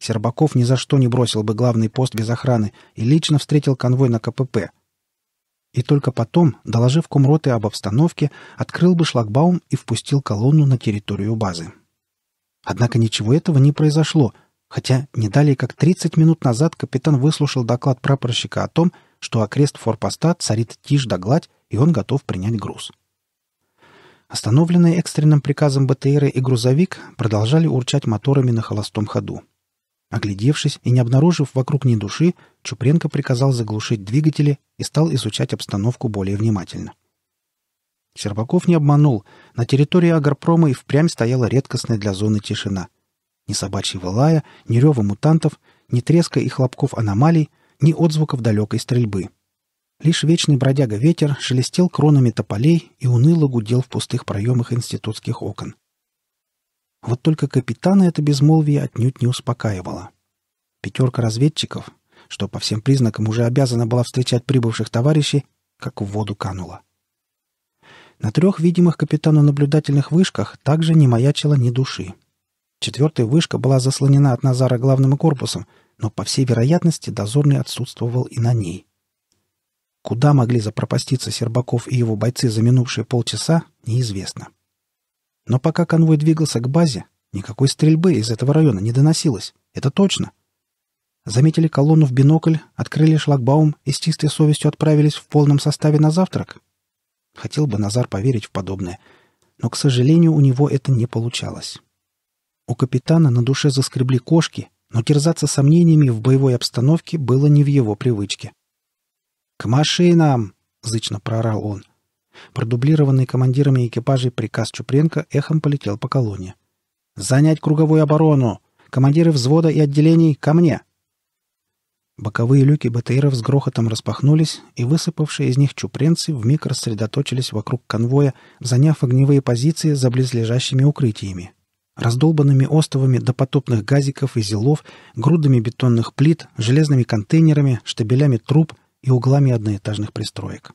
Сербаков ни за что не бросил бы главный пост без охраны и лично встретил конвой на КПП. И только потом, доложив комроты об обстановке, открыл бы шлагбаум и впустил колонну на территорию базы. Однако ничего этого не произошло, хотя не далее как 30 минут назад капитан выслушал доклад прапорщика о том, что окрест форпоста царит тишь да гладь, и он готов принять груз. Остановленные экстренным приказом БТР и грузовик продолжали урчать моторами на холостом ходу. Оглядевшись и не обнаружив вокруг ни души, Чупренко приказал заглушить двигатели и стал изучать обстановку более внимательно. Щербаков не обманул. На территории агропрома и впрямь стояла редкостная для зоны тишина. Ни собачьего лая, ни рева мутантов, ни треска и хлопков аномалий — ни отзвуков далекой стрельбы. Лишь вечный бродяга-ветер шелестел кронами тополей и уныло гудел в пустых проемах институтских окон. Вот только капитана это безмолвие отнюдь не успокаивало. Пятерка разведчиков, что по всем признакам уже обязана была встречать прибывших товарищей, как в воду канула. На трех видимых капитану наблюдательных вышках также не маячило ни души. Четвертая вышка была заслонена от Назара главным корпусом, но, по всей вероятности, дозорный отсутствовал и на ней. Куда могли запропаститься Сербаков и его бойцы за минувшие полчаса, неизвестно. Но пока конвой двигался к базе, никакой стрельбы из этого района не доносилось. Это точно. Заметили колонну в бинокль, открыли шлагбаум и с чистой совестью отправились в полном составе на завтрак. Хотел бы Назар поверить в подобное, но, к сожалению, у него это не получалось. У капитана на душе заскребли кошки, но терзаться сомнениями в боевой обстановке было не в его привычке. «К машинам!» — зычно проорал он. Продублированный командирами экипажей приказ Чупренко эхом полетел по колонне. «Занять круговую оборону! Командиры взвода и отделений ко мне!» Боковые люки БТРов с грохотом распахнулись, и высыпавшие из них чупренцы вмиг рассредоточились вокруг конвоя, заняв огневые позиции за близлежащими укрытиями раздолбанными остовами допотопных газиков и зелов, грудами бетонных плит, железными контейнерами, штабелями труб и углами одноэтажных пристроек.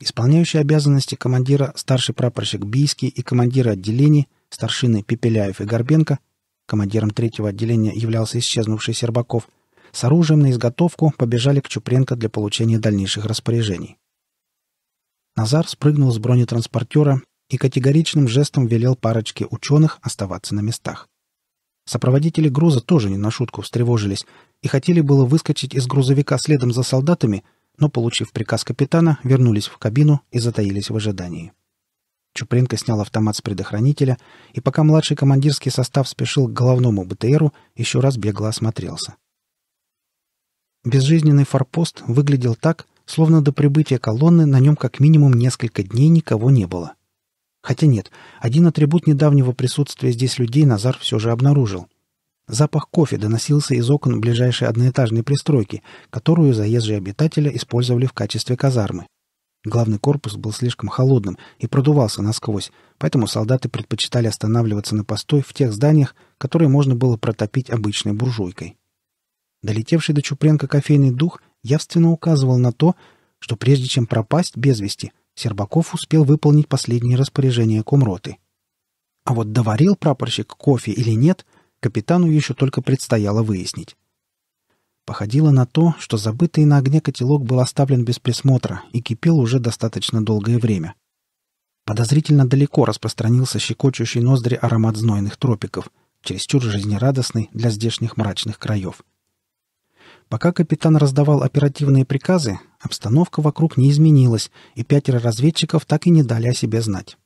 Исполняющий обязанности командира старший прапорщик Бийский и командира отделений, старшины Пепеляев и Горбенко, командиром третьего отделения являлся исчезнувший Сербаков, с оружием на изготовку побежали к Чупренко для получения дальнейших распоряжений. Назар спрыгнул с бронетранспортера и категоричным жестом велел парочке ученых оставаться на местах. Сопроводители груза тоже не на шутку встревожились и хотели было выскочить из грузовика следом за солдатами, но, получив приказ капитана, вернулись в кабину и затаились в ожидании. Чупринка снял автомат с предохранителя, и пока младший командирский состав спешил к головному БТРу, еще раз бегло осмотрелся. Безжизненный форпост выглядел так, словно до прибытия колонны на нем как минимум несколько дней никого не было. Хотя нет, один атрибут недавнего присутствия здесь людей Назар все же обнаружил. Запах кофе доносился из окон ближайшей одноэтажной пристройки, которую заезжие обитатели использовали в качестве казармы. Главный корпус был слишком холодным и продувался насквозь, поэтому солдаты предпочитали останавливаться на постой в тех зданиях, которые можно было протопить обычной буржуйкой. Долетевший до Чупренко кофейный дух явственно указывал на то, что прежде чем пропасть без вести, Сербаков успел выполнить последние распоряжения комроты. А вот доварил прапорщик кофе или нет, капитану еще только предстояло выяснить. Походило на то, что забытый на огне котелок был оставлен без присмотра и кипел уже достаточно долгое время. Подозрительно далеко распространился щекочущий ноздри аромат знойных тропиков, чересчур жизнерадостный для здешних мрачных краев — Пока капитан раздавал оперативные приказы, обстановка вокруг не изменилась, и пятеро разведчиков так и не дали о себе знать.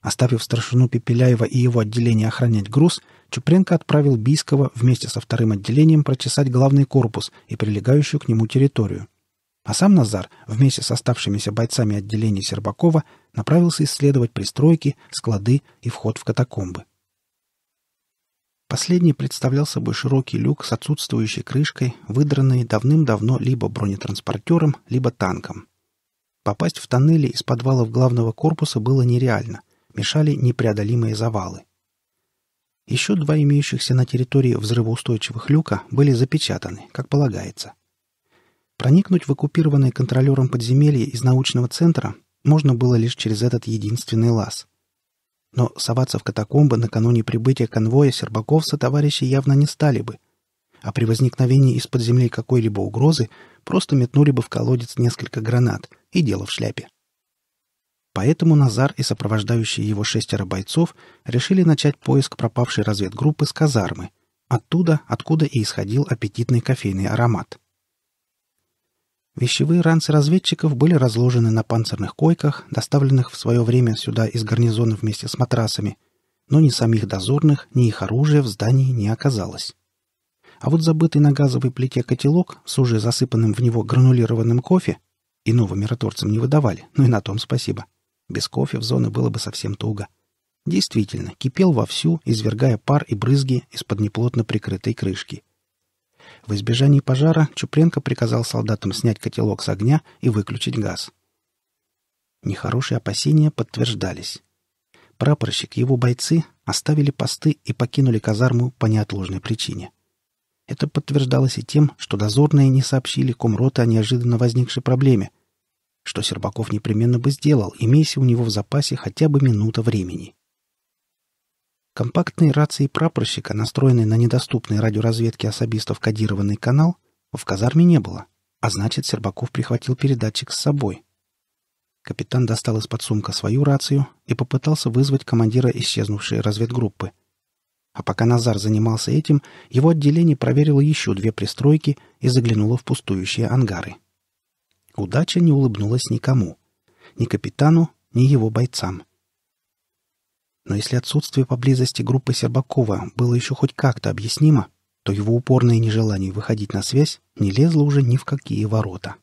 Оставив старшину Пепеляева и его отделение охранять груз, Чупренко отправил Бийского вместе со вторым отделением прочесать главный корпус и прилегающую к нему территорию. А сам Назар вместе с оставшимися бойцами отделения Сербакова направился исследовать пристройки, склады и вход в катакомбы. Последний представлял собой широкий люк с отсутствующей крышкой, выдранный давным-давно либо бронетранспортером, либо танком. Попасть в тоннели из подвалов главного корпуса было нереально, мешали непреодолимые завалы. Еще два имеющихся на территории взрывоустойчивых люка были запечатаны, как полагается. Проникнуть в оккупированное контролером подземелье из научного центра можно было лишь через этот единственный лаз — но соваться в катакомбы накануне прибытия конвоя сербаков товарищи явно не стали бы, а при возникновении из-под земли какой-либо угрозы просто метнули бы в колодец несколько гранат и дело в шляпе. Поэтому Назар и сопровождающие его шестеро бойцов решили начать поиск пропавшей разведгруппы с казармы, оттуда, откуда и исходил аппетитный кофейный аромат – Вещевые ранцы разведчиков были разложены на панцирных койках, доставленных в свое время сюда из гарнизона вместе с матрасами, но ни самих дозорных, ни их оружия в здании не оказалось. А вот забытый на газовой плите котелок с уже засыпанным в него гранулированным кофе и новым миротворцам не выдавали, ну и на том спасибо. Без кофе в зоны было бы совсем туго. Действительно, кипел вовсю, извергая пар и брызги из-под неплотно прикрытой крышки — в избежании пожара Чупренко приказал солдатам снять котелок с огня и выключить газ. Нехорошие опасения подтверждались. Прапорщик и его бойцы оставили посты и покинули казарму по неотложной причине. Это подтверждалось и тем, что дозорные не сообщили комрота о неожиданно возникшей проблеме, что Сербаков непременно бы сделал, имейся у него в запасе хотя бы минута времени. Компактные рации прапорщика, настроенные на недоступный радиоразведке особистов кодированный канал, в казарме не было, а значит, Сербаков прихватил передатчик с собой. Капитан достал из-под сумка свою рацию и попытался вызвать командира исчезнувшей разведгруппы. А пока Назар занимался этим, его отделение проверило еще две пристройки и заглянуло в пустующие ангары. Удача не улыбнулась никому. Ни капитану, ни его бойцам. — но если отсутствие поблизости группы Сербакова было еще хоть как-то объяснимо, то его упорное нежелание выходить на связь не лезло уже ни в какие ворота.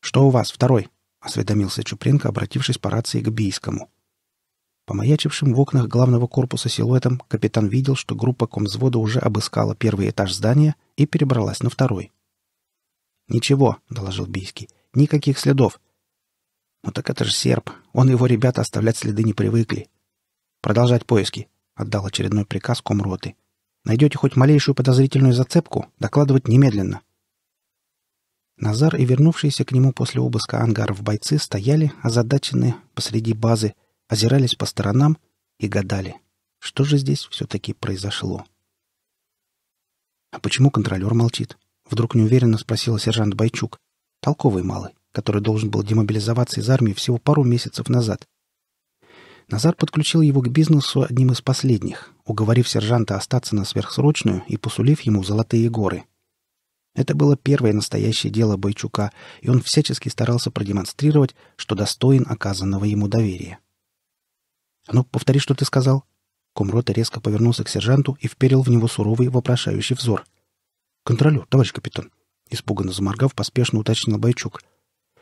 «Что у вас, второй?» — осведомился Чупренко, обратившись по рации к Бийскому. По в окнах главного корпуса силуэтам капитан видел, что группа комзвода уже обыскала первый этаж здания и перебралась на второй. «Ничего», — доложил Бийский, — «никаких следов». «Ну так это же серп. Он и его ребята оставлять следы не привыкли. «Продолжать поиски», — отдал очередной приказ комроты. «Найдете хоть малейшую подозрительную зацепку, докладывать немедленно». Назар и вернувшиеся к нему после обыска ангаров бойцы стояли, озадаченные, посреди базы, озирались по сторонам и гадали, что же здесь все-таки произошло. «А почему контролер молчит?» — вдруг неуверенно спросил сержант Бойчук. «Толковый малый, который должен был демобилизоваться из армии всего пару месяцев назад. Назар подключил его к бизнесу одним из последних, уговорив сержанта остаться на сверхсрочную и посулив ему золотые горы. Это было первое настоящее дело Бойчука, и он всячески старался продемонстрировать, что достоин оказанного ему доверия. «А «Ну, повтори, что ты сказал». Кумрота резко повернулся к сержанту и вперил в него суровый вопрошающий взор. «Контролер, товарищ капитан», — испуганно заморгав, поспешно уточнил Бойчук.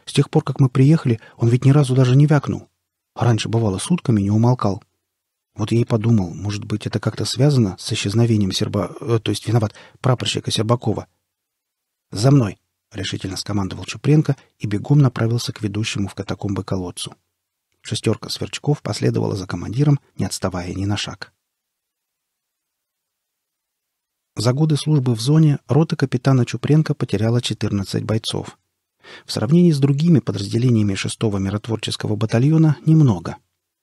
«С тех пор, как мы приехали, он ведь ни разу даже не вякнул». Раньше, бывало, сутками не умолкал. Вот я и подумал, может быть, это как-то связано с исчезновением Серба... Э, то есть, виноват, прапорщика Сербакова. «За мной!» — решительно скомандовал Чупренко и бегом направился к ведущему в катакомбы колодцу. Шестерка сверчков последовала за командиром, не отставая ни на шаг. За годы службы в зоне рота капитана Чупренко потеряла 14 бойцов — в сравнении с другими подразделениями 6-го миротворческого батальона немного.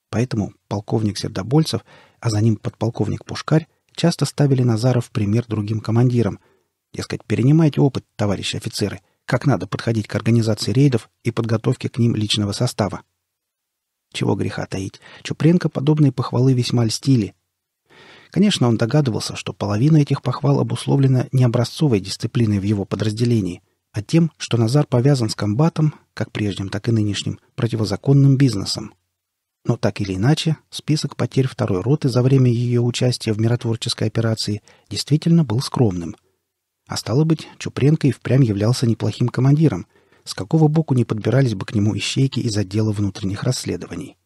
Поэтому полковник Сердобольцев, а за ним подполковник Пушкарь, часто ставили Назаров пример другим командирам. Дескать, перенимайте опыт, товарищи офицеры, как надо подходить к организации рейдов и подготовке к ним личного состава. Чего греха таить, Чупренко подобные похвалы весьма льстили. Конечно, он догадывался, что половина этих похвал обусловлена не образцовой дисциплиной в его подразделении – а тем, что Назар повязан с комбатом, как прежним, так и нынешним, противозаконным бизнесом. Но так или иначе, список потерь второй роты за время ее участия в миротворческой операции действительно был скромным. А стало быть, Чупренко и впрямь являлся неплохим командиром, с какого боку не подбирались бы к нему ищейки из отдела внутренних расследований.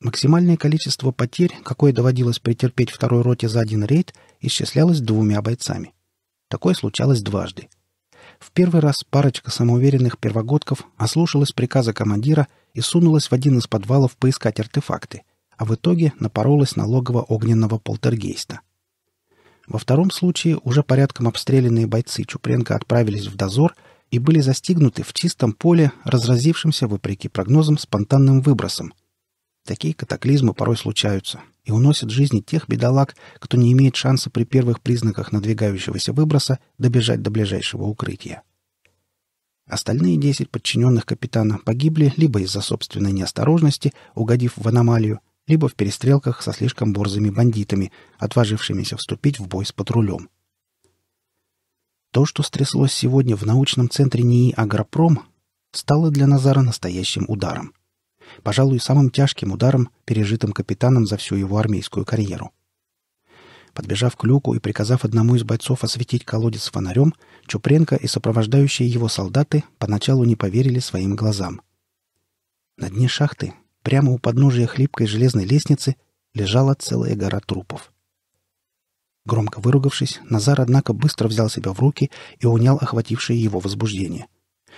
Максимальное количество потерь, какое доводилось претерпеть второй роте за один рейд, исчислялось двумя бойцами. Такое случалось дважды – в первый раз парочка самоуверенных первогодков ослушалась приказа командира и сунулась в один из подвалов поискать артефакты, а в итоге напоролась на логово огненного полтергейста. Во втором случае уже порядком обстрелянные бойцы Чупренко отправились в дозор и были застигнуты в чистом поле, разразившимся, вопреки прогнозам, спонтанным выбросом. Такие катаклизмы порой случаются, и уносит жизни тех бедолаг, кто не имеет шанса при первых признаках надвигающегося выброса добежать до ближайшего укрытия. Остальные 10 подчиненных капитана погибли либо из-за собственной неосторожности, угодив в аномалию, либо в перестрелках со слишком борзыми бандитами, отважившимися вступить в бой с патрулем. То, что стряслось сегодня в научном центре НИИ «Агропром», стало для Назара настоящим ударом – пожалуй, самым тяжким ударом, пережитым капитаном за всю его армейскую карьеру. Подбежав к люку и приказав одному из бойцов осветить колодец фонарем, Чупренко и сопровождающие его солдаты поначалу не поверили своим глазам. На дне шахты, прямо у подножия хлипкой железной лестницы, лежала целая гора трупов. Громко выругавшись, Назар, однако, быстро взял себя в руки и унял охватившее его возбуждение —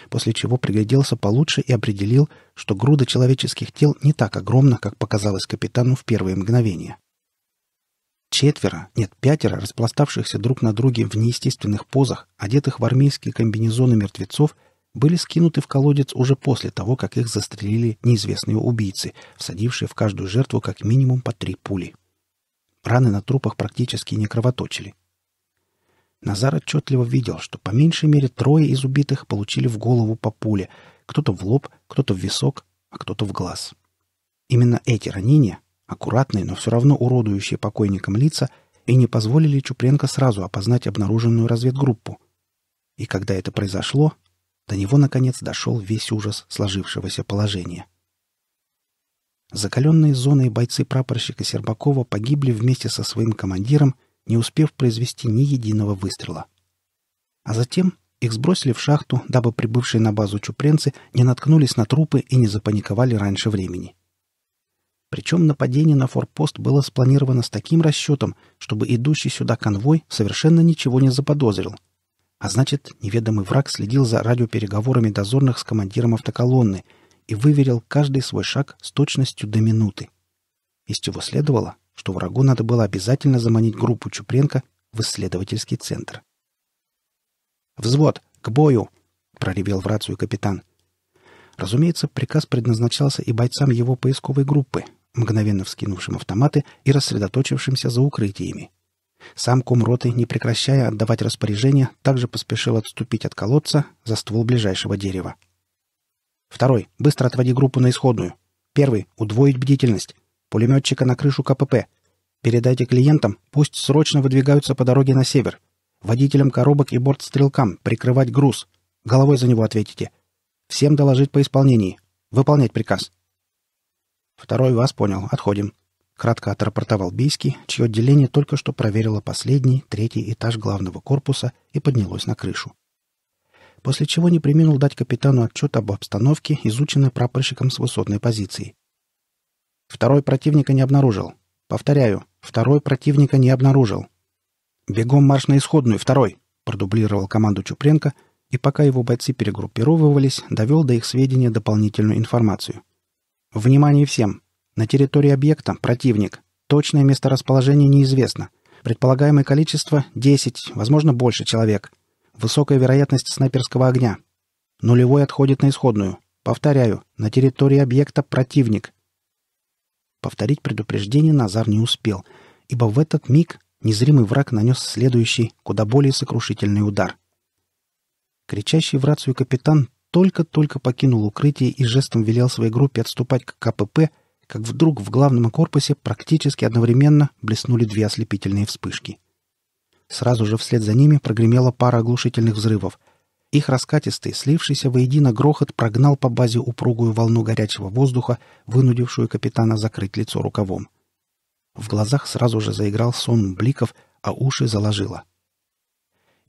после чего пригляделся получше и определил, что груда человеческих тел не так огромна, как показалось капитану в первые мгновения. Четверо, нет, пятеро распластавшихся друг на друге в неестественных позах, одетых в армейские комбинезоны мертвецов, были скинуты в колодец уже после того, как их застрелили неизвестные убийцы, всадившие в каждую жертву как минимум по три пули. Раны на трупах практически не кровоточили. Назар отчетливо видел, что по меньшей мере трое из убитых получили в голову по пуле, кто-то в лоб, кто-то в висок, а кто-то в глаз. Именно эти ранения, аккуратные, но все равно уродующие покойникам лица, и не позволили Чупренко сразу опознать обнаруженную разведгруппу. И когда это произошло, до него, наконец, дошел весь ужас сложившегося положения. Закаленные зоной бойцы прапорщика Сербакова погибли вместе со своим командиром – не успев произвести ни единого выстрела. А затем их сбросили в шахту, дабы прибывшие на базу чупренцы не наткнулись на трупы и не запаниковали раньше времени. Причем нападение на форпост было спланировано с таким расчетом, чтобы идущий сюда конвой совершенно ничего не заподозрил. А значит, неведомый враг следил за радиопереговорами дозорных с командиром автоколонны и выверил каждый свой шаг с точностью до минуты. Из чего следовало, что врагу надо было обязательно заманить группу Чупренко в исследовательский центр. «Взвод! К бою!» — проревел в рацию капитан. Разумеется, приказ предназначался и бойцам его поисковой группы, мгновенно вскинувшим автоматы и рассредоточившимся за укрытиями. Сам комроты, не прекращая отдавать распоряжения, также поспешил отступить от колодца за ствол ближайшего дерева. «Второй, быстро отводи группу на исходную. Первый, удвоить бдительность пулеметчика на крышу КПП. Передайте клиентам, пусть срочно выдвигаются по дороге на север. Водителям коробок и бортстрелкам прикрывать груз. Головой за него ответите. Всем доложить по исполнении. Выполнять приказ. Второй вас понял. Отходим. Кратко отрапортовал Бийский, чье отделение только что проверило последний, третий этаж главного корпуса и поднялось на крышу. После чего не применил дать капитану отчет об обстановке, изученной прапорщиком с высотной позиции. Второй противника не обнаружил. Повторяю, второй противника не обнаружил. «Бегом марш на исходную, второй!» — продублировал команду Чупренко, и пока его бойцы перегруппировывались, довел до их сведения дополнительную информацию. «Внимание всем! На территории объекта противник. Точное месторасположение неизвестно. Предполагаемое количество — 10, возможно, больше человек. Высокая вероятность снайперского огня. Нулевой отходит на исходную. Повторяю, на территории объекта противник. Повторить предупреждение Назар не успел, ибо в этот миг незримый враг нанес следующий, куда более сокрушительный удар. Кричащий в рацию капитан только-только покинул укрытие и жестом велел своей группе отступать к КПП, как вдруг в главном корпусе практически одновременно блеснули две ослепительные вспышки. Сразу же вслед за ними прогремела пара оглушительных взрывов, их раскатистый, слившийся воедино грохот прогнал по базе упругую волну горячего воздуха, вынудившую капитана закрыть лицо рукавом. В глазах сразу же заиграл сон бликов, а уши заложило.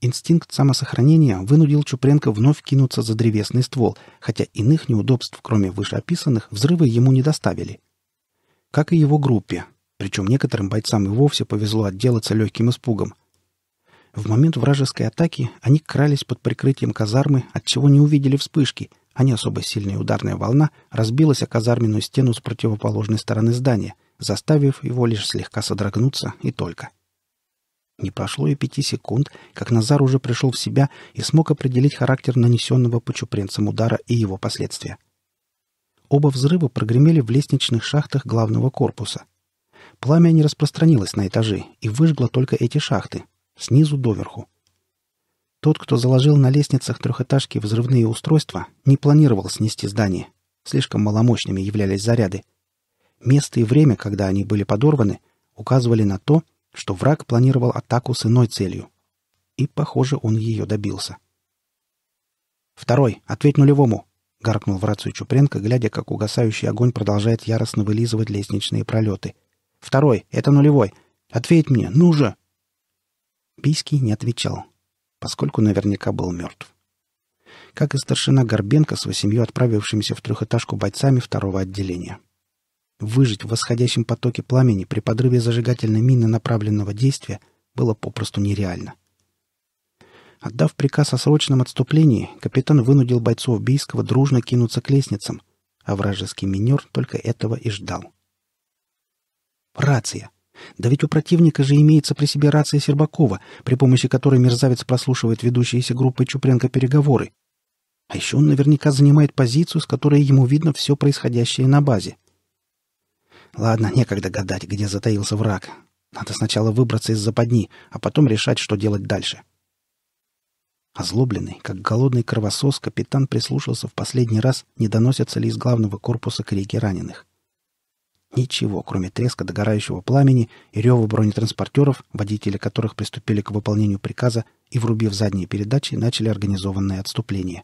Инстинкт самосохранения вынудил Чупренко вновь кинуться за древесный ствол, хотя иных неудобств, кроме вышеописанных, взрывы ему не доставили. Как и его группе, причем некоторым бойцам и вовсе повезло отделаться легким испугом — в момент вражеской атаки они крались под прикрытием казармы, от чего не увидели вспышки, а не особо сильная ударная волна разбилась о казарменную стену с противоположной стороны здания, заставив его лишь слегка содрогнуться и только. Не прошло и пяти секунд, как Назар уже пришел в себя и смог определить характер нанесенного по чупренцам удара и его последствия. Оба взрыва прогремели в лестничных шахтах главного корпуса. Пламя не распространилось на этажи и выжгло только эти шахты, Снизу доверху. Тот, кто заложил на лестницах трехэтажки взрывные устройства, не планировал снести здание. Слишком маломощными являлись заряды. Место и время, когда они были подорваны, указывали на то, что враг планировал атаку с иной целью. И, похоже, он ее добился. «Второй, ответь нулевому!» — гаркнул в рацию Чупренко, глядя, как угасающий огонь продолжает яростно вылизывать лестничные пролеты. «Второй, это нулевой! Ответь мне, ну же!» Бийский не отвечал, поскольку наверняка был мертв. Как и старшина Горбенко с восемью отправившимися в трехэтажку бойцами второго отделения. Выжить в восходящем потоке пламени при подрыве зажигательной мины направленного действия было попросту нереально. Отдав приказ о срочном отступлении, капитан вынудил бойцов Бийского дружно кинуться к лестницам, а вражеский минер только этого и ждал. Рация. Да ведь у противника же имеется при себе рация Сербакова, при помощи которой мерзавец прослушивает ведущиеся группой Чупренко переговоры. А еще он наверняка занимает позицию, с которой ему видно все происходящее на базе. Ладно, некогда гадать, где затаился враг. Надо сначала выбраться из западни, а потом решать, что делать дальше. Озлобленный, как голодный кровосос, капитан прислушался в последний раз, не доносятся ли из главного корпуса крики раненых. Ничего, кроме треска догорающего пламени и рева бронетранспортеров, водители которых приступили к выполнению приказа и, врубив задние передачи, начали организованное отступление.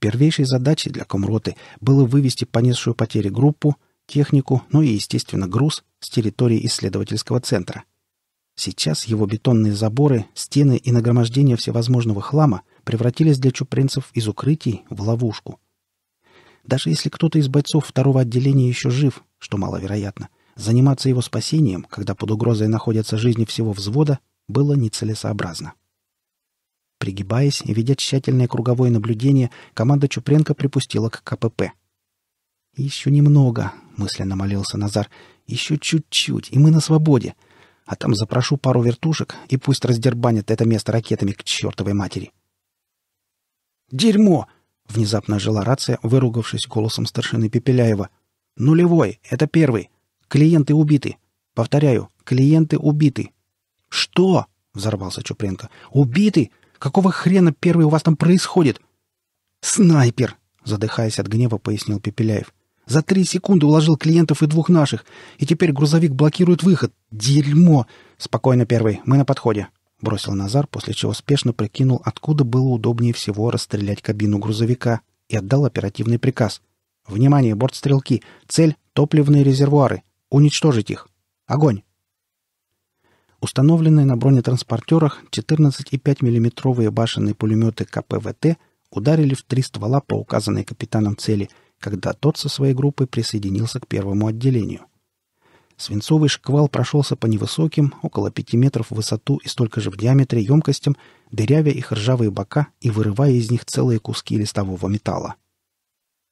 Первейшей задачей для комроты было вывести понесшую потери группу, технику, ну и, естественно, груз с территории исследовательского центра. Сейчас его бетонные заборы, стены и нагромождение всевозможного хлама превратились для чупринцев из укрытий в ловушку. Даже если кто-то из бойцов второго отделения еще жив, что маловероятно, заниматься его спасением, когда под угрозой находятся жизни всего взвода, было нецелесообразно. Пригибаясь и ведя тщательное круговое наблюдение, команда Чупренко припустила к КПП. «Еще немного», — мысленно молился Назар, — «еще чуть-чуть, и мы на свободе. А там запрошу пару вертушек, и пусть раздербанят это место ракетами к чертовой матери». «Дерьмо!» — внезапно жила рация, выругавшись голосом старшины Пепеляева — Нулевой. Это первый. Клиенты убиты. Повторяю, клиенты убиты. Что? Взорвался Чупренко. Убиты? Какого хрена первый у вас там происходит? Снайпер! Задыхаясь от гнева, пояснил Пепеляев. За три секунды уложил клиентов и двух наших. И теперь грузовик блокирует выход. Дерьмо! Спокойно, первый. Мы на подходе. Бросил Назар, после чего спешно прикинул, откуда было удобнее всего расстрелять кабину грузовика, и отдал оперативный приказ — Внимание, бортстрелки! Цель — топливные резервуары. Уничтожить их. Огонь!» Установленные на бронетранспортерах 14,5 миллиметровые башенные пулеметы КПВТ ударили в три ствола по указанной капитаном цели, когда тот со своей группой присоединился к первому отделению. Свинцовый шквал прошелся по невысоким, около 5 метров в высоту и столько же в диаметре емкостям, дырявя их ржавые бока и вырывая из них целые куски листового металла.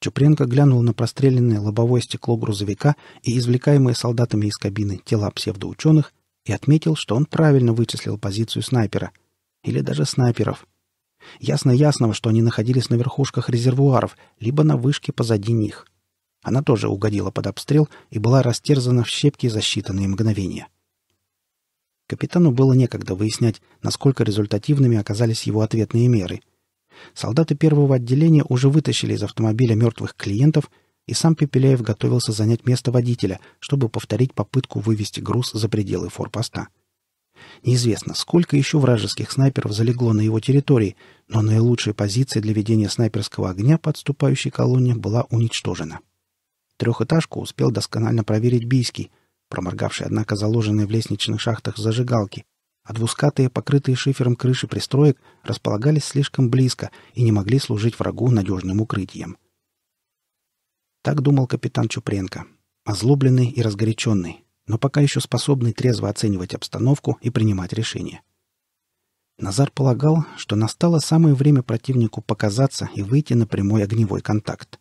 Чупренко глянул на простреленное лобовое стекло грузовика и извлекаемые солдатами из кабины тела псевдоученых и отметил, что он правильно вычислил позицию снайпера. Или даже снайперов. Ясно-ясного, что они находились на верхушках резервуаров, либо на вышке позади них. Она тоже угодила под обстрел и была растерзана в щепки за считанные мгновения. Капитану было некогда выяснять, насколько результативными оказались его ответные меры — Солдаты первого отделения уже вытащили из автомобиля мертвых клиентов, и сам Пепеляев готовился занять место водителя, чтобы повторить попытку вывести груз за пределы форпоста. Неизвестно, сколько еще вражеских снайперов залегло на его территории, но наилучшая позиции для ведения снайперского огня подступающей колонне была уничтожена. Трехэтажку успел досконально проверить Бийский, проморгавший, однако, заложенные в лестничных шахтах зажигалки, а двускатые, покрытые шифером крыши пристроек, располагались слишком близко и не могли служить врагу надежным укрытием. Так думал капитан Чупренко, озлобленный и разгоряченный, но пока еще способный трезво оценивать обстановку и принимать решения. Назар полагал, что настало самое время противнику показаться и выйти на прямой огневой контакт.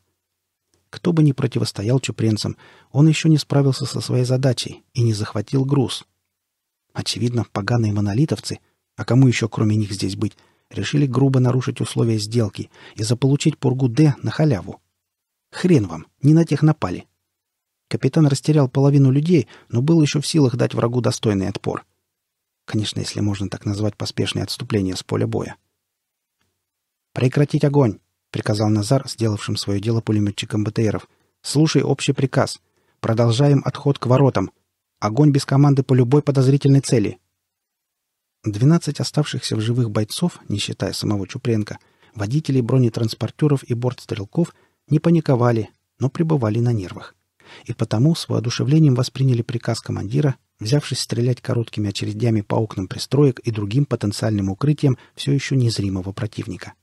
Кто бы ни противостоял чупренцам, он еще не справился со своей задачей и не захватил груз, Очевидно, поганые монолитовцы, а кому еще кроме них здесь быть, решили грубо нарушить условия сделки и заполучить пургу «Д» на халяву. Хрен вам, не на тех напали. Капитан растерял половину людей, но был еще в силах дать врагу достойный отпор. Конечно, если можно так назвать поспешное отступление с поля боя. «Прекратить огонь!» — приказал Назар, сделавшим свое дело пулеметчиком БТРов. «Слушай общий приказ. Продолжаем отход к воротам. Огонь без команды по любой подозрительной цели. Двенадцать оставшихся в живых бойцов, не считая самого Чупренко, водителей бронетранспортеров и бортстрелков не паниковали, но пребывали на нервах. И потому с воодушевлением восприняли приказ командира, взявшись стрелять короткими очередями по окнам пристроек и другим потенциальным укрытиям все еще незримого противника.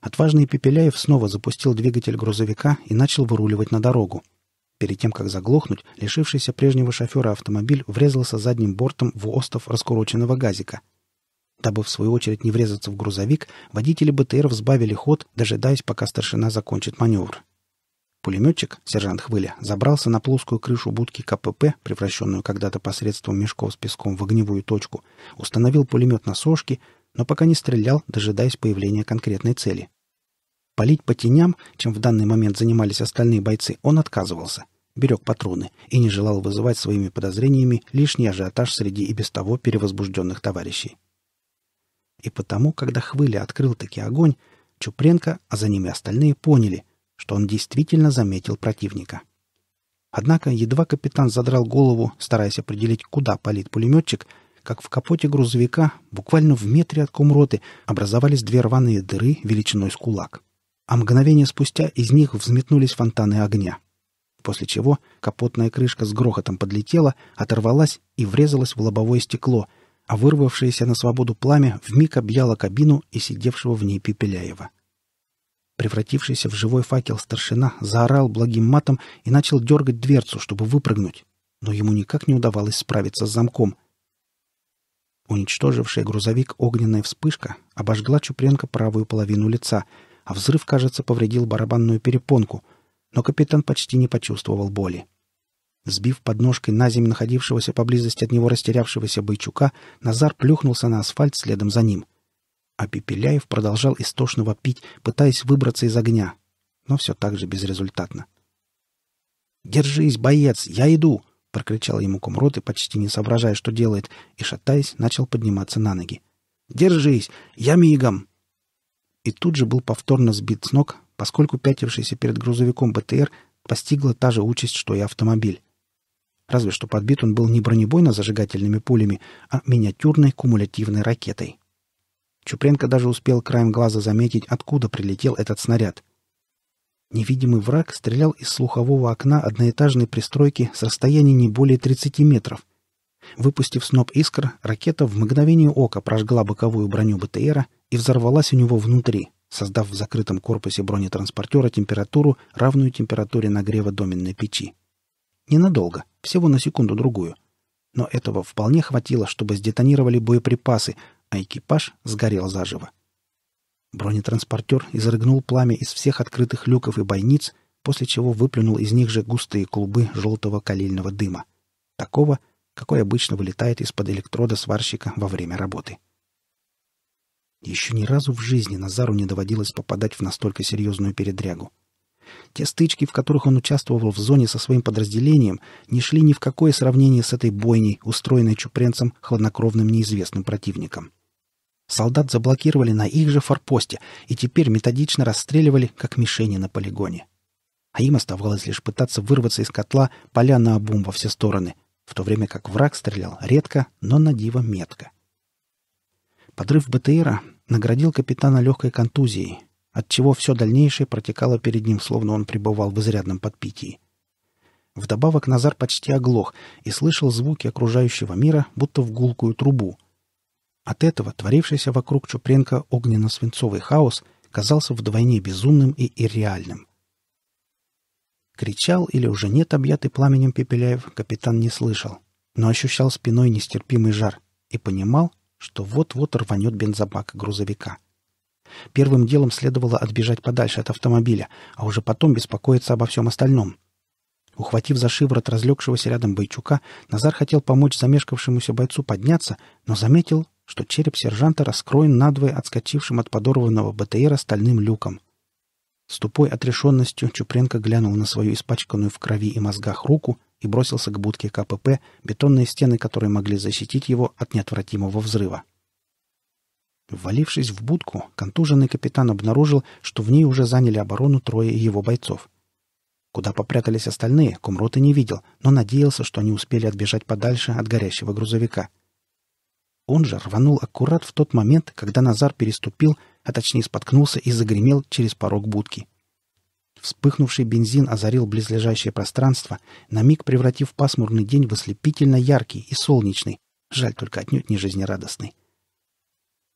Отважный Пепеляев снова запустил двигатель грузовика и начал выруливать на дорогу — Перед тем, как заглохнуть, лишившийся прежнего шофера автомобиль врезался задним бортом в остов раскуроченного газика. Дабы в свою очередь не врезаться в грузовик, водители БТР взбавили ход, дожидаясь, пока старшина закончит маневр. Пулеметчик, сержант Хвыля, забрался на плоскую крышу будки КПП, превращенную когда-то посредством мешков с песком в огневую точку, установил пулемет на сошки, но пока не стрелял, дожидаясь появления конкретной цели. Полить по теням, чем в данный момент занимались остальные бойцы, он отказывался, берег патроны и не желал вызывать своими подозрениями лишний ажиотаж среди и без того перевозбужденных товарищей. И потому, когда Хвыля открыл-таки огонь, Чупренко, а за ними остальные, поняли, что он действительно заметил противника. Однако едва капитан задрал голову, стараясь определить, куда палит пулеметчик, как в капоте грузовика, буквально в метре от кумроты, образовались две рваные дыры величиной с кулак — а мгновение спустя из них взметнулись фонтаны огня. После чего капотная крышка с грохотом подлетела, оторвалась и врезалась в лобовое стекло, а вырвавшееся на свободу пламя вмиг объяло кабину и сидевшего в ней Пепеляева. Превратившийся в живой факел старшина заорал благим матом и начал дергать дверцу, чтобы выпрыгнуть, но ему никак не удавалось справиться с замком. Уничтоживший грузовик огненная вспышка обожгла Чупренко правую половину лица — а взрыв, кажется, повредил барабанную перепонку, но капитан почти не почувствовал боли. Сбив подножкой на землю находившегося поблизости от него растерявшегося Бойчука, Назар плюхнулся на асфальт следом за ним. А Пепеляев продолжал истошно вопить, пытаясь выбраться из огня, но все так же безрезультатно. «Держись, боец, я иду!» — прокричал ему комрот и, почти не соображая, что делает, и, шатаясь, начал подниматься на ноги. «Держись! Я мигом!» и тут же был повторно сбит с ног, поскольку пятившийся перед грузовиком БТР постигла та же участь, что и автомобиль. Разве что подбит он был не бронебойно-зажигательными пулями, а миниатюрной кумулятивной ракетой. Чупренко даже успел краем глаза заметить, откуда прилетел этот снаряд. Невидимый враг стрелял из слухового окна одноэтажной пристройки с расстояния не более 30 метров — Выпустив сноп искр, ракета в мгновение ока прожгла боковую броню БТРа и взорвалась у него внутри, создав в закрытом корпусе бронетранспортера температуру, равную температуре нагрева доменной печи. Ненадолго, всего на секунду-другую. Но этого вполне хватило, чтобы сдетонировали боеприпасы, а экипаж сгорел заживо. Бронетранспортер изрыгнул пламя из всех открытых люков и бойниц, после чего выплюнул из них же густые клубы желтого калильного дыма. Такого — какой обычно вылетает из-под электрода сварщика во время работы. Еще ни разу в жизни Назару не доводилось попадать в настолько серьезную передрягу. Те стычки, в которых он участвовал в зоне со своим подразделением, не шли ни в какое сравнение с этой бойней, устроенной чупренцем хладнокровным неизвестным противником. Солдат заблокировали на их же форпосте и теперь методично расстреливали, как мишени на полигоне. А им оставалось лишь пытаться вырваться из котла, поля на обум во все стороны, в то время как враг стрелял редко, но на диво метко. Подрыв БТРа наградил капитана легкой контузией, отчего все дальнейшее протекало перед ним, словно он пребывал в изрядном подпитии. Вдобавок Назар почти оглох и слышал звуки окружающего мира, будто в гулкую трубу. От этого творившийся вокруг Чупренко огненно-свинцовый хаос казался вдвойне безумным и ирреальным — Кричал или уже нет объятый пламенем Пепеляев, капитан не слышал, но ощущал спиной нестерпимый жар и понимал, что вот-вот рванет бензобак грузовика. Первым делом следовало отбежать подальше от автомобиля, а уже потом беспокоиться обо всем остальном. Ухватив за шиворот разлегшегося рядом Бойчука, Назар хотел помочь замешкавшемуся бойцу подняться, но заметил, что череп сержанта раскроен надвое отскочившим от подорванного БТРа стальным люком. С тупой отрешенностью Чупренко глянул на свою испачканную в крови и мозгах руку и бросился к будке КПП, бетонные стены которой могли защитить его от неотвратимого взрыва. Ввалившись в будку, контуженный капитан обнаружил, что в ней уже заняли оборону трое его бойцов. Куда попрятались остальные, Комрота не видел, но надеялся, что они успели отбежать подальше от горящего грузовика. Он же рванул аккурат в тот момент, когда Назар переступил а точнее споткнулся и загремел через порог будки. Вспыхнувший бензин озарил близлежащее пространство, на миг превратив пасмурный день в ослепительно яркий и солнечный, жаль только отнюдь не жизнерадостный.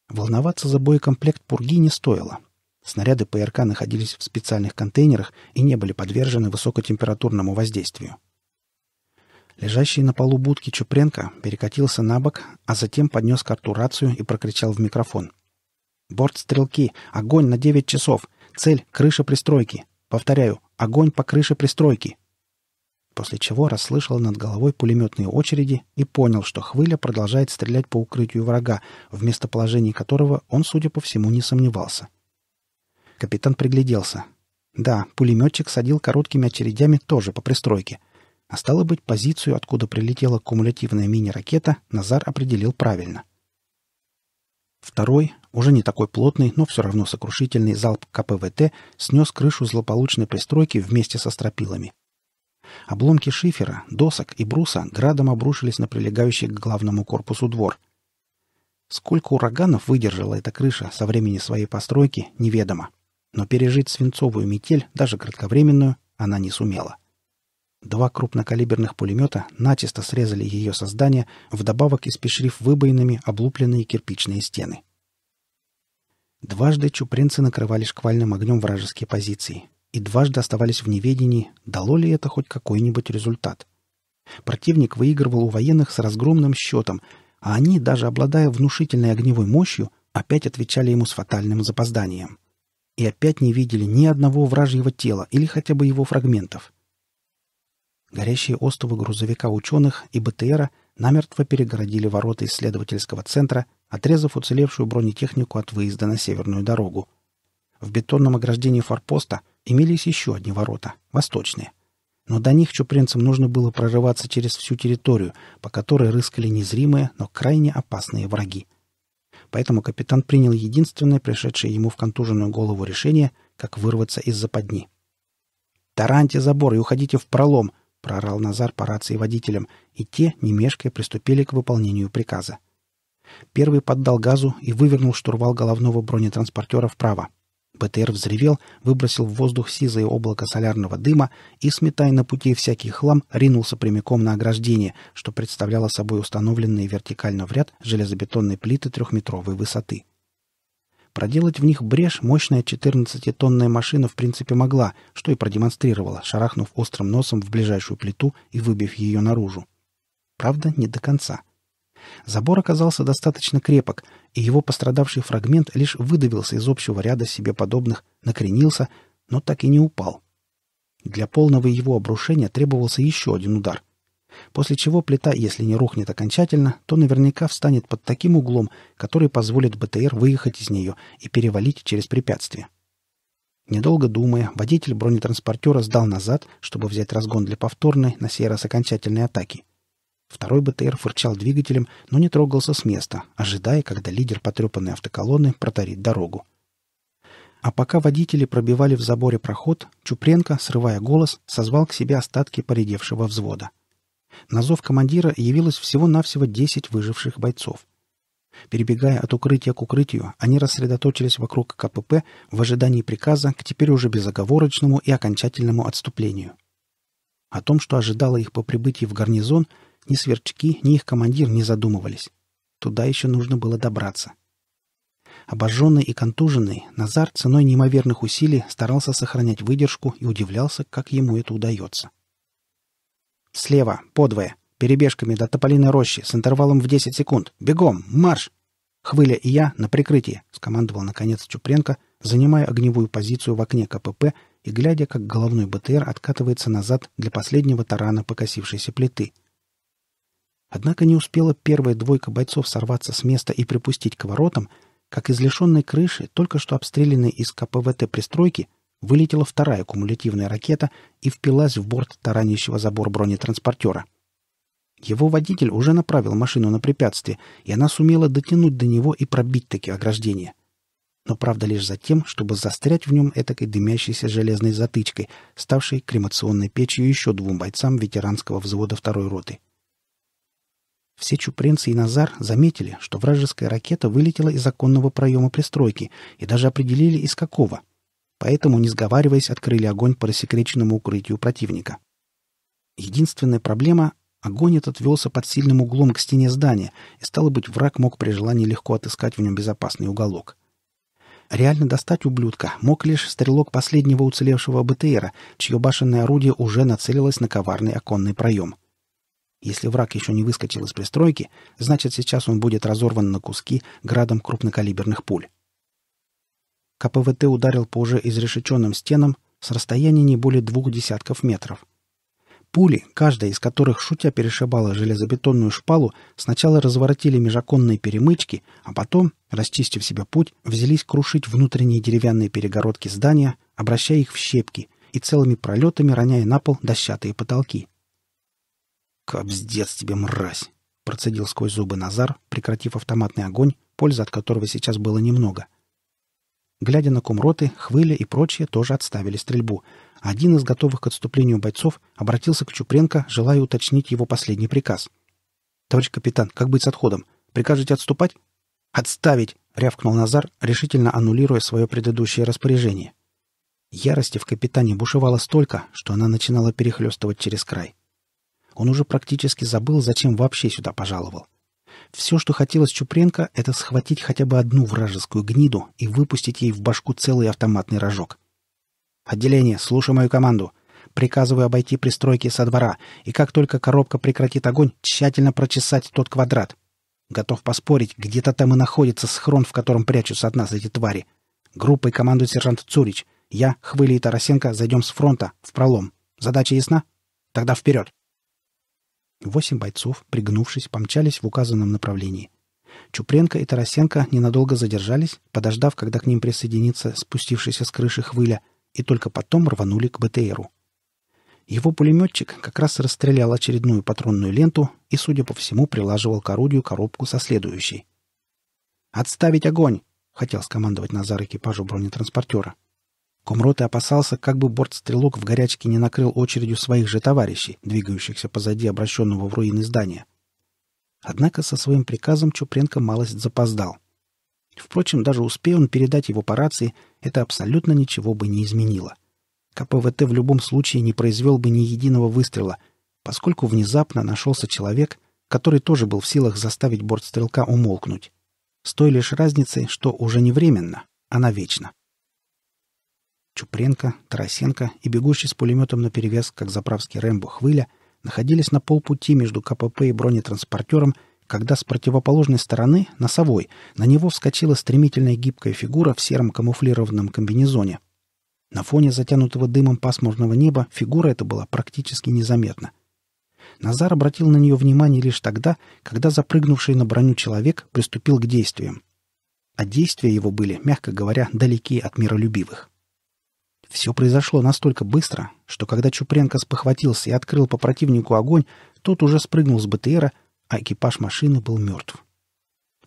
Волноваться за боекомплект пурги не стоило. Снаряды ПРК находились в специальных контейнерах и не были подвержены высокотемпературному воздействию. Лежащий на полу будки Чупренко перекатился на бок, а затем поднес карту рацию и прокричал в микрофон. Борт стрелки. Огонь на 9 часов. Цель — крыша пристройки. Повторяю, огонь по крыше пристройки. После чего расслышал над головой пулеметные очереди и понял, что Хвыля продолжает стрелять по укрытию врага, в местоположении которого он, судя по всему, не сомневался. Капитан пригляделся. Да, пулеметчик садил короткими очередями тоже по пристройке. А стало быть, позицию, откуда прилетела кумулятивная мини-ракета, Назар определил правильно. Второй, уже не такой плотный, но все равно сокрушительный залп КПВТ снес крышу злополучной пристройки вместе со стропилами. Обломки шифера, досок и бруса градом обрушились на прилегающий к главному корпусу двор. Сколько ураганов выдержала эта крыша со времени своей постройки, неведомо. Но пережить свинцовую метель, даже кратковременную, она не сумела. Два крупнокалиберных пулемета начисто срезали ее создание, вдобавок испещрив выбоинами облупленные кирпичные стены. Дважды чупринцы накрывали шквальным огнем вражеские позиции, и дважды оставались в неведении, дало ли это хоть какой-нибудь результат. Противник выигрывал у военных с разгромным счетом, а они, даже обладая внушительной огневой мощью, опять отвечали ему с фатальным запозданием. И опять не видели ни одного вражьего тела или хотя бы его фрагментов — Горящие остовы грузовика ученых и БТРа намертво перегородили ворота исследовательского центра, отрезав уцелевшую бронетехнику от выезда на северную дорогу. В бетонном ограждении форпоста имелись еще одни ворота, восточные. Но до них чупринцам нужно было прорываться через всю территорию, по которой рыскали незримые, но крайне опасные враги. Поэтому капитан принял единственное пришедшее ему в контуженную голову решение, как вырваться из западни. «Тараньте забор и уходите в пролом!» — проорал Назар по рации водителям, и те, не мешкая, приступили к выполнению приказа. Первый поддал газу и вывернул штурвал головного бронетранспортера вправо. БТР взревел, выбросил в воздух сизое облако солярного дыма и, сметая на пути всякий хлам, ринулся прямиком на ограждение, что представляло собой установленные вертикально в ряд железобетонные плиты трехметровой высоты. Проделать в них брешь мощная 14-тонная машина в принципе могла, что и продемонстрировала, шарахнув острым носом в ближайшую плиту и выбив ее наружу. Правда, не до конца. Забор оказался достаточно крепок, и его пострадавший фрагмент лишь выдавился из общего ряда себе подобных, накренился, но так и не упал. Для полного его обрушения требовался еще один удар после чего плита, если не рухнет окончательно, то наверняка встанет под таким углом, который позволит БТР выехать из нее и перевалить через препятствие. Недолго думая, водитель бронетранспортера сдал назад, чтобы взять разгон для повторной, на сей раз окончательной атаки. Второй БТР фырчал двигателем, но не трогался с места, ожидая, когда лидер потрепанной автоколонны протарит дорогу. А пока водители пробивали в заборе проход, Чупренко, срывая голос, созвал к себе остатки поредевшего взвода — на зов командира явилось всего-навсего 10 выживших бойцов. Перебегая от укрытия к укрытию, они рассредоточились вокруг КПП в ожидании приказа к теперь уже безоговорочному и окончательному отступлению. О том, что ожидало их по прибытии в гарнизон, ни сверчки, ни их командир не задумывались. Туда еще нужно было добраться. Обожженный и контуженный, Назар ценой неимоверных усилий старался сохранять выдержку и удивлялся, как ему это удается. — Слева, подвое, перебежками до тополиной рощи с интервалом в 10 секунд. Бегом, марш! Хвыля и я на прикрытие, скомандовал наконец Чупренко, занимая огневую позицию в окне КПП и глядя, как головной БТР откатывается назад для последнего тарана покосившейся плиты. Однако не успела первая двойка бойцов сорваться с места и припустить к воротам, как из лишенной крыши, только что обстрелянной из КПВТ пристройки, вылетела вторая кумулятивная ракета и впилась в борт таранящего забор бронетранспортера. Его водитель уже направил машину на препятствие, и она сумела дотянуть до него и пробить такие ограждения. Но правда лишь за тем, чтобы застрять в нем этакой дымящейся железной затычкой, ставшей кремационной печью еще двум бойцам ветеранского взвода второй роты. Все чупринцы и Назар заметили, что вражеская ракета вылетела из оконного проема пристройки и даже определили, из какого — поэтому, не сговариваясь, открыли огонь по рассекреченному укрытию противника. Единственная проблема — огонь этот велся под сильным углом к стене здания, и, стало быть, враг мог при желании легко отыскать в нем безопасный уголок. Реально достать ублюдка мог лишь стрелок последнего уцелевшего БТРа, чье башенное орудие уже нацелилось на коварный оконный проем. Если враг еще не выскочил из пристройки, значит, сейчас он будет разорван на куски градом крупнокалиберных пуль. КПВТ ударил по уже изрешеченным стенам с расстояния не более двух десятков метров. Пули, каждая из которых шутя перешибала железобетонную шпалу, сначала разворотили межоконные перемычки, а потом, расчистив себе путь, взялись крушить внутренние деревянные перегородки здания, обращая их в щепки и целыми пролетами роняя на пол дощатые потолки. «Кобздец тебе, мразь!» — процедил сквозь зубы Назар, прекратив автоматный огонь, пользы от которого сейчас было немного — Глядя на кумроты, хвыля и прочие тоже отставили стрельбу. Один из готовых к отступлению бойцов обратился к Чупренко, желая уточнить его последний приказ. «Товарищ капитан, как быть с отходом? Прикажете отступать?» «Отставить!» — рявкнул Назар, решительно аннулируя свое предыдущее распоряжение. Ярости в капитане бушевало столько, что она начинала перехлестывать через край. Он уже практически забыл, зачем вообще сюда пожаловал. — все, что хотелось Чупренко, это схватить хотя бы одну вражескую гниду и выпустить ей в башку целый автоматный рожок. «Отделение, слушай мою команду. Приказываю обойти пристройки со двора, и как только коробка прекратит огонь, тщательно прочесать тот квадрат. Готов поспорить, где-то там и находится схрон, в котором прячутся от нас эти твари. Группой командует сержант Цурич. Я, Хвыли и Тарасенко зайдем с фронта, в пролом. Задача ясна? Тогда вперед!» Восемь бойцов, пригнувшись, помчались в указанном направлении. Чупренко и Тарасенко ненадолго задержались, подождав, когда к ним присоединится спустившийся с крыши хвыля, и только потом рванули к БТРу. Его пулеметчик как раз расстрелял очередную патронную ленту и, судя по всему, прилаживал к орудию коробку со следующей. «Отставить огонь!» — хотел скомандовать Назар экипажу бронетранспортера. Кумрот и опасался, как бы бортстрелок в горячке не накрыл очередью своих же товарищей, двигающихся позади обращенного в руины здания. Однако со своим приказом Чупренко малость запоздал. Впрочем, даже успея он передать его по рации, это абсолютно ничего бы не изменило. КПВТ в любом случае не произвел бы ни единого выстрела, поскольку внезапно нашелся человек, который тоже был в силах заставить бортстрелка умолкнуть. С той лишь разницей, что уже не временно, а навечно. Чупренко, Тарасенко и бегущий с пулеметом наперевес, как заправский Рэмбо Хвыля, находились на полпути между КПП и бронетранспортером, когда с противоположной стороны, носовой, на него вскочила стремительная гибкая фигура в сером камуфлированном комбинезоне. На фоне затянутого дымом пасмурного неба фигура эта была практически незаметна. Назар обратил на нее внимание лишь тогда, когда запрыгнувший на броню человек приступил к действиям. А действия его были, мягко говоря, далеки от миролюбивых. Все произошло настолько быстро, что когда Чупренко спохватился и открыл по противнику огонь, тот уже спрыгнул с БТРа, а экипаж машины был мертв.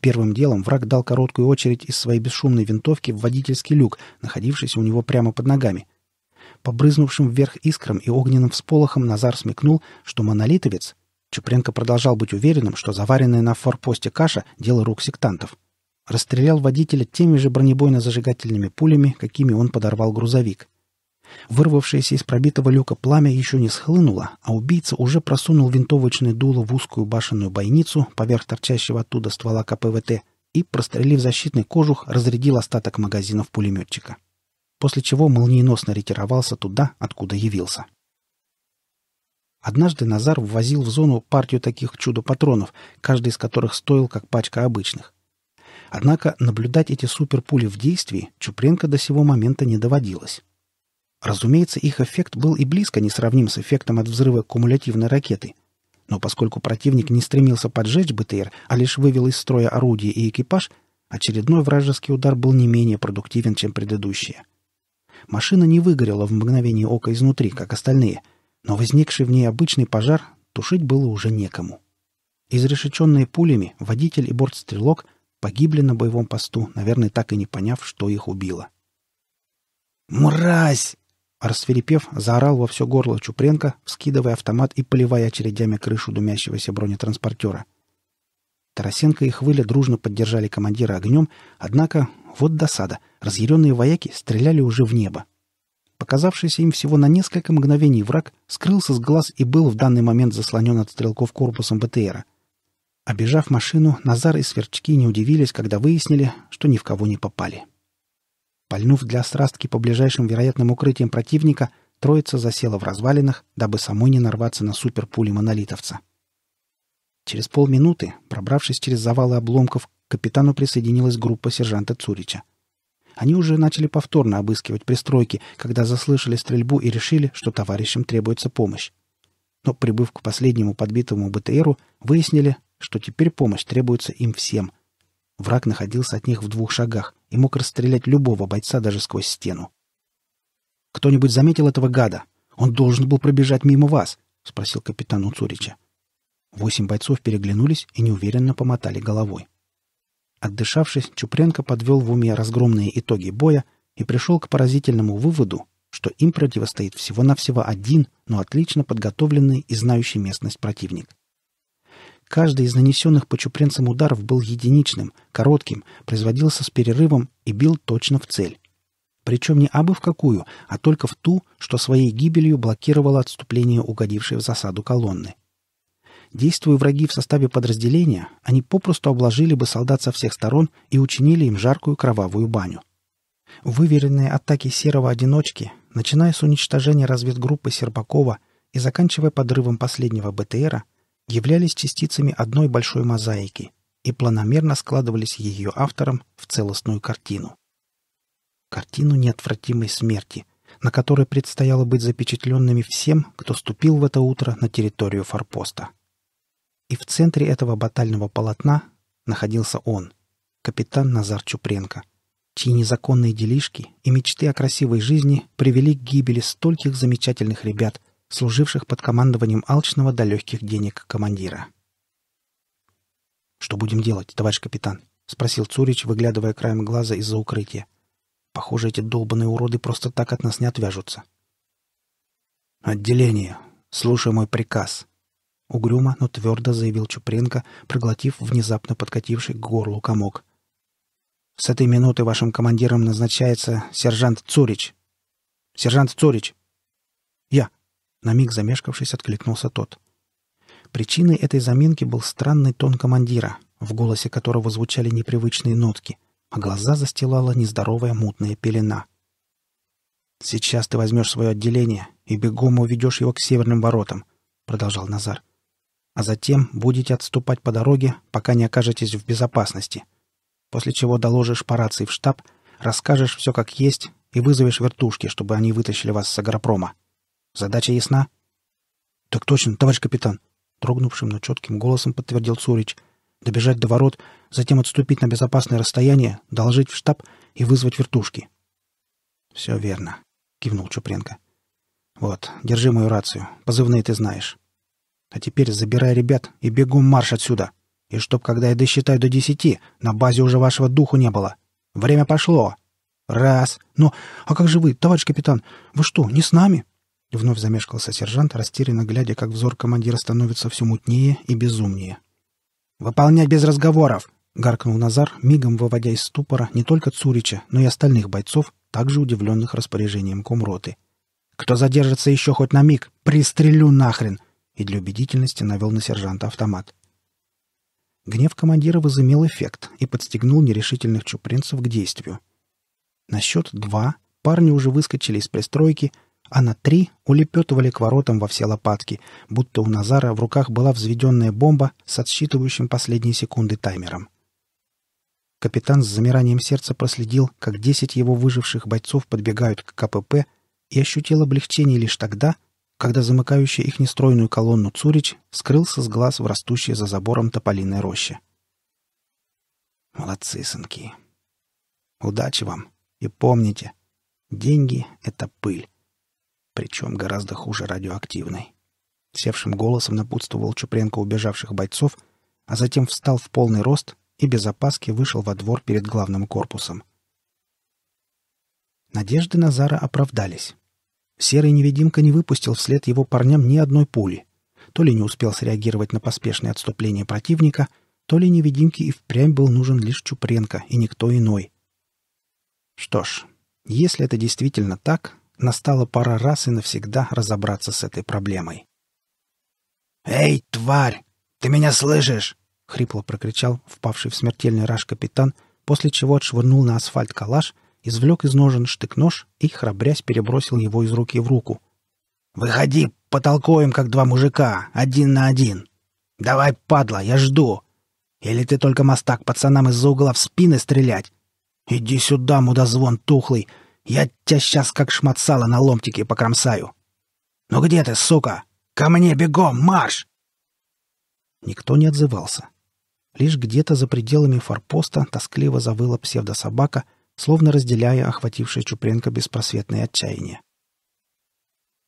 Первым делом враг дал короткую очередь из своей бесшумной винтовки в водительский люк, находившийся у него прямо под ногами. По вверх искрам и огненным всполохом Назар смекнул, что монолитовец... Чупренко продолжал быть уверенным, что заваренная на форпосте каша — дело рук сектантов. Расстрелял водителя теми же бронебойно-зажигательными пулями, какими он подорвал грузовик. Вырвавшееся из пробитого люка пламя еще не схлынуло, а убийца уже просунул винтовочное дуло в узкую башенную бойницу поверх торчащего оттуда ствола КПВТ и, прострелив защитный кожух, разрядил остаток магазинов пулеметчика. После чего молниеносно ретировался туда, откуда явился. Однажды Назар ввозил в зону партию таких чудо-патронов, каждый из которых стоил как пачка обычных. Однако наблюдать эти суперпули в действии Чупренко до сего момента не доводилось. Разумеется, их эффект был и близко не сравним с эффектом от взрыва кумулятивной ракеты. Но поскольку противник не стремился поджечь БТР, а лишь вывел из строя орудие и экипаж, очередной вражеский удар был не менее продуктивен, чем предыдущие. Машина не выгорела в мгновение ока изнутри, как остальные, но возникший в ней обычный пожар тушить было уже некому. Изрешеченные пулями водитель и бортстрелок погибли на боевом посту, наверное, так и не поняв, что их убило. «Мразь!» Расферепев, заорал во все горло Чупренко, вскидывая автомат и поливая очередями крышу дымящегося бронетранспортера. Тарасенко и Хвыля дружно поддержали командира огнем, однако, вот досада, разъяренные вояки стреляли уже в небо. Показавшийся им всего на несколько мгновений враг скрылся с глаз и был в данный момент заслонен от стрелков корпусом БТРа. Обежав машину, Назар и Сверчки не удивились, когда выяснили, что ни в кого не попали. — Пальнув для страстки по ближайшим вероятным укрытиям противника, троица засела в развалинах, дабы самой не нарваться на суперпули монолитовца. Через полминуты, пробравшись через завалы обломков, к капитану присоединилась группа сержанта Цурича. Они уже начали повторно обыскивать пристройки, когда заслышали стрельбу и решили, что товарищам требуется помощь. Но, прибыв к последнему подбитому БТРу, выяснили, что теперь помощь требуется им всем — Враг находился от них в двух шагах и мог расстрелять любого бойца даже сквозь стену. «Кто-нибудь заметил этого гада? Он должен был пробежать мимо вас!» — спросил капитан Уцурича. Восемь бойцов переглянулись и неуверенно помотали головой. Отдышавшись, Чупренко подвел в уме разгромные итоги боя и пришел к поразительному выводу, что им противостоит всего-навсего один, но отлично подготовленный и знающий местность противник. Каждый из нанесенных по чупренцам ударов был единичным, коротким, производился с перерывом и бил точно в цель. Причем не абы в какую, а только в ту, что своей гибелью блокировало отступление угодившей в засаду колонны. Действуя враги в составе подразделения, они попросту обложили бы солдат со всех сторон и учинили им жаркую кровавую баню. Выверенные атаки серого одиночки, начиная с уничтожения разведгруппы Сербакова и заканчивая подрывом последнего БТРа, являлись частицами одной большой мозаики и планомерно складывались ее автором в целостную картину. Картину неотвратимой смерти, на которой предстояло быть запечатленными всем, кто ступил в это утро на территорию форпоста. И в центре этого батального полотна находился он, капитан Назар Чупренко, чьи незаконные делишки и мечты о красивой жизни привели к гибели стольких замечательных ребят, служивших под командованием алчного до легких денег командира. «Что будем делать, товарищ капитан?» — спросил Цурич, выглядывая краем глаза из-за укрытия. «Похоже, эти долбанные уроды просто так от нас не отвяжутся». «Отделение! Слушай мой приказ!» — угрюмо, но твердо заявил Чупренко, проглотив внезапно подкативший к горлу комок. «С этой минуты вашим командиром назначается сержант Цурич!» «Сержант Цурич!» «Я!» На миг замешкавшись, откликнулся тот. Причиной этой заминки был странный тон командира, в голосе которого звучали непривычные нотки, а глаза застилала нездоровая мутная пелена. «Сейчас ты возьмешь свое отделение и бегом уведешь его к северным воротам», — продолжал Назар. «А затем будете отступать по дороге, пока не окажетесь в безопасности. После чего доложишь по рации в штаб, расскажешь все как есть и вызовешь вертушки, чтобы они вытащили вас с агропрома. Задача ясна?» «Так точно, товарищ капитан!» Трогнувшим, но четким голосом подтвердил Сурич. «Добежать до ворот, затем отступить на безопасное расстояние, доложить в штаб и вызвать вертушки». «Все верно», — кивнул Чупренко. «Вот, держи мою рацию. Позывные ты знаешь. А теперь забирай ребят и бегом марш отсюда. И чтоб, когда я досчитаю до десяти, на базе уже вашего духу не было. Время пошло. Раз. Ну, а как же вы, товарищ капитан? Вы что, не с нами?» Вновь замешкался сержант, растерянно глядя, как взор командира становится все мутнее и безумнее. «Выполнять без разговоров!» — гаркнул Назар, мигом выводя из ступора не только Цурича, но и остальных бойцов, также удивленных распоряжением комроты. «Кто задержится еще хоть на миг, пристрелю нахрен!» и для убедительности навел на сержанта автомат. Гнев командира возымел эффект и подстегнул нерешительных чупринцев к действию. На счет два парни уже выскочили из пристройки, а на три улепетывали к воротам во все лопатки, будто у Назара в руках была взведенная бомба с отсчитывающим последние секунды таймером. Капитан с замиранием сердца проследил, как десять его выживших бойцов подбегают к КПП и ощутил облегчение лишь тогда, когда замыкающий их нестройную колонну Цурич скрылся с глаз в растущей за забором тополиной роще. «Молодцы, сынки! Удачи вам! И помните, деньги — это пыль!» причем гораздо хуже радиоактивной. Севшим голосом напутствовал Чупренко убежавших бойцов, а затем встал в полный рост и без опаски вышел во двор перед главным корпусом. Надежды Назара оправдались. Серый невидимка не выпустил вслед его парням ни одной пули. То ли не успел среагировать на поспешное отступление противника, то ли невидимке и впрямь был нужен лишь Чупренко и никто иной. Что ж, если это действительно так, настала пора раз и навсегда разобраться с этой проблемой. «Эй, тварь! Ты меня слышишь?» — хрипло прокричал впавший в смертельный раж капитан, после чего отшвырнул на асфальт калаш, извлек из ножен штык-нож и, храбрясь, перебросил его из руки в руку. «Выходи, потолкуем, как два мужика, один на один! Давай, падла, я жду! Или ты только мастак пацанам из-за угла в спины стрелять? Иди сюда, мудозвон тухлый, я тебя сейчас как шмат сала на ломтики покромсаю. Ну где ты, сука? Ко мне бегом, марш!» Никто не отзывался. Лишь где-то за пределами форпоста тоскливо завыла псевдособака, словно разделяя охватившее Чупренко беспросветное отчаяние.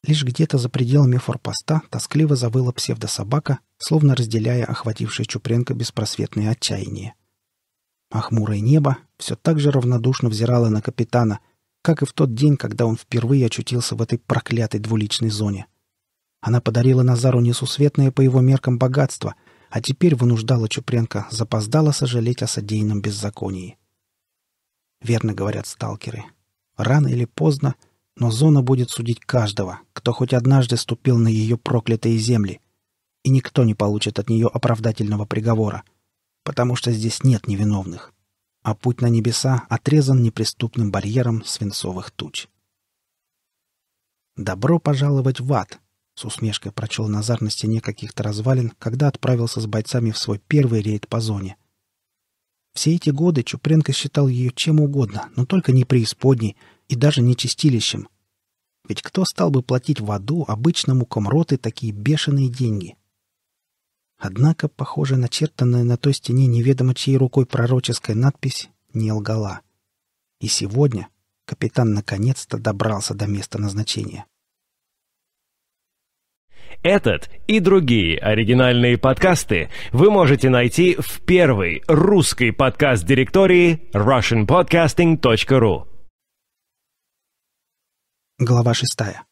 Лишь где-то за пределами форпоста тоскливо завыла псевдособака, словно разделяя охватившее Чупренко беспросветное отчаяние. А хмурое небо все так же равнодушно взирало на капитана — как и в тот день, когда он впервые очутился в этой проклятой двуличной зоне. Она подарила Назару несусветное по его меркам богатство, а теперь вынуждала Чупренко запоздала сожалеть о содеянном беззаконии. Верно говорят сталкеры. Рано или поздно, но зона будет судить каждого, кто хоть однажды ступил на ее проклятые земли, и никто не получит от нее оправдательного приговора, потому что здесь нет невиновных а путь на небеса отрезан неприступным барьером свинцовых туч. «Добро пожаловать в ад!» — с усмешкой прочел Назар на стене каких-то развалин, когда отправился с бойцами в свой первый рейд по зоне. Все эти годы Чупренко считал ее чем угодно, но только не преисподней и даже не чистилищем. Ведь кто стал бы платить в аду обычному комроты такие бешеные деньги? — Однако, похоже, начертанная на той стене неведомо чьей рукой пророческая надпись не лгала. И сегодня капитан наконец-то добрался до места назначения. Этот и другие оригинальные подкасты вы можете найти в первой русской подкаст-директории russianpodcasting.ru Глава шестая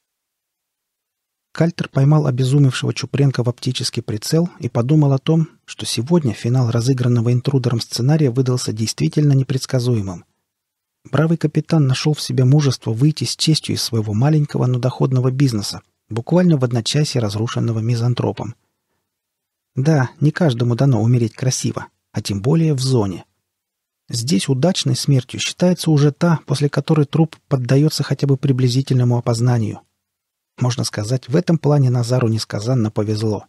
Кальтер поймал обезумевшего Чупренко в оптический прицел и подумал о том, что сегодня финал разыгранного интрудером сценария выдался действительно непредсказуемым. Бравый капитан нашел в себе мужество выйти с честью из своего маленького, но доходного бизнеса, буквально в одночасье разрушенного мизантропом. Да, не каждому дано умереть красиво, а тем более в зоне. Здесь удачной смертью считается уже та, после которой труп поддается хотя бы приблизительному опознанию – можно сказать, в этом плане Назару несказанно повезло.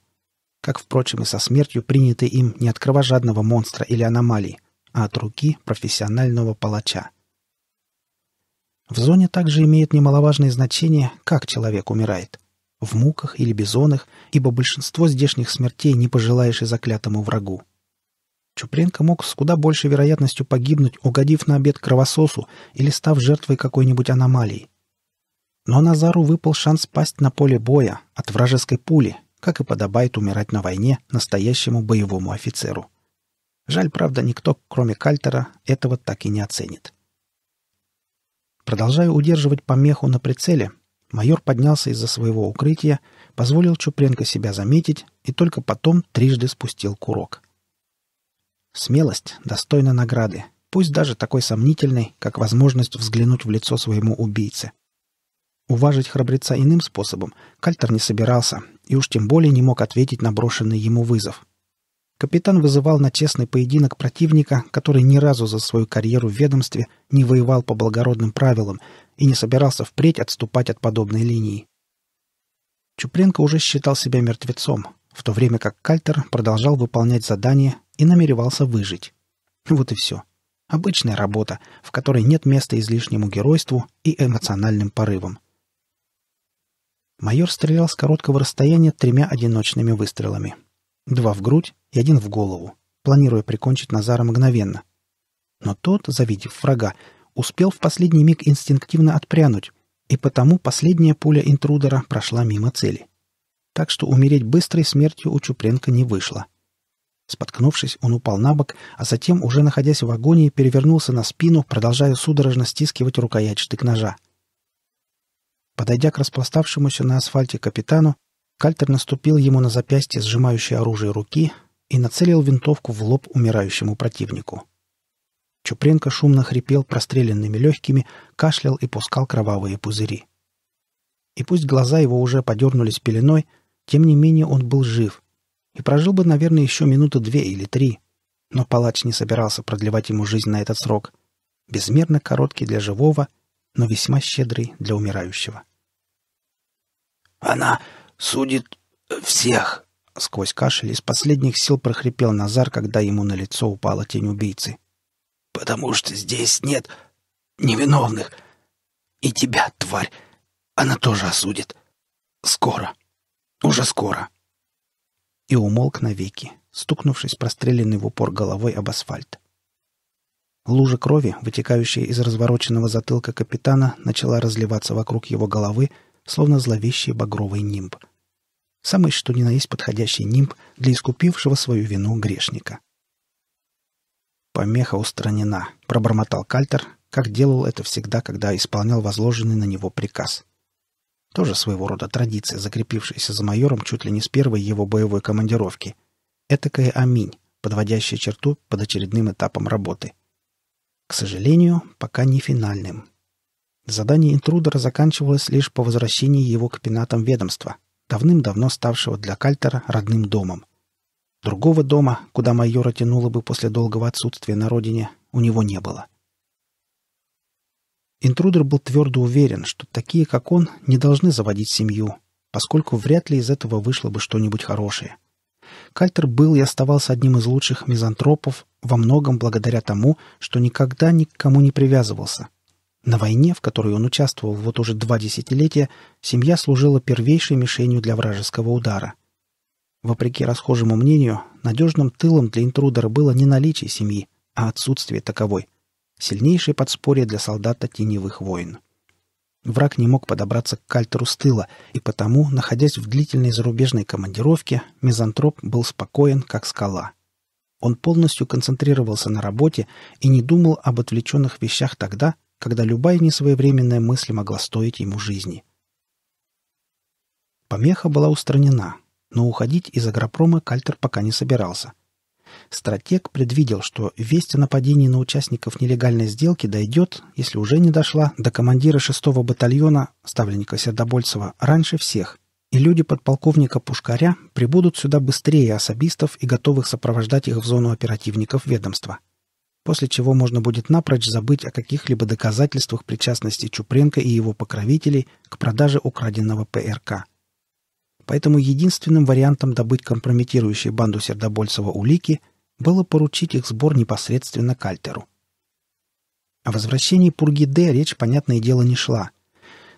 Как, впрочем, и со смертью принятой им не от кровожадного монстра или аномалии, а от руки профессионального палача. В зоне также имеет немаловажное значение, как человек умирает. В муках или бизонах, ибо большинство здешних смертей не пожелаешь и заклятому врагу. Чупренко мог с куда большей вероятностью погибнуть, угодив на обед кровососу или став жертвой какой-нибудь аномалии. Но Назару выпал шанс пасть на поле боя от вражеской пули, как и подобает умирать на войне настоящему боевому офицеру. Жаль, правда, никто, кроме Кальтера, этого так и не оценит. Продолжая удерживать помеху на прицеле, майор поднялся из-за своего укрытия, позволил Чупренко себя заметить и только потом трижды спустил курок. Смелость достойна награды, пусть даже такой сомнительной, как возможность взглянуть в лицо своему убийце. Уважить храбреца иным способом Кальтер не собирался и уж тем более не мог ответить на брошенный ему вызов. Капитан вызывал на честный поединок противника, который ни разу за свою карьеру в ведомстве не воевал по благородным правилам и не собирался впредь отступать от подобной линии. Чупренко уже считал себя мертвецом, в то время как Кальтер продолжал выполнять задание и намеревался выжить. Вот и все. Обычная работа, в которой нет места излишнему геройству и эмоциональным порывам. Майор стрелял с короткого расстояния тремя одиночными выстрелами. Два в грудь и один в голову, планируя прикончить Назара мгновенно. Но тот, завидев врага, успел в последний миг инстинктивно отпрянуть, и потому последняя пуля интрудера прошла мимо цели. Так что умереть быстрой смертью у Чупренко не вышло. Споткнувшись, он упал на бок, а затем, уже находясь в агонии, перевернулся на спину, продолжая судорожно стискивать рукоять штык-ножа. Подойдя к распластавшемуся на асфальте капитану, Кальтер наступил ему на запястье сжимающей оружие руки и нацелил винтовку в лоб умирающему противнику. Чупренко шумно хрипел простреленными легкими, кашлял и пускал кровавые пузыри. И пусть глаза его уже подернулись пеленой, тем не менее он был жив и прожил бы, наверное, еще минуты две или три. Но палач не собирался продлевать ему жизнь на этот срок. Безмерно короткий для живого — но весьма щедрый для умирающего. «Она судит всех!» — сквозь кашель из последних сил прохрипел Назар, когда ему на лицо упала тень убийцы. «Потому что здесь нет невиновных. И тебя, тварь, она тоже осудит. Скоро. Уже скоро!» И умолк навеки, стукнувшись простреленный в упор головой об асфальт. Лужа крови, вытекающая из развороченного затылка капитана, начала разливаться вокруг его головы, словно зловещий багровый нимб. Самый что ни на есть подходящий нимб для искупившего свою вину грешника. «Помеха устранена», — пробормотал Кальтер, как делал это всегда, когда исполнял возложенный на него приказ. Тоже своего рода традиция, закрепившаяся за майором чуть ли не с первой его боевой командировки. Этакая аминь, подводящая черту под очередным этапом работы — сожалению, пока не финальным. Задание интрудера заканчивалось лишь по возвращении его к пенатам ведомства, давным-давно ставшего для Кальтера родным домом. Другого дома, куда майора тянуло бы после долгого отсутствия на родине, у него не было. Интрудер был твердо уверен, что такие, как он, не должны заводить семью, поскольку вряд ли из этого вышло бы что-нибудь хорошее – Кальтер был и оставался одним из лучших мизантропов во многом благодаря тому, что никогда ни к кому не привязывался. На войне, в которой он участвовал вот уже два десятилетия, семья служила первейшей мишенью для вражеского удара. Вопреки расхожему мнению, надежным тылом для интрудера было не наличие семьи, а отсутствие таковой. Сильнейшее подспорье для солдата теневых войн. Враг не мог подобраться к кальтеру с тыла, и потому, находясь в длительной зарубежной командировке, мизантроп был спокоен, как скала. Он полностью концентрировался на работе и не думал об отвлеченных вещах тогда, когда любая несвоевременная мысль могла стоить ему жизни. Помеха была устранена, но уходить из агропрома Кальтер пока не собирался – Стратег предвидел, что весть о нападении на участников нелегальной сделки дойдет, если уже не дошла, до командира 6-го батальона, ставленника Сердобольцева, раньше всех, и люди подполковника Пушкаря прибудут сюда быстрее особистов и готовых сопровождать их в зону оперативников ведомства. После чего можно будет напрочь забыть о каких-либо доказательствах причастности Чупренко и его покровителей к продаже украденного ПРК – Поэтому единственным вариантом добыть компрометирующие банду Сердобольцева улики было поручить их сбор непосредственно Кальтеру. О возвращении Пургиде речь, понятное дело, не шла.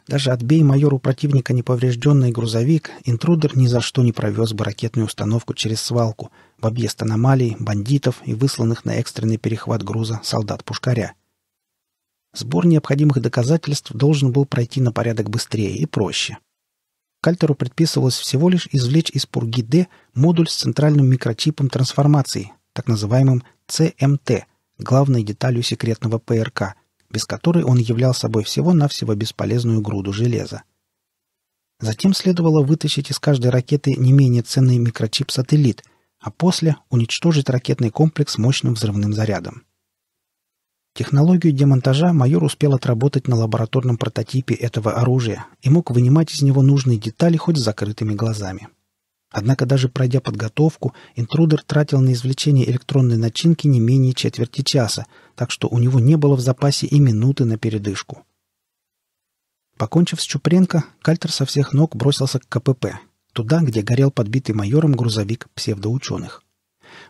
Даже отбей майору противника неповрежденный грузовик, интрудер ни за что не провез бы ракетную установку через свалку, в объезд аномалий, бандитов и высланных на экстренный перехват груза солдат-пушкаря. Сбор необходимых доказательств должен был пройти на порядок быстрее и проще. Кальтеру предписывалось всего лишь извлечь из Пургиде модуль с центральным микрочипом трансформации, так называемым ЦМТ, главной деталью секретного ПРК, без которой он являл собой всего-навсего бесполезную груду железа. Затем следовало вытащить из каждой ракеты не менее ценный микрочип-сателлит, а после уничтожить ракетный комплекс мощным взрывным зарядом. Технологию демонтажа майор успел отработать на лабораторном прототипе этого оружия и мог вынимать из него нужные детали хоть с закрытыми глазами. Однако даже пройдя подготовку, интрудер тратил на извлечение электронной начинки не менее четверти часа, так что у него не было в запасе и минуты на передышку. Покончив с Чупренко, Кальтер со всех ног бросился к КПП, туда, где горел подбитый майором грузовик псевдоученых.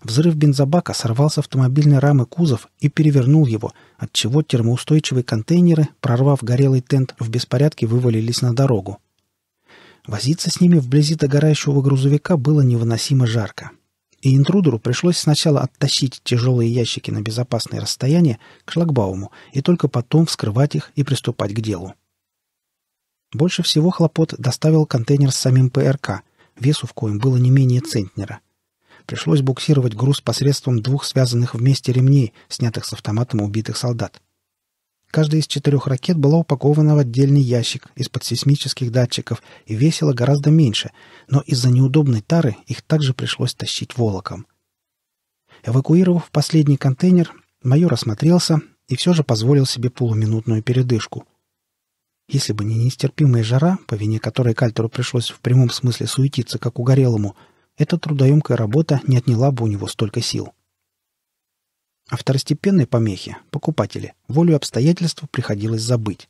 Взрыв бензобака сорвал с автомобильной рамы кузов и перевернул его, отчего термоустойчивые контейнеры, прорвав горелый тент, в беспорядке вывалились на дорогу. Возиться с ними вблизи догорающего грузовика было невыносимо жарко. И интрудеру пришлось сначала оттащить тяжелые ящики на безопасное расстояние к шлагбауму и только потом вскрывать их и приступать к делу. Больше всего хлопот доставил контейнер с самим ПРК, весу в коем было не менее центнера. Пришлось буксировать груз посредством двух связанных вместе ремней, снятых с автоматом убитых солдат. Каждая из четырех ракет была упакована в отдельный ящик из-под сейсмических датчиков и весила гораздо меньше, но из-за неудобной тары их также пришлось тащить волоком. Эвакуировав последний контейнер, майор осмотрелся и все же позволил себе полуминутную передышку. Если бы не нестерпимая жара, по вине которой Кальтеру пришлось в прямом смысле суетиться, как угорелому, эта трудоемкая работа не отняла бы у него столько сил. О а второстепенной помехе, покупателе, волю обстоятельств приходилось забыть.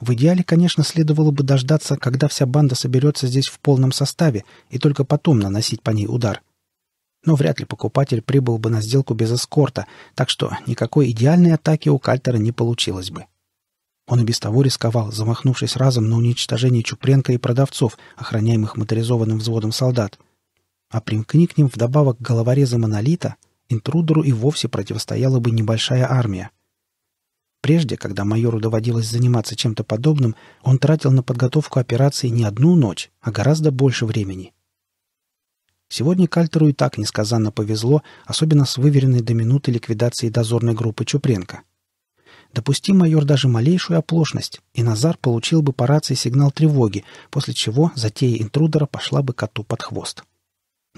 В идеале, конечно, следовало бы дождаться, когда вся банда соберется здесь в полном составе, и только потом наносить по ней удар. Но вряд ли покупатель прибыл бы на сделку без эскорта, так что никакой идеальной атаки у Кальтера не получилось бы. Он и без того рисковал, замахнувшись разом на уничтожение Чупренко и продавцов, охраняемых моторизованным взводом солдат. А примкни к ним вдобавок головорезы «Монолита», интрудеру и вовсе противостояла бы небольшая армия. Прежде, когда майору доводилось заниматься чем-то подобным, он тратил на подготовку операции не одну ночь, а гораздо больше времени. Сегодня Кальтеру и так несказанно повезло, особенно с выверенной до минуты ликвидации дозорной группы Чупренко. Допустим, майор даже малейшую оплошность, и Назар получил бы по рации сигнал тревоги, после чего затея интрудера пошла бы коту под хвост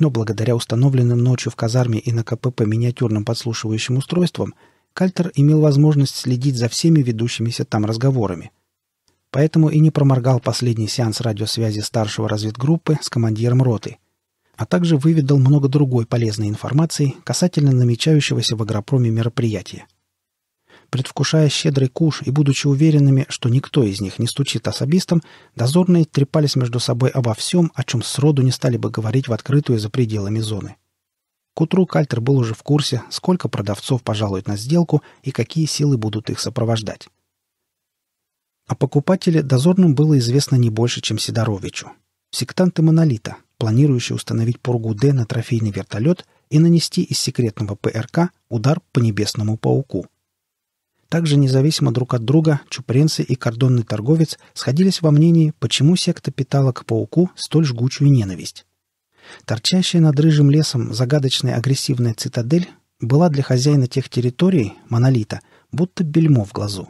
но благодаря установленным ночью в казарме и на КПП миниатюрным подслушивающим устройствам, Кальтер имел возможность следить за всеми ведущимися там разговорами. Поэтому и не проморгал последний сеанс радиосвязи старшего разведгруппы с командиром роты, а также выведал много другой полезной информации касательно намечающегося в агропроме мероприятия. Предвкушая щедрый куш и будучи уверенными, что никто из них не стучит особистом, дозорные трепались между собой обо всем, о чем сроду не стали бы говорить в открытую за пределами зоны. К утру Кальтер был уже в курсе, сколько продавцов пожалуют на сделку и какие силы будут их сопровождать. О покупателе дозорным было известно не больше, чем Сидоровичу. Сектанты «Монолита», планирующие установить пургу «Д» на трофейный вертолет и нанести из секретного ПРК удар по небесному пауку – также независимо друг от друга Чупренцы и кордонный торговец сходились во мнении, почему секта питала к пауку столь жгучую ненависть. Торчащая над рыжим лесом загадочная агрессивная цитадель была для хозяина тех территорий, монолита, будто бельмо в глазу.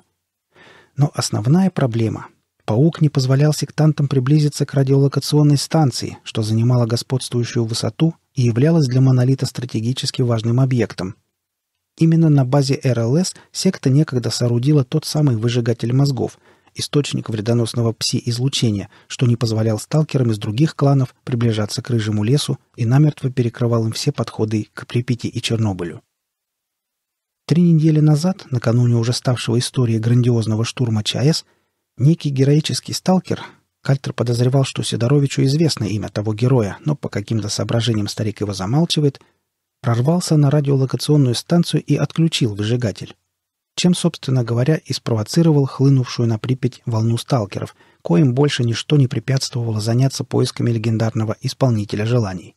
Но основная проблема – паук не позволял сектантам приблизиться к радиолокационной станции, что занимало господствующую высоту и являлось для монолита стратегически важным объектом – Именно на базе РЛС секта некогда соорудила тот самый выжигатель мозгов, источник вредоносного пси-излучения, что не позволял сталкерам из других кланов приближаться к Рыжему лесу и намертво перекрывал им все подходы к Припяти и Чернобылю. Три недели назад, накануне уже ставшего историей грандиозного штурма ЧАЭС, некий героический сталкер, Кальтер подозревал, что Сидоровичу известно имя того героя, но по каким-то соображениям старик его замалчивает, прорвался на радиолокационную станцию и отключил выжигатель. Чем, собственно говоря, и спровоцировал хлынувшую на Припять волну сталкеров, коим больше ничто не препятствовало заняться поисками легендарного исполнителя желаний.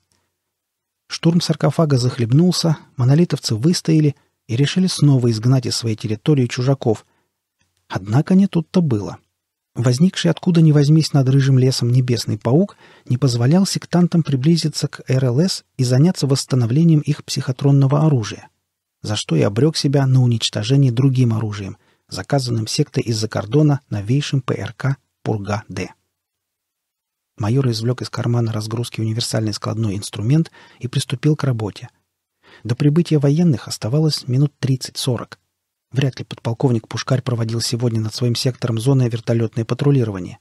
Штурм саркофага захлебнулся, монолитовцы выстояли и решили снова изгнать из своей территории чужаков. Однако не тут-то было — Возникший откуда ни возьмись над рыжим лесом небесный паук не позволял сектантам приблизиться к РЛС и заняться восстановлением их психотронного оружия, за что и обрек себя на уничтожение другим оружием, заказанным сектой из-за кордона новейшим ПРК «Пурга-Д». Майор извлек из кармана разгрузки универсальный складной инструмент и приступил к работе. До прибытия военных оставалось минут 30-40. Вряд ли подполковник Пушкарь проводил сегодня над своим сектором зоны вертолетное патрулирование.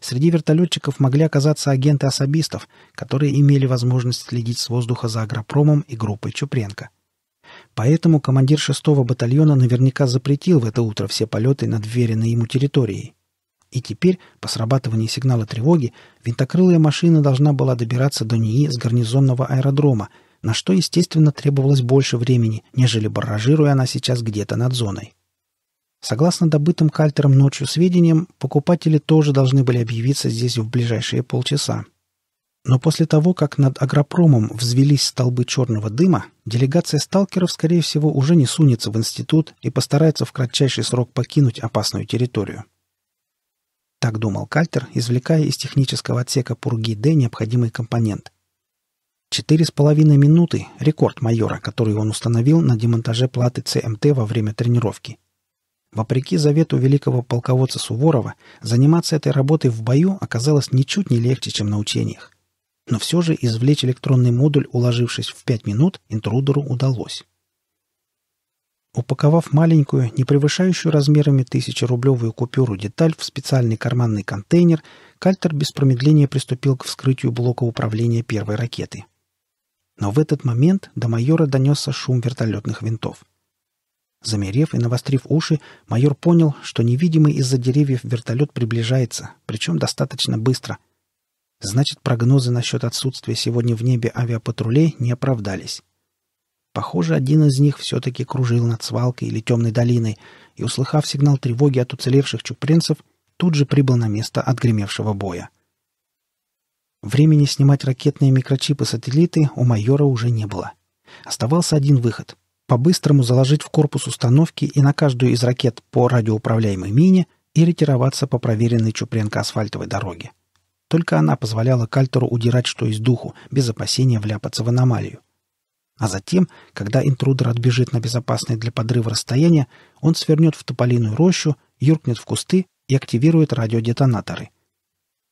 Среди вертолетчиков могли оказаться агенты особистов, которые имели возможность следить с воздуха за агропромом и группой Чупренко. Поэтому командир 6-го батальона наверняка запретил в это утро все полеты над вверенной ему территорией. И теперь, по срабатывании сигнала тревоги, винтокрылая машина должна была добираться до НИИ с гарнизонного аэродрома – на что, естественно, требовалось больше времени, нежели барражируя она сейчас где-то над зоной. Согласно добытым кальтером ночью сведениям, покупатели тоже должны были объявиться здесь в ближайшие полчаса. Но после того, как над агропромом взвелись столбы черного дыма, делегация сталкеров, скорее всего, уже не сунется в институт и постарается в кратчайший срок покинуть опасную территорию. Так думал Кальтер, извлекая из технического отсека пурги Д необходимый компонент – Четыре с половиной минуты – рекорд майора, который он установил на демонтаже платы ЦМТ во время тренировки. Вопреки завету великого полководца Суворова, заниматься этой работой в бою оказалось ничуть не легче, чем на учениях. Но все же извлечь электронный модуль, уложившись в пять минут, интрудеру удалось. Упаковав маленькую, не превышающую размерами тысячерублевую купюру деталь в специальный карманный контейнер, Кальтер без промедления приступил к вскрытию блока управления первой ракеты – но в этот момент до майора донесся шум вертолетных винтов. Замерев и навострив уши, майор понял, что невидимый из-за деревьев вертолет приближается, причем достаточно быстро. Значит, прогнозы насчет отсутствия сегодня в небе авиапатрулей не оправдались. Похоже, один из них все-таки кружил над свалкой или темной долиной, и, услыхав сигнал тревоги от уцелевших чупринцев, тут же прибыл на место отгремевшего боя. Времени снимать ракетные микрочипы сателлиты у майора уже не было. Оставался один выход — по-быстрому заложить в корпус установки и на каждую из ракет по радиоуправляемой мине и ретироваться по проверенной Чупренко асфальтовой дороге. Только она позволяла Кальтеру удирать что из духу, без опасения вляпаться в аномалию. А затем, когда интрудер отбежит на безопасное для подрыва расстояние, он свернет в тополиную рощу, юркнет в кусты и активирует радиодетонаторы —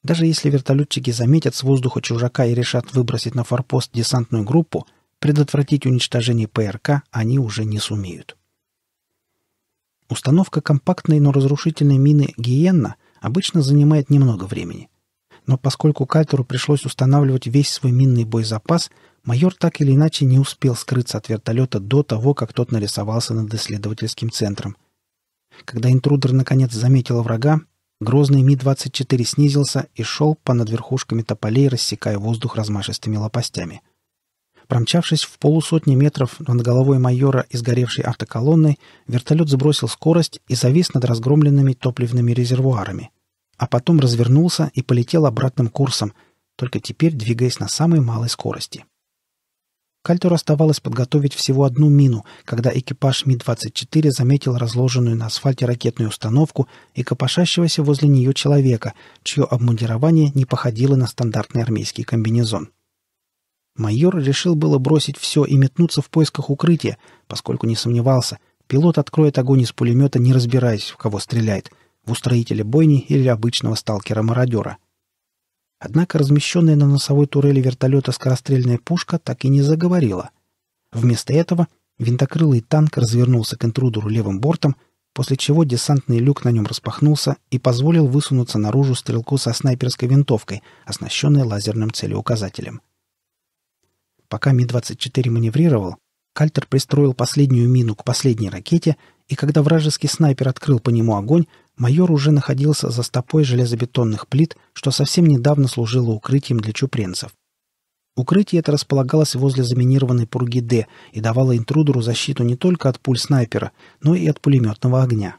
даже если вертолетчики заметят с воздуха чужака и решат выбросить на форпост десантную группу, предотвратить уничтожение ПРК они уже не сумеют. Установка компактной, но разрушительной мины «Гиенна» обычно занимает немного времени. Но поскольку Кальтеру пришлось устанавливать весь свой минный боезапас, майор так или иначе не успел скрыться от вертолета до того, как тот нарисовался над исследовательским центром. Когда интрудер наконец заметила врага, Грозный Ми-24 снизился и шел по над верхушками тополей, рассекая воздух размашистыми лопастями. Промчавшись в полусотни метров над головой майора изгоревшей сгоревшей автоколонной, вертолет сбросил скорость и завис над разгромленными топливными резервуарами. А потом развернулся и полетел обратным курсом, только теперь двигаясь на самой малой скорости. Кальтеру оставалось подготовить всего одну мину, когда экипаж Ми-24 заметил разложенную на асфальте ракетную установку и копошащегося возле нее человека, чье обмундирование не походило на стандартный армейский комбинезон. Майор решил было бросить все и метнуться в поисках укрытия, поскольку не сомневался, пилот откроет огонь из пулемета, не разбираясь, в кого стреляет, в устроителя бойни или обычного сталкера-мародера — Однако размещенная на носовой турели вертолета скорострельная пушка так и не заговорила. Вместо этого винтокрылый танк развернулся к интрудеру левым бортом, после чего десантный люк на нем распахнулся и позволил высунуться наружу стрелку со снайперской винтовкой, оснащенной лазерным целеуказателем. Пока Ми-24 маневрировал, Кальтер пристроил последнюю мину к последней ракете, и когда вражеский снайпер открыл по нему огонь, майор уже находился за стопой железобетонных плит, что совсем недавно служило укрытием для чупренцев. Укрытие это располагалось возле заминированной пурги «Д» и давало интрудеру защиту не только от пуль снайпера, но и от пулеметного огня.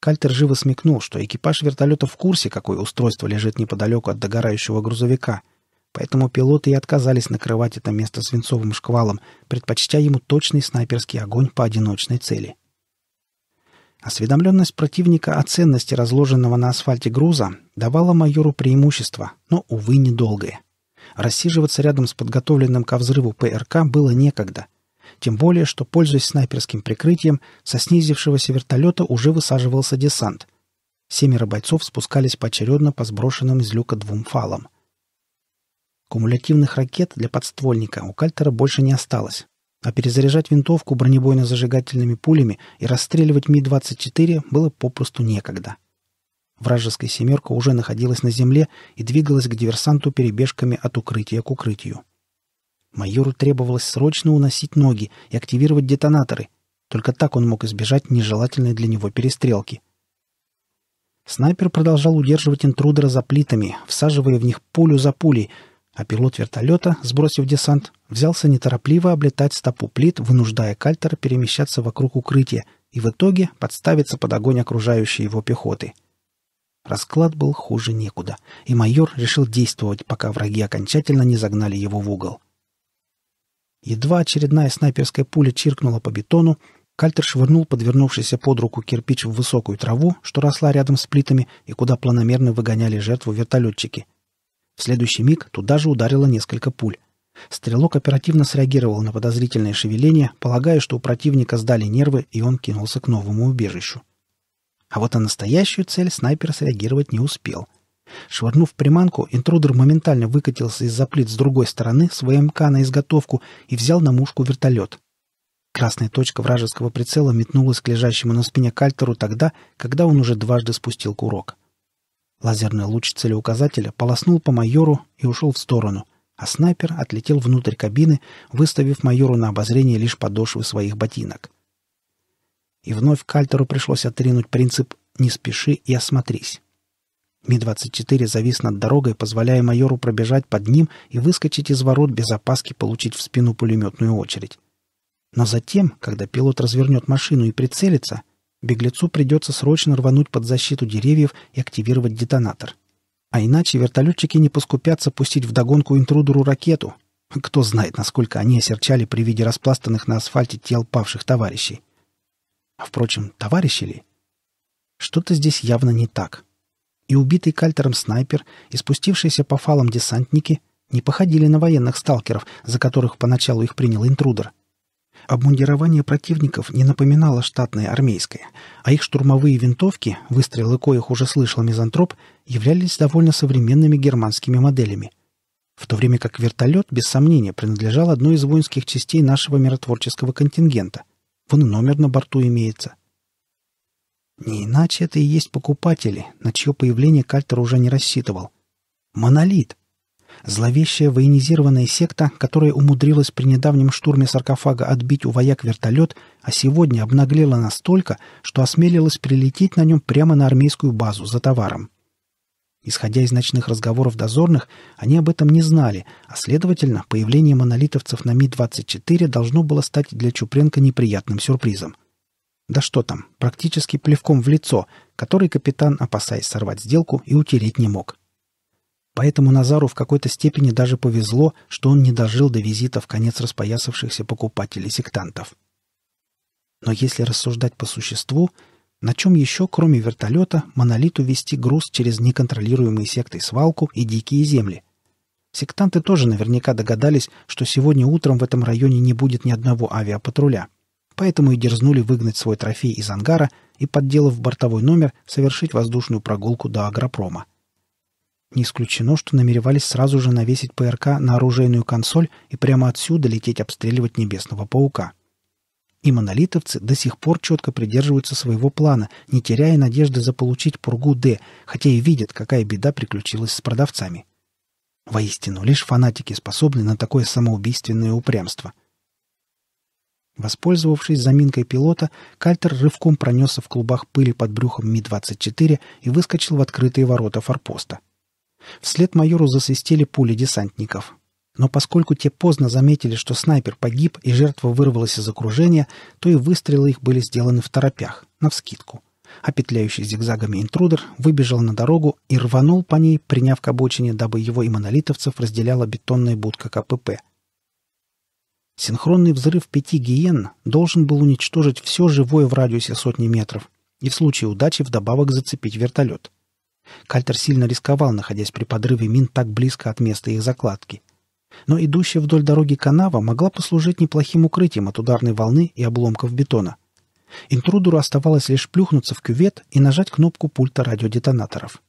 Кальтер живо смекнул, что экипаж вертолета в курсе, какое устройство лежит неподалеку от догорающего грузовика, поэтому пилоты и отказались накрывать это место свинцовым шквалом, предпочтя ему точный снайперский огонь по одиночной цели — Осведомленность противника о ценности разложенного на асфальте груза давала майору преимущество, но, увы, недолгое. Рассиживаться рядом с подготовленным ко взрыву ПРК было некогда. Тем более, что, пользуясь снайперским прикрытием, со снизившегося вертолета уже высаживался десант. Семеро бойцов спускались поочередно по сброшенным из люка двум фалам. Кумулятивных ракет для подствольника у Кальтера больше не осталось, а перезаряжать винтовку бронебойно-зажигательными пулями и расстреливать Ми-24 было попросту некогда. Вражеская «семерка» уже находилась на земле и двигалась к диверсанту перебежками от укрытия к укрытию. Майору требовалось срочно уносить ноги и активировать детонаторы. Только так он мог избежать нежелательной для него перестрелки. Снайпер продолжал удерживать интрудера за плитами, всаживая в них пулю за пулей — а пилот вертолета, сбросив десант, взялся неторопливо облетать стопу плит, вынуждая Кальтер перемещаться вокруг укрытия и в итоге подставиться под огонь окружающей его пехоты. Расклад был хуже некуда, и майор решил действовать, пока враги окончательно не загнали его в угол. Едва очередная снайперская пуля чиркнула по бетону, Кальтер швырнул подвернувшийся под руку кирпич в высокую траву, что росла рядом с плитами и куда планомерно выгоняли жертву вертолетчики — в следующий миг туда же ударило несколько пуль. Стрелок оперативно среагировал на подозрительное шевеление, полагая, что у противника сдали нервы, и он кинулся к новому убежищу. А вот на настоящую цель снайпер среагировать не успел. Швырнув приманку, интрудер моментально выкатился из-за плит с другой стороны своей МК на изготовку и взял на мушку вертолет. Красная точка вражеского прицела метнулась к лежащему на спине кальтеру тогда, когда он уже дважды спустил курок. — Лазерный луч целеуказателя полоснул по майору и ушел в сторону, а снайпер отлетел внутрь кабины, выставив майору на обозрение лишь подошвы своих ботинок. И вновь Кальтеру пришлось отринуть принцип «не спеши и осмотрись». Ми-24 завис над дорогой, позволяя майору пробежать под ним и выскочить из ворот без опаски получить в спину пулеметную очередь. Но затем, когда пилот развернет машину и прицелится, Беглецу придется срочно рвануть под защиту деревьев и активировать детонатор. А иначе вертолетчики не поскупятся пустить вдогонку интрудеру ракету. Кто знает, насколько они осерчали при виде распластанных на асфальте тел павших товарищей. А впрочем, товарищи ли? Что-то здесь явно не так. И убитый кальтером снайпер, и спустившиеся по фалам десантники не походили на военных сталкеров, за которых поначалу их принял интрудер. Обмундирование противников не напоминало штатное армейское, а их штурмовые винтовки, выстрелы коих уже слышал мизантроп, являлись довольно современными германскими моделями. В то время как вертолет, без сомнения, принадлежал одной из воинских частей нашего миротворческого контингента. Вон и номер на борту имеется. Не иначе это и есть покупатели, на чье появление Кальтер уже не рассчитывал. Монолит! Зловещая военизированная секта, которая умудрилась при недавнем штурме саркофага отбить у вояк вертолет, а сегодня обнаглела настолько, что осмелилась прилететь на нем прямо на армейскую базу за товаром. Исходя из ночных разговоров дозорных, они об этом не знали, а, следовательно, появление монолитовцев на Ми-24 должно было стать для Чупренко неприятным сюрпризом. Да что там, практически плевком в лицо, который капитан, опасаясь сорвать сделку, и утереть не мог. Поэтому Назару в какой-то степени даже повезло, что он не дожил до визита в конец распоясавшихся покупателей-сектантов. Но если рассуждать по существу, на чем еще, кроме вертолета, монолиту вести груз через неконтролируемые сектой свалку и дикие земли? Сектанты тоже наверняка догадались, что сегодня утром в этом районе не будет ни одного авиапатруля. Поэтому и дерзнули выгнать свой трофей из ангара и, подделав бортовой номер, совершить воздушную прогулку до агропрома – не исключено, что намеревались сразу же навесить ПРК на оружейную консоль и прямо отсюда лететь обстреливать небесного паука. И монолитовцы до сих пор четко придерживаются своего плана, не теряя надежды заполучить пургу «Д», хотя и видят, какая беда приключилась с продавцами. Воистину, лишь фанатики способны на такое самоубийственное упрямство. Воспользовавшись заминкой пилота, Кальтер рывком пронесся в клубах пыли под брюхом Ми-24 и выскочил в открытые ворота форпоста. Вслед майору засвистели пули десантников. Но поскольку те поздно заметили, что снайпер погиб и жертва вырвалась из окружения, то и выстрелы их были сделаны в торопях, навскидку. А петляющий зигзагами интрудер выбежал на дорогу и рванул по ней, приняв к обочине, дабы его и монолитовцев разделяла бетонная будка КПП. Синхронный взрыв пяти гиен должен был уничтожить все живое в радиусе сотни метров и в случае удачи вдобавок зацепить вертолет — Кальтер сильно рисковал, находясь при подрыве мин так близко от места их закладки. Но идущая вдоль дороги канава могла послужить неплохим укрытием от ударной волны и обломков бетона. Интрудеру оставалось лишь плюхнуться в кювет и нажать кнопку пульта радиодетонаторов.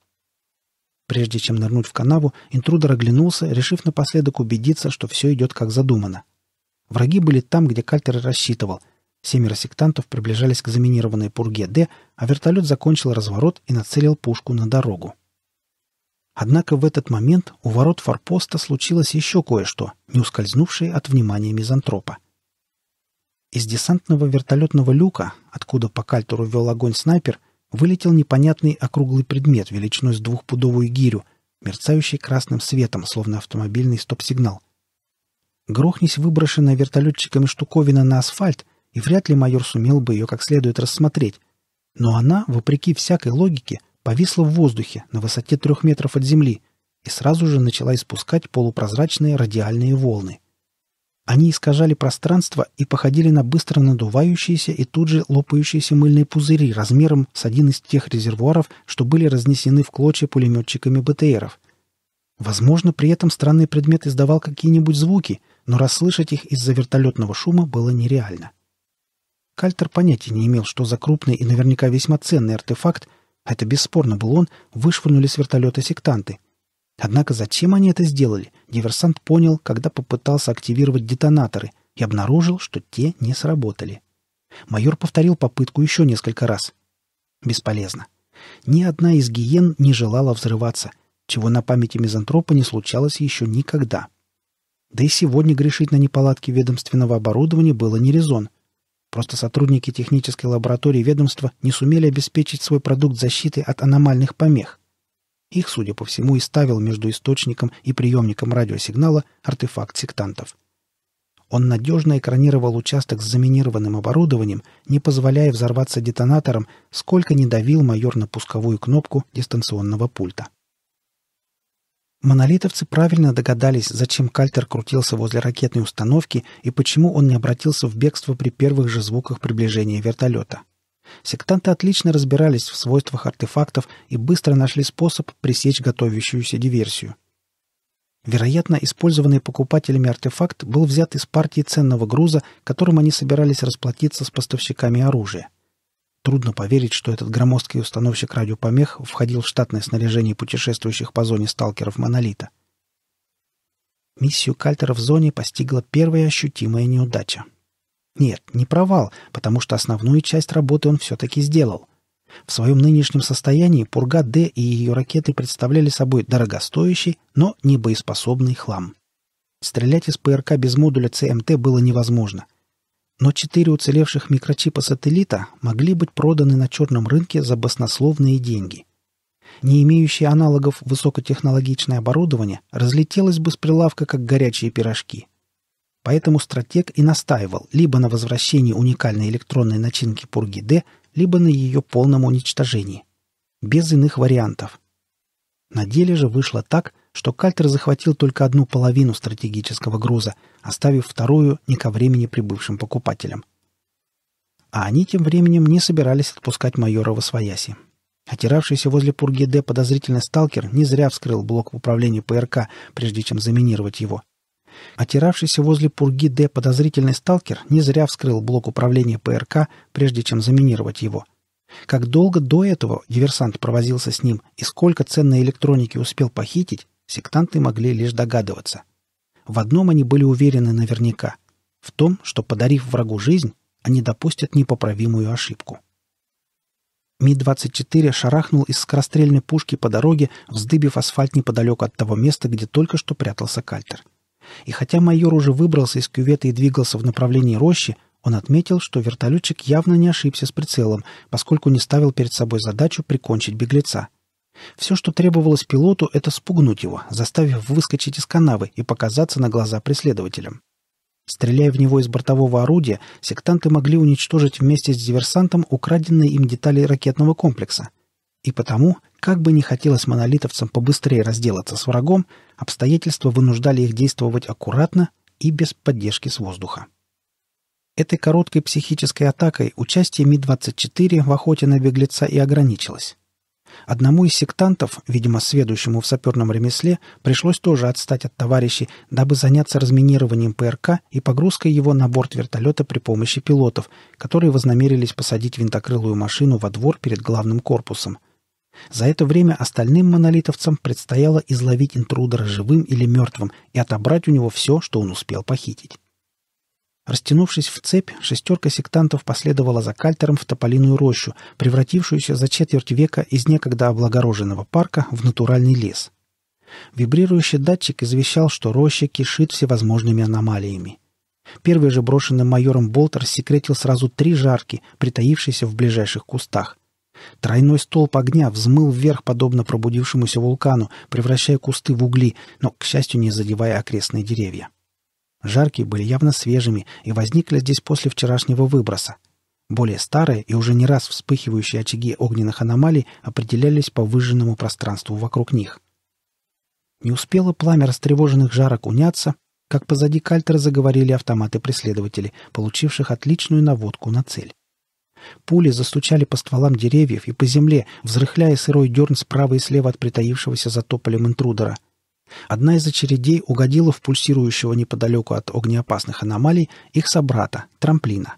Прежде чем нырнуть в канаву, интрудер оглянулся, решив напоследок убедиться, что все идет как задумано. Враги были там, где Кальтер рассчитывал — Семеро сектантов приближались к заминированной пурге «Д», а вертолет закончил разворот и нацелил пушку на дорогу. Однако в этот момент у ворот форпоста случилось еще кое-что, не ускользнувшее от внимания мизантропа. Из десантного вертолетного люка, откуда по кальтуру вел огонь снайпер, вылетел непонятный округлый предмет величиной с двухпудовую гирю, мерцающий красным светом, словно автомобильный стоп-сигнал. Грохнись выброшенная вертолетчиками штуковина на асфальт, и вряд ли майор сумел бы ее как следует рассмотреть. Но она, вопреки всякой логике, повисла в воздухе на высоте трех метров от земли и сразу же начала испускать полупрозрачные радиальные волны. Они искажали пространство и походили на быстро надувающиеся и тут же лопающиеся мыльные пузыри размером с один из тех резервуаров, что были разнесены в клочья пулеметчиками БТРов. Возможно, при этом странный предмет издавал какие-нибудь звуки, но расслышать их из-за вертолетного шума было нереально. Кальтер понятия не имел, что за крупный и наверняка весьма ценный артефакт, а это бесспорно был он, вышвырнули с вертолета сектанты. Однако зачем они это сделали, диверсант понял, когда попытался активировать детонаторы и обнаружил, что те не сработали. Майор повторил попытку еще несколько раз. Бесполезно. Ни одна из гиен не желала взрываться, чего на памяти мизантропа не случалось еще никогда. Да и сегодня грешить на неполадки ведомственного оборудования было не резон — Просто сотрудники технической лаборатории ведомства не сумели обеспечить свой продукт защиты от аномальных помех. Их, судя по всему, и ставил между источником и приемником радиосигнала артефакт сектантов. Он надежно экранировал участок с заминированным оборудованием, не позволяя взорваться детонатором, сколько не давил майор на пусковую кнопку дистанционного пульта. Монолитовцы правильно догадались, зачем Кальтер крутился возле ракетной установки и почему он не обратился в бегство при первых же звуках приближения вертолета. Сектанты отлично разбирались в свойствах артефактов и быстро нашли способ пресечь готовящуюся диверсию. Вероятно, использованный покупателями артефакт был взят из партии ценного груза, которым они собирались расплатиться с поставщиками оружия – Трудно поверить, что этот громоздкий установщик радиопомех входил в штатное снаряжение путешествующих по зоне сталкеров «Монолита». Миссию Кальтера в зоне постигла первая ощутимая неудача. Нет, не провал, потому что основную часть работы он все-таки сделал. В своем нынешнем состоянии «Пурга-Д» и ее ракеты представляли собой дорогостоящий, но небоеспособный хлам. Стрелять из ПРК без модуля ЦМТ было невозможно — но четыре уцелевших микрочипа сателлита могли быть проданы на черном рынке за баснословные деньги. Не имеющее аналогов высокотехнологичное оборудование разлетелось бы с прилавка, как горячие пирожки. Поэтому стратег и настаивал либо на возвращении уникальной электронной начинки Пурги Д, либо на ее полном уничтожении. Без иных вариантов. На деле же вышло так, что Кальтер захватил только одну половину стратегического груза, оставив вторую не ко времени прибывшим покупателям. А они тем временем не собирались отпускать майора во свояси. Отиравшийся возле пурги Д подозрительный сталкер не зря вскрыл блок в управлении ПРК, прежде чем заминировать его. Отиравшийся возле пурги Д подозрительный сталкер не зря вскрыл блок управления ПРК, прежде чем заминировать его. Как долго до этого диверсант провозился с ним и сколько ценной электроники успел похитить, сектанты могли лишь догадываться. В одном они были уверены наверняка – в том, что, подарив врагу жизнь, они допустят непоправимую ошибку. Ми-24 шарахнул из скорострельной пушки по дороге, вздыбив асфальт неподалеку от того места, где только что прятался кальтер. И хотя майор уже выбрался из кювета и двигался в направлении рощи, он отметил, что вертолетчик явно не ошибся с прицелом, поскольку не ставил перед собой задачу прикончить беглеца — все, что требовалось пилоту, это спугнуть его, заставив выскочить из канавы и показаться на глаза преследователям. Стреляя в него из бортового орудия, сектанты могли уничтожить вместе с диверсантом украденные им детали ракетного комплекса. И потому, как бы не хотелось монолитовцам побыстрее разделаться с врагом, обстоятельства вынуждали их действовать аккуратно и без поддержки с воздуха. Этой короткой психической атакой участие Ми-24 в охоте на беглеца и ограничилось. Одному из сектантов, видимо, сведущему в саперном ремесле, пришлось тоже отстать от товарищей, дабы заняться разминированием ПРК и погрузкой его на борт вертолета при помощи пилотов, которые вознамерились посадить винтокрылую машину во двор перед главным корпусом. За это время остальным монолитовцам предстояло изловить интрудера живым или мертвым и отобрать у него все, что он успел похитить. Растянувшись в цепь, шестерка сектантов последовала за кальтером в тополиную рощу, превратившуюся за четверть века из некогда облагороженного парка в натуральный лес. Вибрирующий датчик извещал, что роща кишит всевозможными аномалиями. Первый же брошенный майором Болтер секретил сразу три жарки, притаившиеся в ближайших кустах. Тройной столб огня взмыл вверх, подобно пробудившемуся вулкану, превращая кусты в угли, но, к счастью, не задевая окрестные деревья. Жарки были явно свежими и возникли здесь после вчерашнего выброса. Более старые и уже не раз вспыхивающие очаги огненных аномалий определялись по выжженному пространству вокруг них. Не успело пламя растревоженных жарок уняться, как позади Кальтера заговорили автоматы преследователей, получивших отличную наводку на цель. Пули застучали по стволам деревьев и по земле, взрыхляя сырой дерн справа и слева от притаившегося за тополем интрудера — Одна из очередей угодила в пульсирующего неподалеку от огнеопасных аномалий их собрата, трамплина.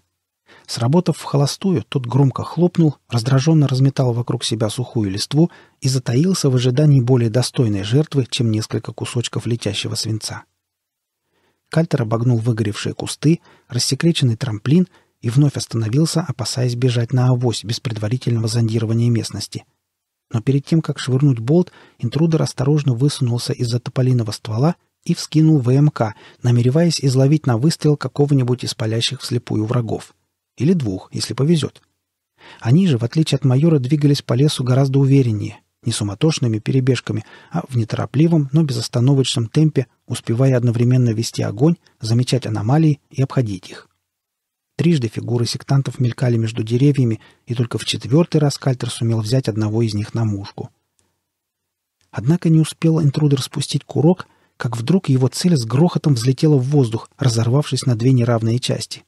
Сработав в холостую, тот громко хлопнул, раздраженно разметал вокруг себя сухую листву и затаился в ожидании более достойной жертвы, чем несколько кусочков летящего свинца. Кальтер обогнул выгоревшие кусты, рассекреченный трамплин и вновь остановился, опасаясь бежать на авось без предварительного зондирования местности — но перед тем, как швырнуть болт, интрудер осторожно высунулся из-за тополиного ствола и вскинул ВМК, намереваясь изловить на выстрел какого-нибудь из палящих вслепую врагов. Или двух, если повезет. Они же, в отличие от майора, двигались по лесу гораздо увереннее, не суматошными перебежками, а в неторопливом, но безостановочном темпе, успевая одновременно вести огонь, замечать аномалии и обходить их. Трижды фигуры сектантов мелькали между деревьями, и только в четвертый раз Кальтер сумел взять одного из них на мушку. Однако не успел интрудер спустить курок, как вдруг его цель с грохотом взлетела в воздух, разорвавшись на две неравные части.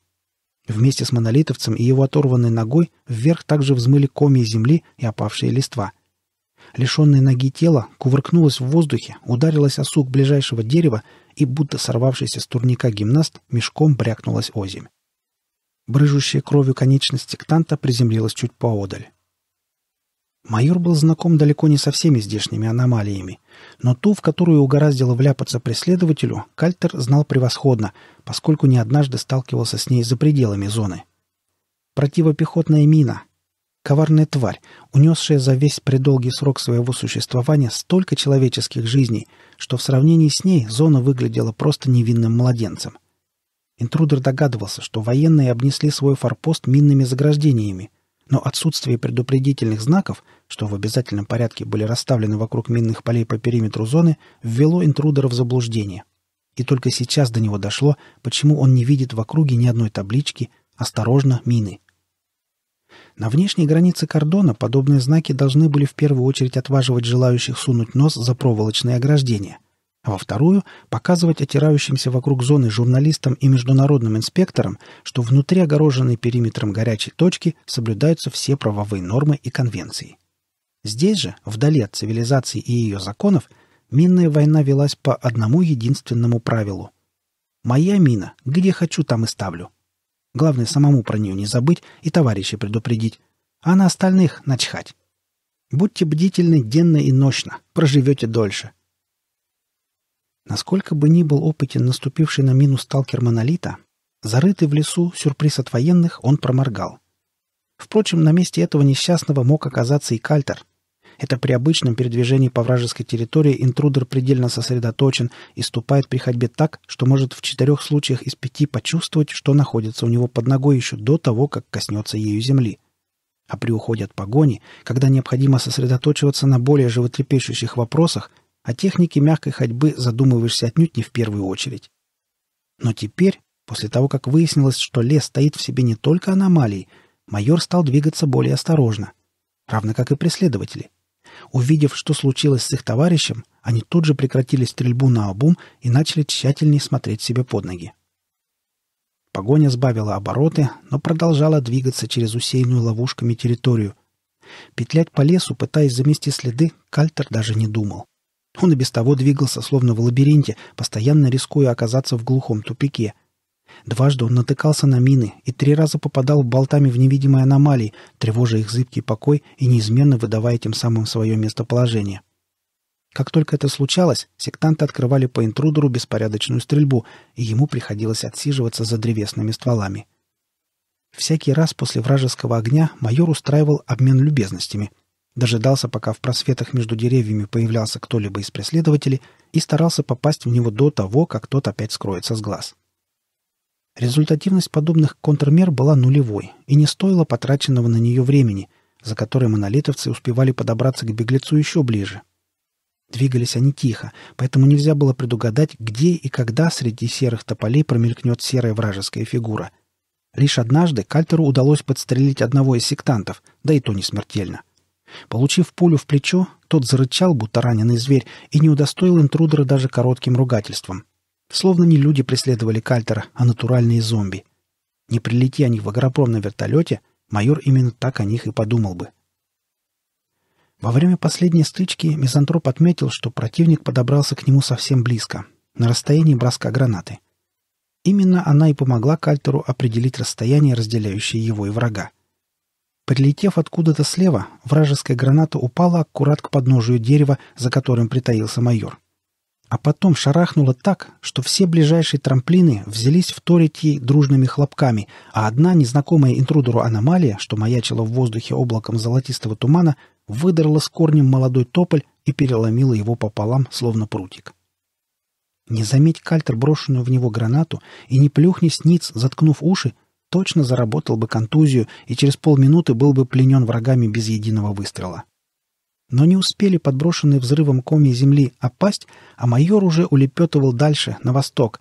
Вместе с монолитовцем и его оторванной ногой вверх также взмыли комья земли и опавшие листва. Лишенные ноги тело кувыркнулось в воздухе, ударилось о сук ближайшего дерева и, будто сорвавшийся с турника гимнаст, мешком брякнулась озимь. Брыжущая кровью конечность сектанта приземлилась чуть поодаль. Майор был знаком далеко не со всеми здешними аномалиями, но ту, в которую угораздило вляпаться преследователю, Кальтер знал превосходно, поскольку не однажды сталкивался с ней за пределами зоны. Противопехотная мина. Коварная тварь, унесшая за весь предолгий срок своего существования столько человеческих жизней, что в сравнении с ней зона выглядела просто невинным младенцем. Интрудер догадывался, что военные обнесли свой форпост минными заграждениями, но отсутствие предупредительных знаков, что в обязательном порядке были расставлены вокруг минных полей по периметру зоны, ввело интрудера в заблуждение. И только сейчас до него дошло, почему он не видит в округе ни одной таблички «Осторожно, мины!». На внешней границе кордона подобные знаки должны были в первую очередь отваживать желающих сунуть нос за проволочные ограждения – а во вторую – показывать отирающимся вокруг зоны журналистам и международным инспекторам, что внутри огороженной периметром горячей точки соблюдаются все правовые нормы и конвенции. Здесь же, вдали от цивилизации и ее законов, минная война велась по одному единственному правилу. «Моя мина, где хочу, там и ставлю». Главное, самому про нее не забыть и товарища предупредить, а на остальных начхать. Будьте бдительны денно и ночно, проживете дольше – Насколько бы ни был опытен наступивший на мину сталкер Монолита, зарытый в лесу сюрприз от военных он проморгал. Впрочем, на месте этого несчастного мог оказаться и Кальтер. Это при обычном передвижении по вражеской территории интрудер предельно сосредоточен и ступает при ходьбе так, что может в четырех случаях из пяти почувствовать, что находится у него под ногой еще до того, как коснется ею земли. А при уходе от погони, когда необходимо сосредоточиваться на более животрепещущих вопросах – о технике мягкой ходьбы задумываешься отнюдь не в первую очередь. Но теперь, после того, как выяснилось, что лес стоит в себе не только аномалий, майор стал двигаться более осторожно, равно как и преследователи. Увидев, что случилось с их товарищем, они тут же прекратили стрельбу на обум и начали тщательнее смотреть себе под ноги. Погоня сбавила обороты, но продолжала двигаться через усеянную ловушками территорию. Петлять по лесу, пытаясь замести следы, Кальтер даже не думал. Он и без того двигался, словно в лабиринте, постоянно рискуя оказаться в глухом тупике. Дважды он натыкался на мины и три раза попадал болтами в невидимые аномалии, тревожа их зыбкий покой и неизменно выдавая тем самым свое местоположение. Как только это случалось, сектанты открывали по интрудеру беспорядочную стрельбу, и ему приходилось отсиживаться за древесными стволами. Всякий раз после вражеского огня майор устраивал обмен любезностями — дожидался, пока в просветах между деревьями появлялся кто-либо из преследователей, и старался попасть в него до того, как тот опять скроется с глаз. Результативность подобных контрмер была нулевой, и не стоило потраченного на нее времени, за которое монолитовцы успевали подобраться к беглецу еще ближе. Двигались они тихо, поэтому нельзя было предугадать, где и когда среди серых тополей промелькнет серая вражеская фигура. Лишь однажды Кальтеру удалось подстрелить одного из сектантов, да и то не смертельно — Получив пулю в плечо, тот зарычал, будто раненый зверь, и не удостоил интрудера даже коротким ругательством. Словно не люди преследовали Кальтера, а натуральные зомби. Не прилети они в агропром на вертолете, майор именно так о них и подумал бы. Во время последней стычки мизантроп отметил, что противник подобрался к нему совсем близко, на расстоянии броска гранаты. Именно она и помогла Кальтеру определить расстояние, разделяющее его и врага. Прилетев откуда-то слева, вражеская граната упала аккурат к подножию дерева, за которым притаился майор. А потом шарахнула так, что все ближайшие трамплины взялись вторить ей дружными хлопками, а одна незнакомая интрудеру аномалия, что маячила в воздухе облаком золотистого тумана, выдрала с корнем молодой тополь и переломила его пополам, словно прутик. Не заметь кальтер брошенную в него гранату и не плюхни сниц, заткнув уши, точно заработал бы контузию и через полминуты был бы пленен врагами без единого выстрела. Но не успели подброшенные взрывом коми земли опасть, а майор уже улепетывал дальше, на восток.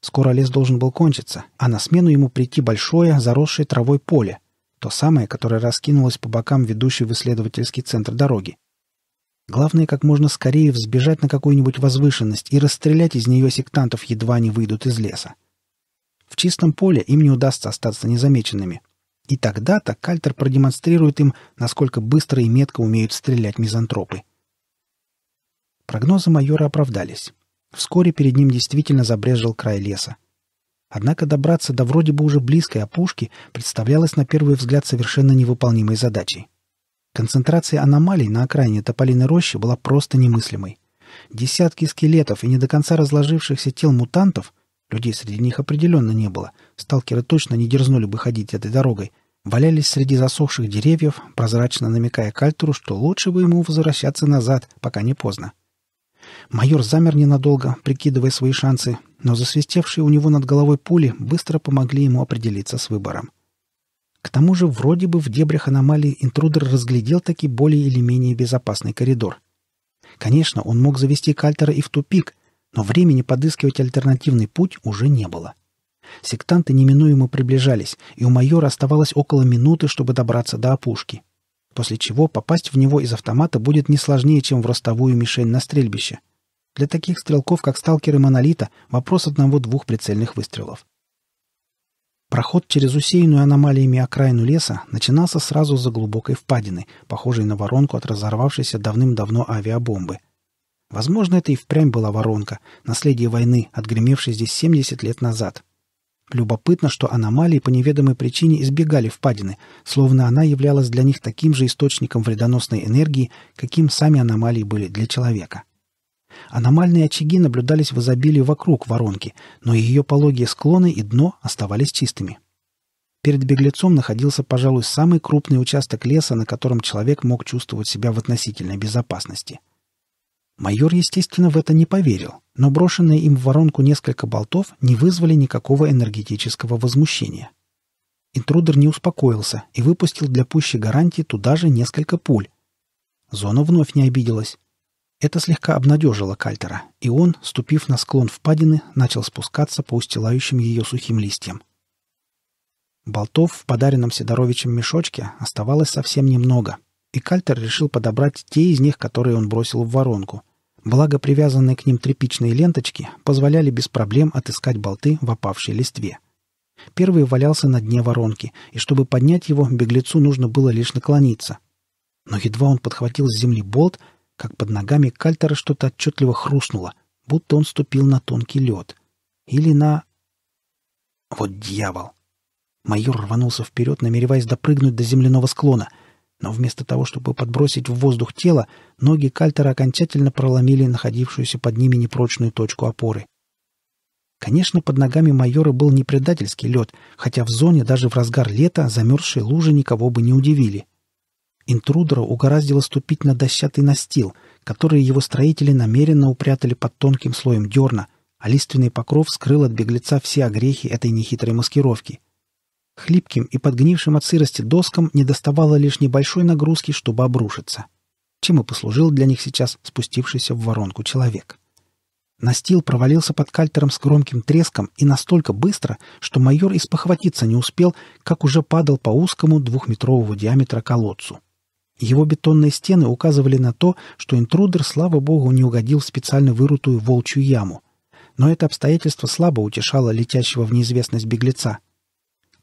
Скоро лес должен был кончиться, а на смену ему прийти большое, заросшее травой поле, то самое, которое раскинулось по бокам ведущей в исследовательский центр дороги. Главное, как можно скорее взбежать на какую-нибудь возвышенность и расстрелять из нее сектантов, едва не выйдут из леса. В чистом поле им не удастся остаться незамеченными. И тогда-то Кальтер продемонстрирует им, насколько быстро и метко умеют стрелять мизантропы. Прогнозы майора оправдались. Вскоре перед ним действительно забрежил край леса. Однако добраться до вроде бы уже близкой опушки представлялось на первый взгляд совершенно невыполнимой задачей. Концентрация аномалий на окраине тополиной рощи была просто немыслимой. Десятки скелетов и не до конца разложившихся тел мутантов — Людей среди них определенно не было. Сталкеры точно не дерзнули бы ходить этой дорогой. Валялись среди засохших деревьев, прозрачно намекая Кальтеру, что лучше бы ему возвращаться назад, пока не поздно. Майор замер ненадолго, прикидывая свои шансы, но засвистевшие у него над головой пули быстро помогли ему определиться с выбором. К тому же вроде бы в дебрях аномалии интрудер разглядел таки более или менее безопасный коридор. Конечно, он мог завести Кальтера и в тупик — но времени подыскивать альтернативный путь уже не было. Сектанты неминуемо приближались, и у майора оставалось около минуты, чтобы добраться до опушки. После чего попасть в него из автомата будет не сложнее, чем в ростовую мишень на стрельбище. Для таких стрелков, как сталкеры Монолита, вопрос одного-двух прицельных выстрелов. Проход через усеянную аномалиями окраину леса начинался сразу за глубокой впадины, похожей на воронку от разорвавшейся давным-давно авиабомбы. Возможно, это и впрямь была воронка, наследие войны, отгремевшей здесь 70 лет назад. Любопытно, что аномалии по неведомой причине избегали впадины, словно она являлась для них таким же источником вредоносной энергии, каким сами аномалии были для человека. Аномальные очаги наблюдались в изобилии вокруг воронки, но ее пологие склоны и дно оставались чистыми. Перед беглецом находился, пожалуй, самый крупный участок леса, на котором человек мог чувствовать себя в относительной безопасности. Майор, естественно, в это не поверил, но брошенные им в воронку несколько болтов не вызвали никакого энергетического возмущения. Интрудер не успокоился и выпустил для пущей гарантии туда же несколько пуль. Зона вновь не обиделась. Это слегка обнадежило Кальтера, и он, ступив на склон впадины, начал спускаться по устилающим ее сухим листьям. Болтов в подаренном Сидоровичем мешочке оставалось совсем немного и Кальтер решил подобрать те из них, которые он бросил в воронку. Благо, привязанные к ним тряпичные ленточки позволяли без проблем отыскать болты в опавшей листве. Первый валялся на дне воронки, и чтобы поднять его, беглецу нужно было лишь наклониться. Но едва он подхватил с земли болт, как под ногами Кальтера что-то отчетливо хрустнуло, будто он ступил на тонкий лед. Или на... Вот дьявол! Майор рванулся вперед, намереваясь допрыгнуть до земляного склона — но вместо того, чтобы подбросить в воздух тело, ноги Кальтера окончательно проломили находившуюся под ними непрочную точку опоры. Конечно, под ногами майора был не предательский лед, хотя в зоне даже в разгар лета замерзшие лужи никого бы не удивили. Интрудера угораздило ступить на дощатый настил, который его строители намеренно упрятали под тонким слоем дерна, а лиственный покров скрыл от беглеца все огрехи этой нехитрой маскировки — Хлипким и подгнившим от сырости доскам недоставало лишь небольшой нагрузки, чтобы обрушиться. Чем и послужил для них сейчас спустившийся в воронку человек. Настил провалился под кальтером с громким треском и настолько быстро, что майор испохватиться не успел, как уже падал по узкому двухметрового диаметра колодцу. Его бетонные стены указывали на то, что интрудер, слава богу, не угодил в специально вырутую волчью яму. Но это обстоятельство слабо утешало летящего в неизвестность беглеца —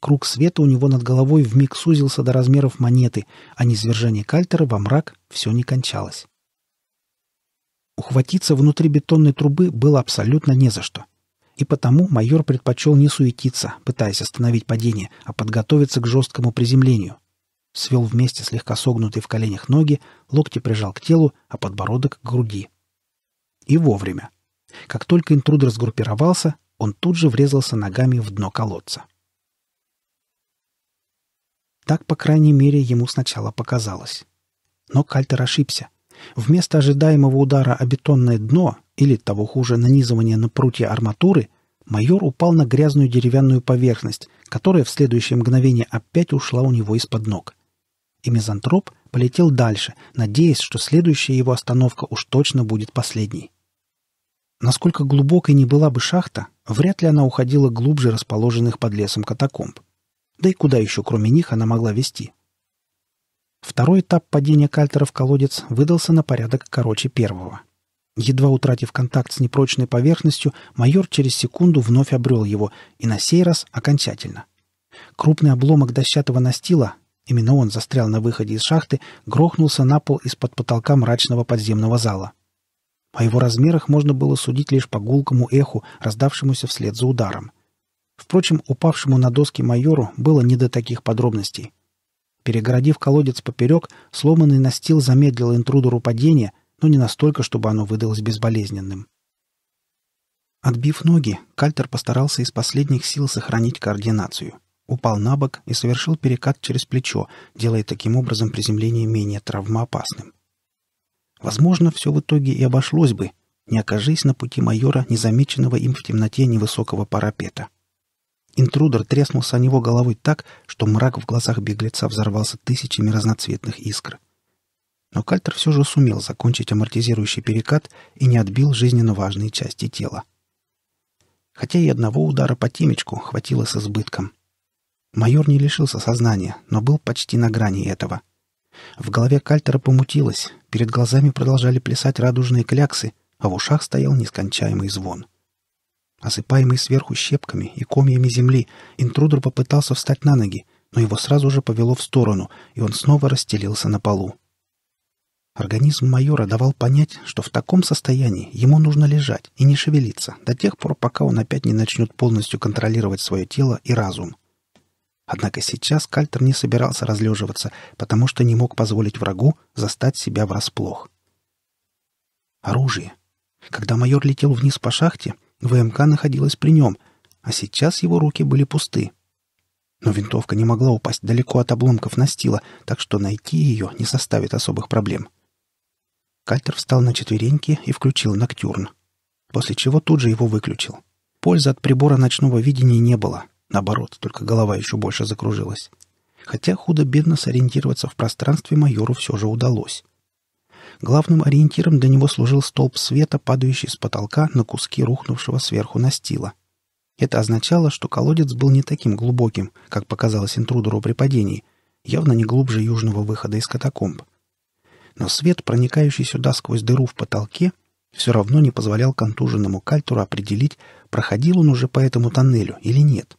круг света у него над головой вмиг сузился до размеров монеты, а низвержение кальтера во мрак все не кончалось. Ухватиться внутри бетонной трубы было абсолютно не за что. И потому майор предпочел не суетиться, пытаясь остановить падение, а подготовиться к жесткому приземлению. Свел вместе слегка согнутые в коленях ноги, локти прижал к телу, а подбородок — к груди. И вовремя. Как только интрудер сгруппировался, он тут же врезался ногами в дно колодца. Так, по крайней мере, ему сначала показалось. Но Кальтер ошибся. Вместо ожидаемого удара о бетонное дно или, того хуже, нанизывания на прутья арматуры, майор упал на грязную деревянную поверхность, которая в следующее мгновение опять ушла у него из-под ног. И мизантроп полетел дальше, надеясь, что следующая его остановка уж точно будет последней. Насколько глубокой не была бы шахта, вряд ли она уходила глубже расположенных под лесом катакомб. Да и куда еще, кроме них, она могла вести? Второй этап падения кальтера в колодец выдался на порядок короче первого. Едва утратив контакт с непрочной поверхностью, майор через секунду вновь обрел его, и на сей раз окончательно. Крупный обломок дощатого настила, именно он застрял на выходе из шахты, грохнулся на пол из-под потолка мрачного подземного зала. О его размерах можно было судить лишь по гулкому эху, раздавшемуся вслед за ударом — Впрочем, упавшему на доски майору было не до таких подробностей. Перегородив колодец поперек, сломанный настил замедлил интрудеру падение, но не настолько, чтобы оно выдалось безболезненным. Отбив ноги, Кальтер постарался из последних сил сохранить координацию. Упал на бок и совершил перекат через плечо, делая таким образом приземление менее травмоопасным. Возможно, все в итоге и обошлось бы, не окажись на пути майора, незамеченного им в темноте невысокого парапета. Интрудер треснулся о него головой так, что мрак в глазах беглеца взорвался тысячами разноцветных искр. Но Кальтер все же сумел закончить амортизирующий перекат и не отбил жизненно важные части тела. Хотя и одного удара по темечку хватило с избытком. Майор не лишился сознания, но был почти на грани этого. В голове Кальтера помутилось, перед глазами продолжали плясать радужные кляксы, а в ушах стоял нескончаемый звон — Осыпаемый сверху щепками и комьями земли, интрудер попытался встать на ноги, но его сразу же повело в сторону, и он снова расстелился на полу. Организм майора давал понять, что в таком состоянии ему нужно лежать и не шевелиться до тех пор, пока он опять не начнет полностью контролировать свое тело и разум. Однако сейчас Кальтер не собирался разлеживаться, потому что не мог позволить врагу застать себя врасплох. Оружие. Когда майор летел вниз по шахте, ВМК находилась при нем, а сейчас его руки были пусты. Но винтовка не могла упасть далеко от обломков настила, так что найти ее не составит особых проблем. Кальтер встал на четвереньки и включил ноктюрн, после чего тут же его выключил. Пользы от прибора ночного видения не было, наоборот, только голова еще больше закружилась. Хотя худо-бедно сориентироваться в пространстве майору все же удалось. Главным ориентиром для него служил столб света, падающий с потолка на куски рухнувшего сверху настила. Это означало, что колодец был не таким глубоким, как показалось интрудеру при падении, явно не глубже южного выхода из катакомб. Но свет, проникающий сюда сквозь дыру в потолке, все равно не позволял контуженному кальтуру определить, проходил он уже по этому тоннелю или нет.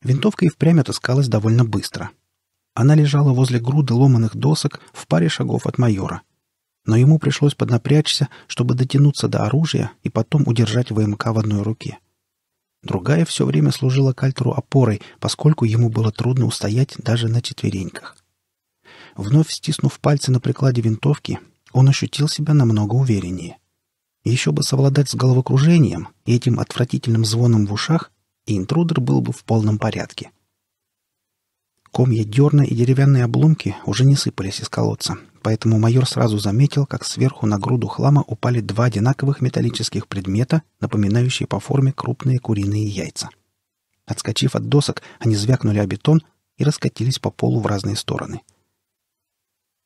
Винтовка и впрямь отыскалась довольно быстро — она лежала возле груды ломаных досок в паре шагов от майора. Но ему пришлось поднапрячься, чтобы дотянуться до оружия и потом удержать ВМК в одной руке. Другая все время служила кальтеру опорой, поскольку ему было трудно устоять даже на четвереньках. Вновь стиснув пальцы на прикладе винтовки, он ощутил себя намного увереннее. Еще бы совладать с головокружением и этим отвратительным звоном в ушах, и интрудер был бы в полном порядке. — Комья дерна и деревянные обломки уже не сыпались из колодца, поэтому майор сразу заметил, как сверху на груду хлама упали два одинаковых металлических предмета, напоминающие по форме крупные куриные яйца. Отскочив от досок, они звякнули о бетон и раскатились по полу в разные стороны.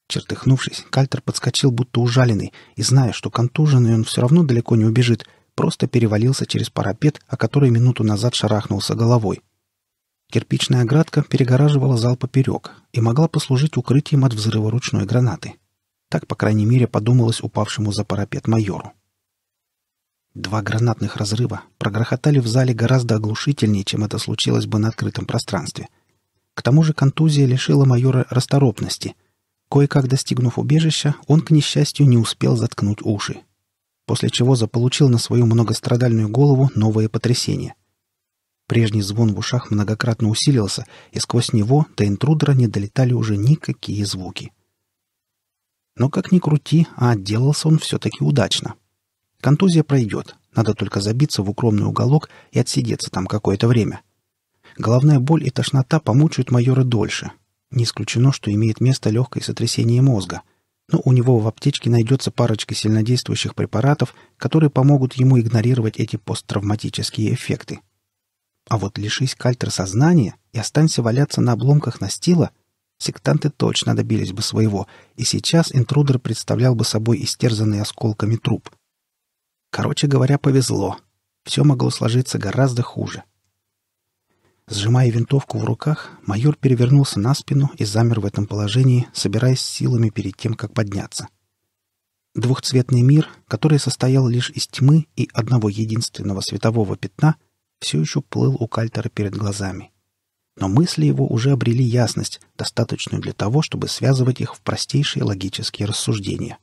Чертыхнувшись, Кальтер подскочил, будто ужаленный, и, зная, что контуженный он все равно далеко не убежит, просто перевалился через парапет, о который минуту назад шарахнулся головой. Кирпичная оградка перегораживала зал поперек и могла послужить укрытием от взрыва ручной гранаты. Так, по крайней мере, подумалось упавшему за парапет майору. Два гранатных разрыва прогрохотали в зале гораздо оглушительнее, чем это случилось бы на открытом пространстве. К тому же контузия лишила майора расторопности. Кое-как достигнув убежища, он, к несчастью, не успел заткнуть уши, после чего заполучил на свою многострадальную голову новое потрясение — Прежний звон в ушах многократно усилился, и сквозь него до интрудера не долетали уже никакие звуки. Но как ни крути, а отделался он все-таки удачно. Контузия пройдет, надо только забиться в укромный уголок и отсидеться там какое-то время. Головная боль и тошнота помучают майора дольше. Не исключено, что имеет место легкое сотрясение мозга. Но у него в аптечке найдется парочка сильнодействующих препаратов, которые помогут ему игнорировать эти посттравматические эффекты. А вот лишись кальтер сознания и останься валяться на обломках настила, сектанты точно добились бы своего, и сейчас интрудер представлял бы собой истерзанный осколками труп. Короче говоря, повезло. Все могло сложиться гораздо хуже. Сжимая винтовку в руках, майор перевернулся на спину и замер в этом положении, собираясь силами перед тем, как подняться. Двухцветный мир, который состоял лишь из тьмы и одного единственного светового пятна — все еще плыл у Кальтера перед глазами. Но мысли его уже обрели ясность, достаточную для того, чтобы связывать их в простейшие логические рассуждения.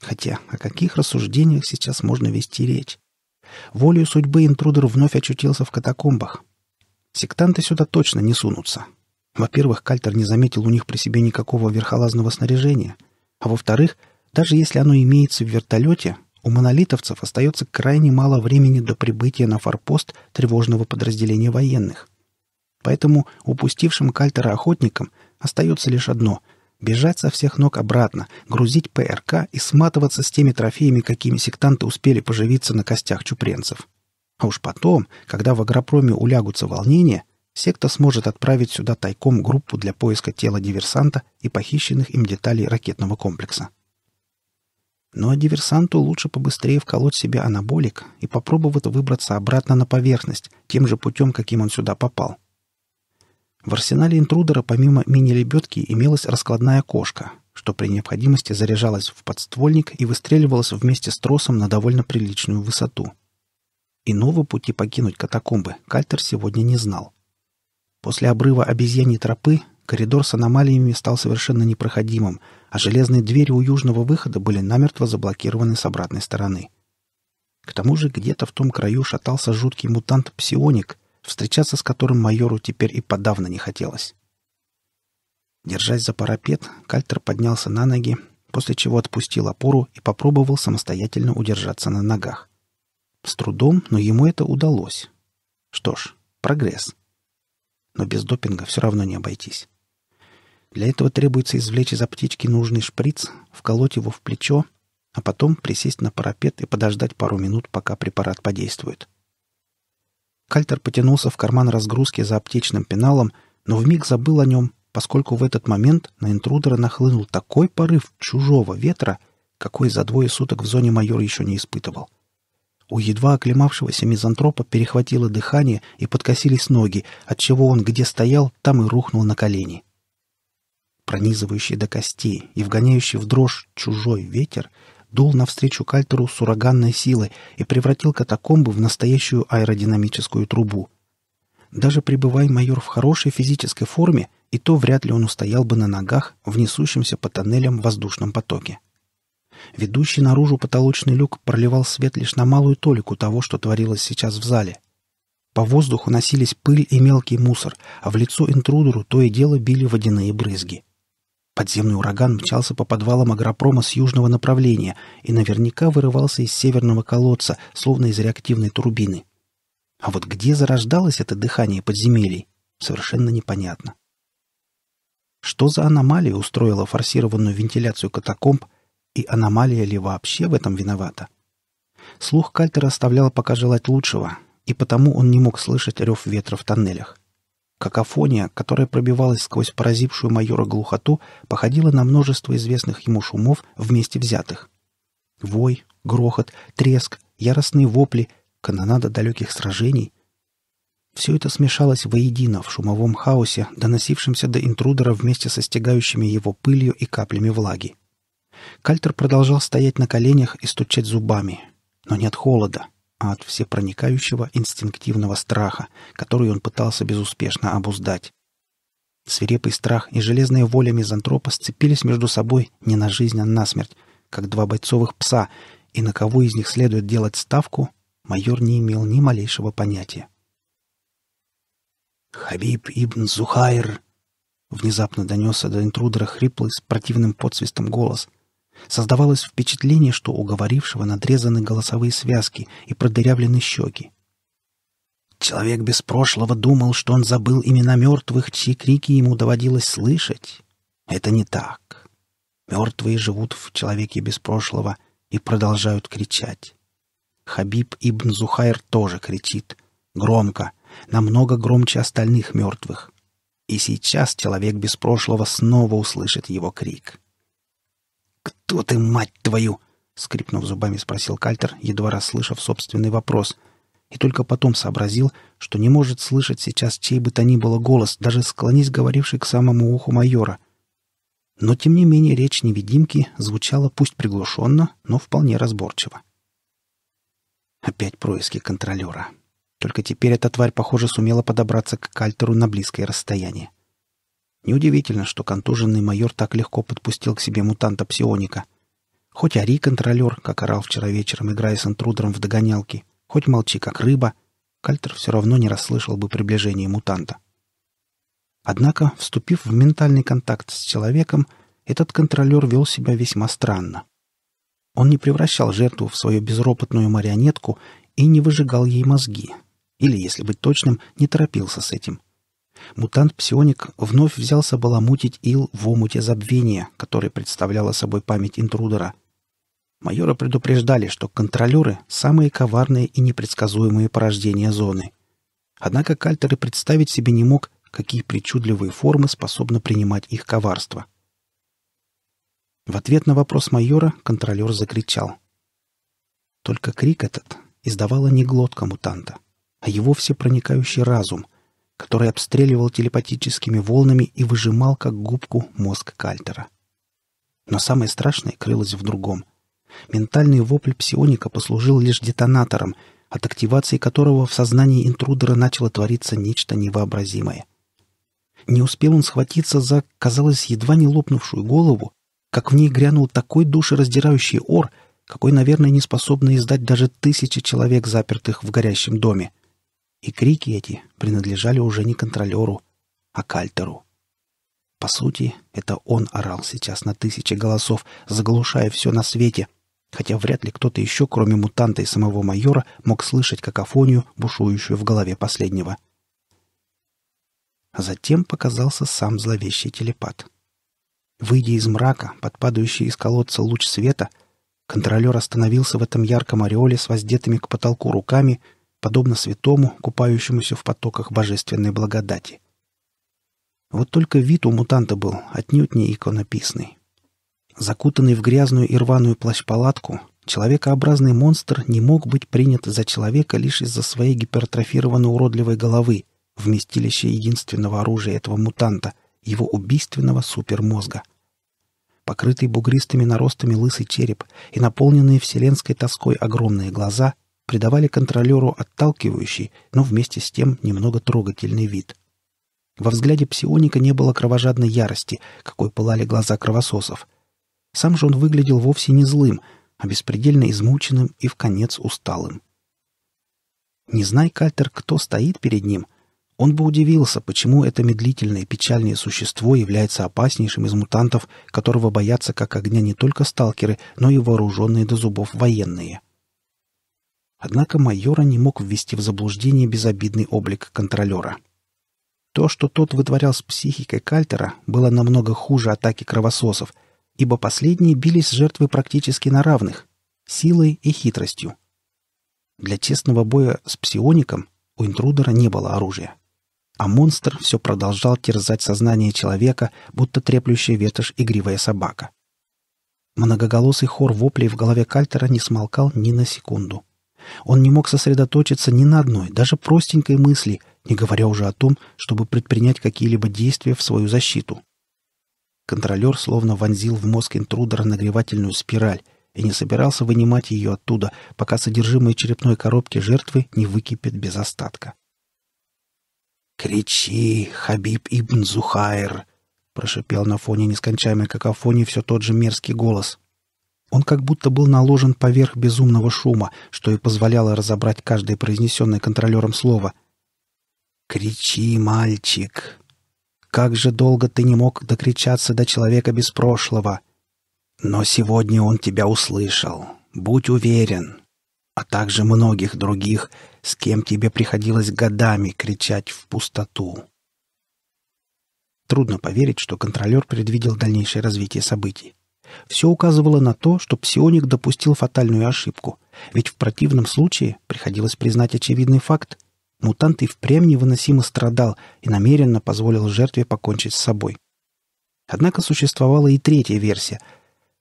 Хотя о каких рассуждениях сейчас можно вести речь? Волею судьбы интрудер вновь очутился в катакомбах. Сектанты сюда точно не сунутся. Во-первых, Кальтер не заметил у них при себе никакого верхолазного снаряжения. А во-вторых, даже если оно имеется в вертолете, у монолитовцев остается крайне мало времени до прибытия на форпост тревожного подразделения военных. Поэтому упустившим кальтера охотникам остается лишь одно — бежать со всех ног обратно, грузить ПРК и сматываться с теми трофеями, какими сектанты успели поживиться на костях чупренцев. А уж потом, когда в агропроме улягутся волнения, секта сможет отправить сюда тайком группу для поиска тела диверсанта и похищенных им деталей ракетного комплекса. Но диверсанту лучше побыстрее вколоть себе анаболик и попробовать выбраться обратно на поверхность, тем же путем, каким он сюда попал. В арсенале интрудера помимо мини-лебедки имелась раскладная кошка, что при необходимости заряжалась в подствольник и выстреливалась вместе с тросом на довольно приличную высоту. Иного пути покинуть катакомбы Кальтер сегодня не знал. После обрыва обезьяньей тропы коридор с аномалиями стал совершенно непроходимым, а железные двери у южного выхода были намертво заблокированы с обратной стороны. К тому же где-то в том краю шатался жуткий мутант-псионик, встречаться с которым майору теперь и подавно не хотелось. Держась за парапет, Кальтер поднялся на ноги, после чего отпустил опору и попробовал самостоятельно удержаться на ногах. С трудом, но ему это удалось. Что ж, прогресс. Но без допинга все равно не обойтись. Для этого требуется извлечь из аптечки нужный шприц, вколоть его в плечо, а потом присесть на парапет и подождать пару минут, пока препарат подействует. Кальтер потянулся в карман разгрузки за аптечным пеналом, но вмиг забыл о нем, поскольку в этот момент на интрудера нахлынул такой порыв чужого ветра, какой за двое суток в зоне майор еще не испытывал. У едва оклемавшегося мизантропа перехватило дыхание и подкосились ноги, отчего он где стоял, там и рухнул на колени пронизывающий до костей и вгоняющий в дрожь чужой ветер, дул навстречу кальтеру с ураганной силой и превратил катакомбы в настоящую аэродинамическую трубу. Даже пребывай майор в хорошей физической форме, и то вряд ли он устоял бы на ногах в несущемся по тоннелям воздушном потоке. Ведущий наружу потолочный люк проливал свет лишь на малую толику того, что творилось сейчас в зале. По воздуху носились пыль и мелкий мусор, а в лицо интрудеру то и дело били водяные брызги. Подземный ураган мчался по подвалам агропрома с южного направления и наверняка вырывался из северного колодца, словно из реактивной турбины. А вот где зарождалось это дыхание подземелий, совершенно непонятно. Что за аномалия устроила форсированную вентиляцию катакомб, и аномалия ли вообще в этом виновата? Слух Кальтера оставлял пока желать лучшего, и потому он не мог слышать рев ветра в тоннелях. Какофония, которая пробивалась сквозь поразившую майора глухоту, походила на множество известных ему шумов вместе взятых. Вой, грохот, треск, яростные вопли, канонада далеких сражений. Все это смешалось воедино в шумовом хаосе, доносившемся до интрудера вместе со стягающими его пылью и каплями влаги. Кальтер продолжал стоять на коленях и стучать зубами, но не от холода, а от всепроникающего инстинктивного страха, который он пытался безуспешно обуздать. Свирепый страх и железная воля мизантропа сцепились между собой не на жизнь, а на смерть, как два бойцовых пса, и на кого из них следует делать ставку, майор не имел ни малейшего понятия. «Хабиб ибн Зухайр!» — внезапно донесся до интрудера хриплый с противным подсвистом голос. Создавалось впечатление, что у говорившего надрезаны голосовые связки и продырявлены щеки. Человек без прошлого думал, что он забыл имена мертвых, чьи крики ему доводилось слышать. Это не так. Мертвые живут в человеке без прошлого и продолжают кричать. Хабиб ибн Зухайр тоже кричит. Громко, намного громче остальных мертвых. И сейчас человек без прошлого снова услышит его крик. — «Кто ты, мать твою?» — скрипнув зубами, спросил Кальтер, едва расслышав собственный вопрос. И только потом сообразил, что не может слышать сейчас чей бы то ни было голос, даже склонись говоривший к самому уху майора. Но, тем не менее, речь невидимки звучала пусть приглушенно, но вполне разборчиво. Опять происки контролера. Только теперь эта тварь, похоже, сумела подобраться к Кальтеру на близкое расстояние. Неудивительно, что контуженный майор так легко подпустил к себе мутанта псионика. Хоть ори контролер, как орал вчера вечером, играя с интрудером в догонялки, хоть молчи, как рыба, Кальтер все равно не расслышал бы приближение мутанта. Однако, вступив в ментальный контакт с человеком, этот контролер вел себя весьма странно. Он не превращал жертву в свою безропотную марионетку и не выжигал ей мозги. Или, если быть точным, не торопился с этим мутант-псионик вновь взялся баламутить ил в омуте забвения, который представляла собой память интрудера. Майора предупреждали, что контролеры — самые коварные и непредсказуемые порождения зоны. Однако Кальтер и представить себе не мог, какие причудливые формы способно принимать их коварство. В ответ на вопрос майора контролер закричал. Только крик этот издавала не глотка мутанта, а его всепроникающий разум — который обстреливал телепатическими волнами и выжимал, как губку, мозг Кальтера. Но самое страшное крылось в другом. Ментальный вопль псионика послужил лишь детонатором, от активации которого в сознании интрудера начало твориться нечто невообразимое. Не успел он схватиться за, казалось, едва не лопнувшую голову, как в ней грянул такой душераздирающий ор, какой, наверное, не способны издать даже тысячи человек, запертых в горящем доме — и крики эти принадлежали уже не контролеру, а кальтеру. По сути, это он орал сейчас на тысячи голосов, заглушая все на свете, хотя вряд ли кто-то еще, кроме мутанта и самого майора, мог слышать какофонию, бушующую в голове последнего. А затем показался сам зловещий телепат. Выйдя из мрака, подпадающий из колодца луч света, контролер остановился в этом ярком ореоле с воздетыми к потолку руками — подобно святому, купающемуся в потоках божественной благодати. Вот только вид у мутанта был отнюдь не иконописный. Закутанный в грязную и рваную плащ-палатку, человекообразный монстр не мог быть принят за человека лишь из-за своей гипертрофированной уродливой головы, вместилища единственного оружия этого мутанта, его убийственного супермозга. Покрытый бугристыми наростами лысый череп и наполненные вселенской тоской огромные глаза — придавали контролеру отталкивающий, но вместе с тем немного трогательный вид. Во взгляде псионика не было кровожадной ярости, какой пылали глаза кровососов. Сам же он выглядел вовсе не злым, а беспредельно измученным и в конец усталым. Не знай, Кальтер, кто стоит перед ним, он бы удивился, почему это медлительное и печальное существо является опаснейшим из мутантов, которого боятся как огня не только сталкеры, но и вооруженные до зубов военные. Однако майора не мог ввести в заблуждение безобидный облик контролера. То, что тот вытворял с психикой Кальтера, было намного хуже атаки кровососов, ибо последние бились жертвы практически на равных — силой и хитростью. Для тесного боя с псиоником у интрудера не было оружия. А монстр все продолжал терзать сознание человека, будто треплющая ветошь игривая собака. Многоголосый хор воплей в голове Кальтера не смолкал ни на секунду — он не мог сосредоточиться ни на одной, даже простенькой мысли, не говоря уже о том, чтобы предпринять какие-либо действия в свою защиту. Контролер словно вонзил в мозг интрудера нагревательную спираль и не собирался вынимать ее оттуда, пока содержимое черепной коробки жертвы не выкипит без остатка. «Кричи, Хабиб ибн Зухайр!» — прошипел на фоне нескончаемой какофонии все тот же мерзкий голос — он как будто был наложен поверх безумного шума, что и позволяло разобрать каждое произнесенное контролером слово. «Кричи, мальчик! Как же долго ты не мог докричаться до человека без прошлого! Но сегодня он тебя услышал, будь уверен!» а также многих других, с кем тебе приходилось годами кричать в пустоту. Трудно поверить, что контролер предвидел дальнейшее развитие событий. Все указывало на то, что псионик допустил фатальную ошибку. Ведь в противном случае приходилось признать очевидный факт. Мутант и впрямь невыносимо страдал и намеренно позволил жертве покончить с собой. Однако существовала и третья версия.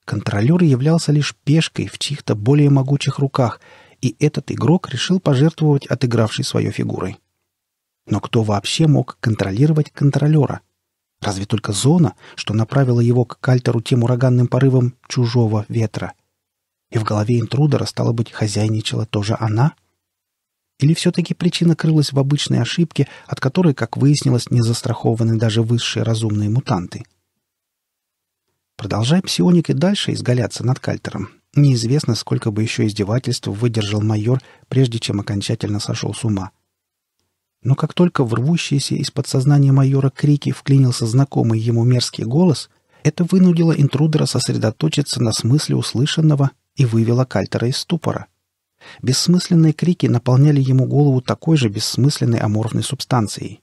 Контролер являлся лишь пешкой в чьих-то более могучих руках, и этот игрок решил пожертвовать отыгравшей своей фигурой. Но кто вообще мог контролировать контролера? Разве только зона, что направила его к кальтеру тем ураганным порывом чужого ветра. И в голове интрудера, стало быть, хозяйничала тоже она? Или все-таки причина крылась в обычной ошибке, от которой, как выяснилось, не застрахованы даже высшие разумные мутанты? Продолжая псионик и дальше изгаляться над кальтером, неизвестно, сколько бы еще издевательств выдержал майор, прежде чем окончательно сошел с ума — но как только в рвущиеся из подсознания майора крики вклинился знакомый ему мерзкий голос, это вынудило интрудера сосредоточиться на смысле услышанного и вывело Кальтера из ступора. Бессмысленные крики наполняли ему голову такой же бессмысленной аморфной субстанцией.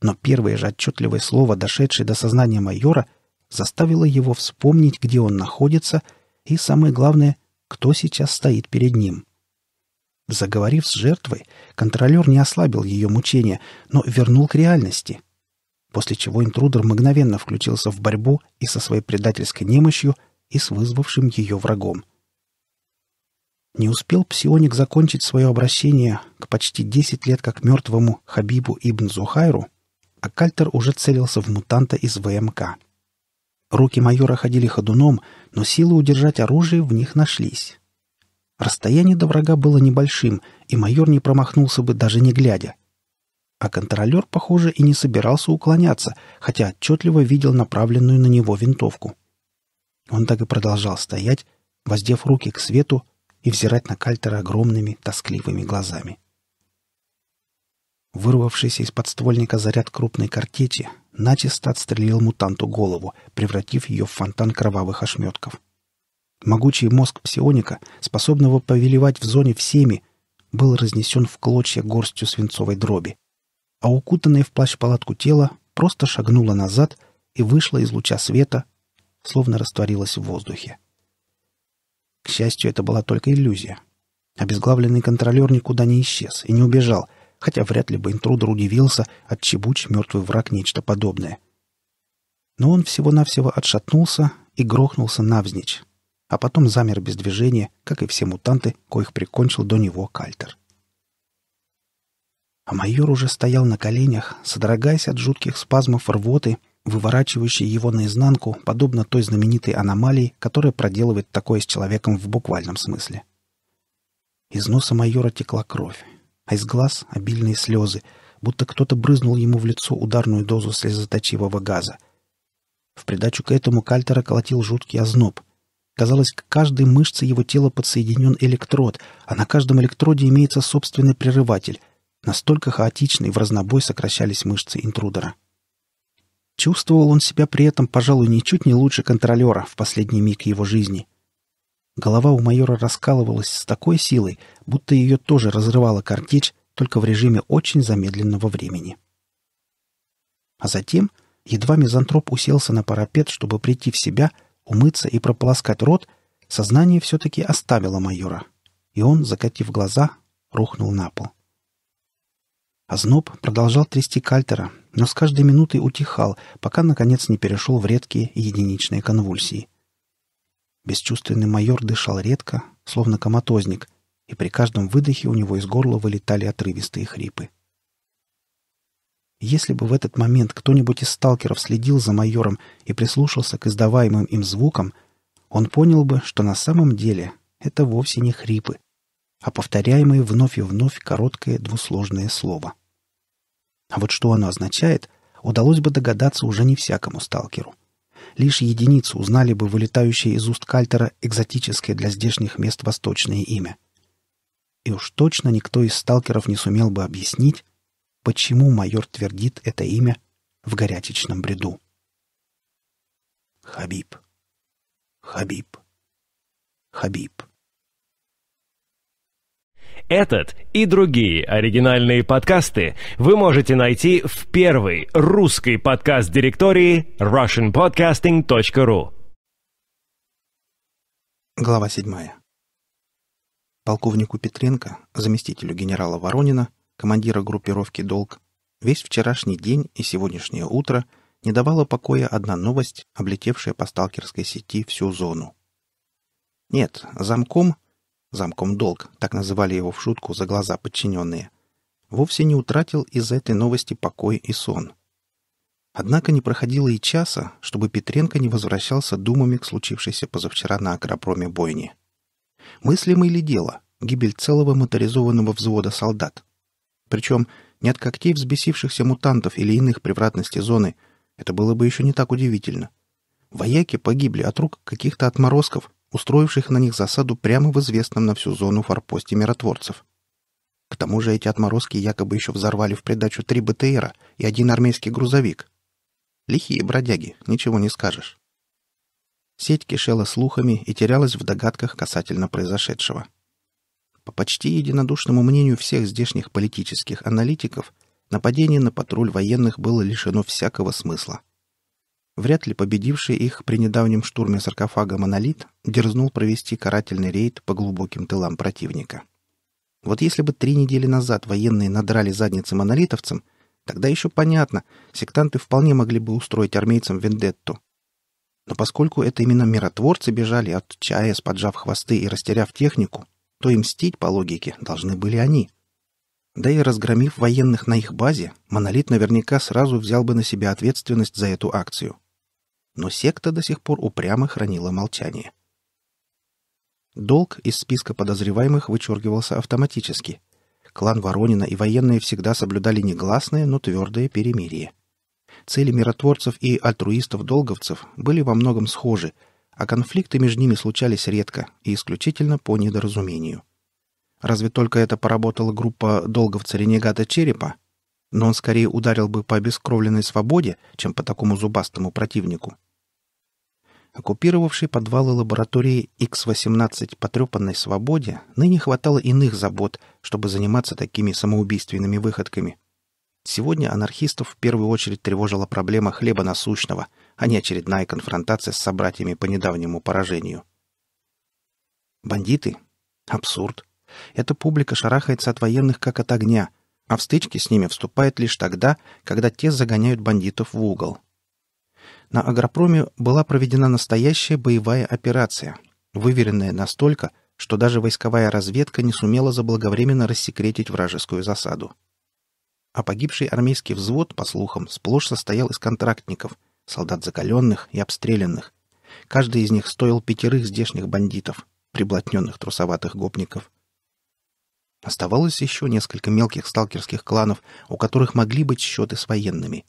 Но первое же отчетливое слово, дошедшее до сознания майора, заставило его вспомнить, где он находится, и, самое главное, кто сейчас стоит перед ним — Заговорив с жертвой, контролер не ослабил ее мучения, но вернул к реальности, после чего интрудер мгновенно включился в борьбу и со своей предательской немощью, и с вызвавшим ее врагом. Не успел псионик закончить свое обращение к почти 10 лет как мертвому Хабибу ибн Зухайру, а Кальтер уже целился в мутанта из ВМК. Руки майора ходили ходуном, но силы удержать оружие в них нашлись. Расстояние до врага было небольшим, и майор не промахнулся бы даже не глядя. А контролер, похоже, и не собирался уклоняться, хотя отчетливо видел направленную на него винтовку. Он так и продолжал стоять, воздев руки к свету и взирать на Кальтера огромными, тоскливыми глазами. Вырвавшийся из подствольника заряд крупной картечи начисто отстрелил мутанту голову, превратив ее в фонтан кровавых ошметков. — Могучий мозг псионика, способного повелевать в зоне всеми, был разнесен в клочья горстью свинцовой дроби. А укутанное в плащ-палатку тело просто шагнуло назад и вышло из луча света, словно растворилось в воздухе. К счастью, это была только иллюзия. Обезглавленный контролер никуда не исчез и не убежал, хотя вряд ли бы интрудер удивился, отчебуч мертвый враг нечто подобное. Но он всего-навсего отшатнулся и грохнулся навзничь, а потом замер без движения, как и все мутанты, коих прикончил до него Кальтер. А майор уже стоял на коленях, содрогаясь от жутких спазмов рвоты, выворачивающей его наизнанку, подобно той знаменитой аномалии, которая проделывает такое с человеком в буквальном смысле. Из носа майора текла кровь, а из глаз — обильные слезы, будто кто-то брызнул ему в лицо ударную дозу слезоточивого газа. В придачу к этому Кальтера колотил жуткий озноб — Казалось, к каждой мышце его тела подсоединен электрод, а на каждом электроде имеется собственный прерыватель. Настолько хаотично и в разнобой сокращались мышцы интрудера. Чувствовал он себя при этом, пожалуй, ничуть не лучше контролера в последний миг его жизни. Голова у майора раскалывалась с такой силой, будто ее тоже разрывала картечь, только в режиме очень замедленного времени. А затем, едва мизантроп уселся на парапет, чтобы прийти в себя — умыться и прополоскать рот, сознание все-таки оставило майора, и он, закатив глаза, рухнул на пол. Озноб продолжал трясти кальтера, но с каждой минутой утихал, пока, наконец, не перешел в редкие единичные конвульсии. Бесчувственный майор дышал редко, словно коматозник, и при каждом выдохе у него из горла вылетали отрывистые хрипы. — если бы в этот момент кто-нибудь из сталкеров следил за майором и прислушался к издаваемым им звукам, он понял бы, что на самом деле это вовсе не хрипы, а повторяемые вновь и вновь короткое двусложное слово. А вот что оно означает, удалось бы догадаться уже не всякому сталкеру. Лишь единицы узнали бы вылетающее из уст Кальтера экзотическое для здешних мест восточное имя. И уж точно никто из сталкеров не сумел бы объяснить, почему майор твердит это имя в горячечном бреду. Хабиб. Хабиб. Хабиб. Этот и другие оригинальные подкасты вы можете найти в первой русской подкаст-директории russianpodcasting.ru. Глава седьмая. Полковнику Петренко, заместителю генерала Воронина, командира группировки «Долг», весь вчерашний день и сегодняшнее утро не давала покоя одна новость, облетевшая по сталкерской сети всю зону. Нет, замком, замком «Долг», так называли его в шутку за глаза подчиненные, вовсе не утратил из-за этой новости покой и сон. Однако не проходило и часа, чтобы Петренко не возвращался думами к случившейся позавчера на агропроме бойни. Мыслимое ли дело гибель целого моторизованного взвода солдат? Причем не от когтей взбесившихся мутантов или иных превратностей зоны. Это было бы еще не так удивительно. Вояки погибли от рук каких-то отморозков, устроивших на них засаду прямо в известном на всю зону форпосте миротворцев. К тому же эти отморозки якобы еще взорвали в придачу три БТРа и один армейский грузовик. Лихие бродяги, ничего не скажешь. Сеть кишела слухами и терялась в догадках касательно произошедшего. — по почти единодушному мнению всех здешних политических аналитиков, нападение на патруль военных было лишено всякого смысла. Вряд ли победивший их при недавнем штурме саркофага «Монолит» дерзнул провести карательный рейд по глубоким тылам противника. Вот если бы три недели назад военные надрали задницы монолитовцам, тогда еще понятно, сектанты вполне могли бы устроить армейцам вендетту. Но поскольку это именно миротворцы бежали от чая, поджав хвосты и растеряв технику, то и мстить, по логике, должны были они. Да и разгромив военных на их базе, «Монолит» наверняка сразу взял бы на себя ответственность за эту акцию. Но секта до сих пор упрямо хранила молчание. Долг из списка подозреваемых вычеркивался автоматически. Клан Воронина и военные всегда соблюдали негласное, но твердое перемирие. Цели миротворцев и альтруистов-долговцев были во многом схожи — а конфликты между ними случались редко и исключительно по недоразумению. Разве только это поработала группа долговца ренегата Черепа, но он скорее ударил бы по обескровленной свободе, чем по такому зубастому противнику. Оккупировавший подвалы лаборатории x 18 потрепанной свободе ныне хватало иных забот, чтобы заниматься такими самоубийственными выходками. Сегодня анархистов в первую очередь тревожила проблема хлеба насущного — а не очередная конфронтация с собратьями по недавнему поражению. Бандиты? Абсурд. Эта публика шарахается от военных как от огня, а в стычки с ними вступает лишь тогда, когда те загоняют бандитов в угол. На агропроме была проведена настоящая боевая операция, выверенная настолько, что даже войсковая разведка не сумела заблаговременно рассекретить вражескую засаду. А погибший армейский взвод, по слухам, сплошь состоял из контрактников – солдат закаленных и обстрелянных. Каждый из них стоил пятерых здешних бандитов, приблотненных трусоватых гопников. Оставалось еще несколько мелких сталкерских кланов, у которых могли быть счеты с военными.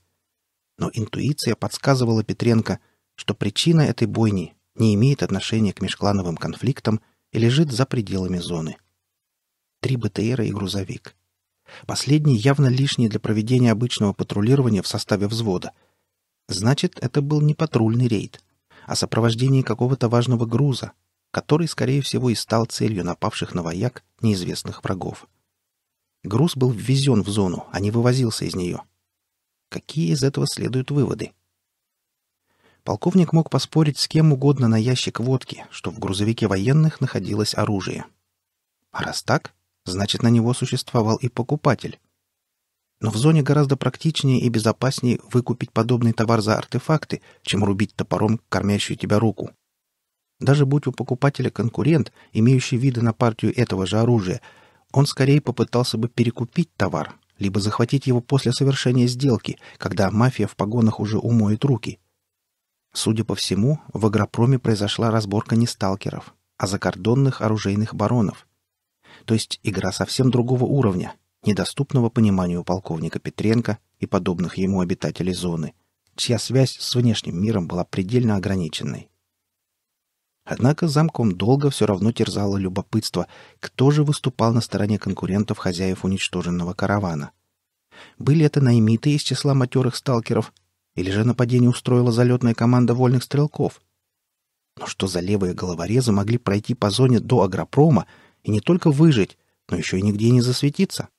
Но интуиция подсказывала Петренко, что причина этой бойни не имеет отношения к межклановым конфликтам и лежит за пределами зоны. Три БТРа и грузовик. Последний явно лишний для проведения обычного патрулирования в составе взвода — Значит, это был не патрульный рейд, а сопровождение какого-то важного груза, который, скорее всего, и стал целью напавших на вояк неизвестных врагов. Груз был ввезен в зону, а не вывозился из нее. Какие из этого следуют выводы? Полковник мог поспорить с кем угодно на ящик водки, что в грузовике военных находилось оружие. А раз так, значит, на него существовал и покупатель, но в зоне гораздо практичнее и безопаснее выкупить подобный товар за артефакты, чем рубить топором кормящую тебя руку. Даже будь у покупателя конкурент, имеющий виды на партию этого же оружия, он скорее попытался бы перекупить товар, либо захватить его после совершения сделки, когда мафия в погонах уже умоет руки. Судя по всему, в агропроме произошла разборка не сталкеров, а закордонных оружейных баронов. То есть игра совсем другого уровня, недоступного пониманию полковника Петренко и подобных ему обитателей зоны, чья связь с внешним миром была предельно ограниченной. Однако замком долго все равно терзало любопытство, кто же выступал на стороне конкурентов хозяев уничтоженного каравана. Были это наймиты из числа матерых сталкеров, или же нападение устроила залетная команда вольных стрелков? Но что за левые головорезы могли пройти по зоне до агропрома и не только выжить, но еще и нигде не засветиться?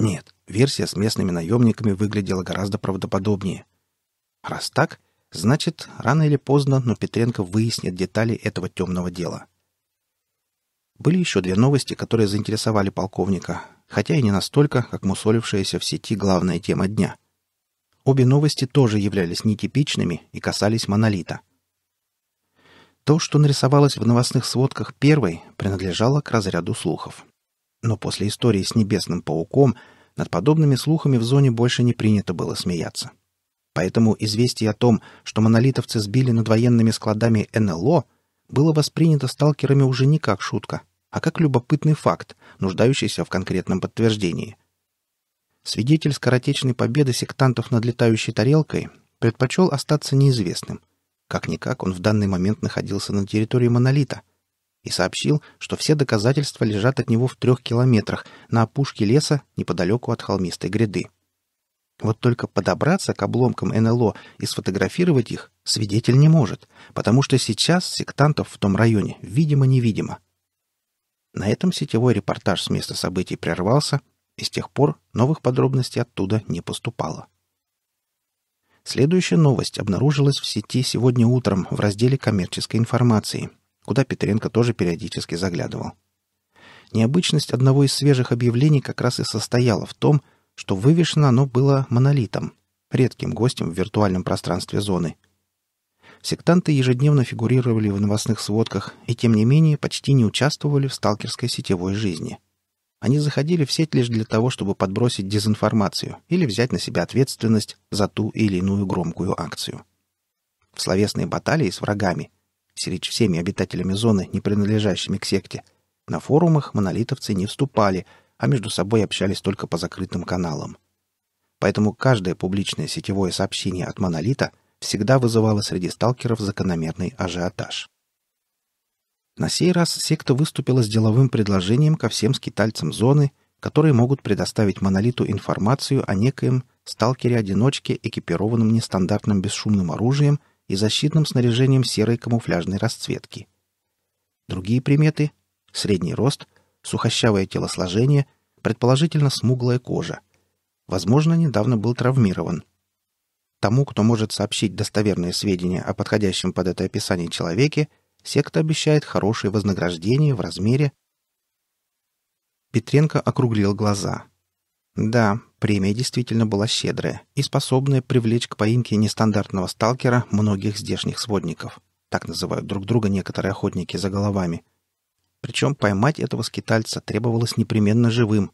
Нет, версия с местными наемниками выглядела гораздо правдоподобнее. Раз так, значит, рано или поздно, но Петренко выяснит детали этого темного дела. Были еще две новости, которые заинтересовали полковника, хотя и не настолько, как мусолившаяся в сети главная тема дня. Обе новости тоже являлись нетипичными и касались монолита. То, что нарисовалось в новостных сводках первой, принадлежало к разряду слухов. Но после истории с небесным пауком над подобными слухами в зоне больше не принято было смеяться. Поэтому известие о том, что монолитовцы сбили над военными складами НЛО, было воспринято сталкерами уже не как шутка, а как любопытный факт, нуждающийся в конкретном подтверждении. Свидетель скоротечной победы сектантов над летающей тарелкой предпочел остаться неизвестным. Как-никак он в данный момент находился на территории монолита — и сообщил, что все доказательства лежат от него в трех километрах на опушке леса неподалеку от холмистой гряды. Вот только подобраться к обломкам НЛО и сфотографировать их свидетель не может, потому что сейчас сектантов в том районе видимо-невидимо. На этом сетевой репортаж с места событий прервался, и с тех пор новых подробностей оттуда не поступало. Следующая новость обнаружилась в сети сегодня утром в разделе коммерческой информации – куда Петренко тоже периодически заглядывал. Необычность одного из свежих объявлений как раз и состояла в том, что вывешено оно было монолитом, редким гостем в виртуальном пространстве зоны. Сектанты ежедневно фигурировали в новостных сводках и, тем не менее, почти не участвовали в сталкерской сетевой жизни. Они заходили в сеть лишь для того, чтобы подбросить дезинформацию или взять на себя ответственность за ту или иную громкую акцию. В словесные баталии с врагами – среди всеми обитателями зоны, не принадлежащими к секте. На форумах монолитовцы не вступали, а между собой общались только по закрытым каналам. Поэтому каждое публичное сетевое сообщение от монолита всегда вызывало среди сталкеров закономерный ажиотаж. На сей раз секта выступила с деловым предложением ко всем скитальцам зоны, которые могут предоставить монолиту информацию о некоем сталкере-одиночке, экипированном нестандартным бесшумным оружием и защитным снаряжением серой камуфляжной расцветки. Другие приметы — средний рост, сухощавое телосложение, предположительно смуглая кожа. Возможно, недавно был травмирован. Тому, кто может сообщить достоверные сведения о подходящем под это описание человеке, секта обещает хорошее вознаграждение в размере... Петренко округлил глаза. Да, Премия действительно была щедрая и способная привлечь к поимке нестандартного сталкера многих здешних сводников. Так называют друг друга некоторые охотники за головами. Причем поймать этого скитальца требовалось непременно живым.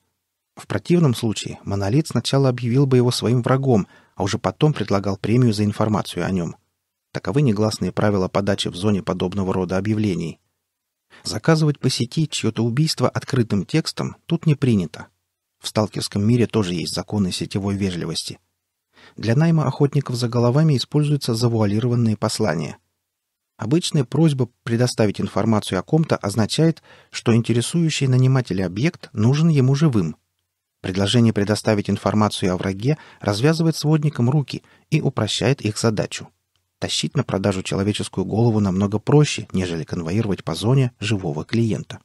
В противном случае монолит сначала объявил бы его своим врагом, а уже потом предлагал премию за информацию о нем. Таковы негласные правила подачи в зоне подобного рода объявлений. Заказывать по сети чье-то убийство открытым текстом тут не принято, в сталкерском мире тоже есть законы сетевой вежливости. Для найма охотников за головами используются завуалированные послания. Обычная просьба предоставить информацию о ком-то означает, что интересующий нанимателя объект нужен ему живым. Предложение предоставить информацию о враге развязывает сводникам руки и упрощает их задачу. Тащить на продажу человеческую голову намного проще, нежели конвоировать по зоне живого клиента.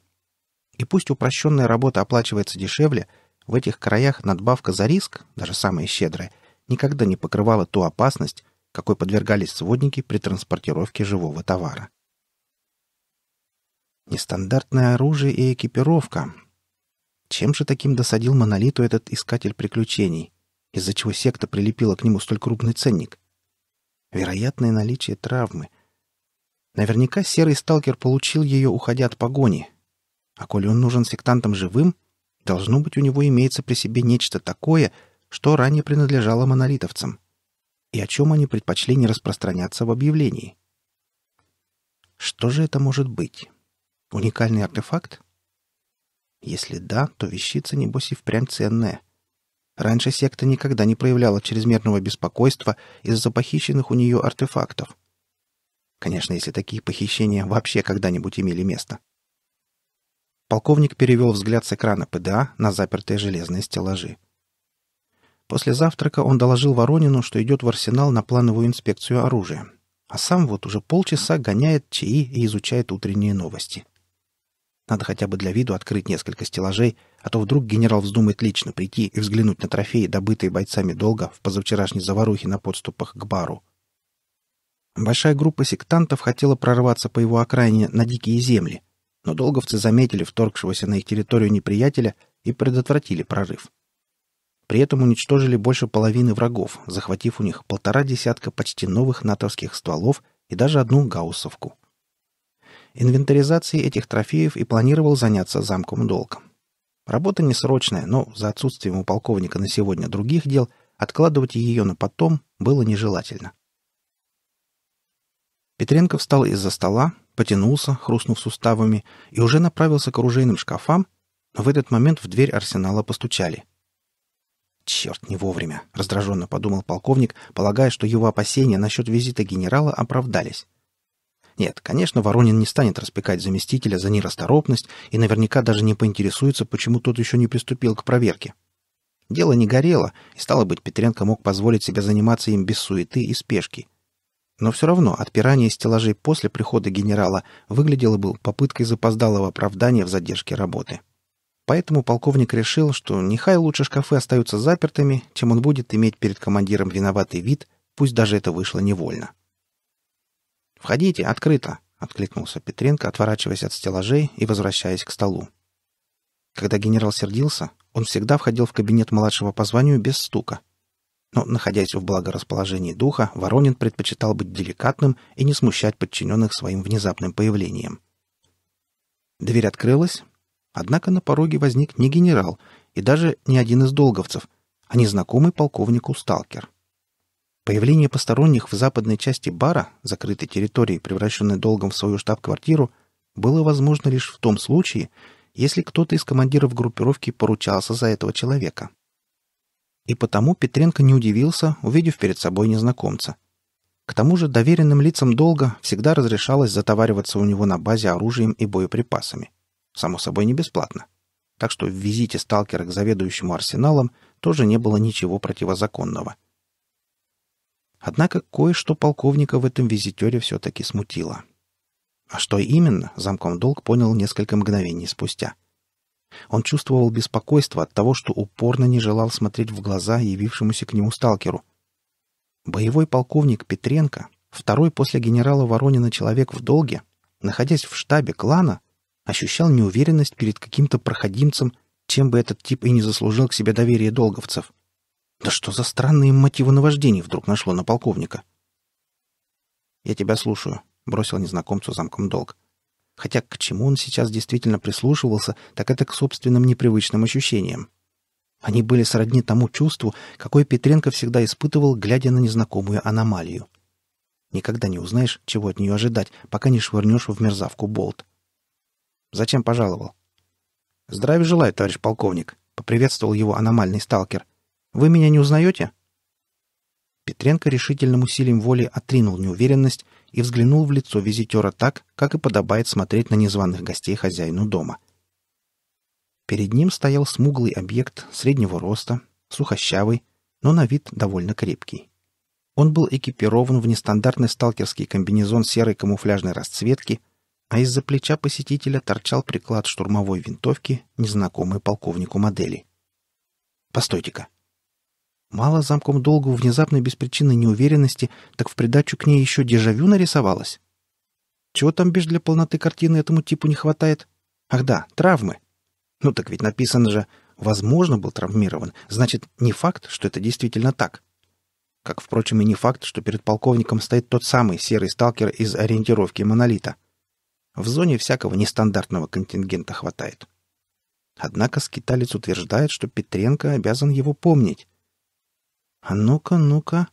И пусть упрощенная работа оплачивается дешевле – в этих краях надбавка за риск, даже самая щедрая, никогда не покрывала ту опасность, какой подвергались сводники при транспортировке живого товара. Нестандартное оружие и экипировка. Чем же таким досадил монолиту этот искатель приключений, из-за чего секта прилепила к нему столь крупный ценник? Вероятное наличие травмы. Наверняка серый сталкер получил ее, уходя от погони. А коли он нужен сектантам живым, Должно быть, у него имеется при себе нечто такое, что ранее принадлежало монолитовцам. И о чем они предпочли не распространяться в объявлении? Что же это может быть? Уникальный артефакт? Если да, то вещица, небось, и впрямь ценная. Раньше секта никогда не проявляла чрезмерного беспокойства из-за похищенных у нее артефактов. Конечно, если такие похищения вообще когда-нибудь имели место. Полковник перевел взгляд с экрана ПДА на запертые железные стеллажи. После завтрака он доложил Воронину, что идет в арсенал на плановую инспекцию оружия, а сам вот уже полчаса гоняет ЧАИ и изучает утренние новости. Надо хотя бы для виду открыть несколько стеллажей, а то вдруг генерал вздумает лично прийти и взглянуть на трофеи, добытые бойцами долго в позавчерашней заварухе на подступах к бару. Большая группа сектантов хотела прорваться по его окраине на дикие земли — но долговцы заметили вторгшегося на их территорию неприятеля и предотвратили прорыв. При этом уничтожили больше половины врагов, захватив у них полтора десятка почти новых натовских стволов и даже одну гауссовку. Инвентаризацией этих трофеев и планировал заняться замком долга. Работа несрочная, но за отсутствием у полковника на сегодня других дел откладывать ее на потом было нежелательно. Петренко встал из-за стола, потянулся, хрустнув суставами, и уже направился к оружейным шкафам, но в этот момент в дверь арсенала постучали. «Черт, не вовремя!» — раздраженно подумал полковник, полагая, что его опасения насчет визита генерала оправдались. Нет, конечно, Воронин не станет распекать заместителя за нерасторопность и наверняка даже не поинтересуется, почему тот еще не приступил к проверке. Дело не горело, и, стало быть, Петренко мог позволить себе заниматься им без суеты и спешки. Но все равно отпирание стеллажей после прихода генерала выглядело бы попыткой запоздалого оправдания в задержке работы. Поэтому полковник решил, что нехай лучше шкафы остаются запертыми, чем он будет иметь перед командиром виноватый вид, пусть даже это вышло невольно. «Входите, открыто!» — откликнулся Петренко, отворачиваясь от стеллажей и возвращаясь к столу. Когда генерал сердился, он всегда входил в кабинет младшего по званию без стука — но, находясь в благорасположении духа, Воронин предпочитал быть деликатным и не смущать подчиненных своим внезапным появлением. Дверь открылась, однако на пороге возник не генерал и даже не один из долговцев, а незнакомый полковнику сталкер. Появление посторонних в западной части бара, закрытой территории, превращенной долгом в свою штаб-квартиру, было возможно лишь в том случае, если кто-то из командиров группировки поручался за этого человека. И потому Петренко не удивился, увидев перед собой незнакомца. К тому же доверенным лицам Долга всегда разрешалось затовариваться у него на базе оружием и боеприпасами. Само собой, не бесплатно. Так что в визите сталкера к заведующему арсеналом тоже не было ничего противозаконного. Однако кое-что полковника в этом визитере все-таки смутило. А что именно, замком долг понял несколько мгновений спустя — он чувствовал беспокойство от того, что упорно не желал смотреть в глаза явившемуся к нему сталкеру. Боевой полковник Петренко, второй после генерала Воронина человек в долге, находясь в штабе клана, ощущал неуверенность перед каким-то проходимцем, чем бы этот тип и не заслужил к себе доверие долговцев. Да что за странные мотивы наваждений вдруг нашло на полковника? «Я тебя слушаю», — бросил незнакомцу замком долг. Хотя к чему он сейчас действительно прислушивался, так это к собственным непривычным ощущениям. Они были сродни тому чувству, какое Петренко всегда испытывал, глядя на незнакомую аномалию. Никогда не узнаешь, чего от нее ожидать, пока не швырнешь в мерзавку болт. Зачем пожаловал? «Здравия желаю, товарищ полковник», — поприветствовал его аномальный сталкер. «Вы меня не узнаете?» Петренко решительным усилием воли отринул неуверенность и взглянул в лицо визитера так, как и подобает смотреть на незваных гостей хозяину дома. Перед ним стоял смуглый объект среднего роста, сухощавый, но на вид довольно крепкий. Он был экипирован в нестандартный сталкерский комбинезон серой камуфляжной расцветки, а из-за плеча посетителя торчал приклад штурмовой винтовки, незнакомой полковнику модели. «Постойте-ка!» Мало замком долгу внезапной беспричинной неуверенности, так в придачу к ней еще дежавю нарисовалось. Чего там бишь для полноты картины этому типу не хватает? Ах да, травмы. Ну так ведь написано же «возможно был травмирован», значит, не факт, что это действительно так. Как, впрочем, и не факт, что перед полковником стоит тот самый серый сталкер из ориентировки «Монолита». В зоне всякого нестандартного контингента хватает. Однако скиталец утверждает, что Петренко обязан его помнить. А ну-ка, ну-ка.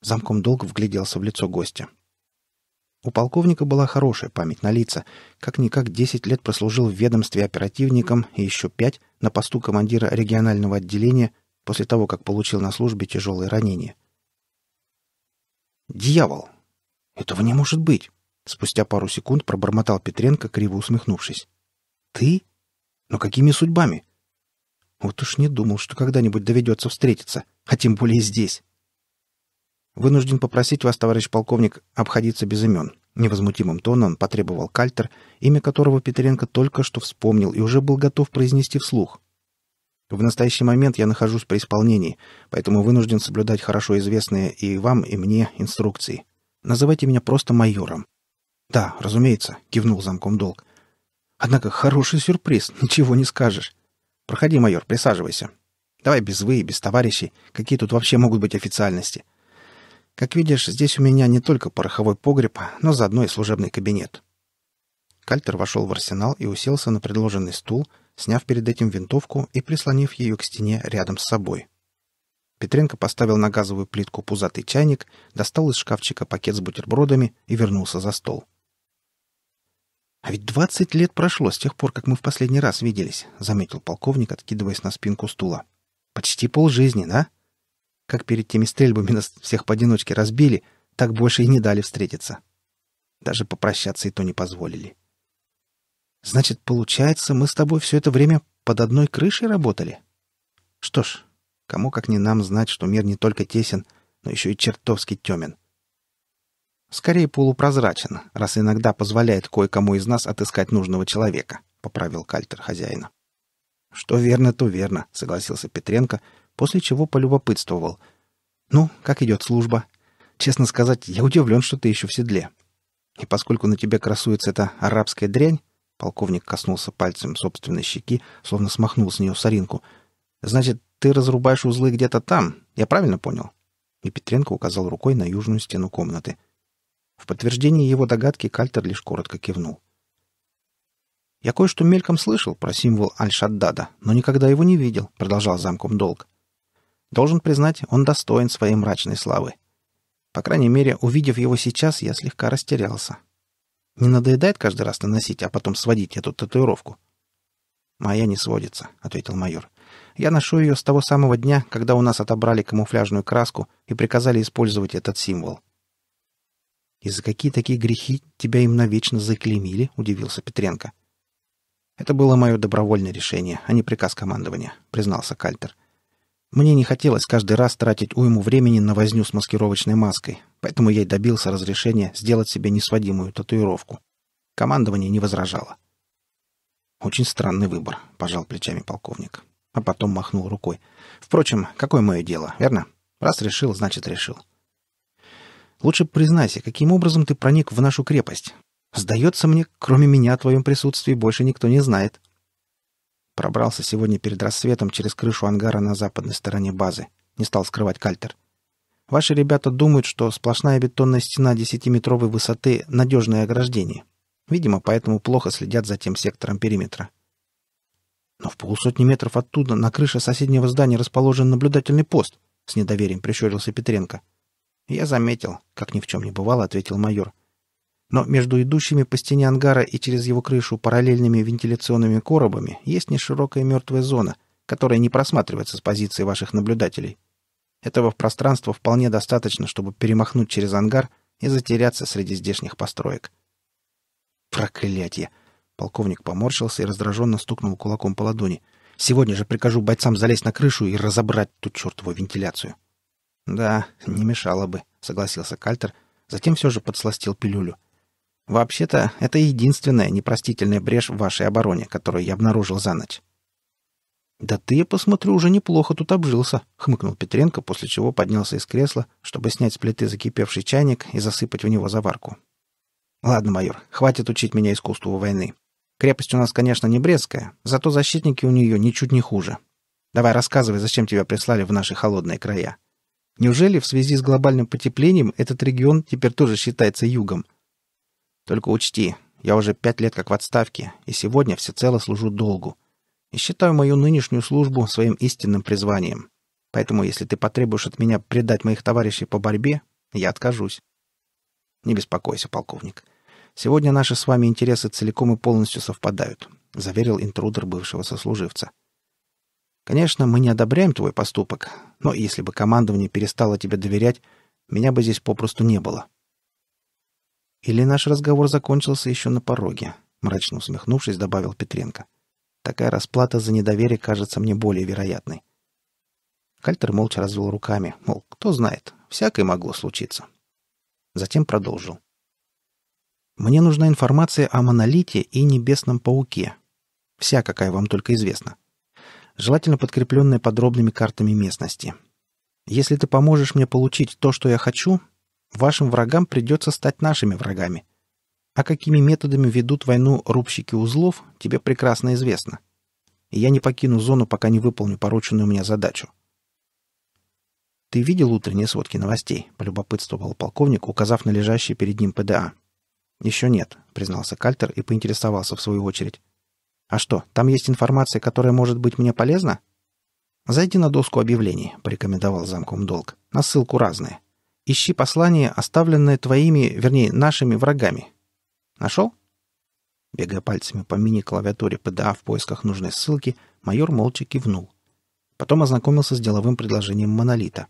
Замком долго вгляделся в лицо гостя. У полковника была хорошая память на лица. Как-никак 10 лет прослужил в ведомстве оперативником и еще пять на посту командира регионального отделения после того, как получил на службе тяжелые ранения. «Дьявол! Этого не может быть!» Спустя пару секунд пробормотал Петренко, криво усмехнувшись. «Ты? Но какими судьбами? Вот уж не думал, что когда-нибудь доведется встретиться, а тем более здесь. Вынужден попросить вас, товарищ полковник, обходиться без имен. Невозмутимым тоном потребовал Кальтер, имя которого Петренко только что вспомнил и уже был готов произнести вслух. В настоящий момент я нахожусь при исполнении, поэтому вынужден соблюдать хорошо известные и вам, и мне инструкции. Называйте меня просто майором. Да, разумеется, кивнул замком долг. Однако хороший сюрприз, ничего не скажешь. Проходи, майор, присаживайся. Давай без вы и без товарищей. Какие тут вообще могут быть официальности? Как видишь, здесь у меня не только пороховой погреб, но заодно и служебный кабинет. Кальтер вошел в арсенал и уселся на предложенный стул, сняв перед этим винтовку и прислонив ее к стене рядом с собой. Петренко поставил на газовую плитку пузатый чайник, достал из шкафчика пакет с бутербродами и вернулся за стол. — «А ведь двадцать лет прошло с тех пор, как мы в последний раз виделись», — заметил полковник, откидываясь на спинку стула. «Почти полжизни, да? Как перед теми стрельбами нас всех поодиночке разбили, так больше и не дали встретиться. Даже попрощаться и то не позволили». «Значит, получается, мы с тобой все это время под одной крышей работали?» «Что ж, кому как не нам знать, что мир не только тесен, но еще и чертовски темен. Скорее полупрозрачен, раз иногда позволяет кое-кому из нас отыскать нужного человека, — поправил Кальтер хозяина. — Что верно, то верно, — согласился Петренко, после чего полюбопытствовал. — Ну, как идет служба? Честно сказать, я удивлен, что ты еще в седле. И поскольку на тебе красуется эта арабская дрянь, — полковник коснулся пальцем собственной щеки, словно смахнул с нее соринку, — значит, ты разрубаешь узлы где-то там, я правильно понял? И Петренко указал рукой на южную стену комнаты — в подтверждение его догадки Кальтер лишь коротко кивнул. «Я кое-что мельком слышал про символ Аль-Шаддада, но никогда его не видел», — продолжал замком долг. «Должен признать, он достоин своей мрачной славы. По крайней мере, увидев его сейчас, я слегка растерялся. Не надоедает каждый раз наносить, а потом сводить эту татуировку?» «Моя не сводится», — ответил майор. «Я ношу ее с того самого дня, когда у нас отобрали камуфляжную краску и приказали использовать этот символ». «И за какие такие грехи тебя им навечно заклемили?» — удивился Петренко. «Это было мое добровольное решение, а не приказ командования», — признался Кальтер. «Мне не хотелось каждый раз тратить уйму времени на возню с маскировочной маской, поэтому я и добился разрешения сделать себе несводимую татуировку. Командование не возражало». «Очень странный выбор», — пожал плечами полковник. А потом махнул рукой. «Впрочем, какое мое дело, верно? Раз решил, значит решил. Лучше признайся, каким образом ты проник в нашу крепость. Сдается мне, кроме меня о твоем присутствии больше никто не знает. Пробрался сегодня перед рассветом через крышу ангара на западной стороне базы. Не стал скрывать кальтер. Ваши ребята думают, что сплошная бетонная стена десятиметровой высоты — надежное ограждение. Видимо, поэтому плохо следят за тем сектором периметра. Но в полусотни метров оттуда на крыше соседнего здания расположен наблюдательный пост, — с недоверием прищурился Петренко. — «Я заметил», — как ни в чем не бывало, — ответил майор. «Но между идущими по стене ангара и через его крышу параллельными вентиляционными коробами есть неширокая мертвая зона, которая не просматривается с позиции ваших наблюдателей. Этого в пространство вполне достаточно, чтобы перемахнуть через ангар и затеряться среди здешних построек». «Проклятье!» — полковник поморщился и раздраженно стукнул кулаком по ладони. «Сегодня же прикажу бойцам залезть на крышу и разобрать ту чертову вентиляцию». «Да, не мешало бы», — согласился Кальтер, затем все же подсластил пилюлю. «Вообще-то, это единственная непростительная брешь в вашей обороне, которую я обнаружил за ночь». «Да ты, я посмотрю, уже неплохо тут обжился», — хмыкнул Петренко, после чего поднялся из кресла, чтобы снять с плиты закипевший чайник и засыпать в него заварку. «Ладно, майор, хватит учить меня искусству войны. Крепость у нас, конечно, не Брестская, зато защитники у нее ничуть не хуже. Давай рассказывай, зачем тебя прислали в наши холодные края». Неужели в связи с глобальным потеплением этот регион теперь тоже считается югом? Только учти, я уже пять лет как в отставке, и сегодня всецело служу долгу. И считаю мою нынешнюю службу своим истинным призванием. Поэтому, если ты потребуешь от меня предать моих товарищей по борьбе, я откажусь. Не беспокойся, полковник. Сегодня наши с вами интересы целиком и полностью совпадают, заверил интрудер бывшего сослуживца. Конечно, мы не одобряем твой поступок, но если бы командование перестало тебе доверять, меня бы здесь попросту не было. Или наш разговор закончился еще на пороге, мрачно усмехнувшись, добавил Петренко. Такая расплата за недоверие кажется мне более вероятной. Кальтер молча развел руками, мол, кто знает, всякое могло случиться. Затем продолжил. Мне нужна информация о монолите и небесном пауке. Вся, какая вам только известна желательно подкрепленное подробными картами местности. Если ты поможешь мне получить то, что я хочу, вашим врагам придется стать нашими врагами. А какими методами ведут войну рубщики узлов, тебе прекрасно известно. И я не покину зону, пока не выполню порученную мне задачу. «Ты видел утренние сводки новостей?» — полюбопытствовал полковник, указав на лежащий перед ним ПДА. «Еще нет», — признался Кальтер и поинтересовался в свою очередь. А что, там есть информация, которая может быть мне полезна? Зайди на доску объявлений, порекомендовал замком долг. На ссылку разные. Ищи послание, оставленное твоими, вернее, нашими врагами. Нашел? Бегая пальцами по мини-клавиатуре ПДА в поисках нужной ссылки, майор молча кивнул. Потом ознакомился с деловым предложением «Монолита».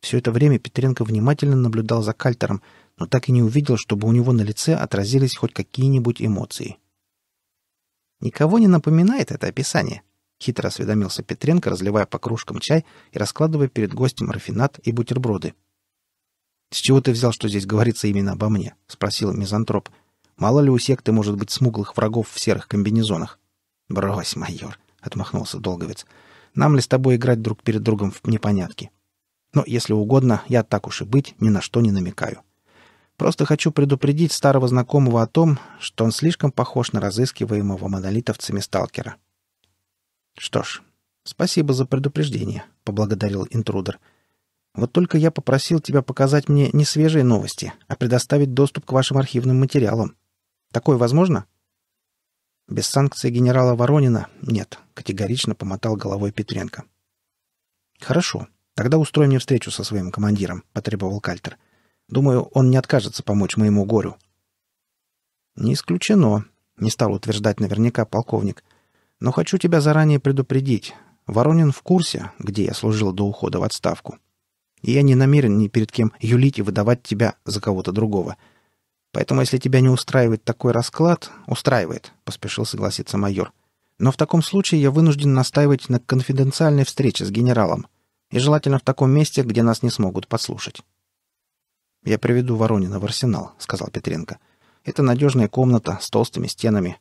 Все это время Петренко внимательно наблюдал за Кальтером, но так и не увидел, чтобы у него на лице отразились хоть какие-нибудь эмоции. «Никого не напоминает это описание?» — хитро осведомился Петренко, разливая по кружкам чай и раскладывая перед гостем рафинат и бутерброды. «С чего ты взял, что здесь говорится именно обо мне?» — спросил мизантроп. «Мало ли у секты может быть смуглых врагов в серых комбинезонах?» «Брось, майор!» — отмахнулся Долговец. «Нам ли с тобой играть друг перед другом в непонятки? Но, если угодно, я так уж и быть ни на что не намекаю». Просто хочу предупредить старого знакомого о том, что он слишком похож на разыскиваемого монолитовцами сталкера. Что ж, спасибо за предупреждение, поблагодарил интрудер. Вот только я попросил тебя показать мне не свежие новости, а предоставить доступ к вашим архивным материалам. Такое возможно? Без санкции генерала Воронина нет, категорично помотал головой Петренко. Хорошо, тогда устроим мне встречу со своим командиром, потребовал Кальтер. — Думаю, он не откажется помочь моему горю». «Не исключено», — не стал утверждать наверняка полковник. «Но хочу тебя заранее предупредить. Воронин в курсе, где я служил до ухода в отставку. И я не намерен ни перед кем юлить и выдавать тебя за кого-то другого. Поэтому, если тебя не устраивает такой расклад, устраивает», — поспешил согласиться майор. «Но в таком случае я вынужден настаивать на конфиденциальной встрече с генералом. И желательно в таком месте, где нас не смогут подслушать». «Я приведу Воронина в арсенал», — сказал Петренко. «Это надежная комната с толстыми стенами.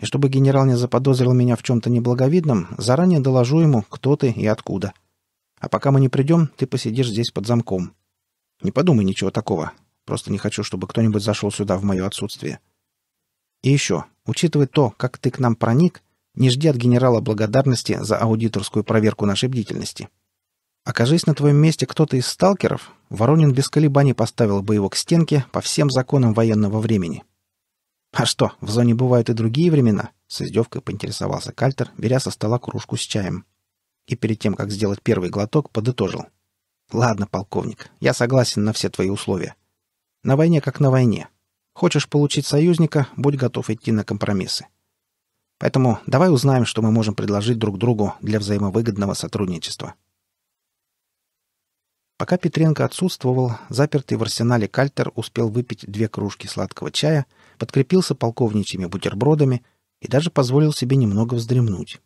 И чтобы генерал не заподозрил меня в чем-то неблаговидном, заранее доложу ему, кто ты и откуда. А пока мы не придем, ты посидишь здесь под замком. Не подумай ничего такого. Просто не хочу, чтобы кто-нибудь зашел сюда в мое отсутствие. И еще, учитывая то, как ты к нам проник, не жди от генерала благодарности за аудиторскую проверку нашей бдительности». Окажись на твоем месте кто-то из сталкеров, Воронин без колебаний поставил бы его к стенке по всем законам военного времени. «А что, в зоне бывают и другие времена?» — с издевкой поинтересовался Кальтер, беря со стола кружку с чаем. И перед тем, как сделать первый глоток, подытожил. «Ладно, полковник, я согласен на все твои условия. На войне как на войне. Хочешь получить союзника, будь готов идти на компромиссы. Поэтому давай узнаем, что мы можем предложить друг другу для взаимовыгодного сотрудничества». Пока Петренко отсутствовал, запертый в арсенале кальтер успел выпить две кружки сладкого чая, подкрепился полковничьими бутербродами и даже позволил себе немного вздремнуть.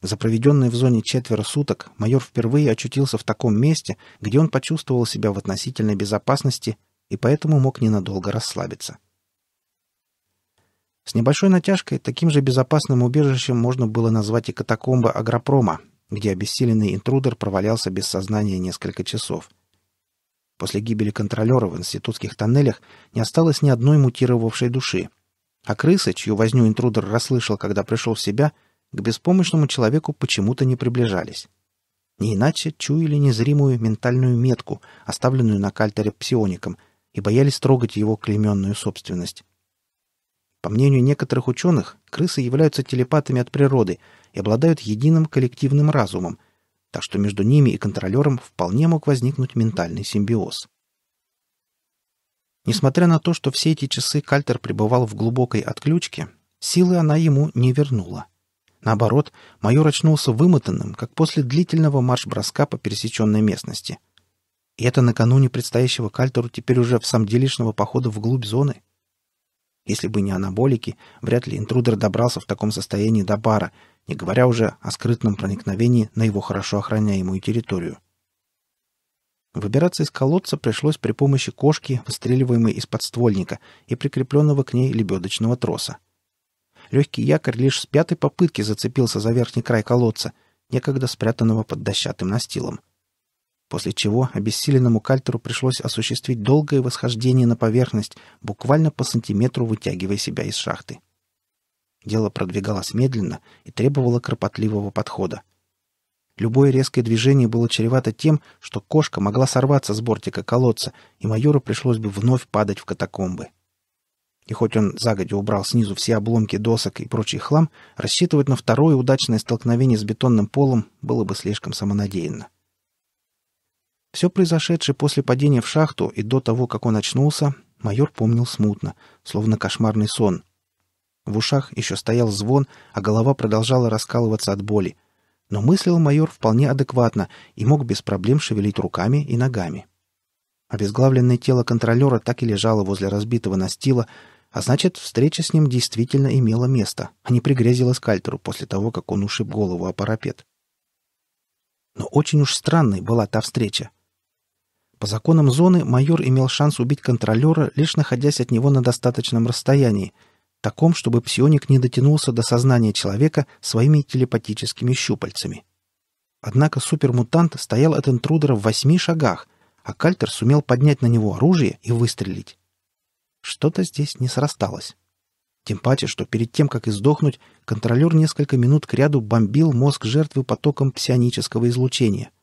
За проведенные в зоне четверо суток майор впервые очутился в таком месте, где он почувствовал себя в относительной безопасности и поэтому мог ненадолго расслабиться. С небольшой натяжкой таким же безопасным убежищем можно было назвать и катакомбы Агропрома, где обессиленный интрудер провалялся без сознания несколько часов. После гибели контролера в институтских тоннелях не осталось ни одной мутировавшей души, а крысы, чью возню интрудер расслышал, когда пришел в себя, к беспомощному человеку почему-то не приближались. Не иначе чуяли незримую ментальную метку, оставленную на кальтере псиоником, и боялись трогать его клейменную собственность. По мнению некоторых ученых, крысы являются телепатами от природы и обладают единым коллективным разумом, так что между ними и контролером вполне мог возникнуть ментальный симбиоз. Несмотря на то, что все эти часы Кальтер пребывал в глубокой отключке, силы она ему не вернула. Наоборот, майор очнулся вымотанным, как после длительного марш-броска по пересеченной местности. И это накануне предстоящего Кальтеру теперь уже в самделишного похода вглубь зоны — если бы не анаболики, вряд ли интрудер добрался в таком состоянии до бара, не говоря уже о скрытном проникновении на его хорошо охраняемую территорию. Выбираться из колодца пришлось при помощи кошки, выстреливаемой из подствольника и прикрепленного к ней лебедочного троса. Легкий якорь лишь с пятой попытки зацепился за верхний край колодца, некогда спрятанного под дощатым настилом после чего обессиленному кальтеру пришлось осуществить долгое восхождение на поверхность, буквально по сантиметру вытягивая себя из шахты. Дело продвигалось медленно и требовало кропотливого подхода. Любое резкое движение было чревато тем, что кошка могла сорваться с бортика колодца, и майору пришлось бы вновь падать в катакомбы. И хоть он загодя убрал снизу все обломки досок и прочий хлам, рассчитывать на второе удачное столкновение с бетонным полом было бы слишком самонадеянно. Все произошедшее после падения в шахту и до того, как он очнулся, майор помнил смутно, словно кошмарный сон. В ушах еще стоял звон, а голова продолжала раскалываться от боли. Но мыслил майор вполне адекватно и мог без проблем шевелить руками и ногами. Обезглавленное тело контролера так и лежало возле разбитого настила, а значит, встреча с ним действительно имела место, а не пригрязила скальтеру после того, как он ушиб голову о парапет. Но очень уж странной была та встреча. По законам зоны майор имел шанс убить контролера, лишь находясь от него на достаточном расстоянии, таком, чтобы псионик не дотянулся до сознания человека своими телепатическими щупальцами. Однако супермутант стоял от интрудера в восьми шагах, а Кальтер сумел поднять на него оружие и выстрелить. Что-то здесь не срасталось. Тем паче, что перед тем, как издохнуть, контролер несколько минут кряду бомбил мозг жертвы потоком псионического излучения —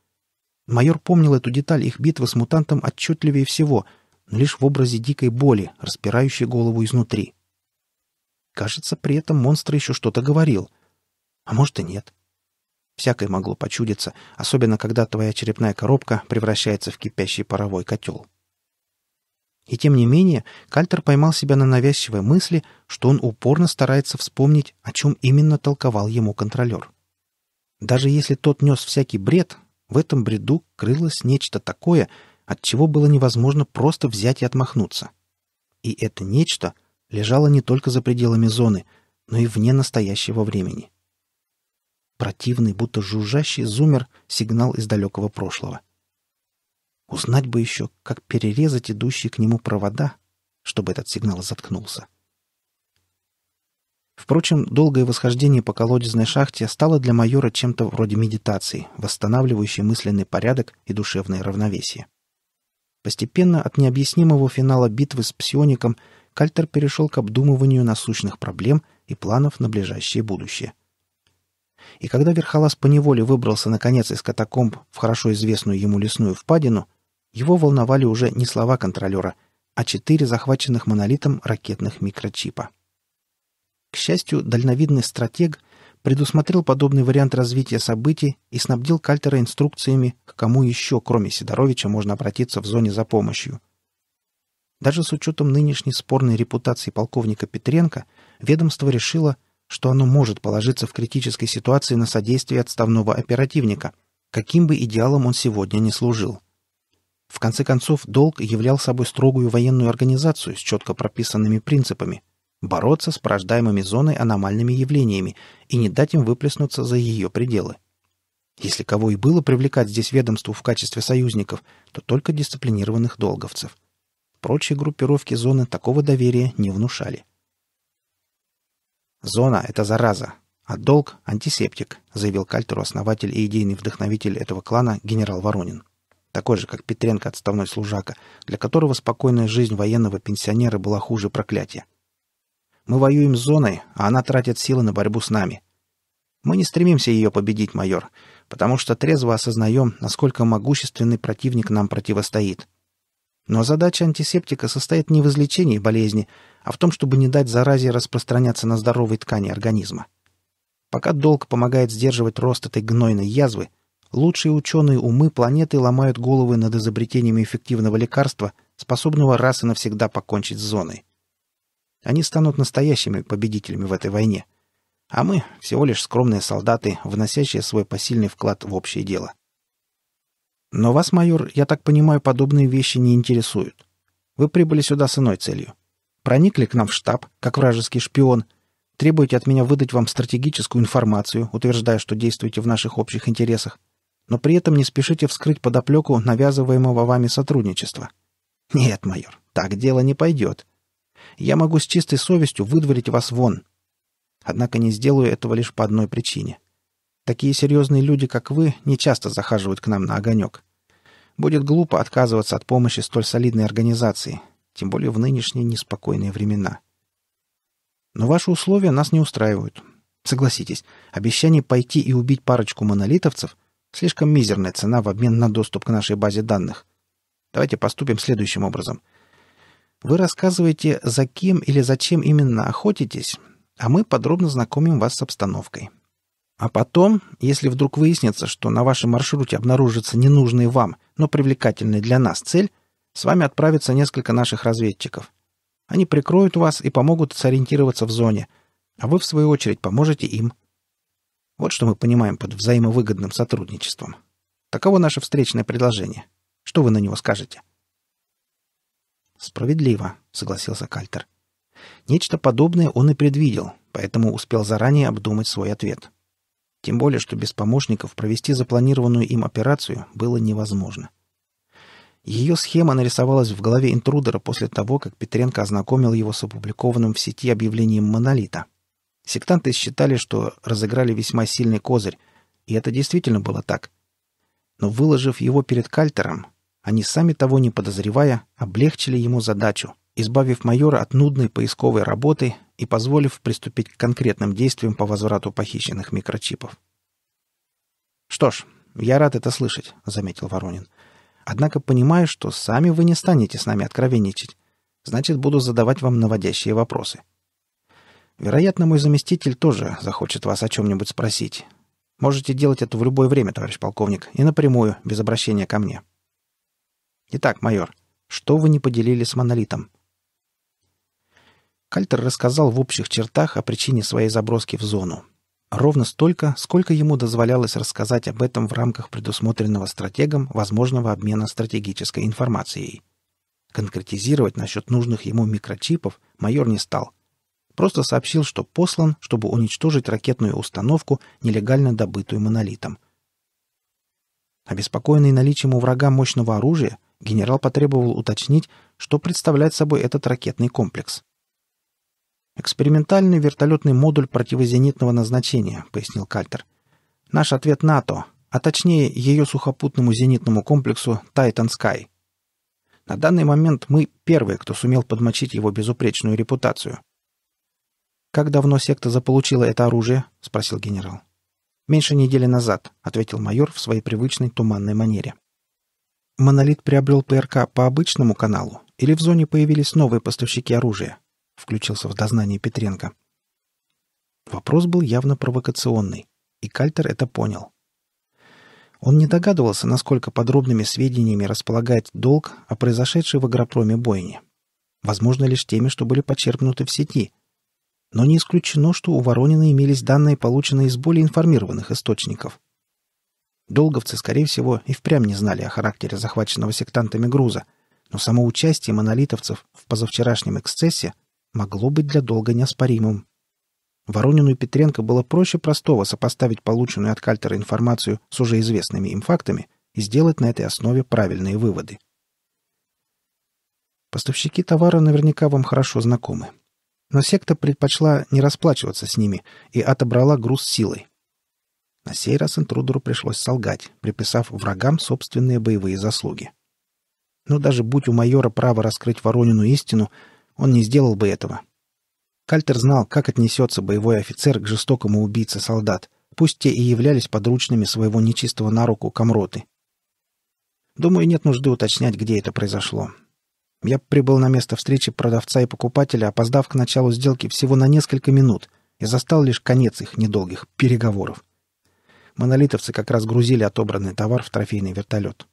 Майор помнил эту деталь их битвы с мутантом отчетливее всего, но лишь в образе дикой боли, распирающей голову изнутри. Кажется, при этом монстр еще что-то говорил. А может и нет. Всякое могло почудиться, особенно когда твоя черепная коробка превращается в кипящий паровой котел. И тем не менее, Кальтер поймал себя на навязчивой мысли, что он упорно старается вспомнить, о чем именно толковал ему контролер. Даже если тот нес всякий бред, в этом бреду крылось нечто такое, от чего было невозможно просто взять и отмахнуться. И это нечто лежало не только за пределами зоны, но и вне настоящего времени. Противный, будто жужжащий зумер сигнал из далекого прошлого. Узнать бы еще, как перерезать идущие к нему провода, чтобы этот сигнал заткнулся. Впрочем, долгое восхождение по колодезной шахте стало для майора чем-то вроде медитации, восстанавливающей мысленный порядок и душевное равновесие. Постепенно от необъяснимого финала битвы с псиоником Кальтер перешел к обдумыванию насущных проблем и планов на ближайшее будущее. И когда Верхолаз поневоле выбрался наконец из катакомб в хорошо известную ему лесную впадину, его волновали уже не слова контролера, а четыре захваченных монолитом ракетных микрочипа. К счастью, дальновидный стратег предусмотрел подобный вариант развития событий и снабдил Кальтера инструкциями, к кому еще, кроме Сидоровича, можно обратиться в зоне за помощью. Даже с учетом нынешней спорной репутации полковника Петренко, ведомство решило, что оно может положиться в критической ситуации на содействие отставного оперативника, каким бы идеалом он сегодня не служил. В конце концов, долг являл собой строгую военную организацию с четко прописанными принципами – бороться с порождаемыми зоной аномальными явлениями и не дать им выплеснуться за ее пределы. Если кого и было привлекать здесь ведомству в качестве союзников, то только дисциплинированных долговцев. Прочие группировки зоны такого доверия не внушали. «Зона — это зараза, а долг — антисептик», — заявил Кальтеру основатель и идейный вдохновитель этого клана генерал Воронин. Такой же, как Петренко, отставной служака, для которого спокойная жизнь военного пенсионера была хуже проклятия. Мы воюем с зоной, а она тратит силы на борьбу с нами. Мы не стремимся ее победить, майор, потому что трезво осознаем, насколько могущественный противник нам противостоит. Но задача антисептика состоит не в излечении болезни, а в том, чтобы не дать заразе распространяться на здоровой ткани организма. Пока долг помогает сдерживать рост этой гнойной язвы, лучшие ученые умы планеты ломают головы над изобретением эффективного лекарства, способного раз и навсегда покончить с зоной. Они станут настоящими победителями в этой войне. А мы — всего лишь скромные солдаты, вносящие свой посильный вклад в общее дело. Но вас, майор, я так понимаю, подобные вещи не интересуют. Вы прибыли сюда с иной целью. Проникли к нам в штаб, как вражеский шпион, требуете от меня выдать вам стратегическую информацию, утверждая, что действуете в наших общих интересах, но при этом не спешите вскрыть подоплеку навязываемого вами сотрудничества. Нет, майор, так дело не пойдет я могу с чистой совестью выдворить вас вон. Однако не сделаю этого лишь по одной причине. Такие серьезные люди, как вы, не часто захаживают к нам на огонек. Будет глупо отказываться от помощи столь солидной организации, тем более в нынешние неспокойные времена. Но ваши условия нас не устраивают. Согласитесь, обещание пойти и убить парочку монолитовцев — слишком мизерная цена в обмен на доступ к нашей базе данных. Давайте поступим следующим образом — вы рассказываете, за кем или зачем именно охотитесь, а мы подробно знакомим вас с обстановкой. А потом, если вдруг выяснится, что на вашем маршруте обнаружится ненужная вам, но привлекательная для нас цель, с вами отправятся несколько наших разведчиков. Они прикроют вас и помогут сориентироваться в зоне, а вы, в свою очередь, поможете им. Вот что мы понимаем под взаимовыгодным сотрудничеством. Таково наше встречное предложение. Что вы на него скажете?» «Справедливо», — согласился Кальтер. Нечто подобное он и предвидел, поэтому успел заранее обдумать свой ответ. Тем более, что без помощников провести запланированную им операцию было невозможно. Ее схема нарисовалась в голове интрудера после того, как Петренко ознакомил его с опубликованным в сети объявлением «Монолита». Сектанты считали, что разыграли весьма сильный козырь, и это действительно было так. Но выложив его перед Кальтером, они, сами того не подозревая, облегчили ему задачу, избавив майора от нудной поисковой работы и позволив приступить к конкретным действиям по возврату похищенных микрочипов. «Что ж, я рад это слышать», — заметил Воронин. «Однако понимаю, что сами вы не станете с нами откровенничать. Значит, буду задавать вам наводящие вопросы». Вероятно, мой заместитель тоже захочет вас о чем-нибудь спросить. Можете делать это в любое время, товарищ полковник, и напрямую, без обращения ко мне. Итак, майор, что вы не поделили с монолитом? Кальтер рассказал в общих чертах о причине своей заброски в зону. Ровно столько, сколько ему дозволялось рассказать об этом в рамках предусмотренного стратегом возможного обмена стратегической информацией. Конкретизировать насчет нужных ему микрочипов майор не стал. Просто сообщил, что послан, чтобы уничтожить ракетную установку, нелегально добытую монолитом. Обеспокоенный наличием у врага мощного оружия, генерал потребовал уточнить, что представляет собой этот ракетный комплекс. «Экспериментальный вертолетный модуль противозенитного назначения», — пояснил Кальтер. «Наш ответ НАТО, а точнее ее сухопутному зенитному комплексу «Тайтан Скай». На данный момент мы первые, кто сумел подмочить его безупречную репутацию. «Как давно секта заполучила это оружие?» — спросил генерал. «Меньше недели назад», — ответил майор в своей привычной туманной манере. Монолит приобрел ПРК по обычному каналу или в зоне появились новые поставщики оружия? Включился в дознание Петренко. Вопрос был явно провокационный, и Кальтер это понял. Он не догадывался, насколько подробными сведениями располагает долг о произошедшей в агропроме бойне. Возможно, лишь теми, что были почерпнуты в сети. Но не исключено, что у Воронина имелись данные, полученные из более информированных источников. Долговцы, скорее всего, и впрямь не знали о характере захваченного сектантами груза, но само участие монолитовцев в позавчерашнем эксцессе могло быть для долга неоспоримым. Воронину и Петренко было проще простого сопоставить полученную от Кальтера информацию с уже известными им фактами и сделать на этой основе правильные выводы. Поставщики товара наверняка вам хорошо знакомы. Но секта предпочла не расплачиваться с ними и отобрала груз силой. На сей раз интрудеру пришлось солгать, приписав врагам собственные боевые заслуги. Но даже будь у майора право раскрыть Воронину истину, он не сделал бы этого. Кальтер знал, как отнесется боевой офицер к жестокому убийце солдат, пусть те и являлись подручными своего нечистого на руку комроты. Думаю, нет нужды уточнять, где это произошло. Я прибыл на место встречи продавца и покупателя, опоздав к началу сделки всего на несколько минут, и застал лишь конец их недолгих переговоров. Монолитовцы как раз грузили отобранный товар в трофейный вертолет.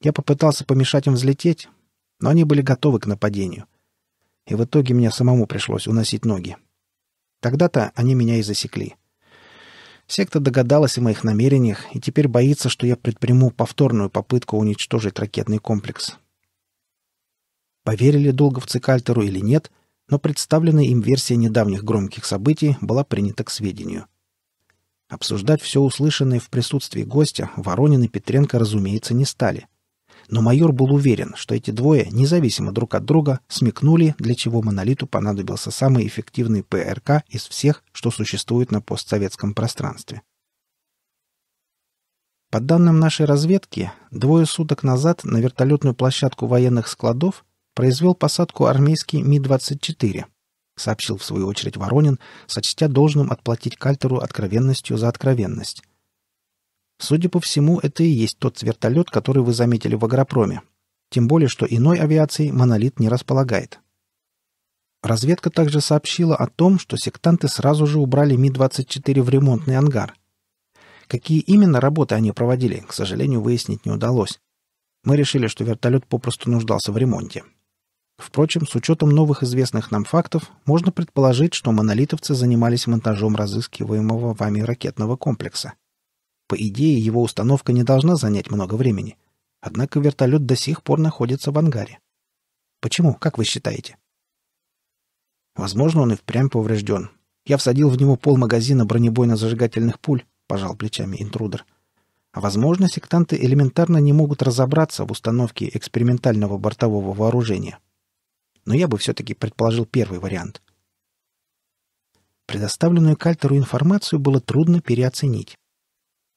Я попытался помешать им взлететь, но они были готовы к нападению. И в итоге мне самому пришлось уносить ноги. Тогда-то они меня и засекли. Секта догадалась о моих намерениях и теперь боится, что я предприму повторную попытку уничтожить ракетный комплекс. Поверили долговцы Кальтеру или нет, но представленная им версия недавних громких событий была принята к сведению — Обсуждать все услышанное в присутствии гостя Воронин и Петренко, разумеется, не стали. Но майор был уверен, что эти двое, независимо друг от друга, смекнули, для чего монолиту понадобился самый эффективный ПРК из всех, что существует на постсоветском пространстве. По данным нашей разведки, двое суток назад на вертолетную площадку военных складов произвел посадку армейский Ми-24, — сообщил в свою очередь Воронин, сочтя должным отплатить Кальтеру откровенностью за откровенность. «Судя по всему, это и есть тот вертолет, который вы заметили в агропроме. Тем более, что иной авиации «Монолит» не располагает». Разведка также сообщила о том, что сектанты сразу же убрали Ми-24 в ремонтный ангар. Какие именно работы они проводили, к сожалению, выяснить не удалось. Мы решили, что вертолет попросту нуждался в ремонте. Впрочем, с учетом новых известных нам фактов, можно предположить, что монолитовцы занимались монтажом разыскиваемого вами ракетного комплекса. По идее, его установка не должна занять много времени. Однако вертолет до сих пор находится в ангаре. Почему, как вы считаете? Возможно, он и впрямь поврежден. Я всадил в него полмагазина бронебойно-зажигательных пуль, пожал плечами интрудер. А возможно, сектанты элементарно не могут разобраться в установке экспериментального бортового вооружения но я бы все-таки предположил первый вариант. Предоставленную Кальтеру информацию было трудно переоценить.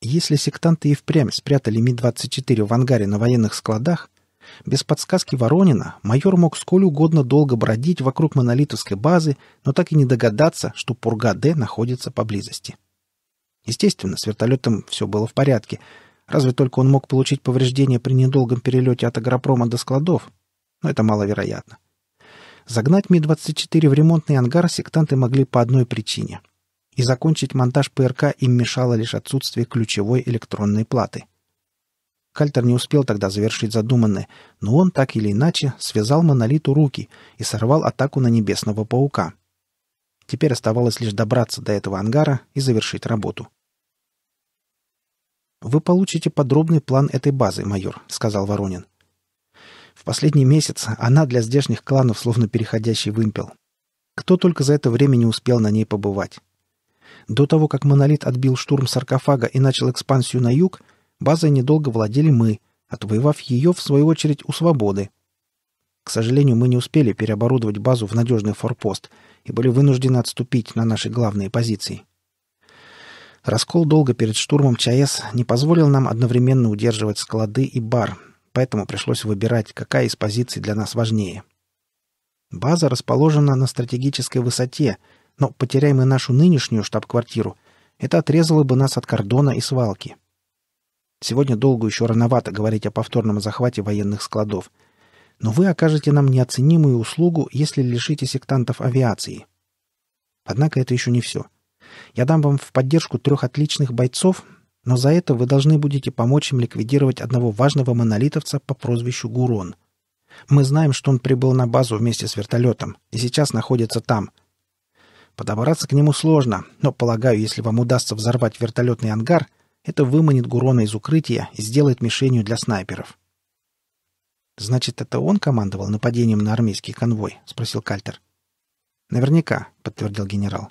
Если сектанты и впрямь спрятали Ми-24 в ангаре на военных складах, без подсказки Воронина майор мог сколь угодно долго бродить вокруг монолитовской базы, но так и не догадаться, что Пурга-Д находится поблизости. Естественно, с вертолетом все было в порядке, разве только он мог получить повреждения при недолгом перелете от агропрома до складов, но это маловероятно. Загнать Ми-24 в ремонтный ангар сектанты могли по одной причине. И закончить монтаж ПРК им мешало лишь отсутствие ключевой электронной платы. Кальтер не успел тогда завершить задуманное, но он так или иначе связал монолиту руки и сорвал атаку на небесного паука. Теперь оставалось лишь добраться до этого ангара и завершить работу. «Вы получите подробный план этой базы, майор», — сказал Воронин. В последний месяц она для здешних кланов словно переходящий вымпел. Кто только за это время не успел на ней побывать. До того, как «Монолит» отбил штурм саркофага и начал экспансию на юг, базой недолго владели мы, отвоевав ее, в свою очередь, у «Свободы». К сожалению, мы не успели переоборудовать базу в надежный форпост и были вынуждены отступить на наши главные позиции. Раскол долго перед штурмом ЧАЭС не позволил нам одновременно удерживать склады и бар, поэтому пришлось выбирать, какая из позиций для нас важнее. База расположена на стратегической высоте, но потеряем мы нашу нынешнюю штаб-квартиру, это отрезало бы нас от кордона и свалки. Сегодня долго еще рановато говорить о повторном захвате военных складов. Но вы окажете нам неоценимую услугу, если лишите сектантов авиации. Однако это еще не все. Я дам вам в поддержку трех отличных бойцов, но за это вы должны будете помочь им ликвидировать одного важного монолитовца по прозвищу Гурон. Мы знаем, что он прибыл на базу вместе с вертолетом и сейчас находится там. Подобраться к нему сложно, но, полагаю, если вам удастся взорвать вертолетный ангар, это выманит Гурона из укрытия и сделает мишенью для снайперов. «Значит, это он командовал нападением на армейский конвой?» — спросил Кальтер. «Наверняка», — подтвердил генерал.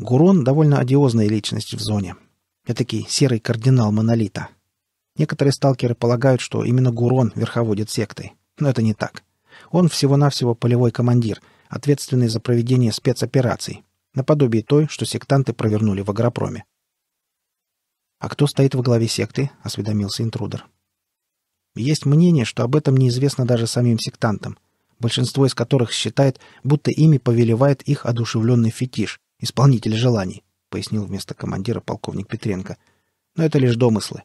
«Гурон — довольно одиозная личность в зоне. Этакий серый кардинал монолита. Некоторые сталкеры полагают, что именно Гурон верховодит сектой. Но это не так. Он всего-навсего полевой командир, ответственный за проведение спецопераций, наподобие той, что сектанты провернули в агропроме. «А кто стоит во главе секты?» — осведомился интрудер. Есть мнение, что об этом неизвестно даже самим сектантам, большинство из которых считает, будто ими повелевает их одушевленный фетиш, исполнитель желаний пояснил вместо командира полковник Петренко. Но это лишь домыслы.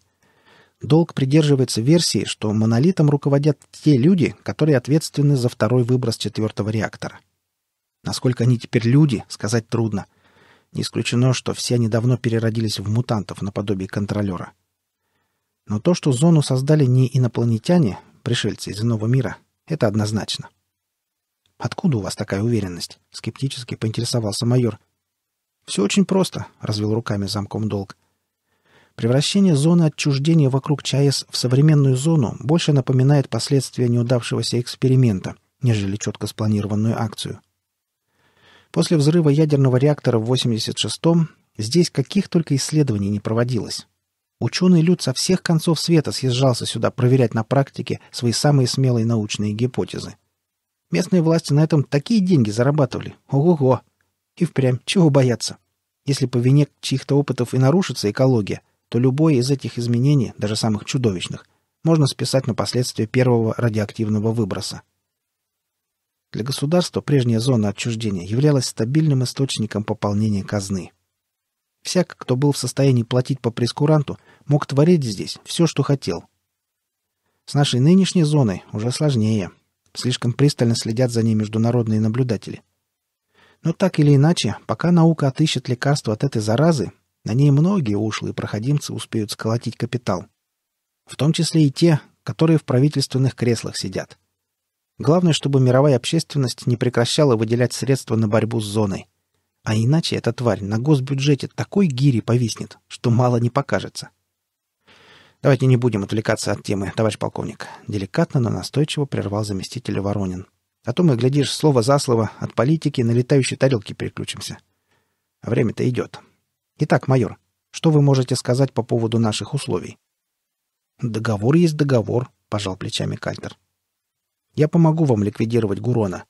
Долг придерживается версии, что монолитом руководят те люди, которые ответственны за второй выброс четвертого реактора. Насколько они теперь люди, сказать трудно. Не исключено, что все они давно переродились в мутантов наподобие контролера. Но то, что зону создали не инопланетяне, пришельцы из иного мира, это однозначно. «Откуда у вас такая уверенность?» — скептически поинтересовался майор. Все очень просто, развел руками замком долг. Превращение зоны отчуждения вокруг ЧАЭС в современную зону больше напоминает последствия неудавшегося эксперимента, нежели четко спланированную акцию. После взрыва ядерного реактора в 86-м здесь каких только исследований не проводилось. Ученый люд со всех концов света съезжался сюда проверять на практике свои самые смелые научные гипотезы. Местные власти на этом такие деньги зарабатывали. Ого-го! И впрямь, чего бояться? Если по вине чьих-то опытов и нарушится экология, то любое из этих изменений, даже самых чудовищных, можно списать на последствия первого радиоактивного выброса. Для государства прежняя зона отчуждения являлась стабильным источником пополнения казны. Всяк, кто был в состоянии платить по прескуранту, мог творить здесь все, что хотел. С нашей нынешней зоной уже сложнее. Слишком пристально следят за ней международные наблюдатели – но так или иначе, пока наука отыщет лекарство от этой заразы, на ней многие ушлые проходимцы успеют сколотить капитал. В том числе и те, которые в правительственных креслах сидят. Главное, чтобы мировая общественность не прекращала выделять средства на борьбу с зоной. А иначе эта тварь на госбюджете такой гири повиснет, что мало не покажется. Давайте не будем отвлекаться от темы, товарищ полковник. Деликатно, но настойчиво прервал заместитель Воронин. А то мы, глядишь, слово за слово от политики на летающие тарелки переключимся. А время-то идет. Итак, майор, что вы можете сказать по поводу наших условий? Договор есть договор, пожал плечами Кальтер. Я помогу вам ликвидировать Гурона.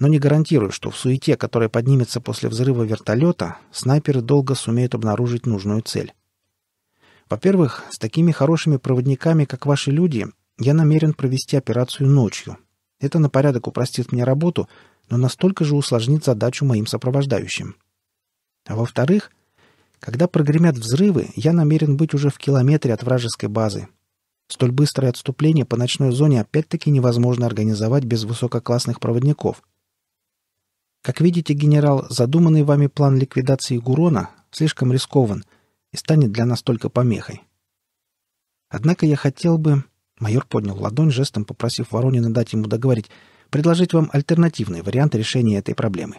Но не гарантирую, что в суете, которая поднимется после взрыва вертолета, снайперы долго сумеют обнаружить нужную цель. Во-первых, с такими хорошими проводниками, как ваши люди, я намерен провести операцию ночью, это на порядок упростит мне работу, но настолько же усложнит задачу моим сопровождающим. А во-вторых, когда прогремят взрывы, я намерен быть уже в километре от вражеской базы. Столь быстрое отступление по ночной зоне опять-таки невозможно организовать без высококлассных проводников. Как видите, генерал, задуманный вами план ликвидации Гурона слишком рискован и станет для нас только помехой. Однако я хотел бы, Майор поднял ладонь жестом, попросив Воронина дать ему договорить, предложить вам альтернативный вариант решения этой проблемы.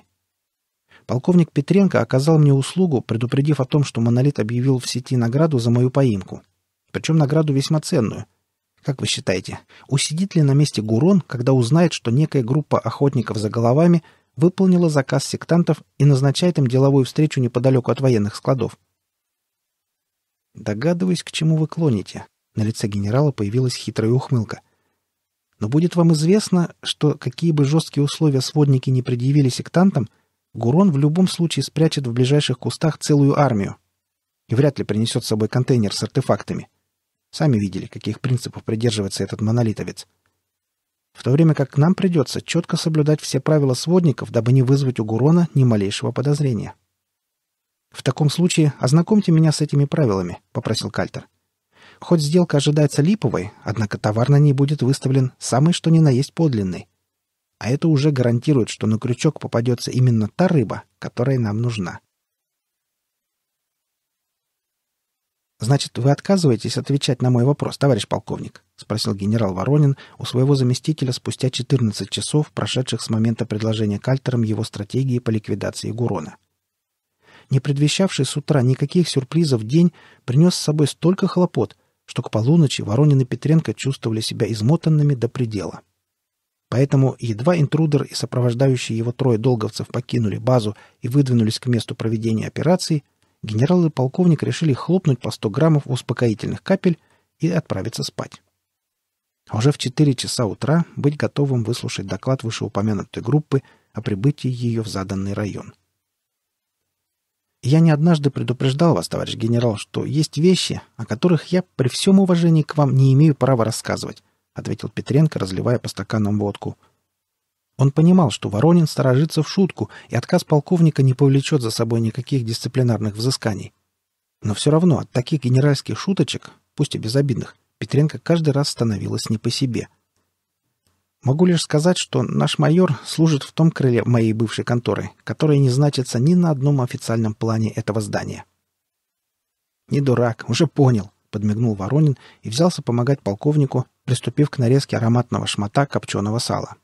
Полковник Петренко оказал мне услугу, предупредив о том, что «Монолит» объявил в сети награду за мою поимку. Причем награду весьма ценную. Как вы считаете, усидит ли на месте Гурон, когда узнает, что некая группа охотников за головами выполнила заказ сектантов и назначает им деловую встречу неподалеку от военных складов? Догадываюсь, к чему вы клоните, на лице генерала появилась хитрая ухмылка. Но будет вам известно, что какие бы жесткие условия сводники не предъявили сектантам, Гурон в любом случае спрячет в ближайших кустах целую армию. И вряд ли принесет с собой контейнер с артефактами. Сами видели, каких принципов придерживается этот монолитовец. В то время как нам придется четко соблюдать все правила сводников, дабы не вызвать у Гурона ни малейшего подозрения. «В таком случае ознакомьте меня с этими правилами», — попросил Кальтер хоть сделка ожидается липовой, однако товар на ней будет выставлен самый что ни на есть подлинный. А это уже гарантирует, что на крючок попадется именно та рыба, которая нам нужна. «Значит, вы отказываетесь отвечать на мой вопрос, товарищ полковник?» — спросил генерал Воронин у своего заместителя спустя 14 часов, прошедших с момента предложения Кальтером его стратегии по ликвидации Гурона. Не предвещавший с утра никаких сюрпризов день принес с собой столько хлопот, что к полуночи Воронин и Петренко чувствовали себя измотанными до предела. Поэтому едва интрудер и сопровождающие его трое долговцев покинули базу и выдвинулись к месту проведения операции, генерал и полковник решили хлопнуть по 100 граммов успокоительных капель и отправиться спать. А уже в 4 часа утра быть готовым выслушать доклад вышеупомянутой группы о прибытии ее в заданный район – я не однажды предупреждал вас, товарищ генерал, что есть вещи, о которых я при всем уважении к вам не имею права рассказывать», — ответил Петренко, разливая по стаканам водку. Он понимал, что Воронин сторожится в шутку, и отказ полковника не повлечет за собой никаких дисциплинарных взысканий. Но все равно от таких генеральских шуточек, пусть и безобидных, Петренко каждый раз становилось не по себе — Могу лишь сказать, что наш майор служит в том крыле моей бывшей конторы, которая не значится ни на одном официальном плане этого здания. «Не дурак, уже понял», — подмигнул Воронин и взялся помогать полковнику, приступив к нарезке ароматного шмата копченого сала.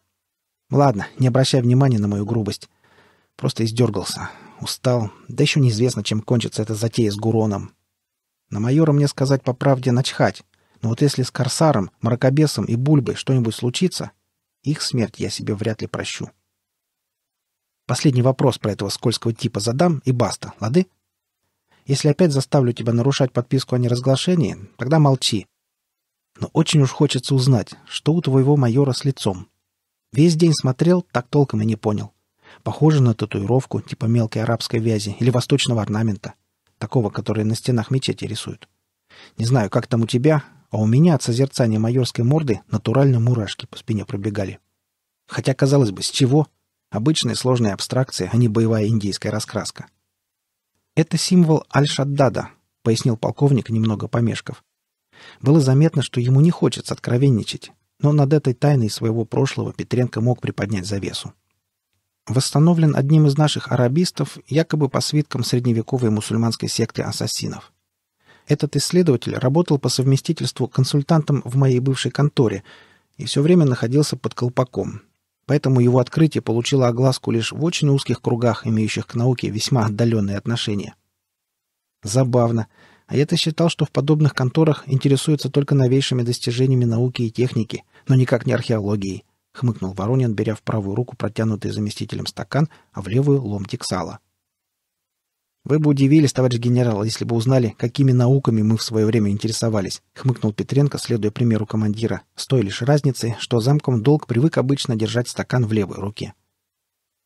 «Ладно, не обращай внимания на мою грубость. Просто издергался, устал, да еще неизвестно, чем кончится эта затея с Гуроном. На майора мне сказать по правде начхать, но вот если с Корсаром, Мракобесом и Бульбой что-нибудь случится, их смерть я себе вряд ли прощу. Последний вопрос про этого скользкого типа задам, и баста, лады? Если опять заставлю тебя нарушать подписку о неразглашении, тогда молчи. Но очень уж хочется узнать, что у твоего майора с лицом. Весь день смотрел, так толком и не понял. Похоже на татуировку типа мелкой арабской вязи или восточного орнамента, такого, который на стенах мечети рисуют. Не знаю, как там у тебя, а у меня от созерцания майорской морды натурально мурашки по спине пробегали. Хотя, казалось бы, с чего? обычная сложная абстракция, а не боевая индийская раскраска. «Это символ Аль-Шаддада», — пояснил полковник, немного помешков. Было заметно, что ему не хочется откровенничать, но над этой тайной своего прошлого Петренко мог приподнять завесу. Восстановлен одним из наших арабистов, якобы по свиткам средневековой мусульманской секты ассасинов — этот исследователь работал по совместительству консультантом в моей бывшей конторе и все время находился под колпаком. Поэтому его открытие получило огласку лишь в очень узких кругах, имеющих к науке весьма отдаленные отношения. Забавно. А я-то считал, что в подобных конторах интересуются только новейшими достижениями науки и техники, но никак не археологией, — хмыкнул Воронин, беря в правую руку протянутый заместителем стакан, а в левую — ломтик сала. — вы бы удивились, товарищ генерал, если бы узнали, какими науками мы в свое время интересовались, хмыкнул Петренко, следуя примеру командира, с той лишь разницей, что замком долг привык обычно держать стакан в левой руке.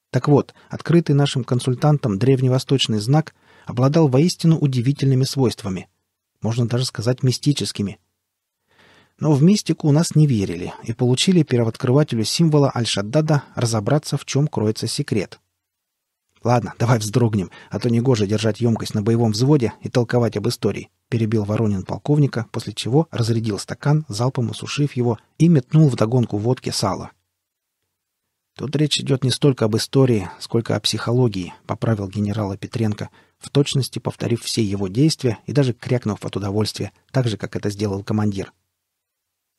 Так вот, открытый нашим консультантом древневосточный знак обладал воистину удивительными свойствами. Можно даже сказать мистическими. Но в мистику у нас не верили и получили первооткрывателю символа Аль-Шаддада разобраться, в чем кроется секрет. «Ладно, давай вздрогнем, а то негоже держать емкость на боевом взводе и толковать об истории», — перебил Воронин полковника, после чего разрядил стакан, залпом осушив его, и метнул в догонку водки сало. «Тут речь идет не столько об истории, сколько о психологии», — поправил генерала Петренко, в точности повторив все его действия и даже крякнув от удовольствия, так же, как это сделал командир.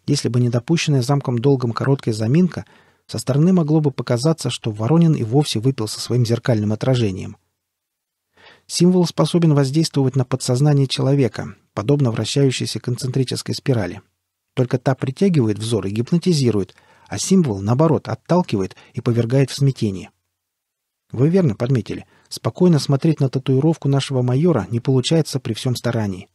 Если бы не допущенная замком долгом короткая заминка, со стороны могло бы показаться, что Воронин и вовсе выпил со своим зеркальным отражением. Символ способен воздействовать на подсознание человека, подобно вращающейся концентрической спирали. Только та притягивает взор и гипнотизирует, а символ, наоборот, отталкивает и повергает в смятение. Вы верно подметили, спокойно смотреть на татуировку нашего майора не получается при всем старании.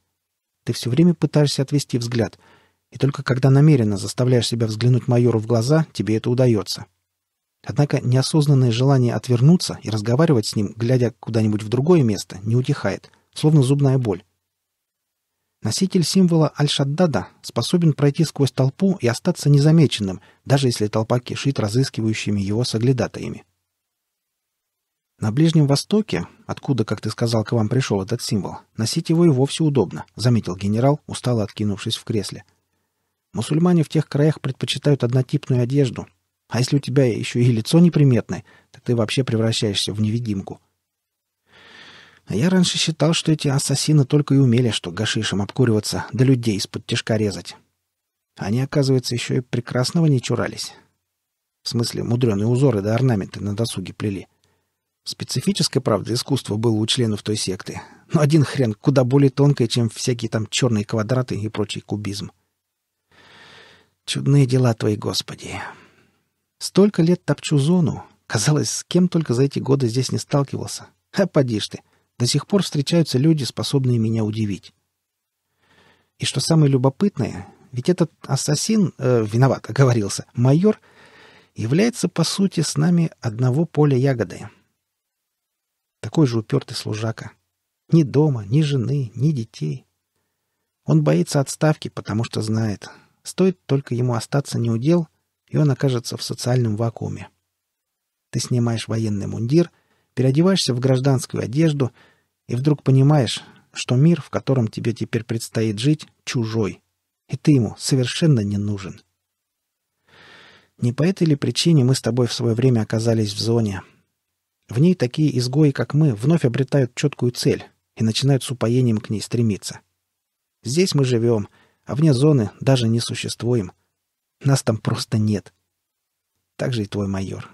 Ты все время пытаешься отвести взгляд — и только когда намеренно заставляешь себя взглянуть майору в глаза, тебе это удается. Однако неосознанное желание отвернуться и разговаривать с ним, глядя куда-нибудь в другое место, не утихает, словно зубная боль. Носитель символа Аль-Шаддада способен пройти сквозь толпу и остаться незамеченным, даже если толпа кишит разыскивающими его соглядатаями. На Ближнем Востоке, откуда, как ты сказал, к вам пришел этот символ, носить его и вовсе удобно, заметил генерал, устало откинувшись в кресле – Мусульмане в тех краях предпочитают однотипную одежду. А если у тебя еще и лицо неприметное, то ты вообще превращаешься в невидимку. А я раньше считал, что эти ассасины только и умели, что гашишем обкуриваться, да людей из-под тяжка резать. Они, оказывается, еще и прекрасного не чурались. В смысле, мудреные узоры да орнаменты на досуге плели. Специфическое, правда, искусство было у членов той секты, но один хрен куда более тонкое, чем всякие там черные квадраты и прочий кубизм. Чудные дела твои, Господи. Столько лет топчу зону. Казалось, с кем только за эти годы здесь не сталкивался. А поди ж ты, до сих пор встречаются люди, способные меня удивить. И что самое любопытное, ведь этот ассасин, э, виноват, оговорился, майор, является, по сути, с нами одного поля ягоды. Такой же упертый служака. Ни дома, ни жены, ни детей. Он боится отставки, потому что знает, Стоит только ему остаться неудел, и он окажется в социальном вакууме. Ты снимаешь военный мундир, переодеваешься в гражданскую одежду и вдруг понимаешь, что мир, в котором тебе теперь предстоит жить, чужой, и ты ему совершенно не нужен. Не по этой ли причине мы с тобой в свое время оказались в зоне? В ней такие изгои, как мы, вновь обретают четкую цель и начинают с упоением к ней стремиться. Здесь мы живем — а вне зоны даже не существуем. Нас там просто нет. Так же и твой майор.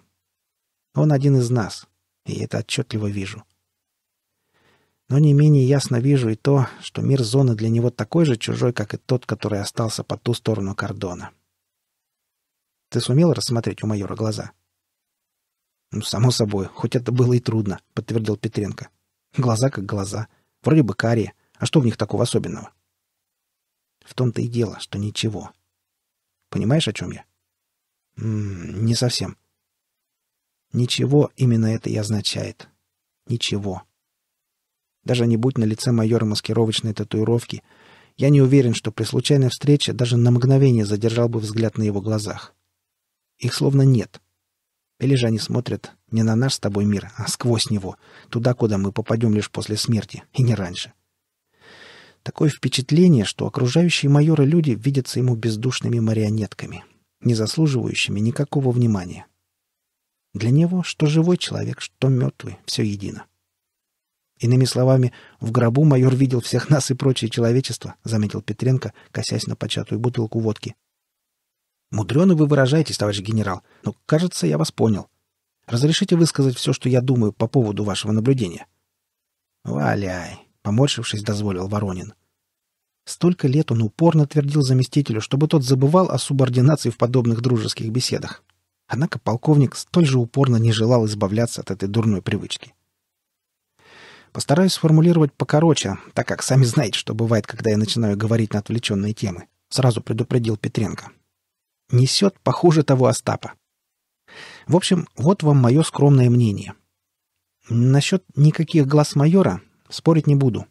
Он один из нас, и я это отчетливо вижу. Но не менее ясно вижу и то, что мир зоны для него такой же чужой, как и тот, который остался по ту сторону кордона. Ты сумел рассмотреть у майора глаза? Ну, само собой, хоть это было и трудно, подтвердил Петренко. Глаза как глаза. Вроде бы карие. А что в них такого особенного? — в том-то и дело, что ничего. Понимаешь, о чем я? М -м, не совсем. Ничего именно это и означает. Ничего. Даже не будь на лице майора маскировочной татуировки, я не уверен, что при случайной встрече даже на мгновение задержал бы взгляд на его глазах. Их словно нет. Или же они смотрят не на наш с тобой мир, а сквозь него, туда, куда мы попадем лишь после смерти, и не раньше. — Такое впечатление, что окружающие майора люди видятся ему бездушными марионетками, не заслуживающими никакого внимания. Для него что живой человек, что мертвый, все едино. Иными словами, в гробу майор видел всех нас и прочее человечество, заметил Петренко, косясь на початую бутылку водки. Мудрено вы выражаетесь, товарищ генерал, но, кажется, я вас понял. Разрешите высказать все, что я думаю по поводу вашего наблюдения? Валяй, Поморщившись, дозволил Воронин. Столько лет он упорно твердил заместителю, чтобы тот забывал о субординации в подобных дружеских беседах. Однако полковник столь же упорно не желал избавляться от этой дурной привычки. Постараюсь сформулировать покороче, так как сами знаете, что бывает, когда я начинаю говорить на отвлеченные темы. Сразу предупредил Петренко. Несет похуже того Остапа. В общем, вот вам мое скромное мнение. Насчет никаких глаз майора Спорить не буду.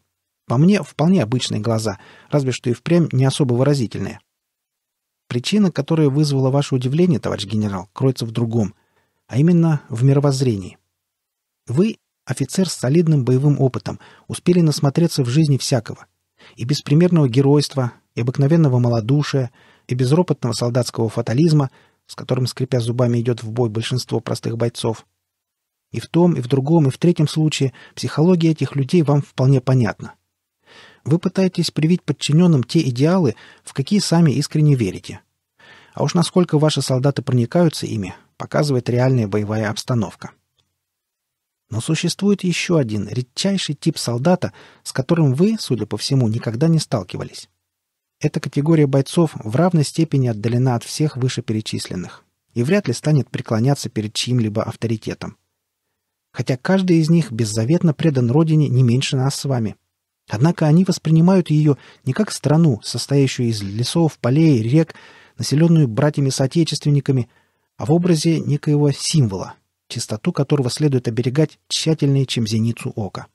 По мне, вполне обычные глаза, разве что и впрямь не особо выразительные. Причина, которая вызвала ваше удивление, товарищ генерал, кроется в другом, а именно в мировоззрении. Вы, офицер с солидным боевым опытом, успели насмотреться в жизни всякого. И беспримерного геройства, и обыкновенного малодушия, и безропотного солдатского фатализма, с которым, скрипя зубами, идет в бой большинство простых бойцов, и в том, и в другом, и в третьем случае психология этих людей вам вполне понятна. Вы пытаетесь привить подчиненным те идеалы, в какие сами искренне верите. А уж насколько ваши солдаты проникаются ими, показывает реальная боевая обстановка. Но существует еще один редчайший тип солдата, с которым вы, судя по всему, никогда не сталкивались. Эта категория бойцов в равной степени отдалена от всех вышеперечисленных и вряд ли станет преклоняться перед чьим-либо авторитетом хотя каждый из них беззаветно предан родине не меньше нас с вами. Однако они воспринимают ее не как страну, состоящую из лесов, полей, рек, населенную братьями-соотечественниками, а в образе некоего символа, чистоту которого следует оберегать тщательнее, чем зеницу ока.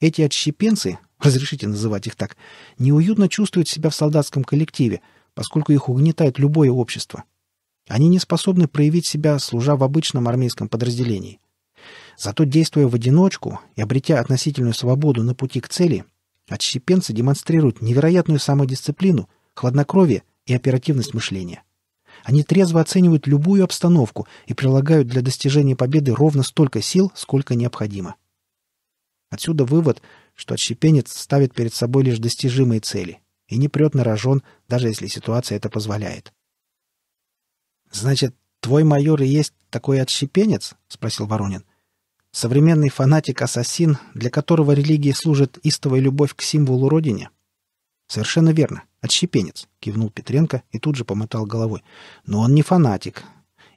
Эти отщепенцы, разрешите называть их так, неуютно чувствуют себя в солдатском коллективе, поскольку их угнетает любое общество. Они не способны проявить себя, служа в обычном армейском подразделении. Зато действуя в одиночку и обретя относительную свободу на пути к цели, отщепенцы демонстрируют невероятную самодисциплину, хладнокровие и оперативность мышления. Они трезво оценивают любую обстановку и прилагают для достижения победы ровно столько сил, сколько необходимо. Отсюда вывод, что отщепенец ставит перед собой лишь достижимые цели и не прет на рожон, даже если ситуация это позволяет. «Значит, твой майор и есть такой отщепенец?» — спросил Воронин. — Современный фанатик-ассасин, для которого религия служит истовая любовь к символу Родине? Совершенно верно. Отщепенец, кивнул Петренко и тут же помотал головой. Но он не фанатик,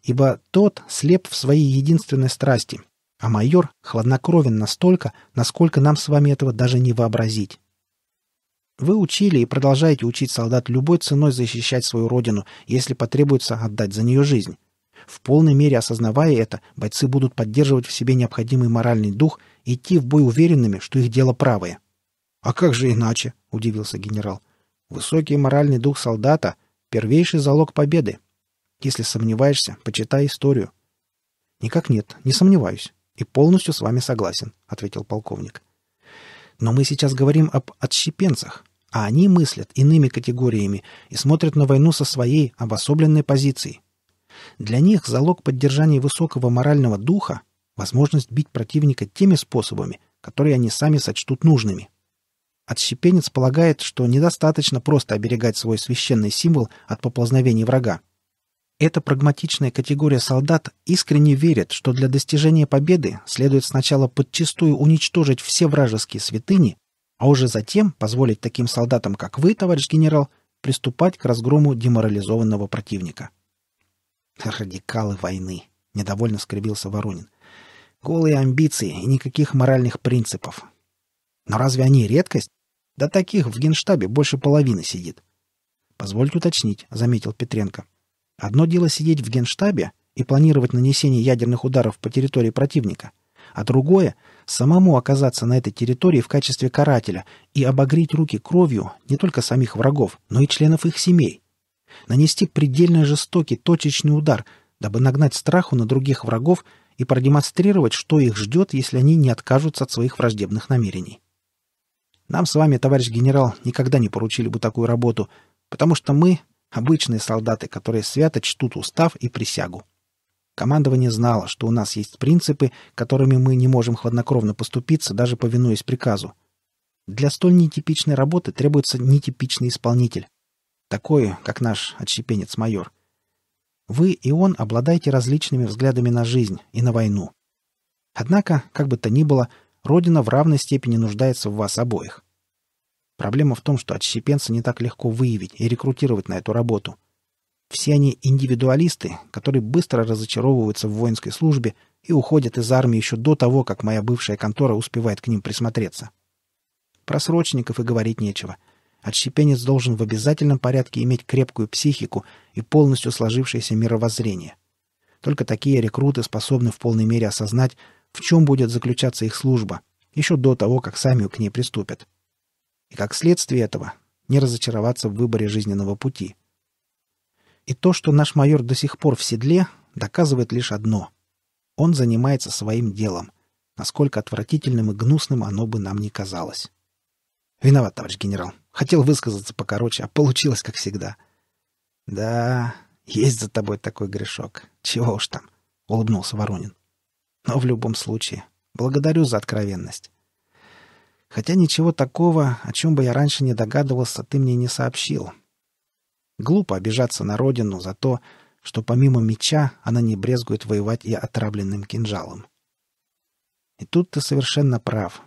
ибо тот слеп в своей единственной страсти, а майор хладнокровен настолько, насколько нам с вами этого даже не вообразить. Вы учили и продолжаете учить солдат любой ценой защищать свою родину, если потребуется отдать за нее жизнь. В полной мере осознавая это, бойцы будут поддерживать в себе необходимый моральный дух и идти в бой уверенными, что их дело правое. «А как же иначе?» — удивился генерал. «Высокий моральный дух солдата — первейший залог победы. Если сомневаешься, почитай историю». «Никак нет, не сомневаюсь. И полностью с вами согласен», — ответил полковник. «Но мы сейчас говорим об отщепенцах, а они мыслят иными категориями и смотрят на войну со своей обособленной позицией. Для них залог поддержания высокого морального духа – возможность бить противника теми способами, которые они сами сочтут нужными. Отщепенец полагает, что недостаточно просто оберегать свой священный символ от поползновений врага. Эта прагматичная категория солдат искренне верит, что для достижения победы следует сначала подчистую уничтожить все вражеские святыни, а уже затем позволить таким солдатам, как вы, товарищ генерал, приступать к разгрому деморализованного противника. «Радикалы войны!» — недовольно скребился Воронин. «Голые амбиции и никаких моральных принципов. Но разве они редкость? Да таких в генштабе больше половины сидит». «Позвольте уточнить», — заметил Петренко. «Одно дело сидеть в генштабе и планировать нанесение ядерных ударов по территории противника, а другое — самому оказаться на этой территории в качестве карателя и обогреть руки кровью не только самих врагов, но и членов их семей» нанести предельно жестокий точечный удар, дабы нагнать страху на других врагов и продемонстрировать, что их ждет, если они не откажутся от своих враждебных намерений. Нам с вами, товарищ генерал, никогда не поручили бы такую работу, потому что мы — обычные солдаты, которые свято чтут устав и присягу. Командование знало, что у нас есть принципы, которыми мы не можем хладнокровно поступиться, даже повинуясь приказу. Для столь нетипичной работы требуется нетипичный исполнитель, такой, как наш отщепенец-майор. Вы и он обладаете различными взглядами на жизнь и на войну. Однако, как бы то ни было, Родина в равной степени нуждается в вас обоих. Проблема в том, что отщепенца не так легко выявить и рекрутировать на эту работу. Все они индивидуалисты, которые быстро разочаровываются в воинской службе и уходят из армии еще до того, как моя бывшая контора успевает к ним присмотреться. Про срочников и говорить нечего — Отщепенец должен в обязательном порядке иметь крепкую психику и полностью сложившееся мировоззрение. Только такие рекруты способны в полной мере осознать, в чем будет заключаться их служба, еще до того, как сами к ней приступят. И как следствие этого не разочароваться в выборе жизненного пути. И то, что наш майор до сих пор в седле, доказывает лишь одно. Он занимается своим делом, насколько отвратительным и гнусным оно бы нам не казалось. Виноват, товарищ генерал. Хотел высказаться покороче, а получилось, как всегда. «Да, есть за тобой такой грешок. Чего уж там», — улыбнулся Воронин. «Но в любом случае, благодарю за откровенность. Хотя ничего такого, о чем бы я раньше не догадывался, ты мне не сообщил. Глупо обижаться на родину за то, что помимо меча она не брезгует воевать и отравленным кинжалом. И тут ты совершенно прав.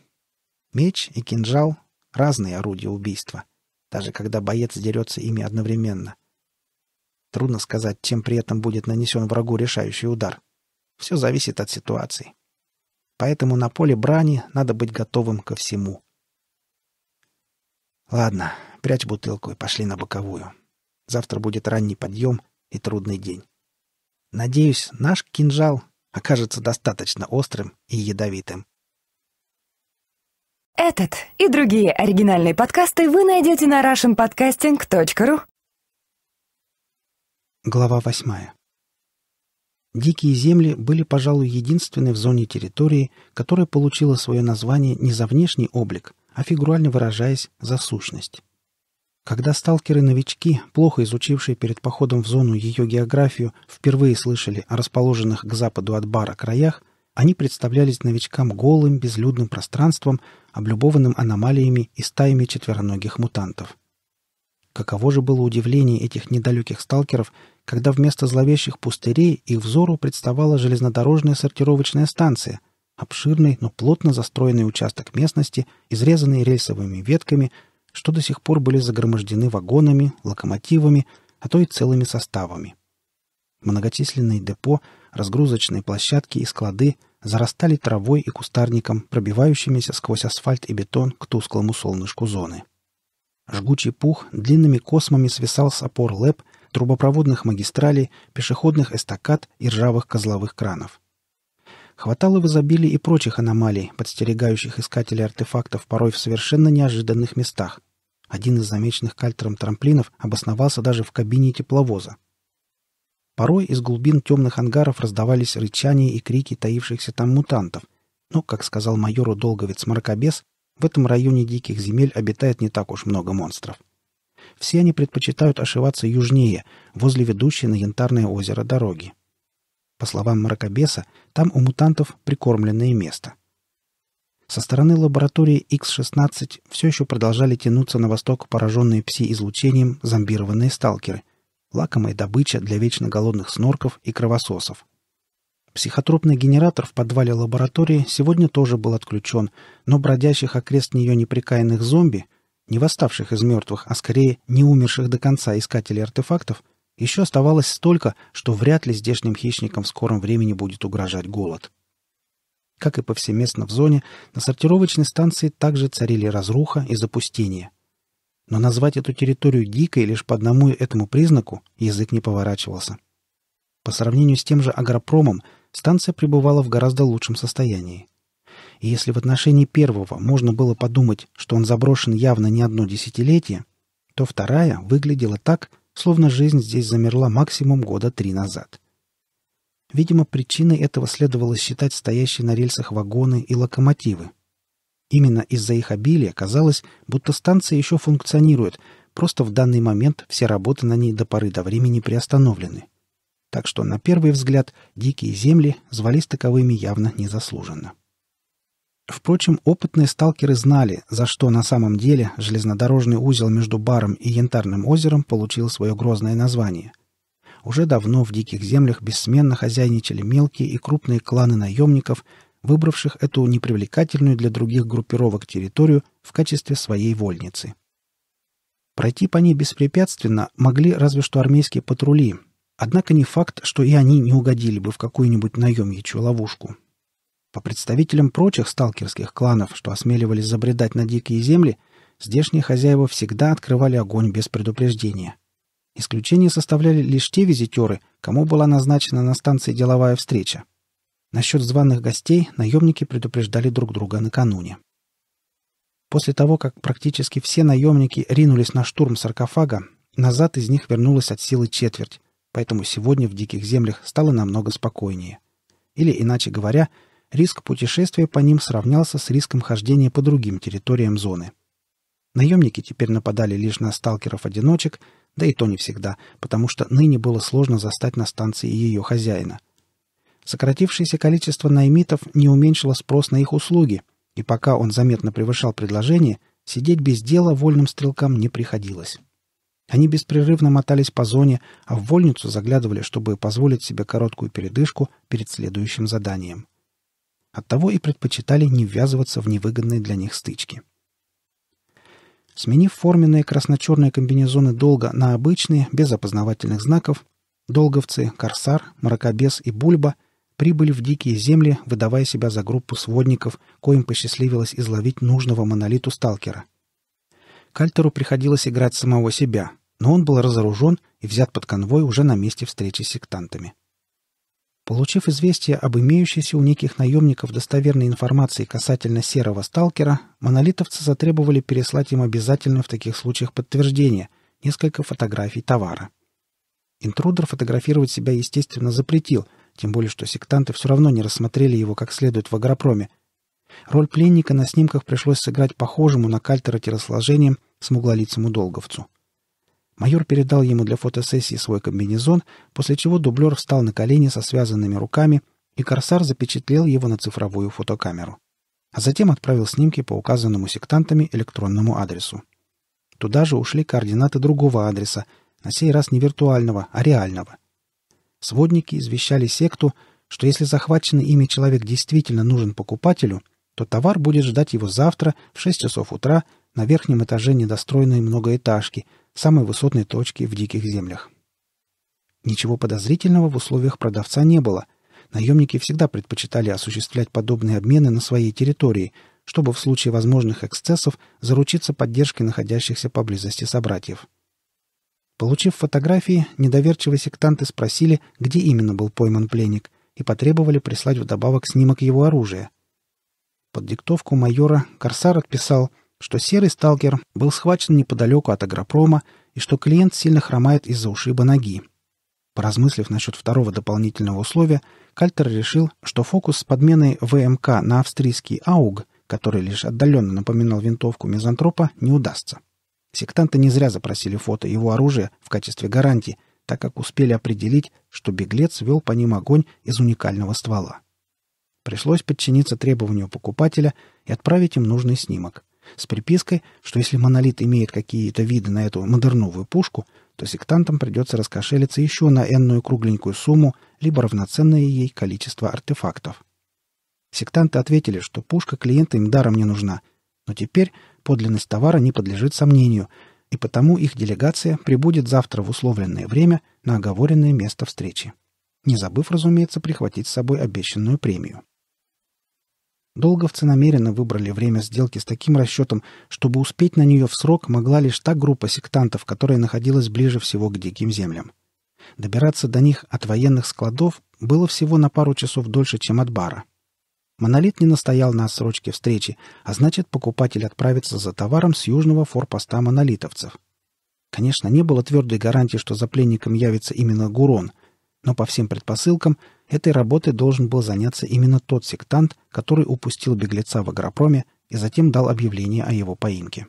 Меч и кинжал Разные орудия убийства, даже когда боец дерется ими одновременно. Трудно сказать, чем при этом будет нанесен врагу решающий удар. Все зависит от ситуации. Поэтому на поле брани надо быть готовым ко всему. Ладно, прячь бутылку и пошли на боковую. Завтра будет ранний подъем и трудный день. Надеюсь, наш кинжал окажется достаточно острым и ядовитым. Этот и другие оригинальные подкасты вы найдете на russianpodcasting.ru. Глава восьмая. Дикие земли были, пожалуй, единственной в зоне территории, которая получила свое название не за внешний облик, а фигурально выражаясь, за сущность. Когда сталкеры-новички, плохо изучившие перед походом в зону ее географию, впервые слышали о расположенных к западу от бара краях, они представлялись новичкам голым, безлюдным пространством, облюбованным аномалиями и стаями четвероногих мутантов. Каково же было удивление этих недалеких сталкеров, когда вместо зловещих пустырей их взору представала железнодорожная сортировочная станция, обширный, но плотно застроенный участок местности, изрезанный рельсовыми ветками, что до сих пор были загромождены вагонами, локомотивами, а то и целыми составами. Многочисленные депо — разгрузочные площадки и склады зарастали травой и кустарником, пробивающимися сквозь асфальт и бетон к тусклому солнышку зоны. Жгучий пух длинными космами свисал с опор лэп, трубопроводных магистралей, пешеходных эстакад и ржавых козловых кранов. Хватало в изобилии и прочих аномалий, подстерегающих искателей артефактов порой в совершенно неожиданных местах. Один из замеченных кальтером трамплинов обосновался даже в кабине тепловоза, Порой из глубин темных ангаров раздавались рычания и крики таившихся там мутантов. Но, как сказал майору Долговец Мракобес, в этом районе диких земель обитает не так уж много монстров. Все они предпочитают ошиваться южнее, возле ведущей на Янтарное озеро дороги. По словам Мракобеса, там у мутантов прикормленное место. Со стороны лаборатории x 16 все еще продолжали тянуться на восток пораженные пси-излучением зомбированные сталкеры – лакомая добыча для вечно голодных снорков и кровососов. Психотропный генератор в подвале лаборатории сегодня тоже был отключен, но бродящих окрест нее неприкаянных зомби, не восставших из мертвых, а скорее не умерших до конца искателей артефактов, еще оставалось столько, что вряд ли здешним хищникам в скором времени будет угрожать голод. Как и повсеместно в зоне, на сортировочной станции также царили разруха и запустение – но назвать эту территорию дикой лишь по одному этому признаку язык не поворачивался. По сравнению с тем же агропромом, станция пребывала в гораздо лучшем состоянии. И если в отношении первого можно было подумать, что он заброшен явно не одно десятилетие, то вторая выглядела так, словно жизнь здесь замерла максимум года три назад. Видимо, причиной этого следовало считать стоящие на рельсах вагоны и локомотивы, Именно из-за их обилия казалось, будто станция еще функционирует, просто в данный момент все работы на ней до поры до времени приостановлены. Так что, на первый взгляд, дикие земли звались таковыми явно незаслуженно. Впрочем, опытные сталкеры знали, за что на самом деле железнодорожный узел между Баром и Янтарным озером получил свое грозное название. Уже давно в диких землях бессменно хозяйничали мелкие и крупные кланы наемников, выбравших эту непривлекательную для других группировок территорию в качестве своей вольницы. Пройти по ней беспрепятственно могли разве что армейские патрули, однако не факт, что и они не угодили бы в какую-нибудь наемничью ловушку. По представителям прочих сталкерских кланов, что осмеливались забредать на дикие земли, здешние хозяева всегда открывали огонь без предупреждения. Исключение составляли лишь те визитеры, кому была назначена на станции деловая встреча. Насчет званых гостей наемники предупреждали друг друга накануне. После того, как практически все наемники ринулись на штурм саркофага, назад из них вернулась от силы четверть, поэтому сегодня в диких землях стало намного спокойнее. Или, иначе говоря, риск путешествия по ним сравнялся с риском хождения по другим территориям зоны. Наемники теперь нападали лишь на сталкеров-одиночек, да и то не всегда, потому что ныне было сложно застать на станции ее хозяина — Сократившееся количество наймитов не уменьшило спрос на их услуги, и пока он заметно превышал предложение, сидеть без дела вольным стрелкам не приходилось. Они беспрерывно мотались по зоне, а в вольницу заглядывали, чтобы позволить себе короткую передышку перед следующим заданием. Оттого и предпочитали не ввязываться в невыгодные для них стычки. Сменив форменные красно-черные комбинезоны долго на обычные, без опознавательных знаков, долговцы, корсар, мракобес и бульба — прибыли в дикие земли, выдавая себя за группу сводников, коим посчастливилось изловить нужного монолиту сталкера. Кальтеру приходилось играть самого себя, но он был разоружен и взят под конвой уже на месте встречи с сектантами. Получив известие об имеющейся у неких наемников достоверной информации касательно серого сталкера, монолитовцы затребовали переслать им обязательно в таких случаях подтверждение, несколько фотографий товара. Интрудер фотографировать себя, естественно, запретил – тем более что сектанты все равно не рассмотрели его как следует в агропроме. Роль пленника на снимках пришлось сыграть похожему на кальтера телосложением смуглолицему долговцу. Майор передал ему для фотосессии свой комбинезон, после чего дублер встал на колени со связанными руками, и корсар запечатлел его на цифровую фотокамеру. А затем отправил снимки по указанному сектантами электронному адресу. Туда же ушли координаты другого адреса, на сей раз не виртуального, а реального сводники извещали секту, что если захваченный ими человек действительно нужен покупателю, то товар будет ждать его завтра в 6 часов утра на верхнем этаже недостроенной многоэтажки, самой высотной точки в диких землях. Ничего подозрительного в условиях продавца не было. Наемники всегда предпочитали осуществлять подобные обмены на своей территории, чтобы в случае возможных эксцессов заручиться поддержкой находящихся поблизости собратьев. Получив фотографии, недоверчивые сектанты спросили, где именно был пойман пленник, и потребовали прислать вдобавок снимок его оружия. Под диктовку майора Корсар отписал, что серый сталкер был схвачен неподалеку от агропрома и что клиент сильно хромает из-за ушиба ноги. Поразмыслив насчет второго дополнительного условия, Кальтер решил, что фокус с подменой ВМК на австрийский АУГ, который лишь отдаленно напоминал винтовку мизантропа, не удастся. Сектанты не зря запросили фото его оружия в качестве гарантии, так как успели определить, что беглец вел по ним огонь из уникального ствола. Пришлось подчиниться требованию покупателя и отправить им нужный снимок с припиской, что если монолит имеет какие-то виды на эту модерновую пушку, то сектантам придется раскошелиться еще на энную кругленькую сумму, либо равноценное ей количество артефактов. Сектанты ответили, что пушка клиента им даром не нужна, но теперь подлинность товара не подлежит сомнению, и потому их делегация прибудет завтра в условленное время на оговоренное место встречи, не забыв, разумеется, прихватить с собой обещанную премию. Долговцы намеренно выбрали время сделки с таким расчетом, чтобы успеть на нее в срок могла лишь та группа сектантов, которая находилась ближе всего к диким землям. Добираться до них от военных складов было всего на пару часов дольше, чем от бара. Монолит не настоял на отсрочке встречи, а значит, покупатель отправится за товаром с южного форпоста монолитовцев. Конечно, не было твердой гарантии, что за пленником явится именно Гурон, но по всем предпосылкам этой работой должен был заняться именно тот сектант, который упустил беглеца в агропроме и затем дал объявление о его поимке.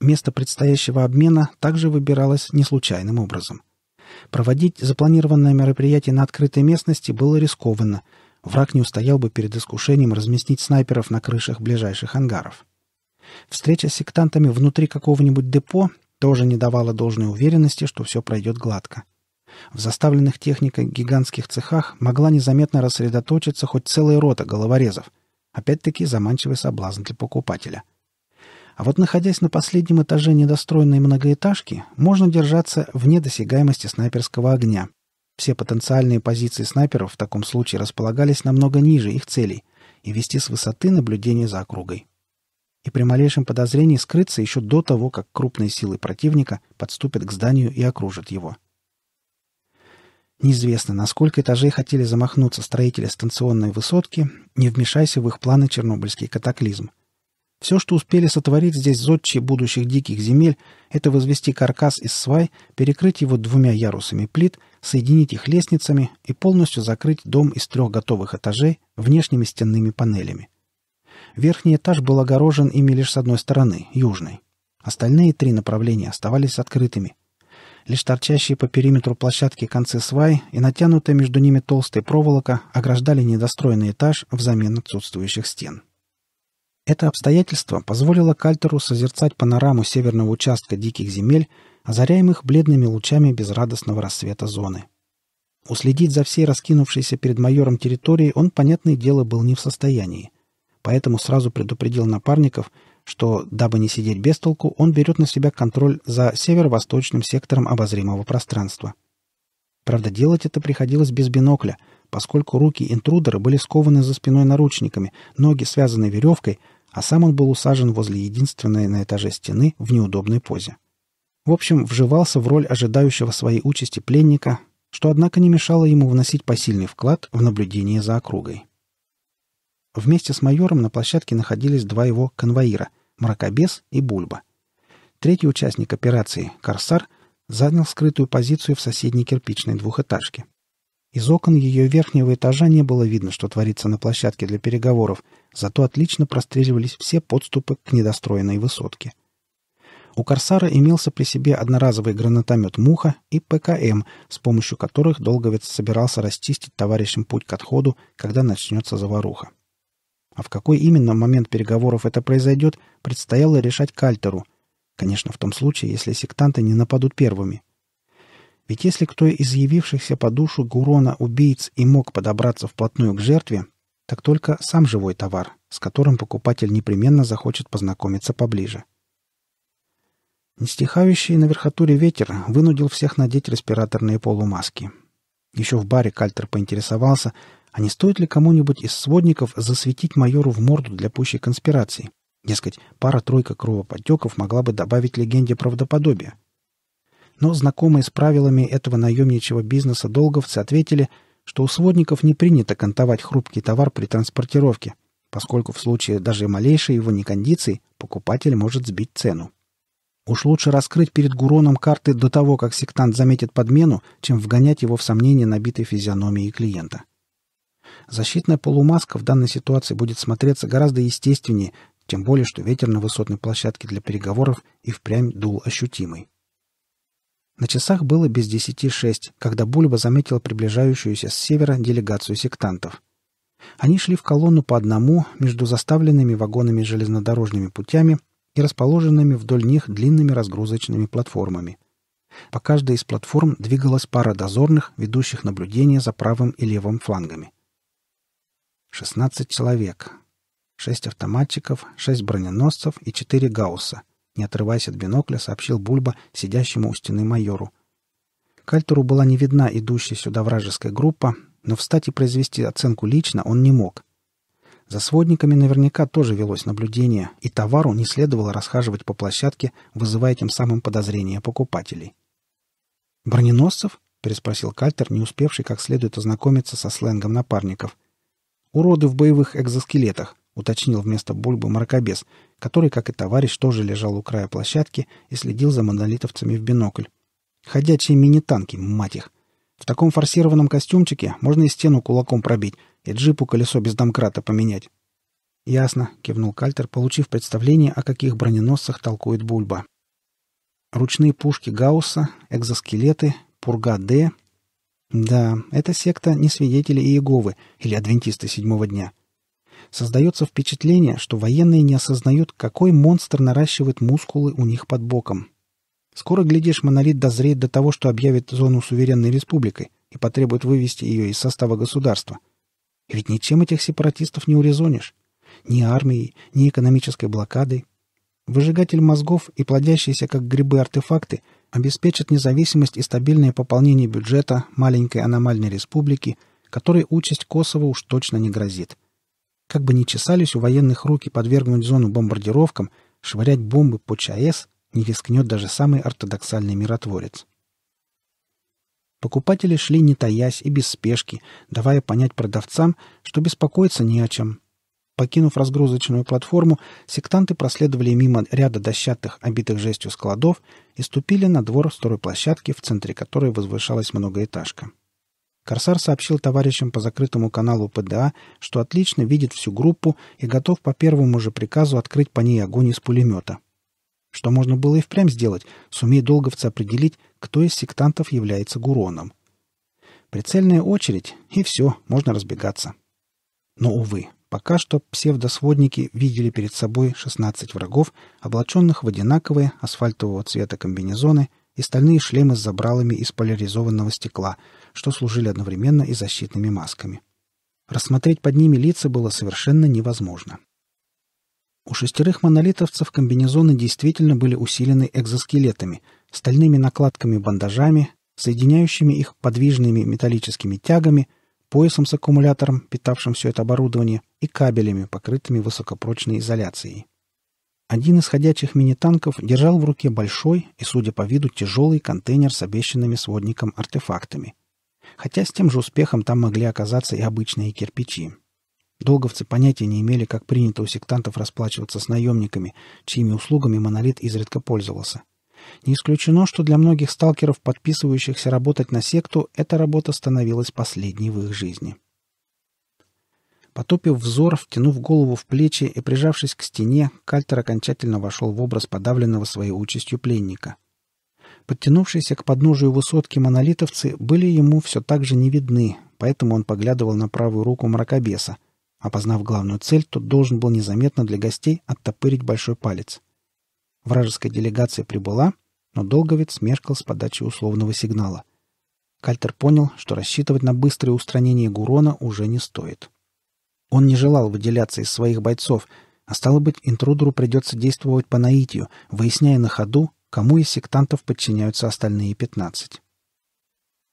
Место предстоящего обмена также выбиралось не случайным образом. Проводить запланированное мероприятие на открытой местности было рискованно – враг не устоял бы перед искушением разместить снайперов на крышах ближайших ангаров. Встреча с сектантами внутри какого-нибудь депо тоже не давала должной уверенности, что все пройдет гладко. В заставленных техникой гигантских цехах могла незаметно рассредоточиться хоть целая рота головорезов. Опять-таки заманчивый соблазн для покупателя. А вот находясь на последнем этаже недостроенной многоэтажки, можно держаться вне досягаемости снайперского огня, все потенциальные позиции снайперов в таком случае располагались намного ниже их целей и вести с высоты наблюдение за округой. И при малейшем подозрении скрыться еще до того, как крупные силы противника подступят к зданию и окружат его. Неизвестно, на сколько этажей хотели замахнуться строители станционной высотки, не вмешайся в их планы чернобыльский катаклизм – все, что успели сотворить здесь зодчие будущих диких земель, это возвести каркас из свай, перекрыть его двумя ярусами плит, соединить их лестницами и полностью закрыть дом из трех готовых этажей внешними стенными панелями. Верхний этаж был огорожен ими лишь с одной стороны, южной. Остальные три направления оставались открытыми. Лишь торчащие по периметру площадки концы свай и натянутая между ними толстая проволока ограждали недостроенный этаж взамен отсутствующих стен. Это обстоятельство позволило Кальтеру созерцать панораму северного участка диких земель, озаряемых бледными лучами безрадостного рассвета зоны. Уследить за всей раскинувшейся перед майором территорией он, понятное дело, был не в состоянии. Поэтому сразу предупредил напарников, что, дабы не сидеть без толку, он берет на себя контроль за северо-восточным сектором обозримого пространства. Правда, делать это приходилось без бинокля, поскольку руки интрудера были скованы за спиной наручниками, ноги связаны веревкой, а сам он был усажен возле единственной на этаже стены в неудобной позе. В общем, вживался в роль ожидающего своей участи пленника, что, однако, не мешало ему вносить посильный вклад в наблюдение за округой. Вместе с майором на площадке находились два его конвоира — Мракобес и Бульба. Третий участник операции, Корсар, занял скрытую позицию в соседней кирпичной двухэтажке. Из окон ее верхнего этажа не было видно, что творится на площадке для переговоров, зато отлично простреливались все подступы к недостроенной высотке. У «Корсара» имелся при себе одноразовый гранатомет «Муха» и ПКМ, с помощью которых Долговец собирался расчистить товарищам путь к отходу, когда начнется заваруха. А в какой именно момент переговоров это произойдет, предстояло решать Кальтеру. Конечно, в том случае, если сектанты не нападут первыми – ведь если кто из явившихся по душу Гурона убийц и мог подобраться вплотную к жертве, так только сам живой товар, с которым покупатель непременно захочет познакомиться поближе. Нестихающий на верхотуре ветер вынудил всех надеть респираторные полумаски. Еще в баре Кальтер поинтересовался, а не стоит ли кому-нибудь из сводников засветить майору в морду для пущей конспирации. Дескать, пара-тройка кровоподтеков могла бы добавить легенде правдоподобия но знакомые с правилами этого наемничего бизнеса долговцы ответили, что у сводников не принято контовать хрупкий товар при транспортировке, поскольку в случае даже малейшей его некондиции покупатель может сбить цену. Уж лучше раскрыть перед Гуроном карты до того, как сектант заметит подмену, чем вгонять его в сомнение набитой физиономии клиента. Защитная полумаска в данной ситуации будет смотреться гораздо естественнее, тем более, что ветер на высотной площадке для переговоров и впрямь дул ощутимый. На часах было без десяти шесть, когда Бульба заметила приближающуюся с севера делегацию сектантов. Они шли в колонну по одному между заставленными вагонами железнодорожными путями и расположенными вдоль них длинными разгрузочными платформами. По каждой из платформ двигалась пара дозорных, ведущих наблюдение за правым и левым флангами. 16 человек. 6 автоматчиков, 6 броненосцев и 4 гаусса не отрываясь от бинокля, сообщил Бульба сидящему у стены майору. Кальтеру была не видна идущая сюда вражеская группа, но встать и произвести оценку лично он не мог. За сводниками наверняка тоже велось наблюдение, и товару не следовало расхаживать по площадке, вызывая тем самым подозрения покупателей. «Броненосцев?» — переспросил Кальтер, не успевший как следует ознакомиться со сленгом напарников. «Уроды в боевых экзоскелетах», — уточнил вместо Бульбы мракобес, который, как и товарищ, тоже лежал у края площадки и следил за монолитовцами в бинокль. Ходячие мини-танки, мать их! В таком форсированном костюмчике можно и стену кулаком пробить, и джипу колесо без домкрата поменять. «Ясно», — кивнул Кальтер, получив представление, о каких броненосцах толкует Бульба. «Ручные пушки Гаусса, экзоскелеты, пурга «Д». Да, эта секта не свидетели Иеговы или адвентисты седьмого дня — Создается впечатление, что военные не осознают, какой монстр наращивает мускулы у них под боком. Скоро, глядишь, монолит дозреет до того, что объявит зону суверенной республикой и потребует вывести ее из состава государства. И ведь ничем этих сепаратистов не урезонишь. Ни армией, ни экономической блокадой. Выжигатель мозгов и плодящиеся как грибы артефакты обеспечат независимость и стабильное пополнение бюджета маленькой аномальной республики, которой участь Косово уж точно не грозит. Как бы ни чесались у военных руки подвергнуть зону бомбардировкам, швырять бомбы по ЧАЭС не рискнет даже самый ортодоксальный миротворец. Покупатели шли не таясь и без спешки, давая понять продавцам, что беспокоиться не о чем. Покинув разгрузочную платформу, сектанты проследовали мимо ряда дощатых, обитых жестью складов и ступили на двор второй площадки, в центре которой возвышалась многоэтажка. Корсар сообщил товарищам по закрытому каналу ПДА, что отлично видит всю группу и готов по первому же приказу открыть по ней огонь из пулемета. Что можно было и впрямь сделать, сумей долговцы определить, кто из сектантов является Гуроном. Прицельная очередь, и все, можно разбегаться. Но, увы, пока что псевдосводники видели перед собой 16 врагов, облаченных в одинаковые асфальтового цвета комбинезоны – и стальные шлемы с забралами из поляризованного стекла, что служили одновременно и защитными масками. Рассмотреть под ними лица было совершенно невозможно. У шестерых монолитовцев комбинезоны действительно были усилены экзоскелетами, стальными накладками-бандажами, соединяющими их подвижными металлическими тягами, поясом с аккумулятором, питавшим все это оборудование, и кабелями, покрытыми высокопрочной изоляцией. Один из ходячих мини-танков держал в руке большой и, судя по виду, тяжелый контейнер с обещанными сводником артефактами. Хотя с тем же успехом там могли оказаться и обычные кирпичи. Долговцы понятия не имели, как принято у сектантов расплачиваться с наемниками, чьими услугами монолит изредка пользовался. Не исключено, что для многих сталкеров, подписывающихся работать на секту, эта работа становилась последней в их жизни. Потопив взор, втянув голову в плечи и прижавшись к стене, Кальтер окончательно вошел в образ подавленного своей участью пленника. Подтянувшиеся к подножию высотки монолитовцы были ему все так же не видны, поэтому он поглядывал на правую руку мракобеса. Опознав главную цель, тот должен был незаметно для гостей оттопырить большой палец. Вражеская делегация прибыла, но Долговец мешкал с подачей условного сигнала. Кальтер понял, что рассчитывать на быстрое устранение Гурона уже не стоит. — он не желал выделяться из своих бойцов, а стало быть, интрудеру придется действовать по наитию, выясняя на ходу, кому из сектантов подчиняются остальные пятнадцать.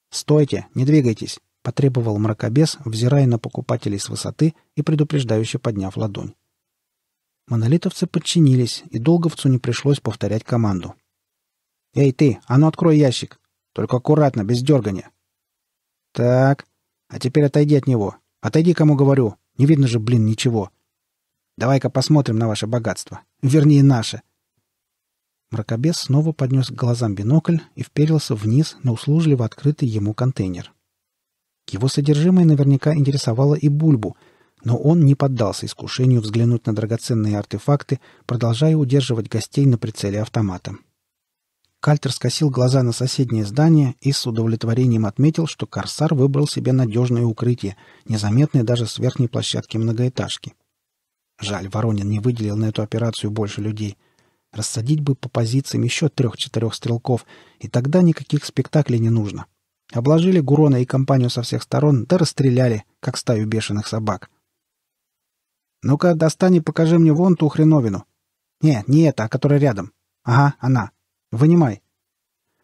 «Стойте, не двигайтесь!» — потребовал мракобес, взирая на покупателей с высоты и предупреждающе подняв ладонь. Монолитовцы подчинились, и долговцу не пришлось повторять команду. «Эй ты, а ну открой ящик! Только аккуратно, без дергания!» «Так, а теперь отойди от него! Отойди, кому говорю!» Не видно же, блин, ничего. Давай-ка посмотрим на ваше богатство. Вернее, наше. Мракобес снова поднес к глазам бинокль и вперился вниз на услужливо открытый ему контейнер. Его содержимое наверняка интересовало и Бульбу, но он не поддался искушению взглянуть на драгоценные артефакты, продолжая удерживать гостей на прицеле автомата. Кальтер скосил глаза на соседнее здание и с удовлетворением отметил, что «Корсар» выбрал себе надежное укрытие, незаметное даже с верхней площадки многоэтажки. Жаль, Воронин не выделил на эту операцию больше людей. Рассадить бы по позициям еще трех-четырех стрелков, и тогда никаких спектаклей не нужно. Обложили Гурона и компанию со всех сторон, да расстреляли, как стаю бешеных собак. «Ну-ка, достань и покажи мне вон ту хреновину». «Не, не это, а которая рядом». «Ага, она». Вынимай!»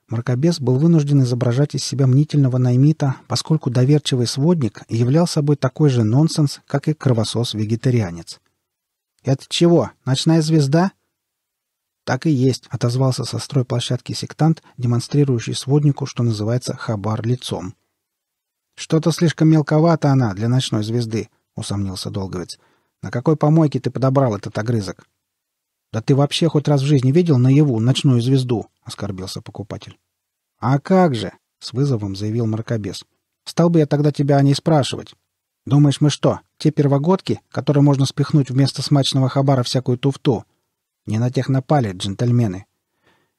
Мракобес был вынужден изображать из себя мнительного наймита, поскольку доверчивый сводник являл собой такой же нонсенс, как и кровосос-вегетарианец. «Это чего? Ночная звезда?» «Так и есть», — отозвался со стройплощадки сектант, демонстрирующий своднику, что называется, хабар лицом. «Что-то слишком мелковато она для ночной звезды», — усомнился Долговец. «На какой помойке ты подобрал этот огрызок?» «Да ты вообще хоть раз в жизни видел наяву ночную звезду?» — оскорбился покупатель. «А как же!» — с вызовом заявил мракобес. «Стал бы я тогда тебя о ней спрашивать. Думаешь, мы что, те первогодки, которые можно спихнуть вместо смачного хабара всякую туфту? Не на тех напали, джентльмены.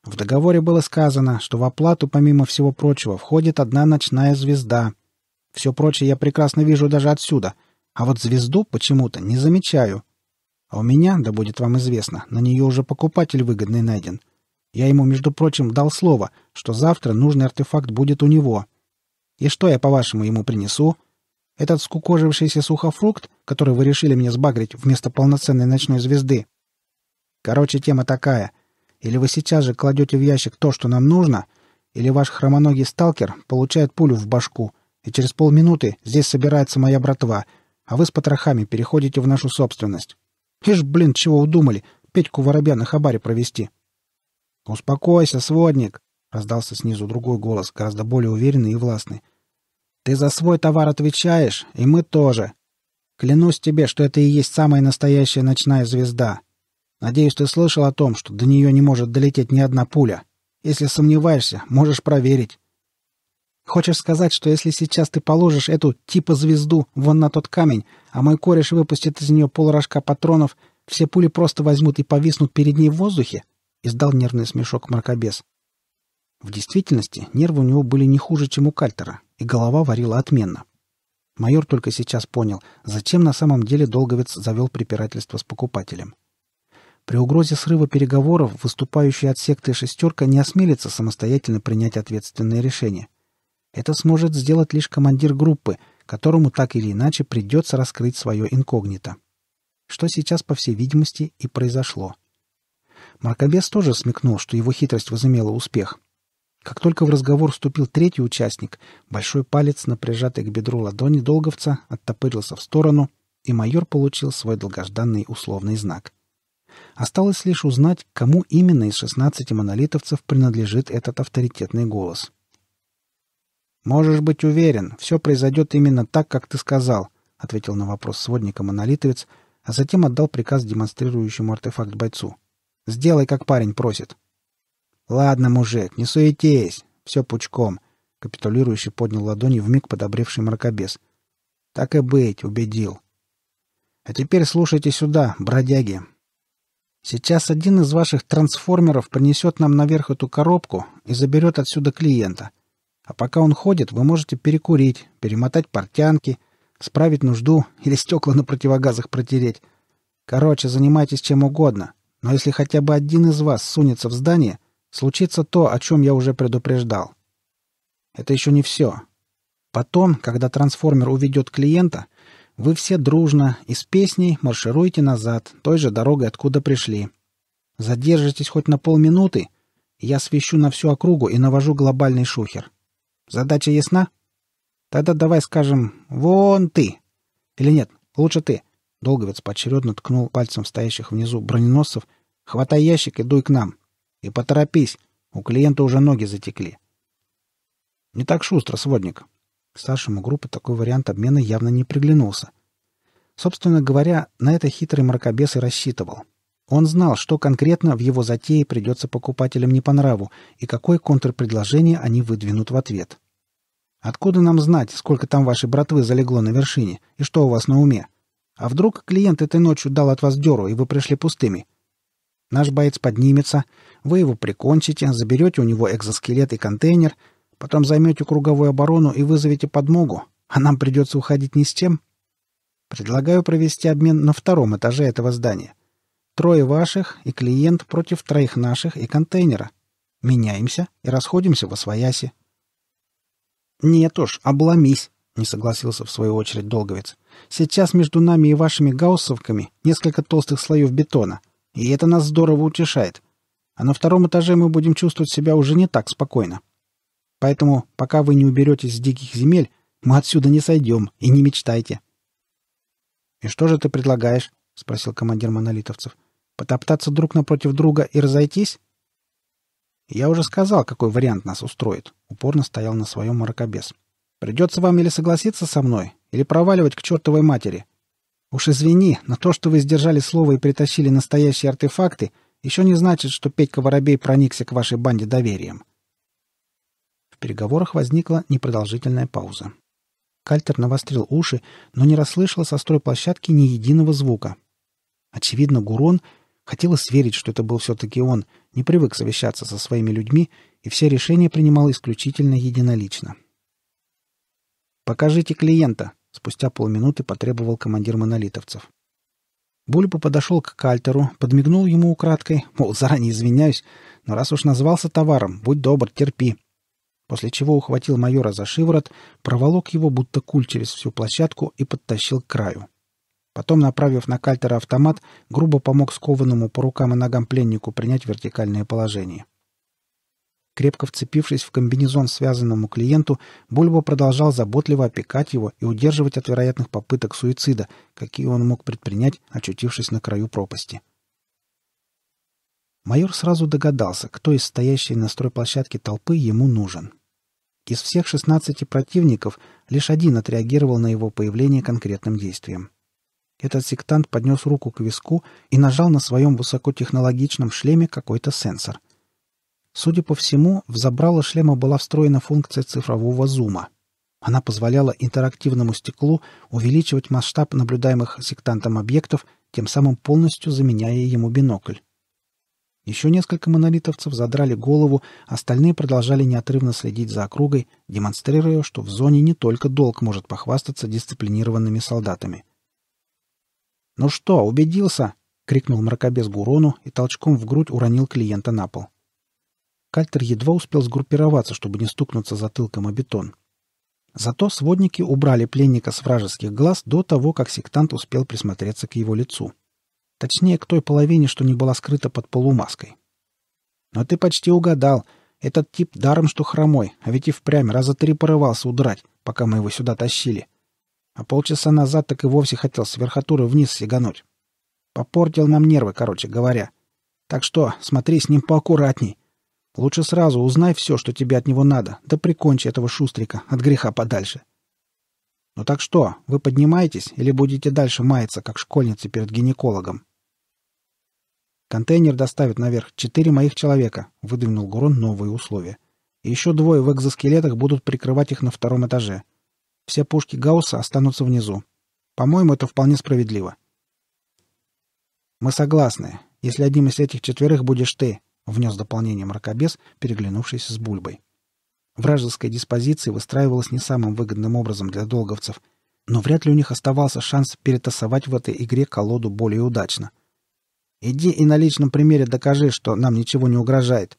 В договоре было сказано, что в оплату, помимо всего прочего, входит одна ночная звезда. Все прочее я прекрасно вижу даже отсюда, а вот звезду почему-то не замечаю». А у меня, да будет вам известно, на нее уже покупатель выгодный найден. Я ему, между прочим, дал слово, что завтра нужный артефакт будет у него. И что я, по-вашему, ему принесу? Этот скукожившийся сухофрукт, который вы решили мне сбагрить вместо полноценной ночной звезды? Короче, тема такая. Или вы сейчас же кладете в ящик то, что нам нужно, или ваш хромоногий сталкер получает пулю в башку, и через полминуты здесь собирается моя братва, а вы с потрохами переходите в нашу собственность. Ишь, блин, чего удумали, Петьку Воробья на хабаре провести. «Успокойся, сводник!» — раздался снизу другой голос, гораздо более уверенный и властный. «Ты за свой товар отвечаешь, и мы тоже. Клянусь тебе, что это и есть самая настоящая ночная звезда. Надеюсь, ты слышал о том, что до нее не может долететь ни одна пуля. Если сомневаешься, можешь проверить. Хочешь сказать, что если сейчас ты положишь эту типа звезду вон на тот камень, а мой кореш выпустит из нее полрожка патронов, все пули просто возьмут и повиснут перед ней в воздухе?» — издал нервный смешок мракобес. В действительности нервы у него были не хуже, чем у Кальтера, и голова варила отменно. Майор только сейчас понял, зачем на самом деле Долговец завел препирательство с покупателем. При угрозе срыва переговоров выступающий от секты «шестерка» не осмелится самостоятельно принять ответственное решение. Это сможет сделать лишь командир группы, которому так или иначе придется раскрыть свое инкогнито. Что сейчас, по всей видимости, и произошло. Маркобес тоже смекнул, что его хитрость возымела успех. Как только в разговор вступил третий участник, большой палец на к бедру ладони долговца оттопырился в сторону, и майор получил свой долгожданный условный знак. Осталось лишь узнать, кому именно из 16 монолитовцев принадлежит этот авторитетный голос — «Можешь быть уверен, все произойдет именно так, как ты сказал», — ответил на вопрос сводника монолитовец, а затем отдал приказ демонстрирующему артефакт бойцу. «Сделай, как парень просит». «Ладно, мужик, не суетись. Все пучком», — капитулирующий поднял ладони вмиг подобревший мракобес. «Так и быть, убедил». «А теперь слушайте сюда, бродяги. Сейчас один из ваших трансформеров принесет нам наверх эту коробку и заберет отсюда клиента». А пока он ходит, вы можете перекурить, перемотать портянки, справить нужду или стекла на противогазах протереть. Короче, занимайтесь чем угодно, но если хотя бы один из вас сунется в здание, случится то, о чем я уже предупреждал. Это еще не все. Потом, когда трансформер уведет клиента, вы все дружно и с песней маршируете назад, той же дорогой, откуда пришли. Задержитесь хоть на полминуты, и я свищу на всю округу и навожу глобальный шухер. Задача ясна? Тогда давай скажем «Вон ты!» Или нет, лучше ты. Долговец поочередно ткнул пальцем стоящих внизу броненосцев. «Хватай ящик и дуй к нам. И поторопись, у клиента уже ноги затекли». «Не так шустро, сводник». Старшему группы такой вариант обмена явно не приглянулся. Собственно говоря, на это хитрый мракобес и рассчитывал — он знал, что конкретно в его затее придется покупателям не по нраву и какое контрпредложение они выдвинут в ответ. Откуда нам знать, сколько там вашей братвы залегло на вершине и что у вас на уме? А вдруг клиент этой ночью дал от вас дёру, и вы пришли пустыми? Наш боец поднимется, вы его прикончите, заберете у него экзоскелет и контейнер, потом займете круговую оборону и вызовете подмогу, а нам придется уходить ни с чем. Предлагаю провести обмен на втором этаже этого здания — Трое ваших и клиент против троих наших и контейнера. Меняемся и расходимся во свояси. Нет уж, обломись, не согласился в свою очередь Долговец. Сейчас между нами и вашими гауссовками несколько толстых слоев бетона, и это нас здорово утешает. А на втором этаже мы будем чувствовать себя уже не так спокойно. Поэтому, пока вы не уберетесь с диких земель, мы отсюда не сойдем, и не мечтайте. — И что же ты предлагаешь? — спросил командир монолитовцев. Потоптаться друг напротив друга и разойтись? Я уже сказал, какой вариант нас устроит. Упорно стоял на своем мракобес. Придется вам или согласиться со мной, или проваливать к чертовой матери. Уж извини, но то, что вы сдержали слово и притащили настоящие артефакты, еще не значит, что Петька Воробей проникся к вашей банде доверием. В переговорах возникла непродолжительная пауза. Кальтер навострил уши, но не расслышал со стройплощадки ни единого звука. Очевидно, Гурон — Хотелось верить, что это был все-таки он, не привык совещаться со своими людьми и все решения принимал исключительно единолично. «Покажите клиента», — спустя полминуты потребовал командир монолитовцев. Бульба подошел к кальтеру, подмигнул ему украдкой, мол, заранее извиняюсь, но раз уж назвался товаром, будь добр, терпи. После чего ухватил майора за шиворот, проволок его будто куль через всю площадку и подтащил к краю. Потом, направив на кальтера автомат, грубо помог скованному по рукам и ногам пленнику принять вертикальное положение. Крепко вцепившись в комбинезон связанному клиенту, Бульбо продолжал заботливо опекать его и удерживать от вероятных попыток суицида, какие он мог предпринять, очутившись на краю пропасти. Майор сразу догадался, кто из стоящей на стройплощадке толпы ему нужен. Из всех 16 противников лишь один отреагировал на его появление конкретным действием. Этот сектант поднес руку к виску и нажал на своем высокотехнологичном шлеме какой-то сенсор. Судя по всему, в забрало шлема была встроена функция цифрового зума. Она позволяла интерактивному стеклу увеличивать масштаб наблюдаемых сектантом объектов, тем самым полностью заменяя ему бинокль. Еще несколько монолитовцев задрали голову, остальные продолжали неотрывно следить за округой, демонстрируя, что в зоне не только долг может похвастаться дисциплинированными солдатами — «Ну что, убедился?» — крикнул мракобес Гурону и толчком в грудь уронил клиента на пол. Кальтер едва успел сгруппироваться, чтобы не стукнуться затылком о бетон. Зато сводники убрали пленника с вражеских глаз до того, как сектант успел присмотреться к его лицу. Точнее, к той половине, что не была скрыта под полумаской. «Но ты почти угадал. Этот тип даром, что хромой, а ведь и впрямь раза три порывался удрать, пока мы его сюда тащили. А полчаса назад так и вовсе хотел с верхотуры вниз сигануть. Попортил нам нервы, короче говоря. Так что смотри с ним поаккуратней. Лучше сразу узнай все, что тебе от него надо, да прикончи этого шустрика от греха подальше. Ну так что, вы поднимаетесь или будете дальше маяться, как школьницы перед гинекологом? Контейнер доставит наверх четыре моих человека, выдвинул Гурон новые условия. И еще двое в экзоскелетах будут прикрывать их на втором этаже — все пушки Гаусса останутся внизу. По-моему, это вполне справедливо. Мы согласны, если одним из этих четверых будешь ты, внес дополнение мракобес, переглянувшись с Бульбой. Вражеская диспозиция выстраивалась не самым выгодным образом для долговцев, но вряд ли у них оставался шанс перетасовать в этой игре колоду более удачно. Иди и на личном примере докажи, что нам ничего не угрожает,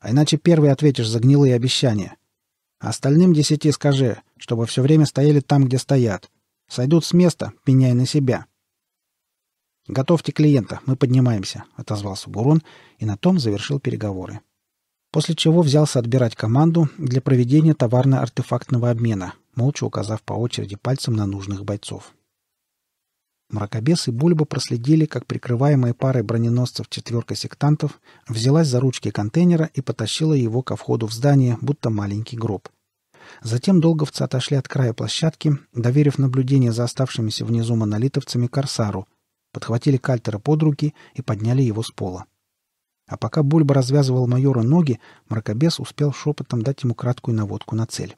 а иначе первый ответишь за гнилые обещания. А остальным десяти скажи, чтобы все время стояли там, где стоят. Сойдут с места, меняй на себя. «Готовьте клиента, мы поднимаемся», — отозвался Бурон и на том завершил переговоры. После чего взялся отбирать команду для проведения товарно-артефактного обмена, молча указав по очереди пальцем на нужных бойцов. Мракобес и Бульба проследили, как прикрываемая парой броненосцев четверка сектантов взялась за ручки контейнера и потащила его ко входу в здание, будто маленький гроб. Затем долговцы отошли от края площадки, доверив наблюдение за оставшимися внизу монолитовцами Корсару, подхватили Кальтера под руки и подняли его с пола. А пока Бульба развязывал майора ноги, мракобес успел шепотом дать ему краткую наводку на цель.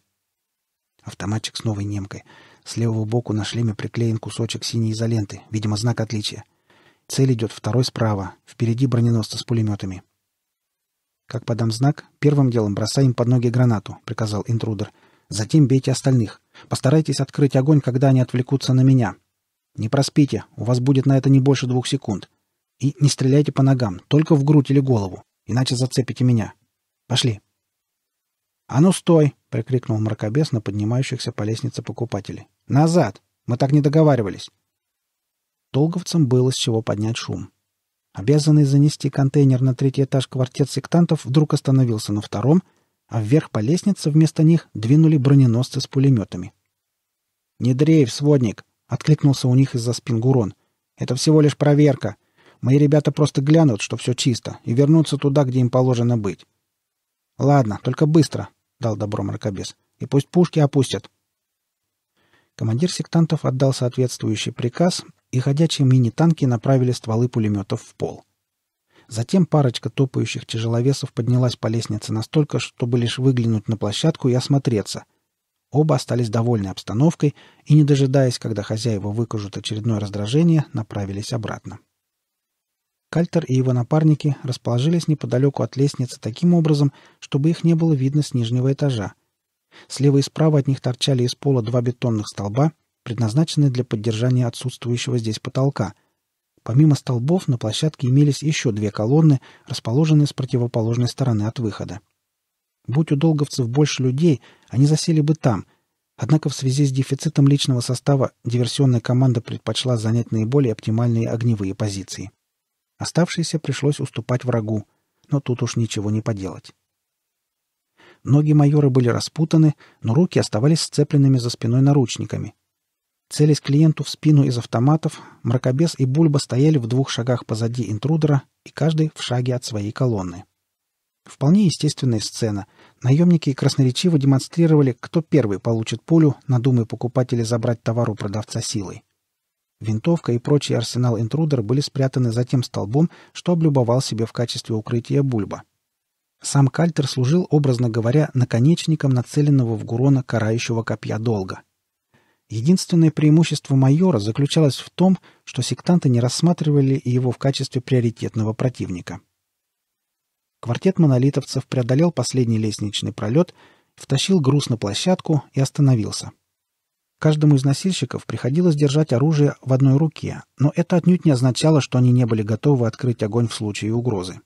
Автоматчик с новой немкой. С левого боку на шлеме приклеен кусочек синей изоленты, видимо, знак отличия. Цель идет второй справа, впереди броненосцы с пулеметами. «Как подам знак, первым делом бросаем под ноги гранату», — приказал интрудер. «Затем бейте остальных. Постарайтесь открыть огонь, когда они отвлекутся на меня. Не проспите, у вас будет на это не больше двух секунд. И не стреляйте по ногам, только в грудь или голову, иначе зацепите меня. Пошли!» «А ну стой!» — прикрикнул мракобес на поднимающихся по лестнице покупателей. «Назад! Мы так не договаривались!» Долговцам было с чего поднять шум. Обязанный занести контейнер на третий этаж квартет сектантов вдруг остановился на втором, а вверх по лестнице вместо них двинули броненосцы с пулеметами. «Не дрейф, сводник!» — откликнулся у них из-за спин Гурон. «Это всего лишь проверка. Мои ребята просто глянут, что все чисто, и вернутся туда, где им положено быть». «Ладно, только быстро», — дал добро мракобес. «И пусть пушки опустят. Командир сектантов отдал соответствующий приказ, и ходячие мини-танки направили стволы пулеметов в пол. Затем парочка топающих тяжеловесов поднялась по лестнице настолько, чтобы лишь выглянуть на площадку и осмотреться. Оба остались довольны обстановкой и, не дожидаясь, когда хозяева выкажут очередное раздражение, направились обратно. Кальтер и его напарники расположились неподалеку от лестницы таким образом, чтобы их не было видно с нижнего этажа — Слева и справа от них торчали из пола два бетонных столба, предназначенные для поддержания отсутствующего здесь потолка. Помимо столбов на площадке имелись еще две колонны, расположенные с противоположной стороны от выхода. Будь у долговцев больше людей, они засели бы там. Однако в связи с дефицитом личного состава диверсионная команда предпочла занять наиболее оптимальные огневые позиции. Оставшиеся пришлось уступать врагу, но тут уж ничего не поделать. Ноги майора были распутаны, но руки оставались сцепленными за спиной наручниками. Целясь клиенту в спину из автоматов, Мракобес и Бульба стояли в двух шагах позади интрудера и каждый в шаге от своей колонны. Вполне естественная сцена. Наемники красноречиво демонстрировали, кто первый получит пулю, надумая покупателя забрать товар у продавца силой. Винтовка и прочий арсенал интрудер были спрятаны за тем столбом, что облюбовал себе в качестве укрытия Бульба — сам Кальтер служил, образно говоря, наконечником нацеленного в Гурона карающего копья долга. Единственное преимущество майора заключалось в том, что сектанты не рассматривали его в качестве приоритетного противника. Квартет монолитовцев преодолел последний лестничный пролет, втащил груз на площадку и остановился. Каждому из носильщиков приходилось держать оружие в одной руке, но это отнюдь не означало, что они не были готовы открыть огонь в случае угрозы.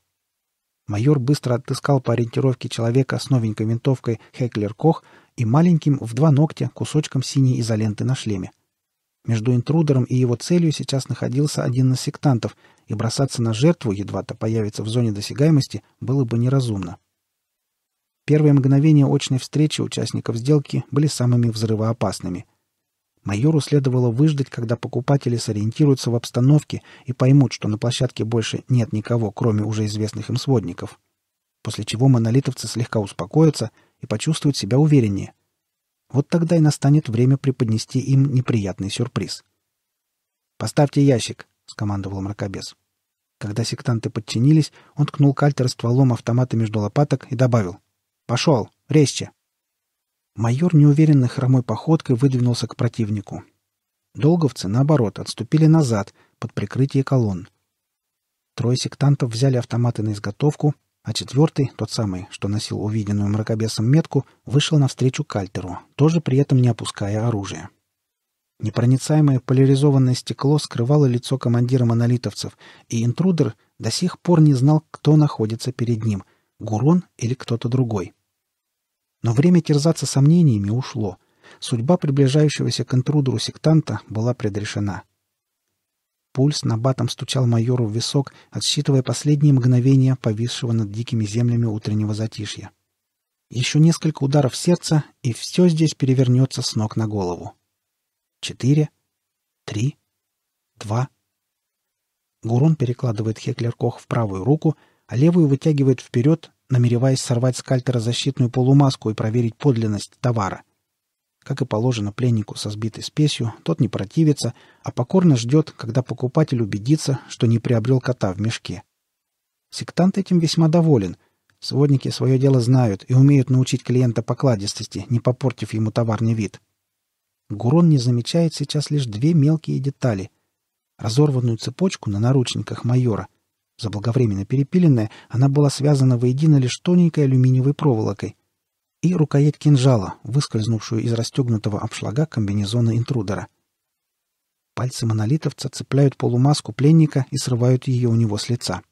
Майор быстро отыскал по ориентировке человека с новенькой винтовкой Хеклер Кох и маленьким в два ногтя кусочком синей изоленты на шлеме. Между интрудером и его целью сейчас находился один из сектантов, и бросаться на жертву, едва-то появится в зоне досягаемости, было бы неразумно. Первые мгновения очной встречи участников сделки были самыми взрывоопасными. Майору следовало выждать, когда покупатели сориентируются в обстановке и поймут, что на площадке больше нет никого, кроме уже известных им сводников. После чего монолитовцы слегка успокоятся и почувствуют себя увереннее. Вот тогда и настанет время преподнести им неприятный сюрприз. «Поставьте ящик», — скомандовал мракобес. Когда сектанты подчинились, он ткнул кальтер стволом автомата между лопаток и добавил «Пошел, резче!» Майор неуверенно хромой походкой выдвинулся к противнику. Долговцы, наоборот, отступили назад, под прикрытие колонн. Трое сектантов взяли автоматы на изготовку, а четвертый, тот самый, что носил увиденную мракобесом метку, вышел навстречу Кальтеру, тоже при этом не опуская оружие. Непроницаемое поляризованное стекло скрывало лицо командира монолитовцев, и интрудер до сих пор не знал, кто находится перед ним — Гурон или кто-то другой — но время терзаться сомнениями ушло. Судьба приближающегося к интрудеру сектанта была предрешена. Пульс на батом стучал майору в висок, отсчитывая последние мгновения повисшего над дикими землями утреннего затишья. Еще несколько ударов сердца, и все здесь перевернется с ног на голову. Четыре, три, два. Гурон перекладывает Хеклер-Кох в правую руку, а левую вытягивает вперед намереваясь сорвать с кальтера защитную полумаску и проверить подлинность товара. Как и положено пленнику со сбитой спесью, тот не противится, а покорно ждет, когда покупатель убедится, что не приобрел кота в мешке. Сектант этим весьма доволен. Сводники свое дело знают и умеют научить клиента покладистости, не попортив ему товарный вид. Гурон не замечает сейчас лишь две мелкие детали. Разорванную цепочку на наручниках майора — заблаговременно перепиленная, она была связана воедино лишь тоненькой алюминиевой проволокой, и рукоять кинжала, выскользнувшую из расстегнутого обшлага комбинезона интрудера. Пальцы монолитовца цепляют полумаску пленника и срывают ее у него с лица.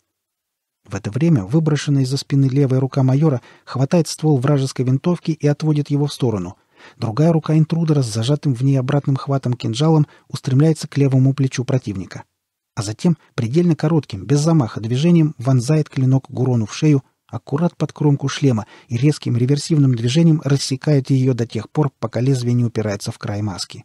В это время выброшенная из-за спины левая рука майора хватает ствол вражеской винтовки и отводит его в сторону. Другая рука интрудера с зажатым в ней обратным хватом кинжалом устремляется к левому плечу противника. — а затем предельно коротким, без замаха движением вонзает клинок Гурону в шею, аккурат под кромку шлема и резким реверсивным движением рассекает ее до тех пор, пока лезвие не упирается в край маски.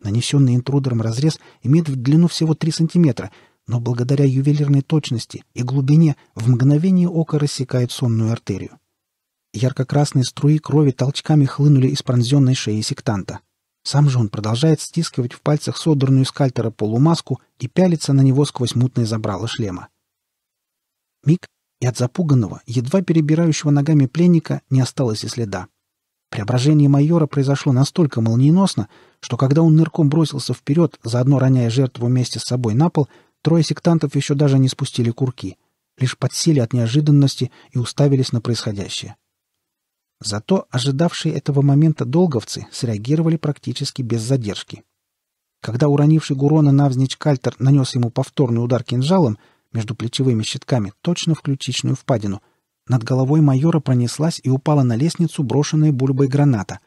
Нанесенный интрудером разрез имеет в длину всего 3 сантиметра, но благодаря ювелирной точности и глубине в мгновение ока рассекает сонную артерию. Ярко-красные струи крови толчками хлынули из пронзенной шеи сектанта. Сам же он продолжает стискивать в пальцах содранную из кальтера полумаску и пялится на него сквозь мутное забрало шлема. Миг, и от запуганного, едва перебирающего ногами пленника не осталось и следа. Преображение майора произошло настолько молниеносно, что когда он нырком бросился вперед, заодно роняя жертву вместе с собой на пол, трое сектантов еще даже не спустили курки, лишь подсели от неожиданности и уставились на происходящее. Зато ожидавшие этого момента долговцы среагировали практически без задержки. Когда уронивший Гурона навзничь кальтер нанес ему повторный удар кинжалом между плечевыми щитками точно в ключичную впадину, над головой майора пронеслась и упала на лестницу брошенная бульбой граната,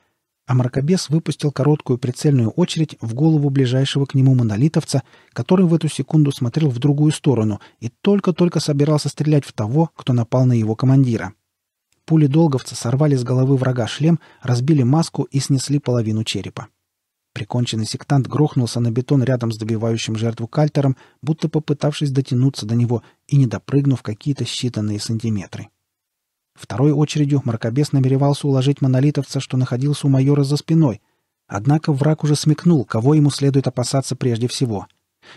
а мракобес выпустил короткую прицельную очередь в голову ближайшего к нему монолитовца, который в эту секунду смотрел в другую сторону и только-только собирался стрелять в того, кто напал на его командира. — Пули долговца сорвали с головы врага шлем, разбили маску и снесли половину черепа. Приконченный сектант грохнулся на бетон рядом с добивающим жертву кальтером, будто попытавшись дотянуться до него и не допрыгнув какие-то считанные сантиметры. Второй очередью мракобес намеревался уложить монолитовца, что находился у майора за спиной. Однако враг уже смекнул, кого ему следует опасаться прежде всего.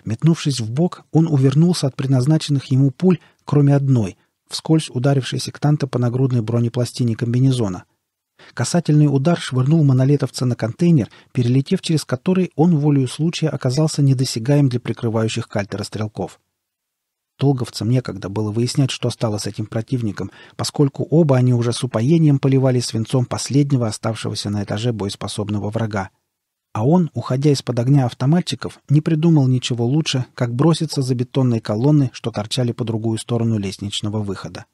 Метнувшись в бок, он увернулся от предназначенных ему пуль, кроме одной, вскользь ударивший сектанта по нагрудной бронепластине комбинезона. Касательный удар швырнул монолетовца на контейнер, перелетев через который он волею случая оказался недосягаем для прикрывающих кальтера стрелков. Долговцам некогда было выяснять, что стало с этим противником, поскольку оба они уже с упоением поливали свинцом последнего оставшегося на этаже боеспособного врага — а он, уходя из-под огня автоматчиков, не придумал ничего лучше, как броситься за бетонные колонны, что торчали по другую сторону лестничного выхода.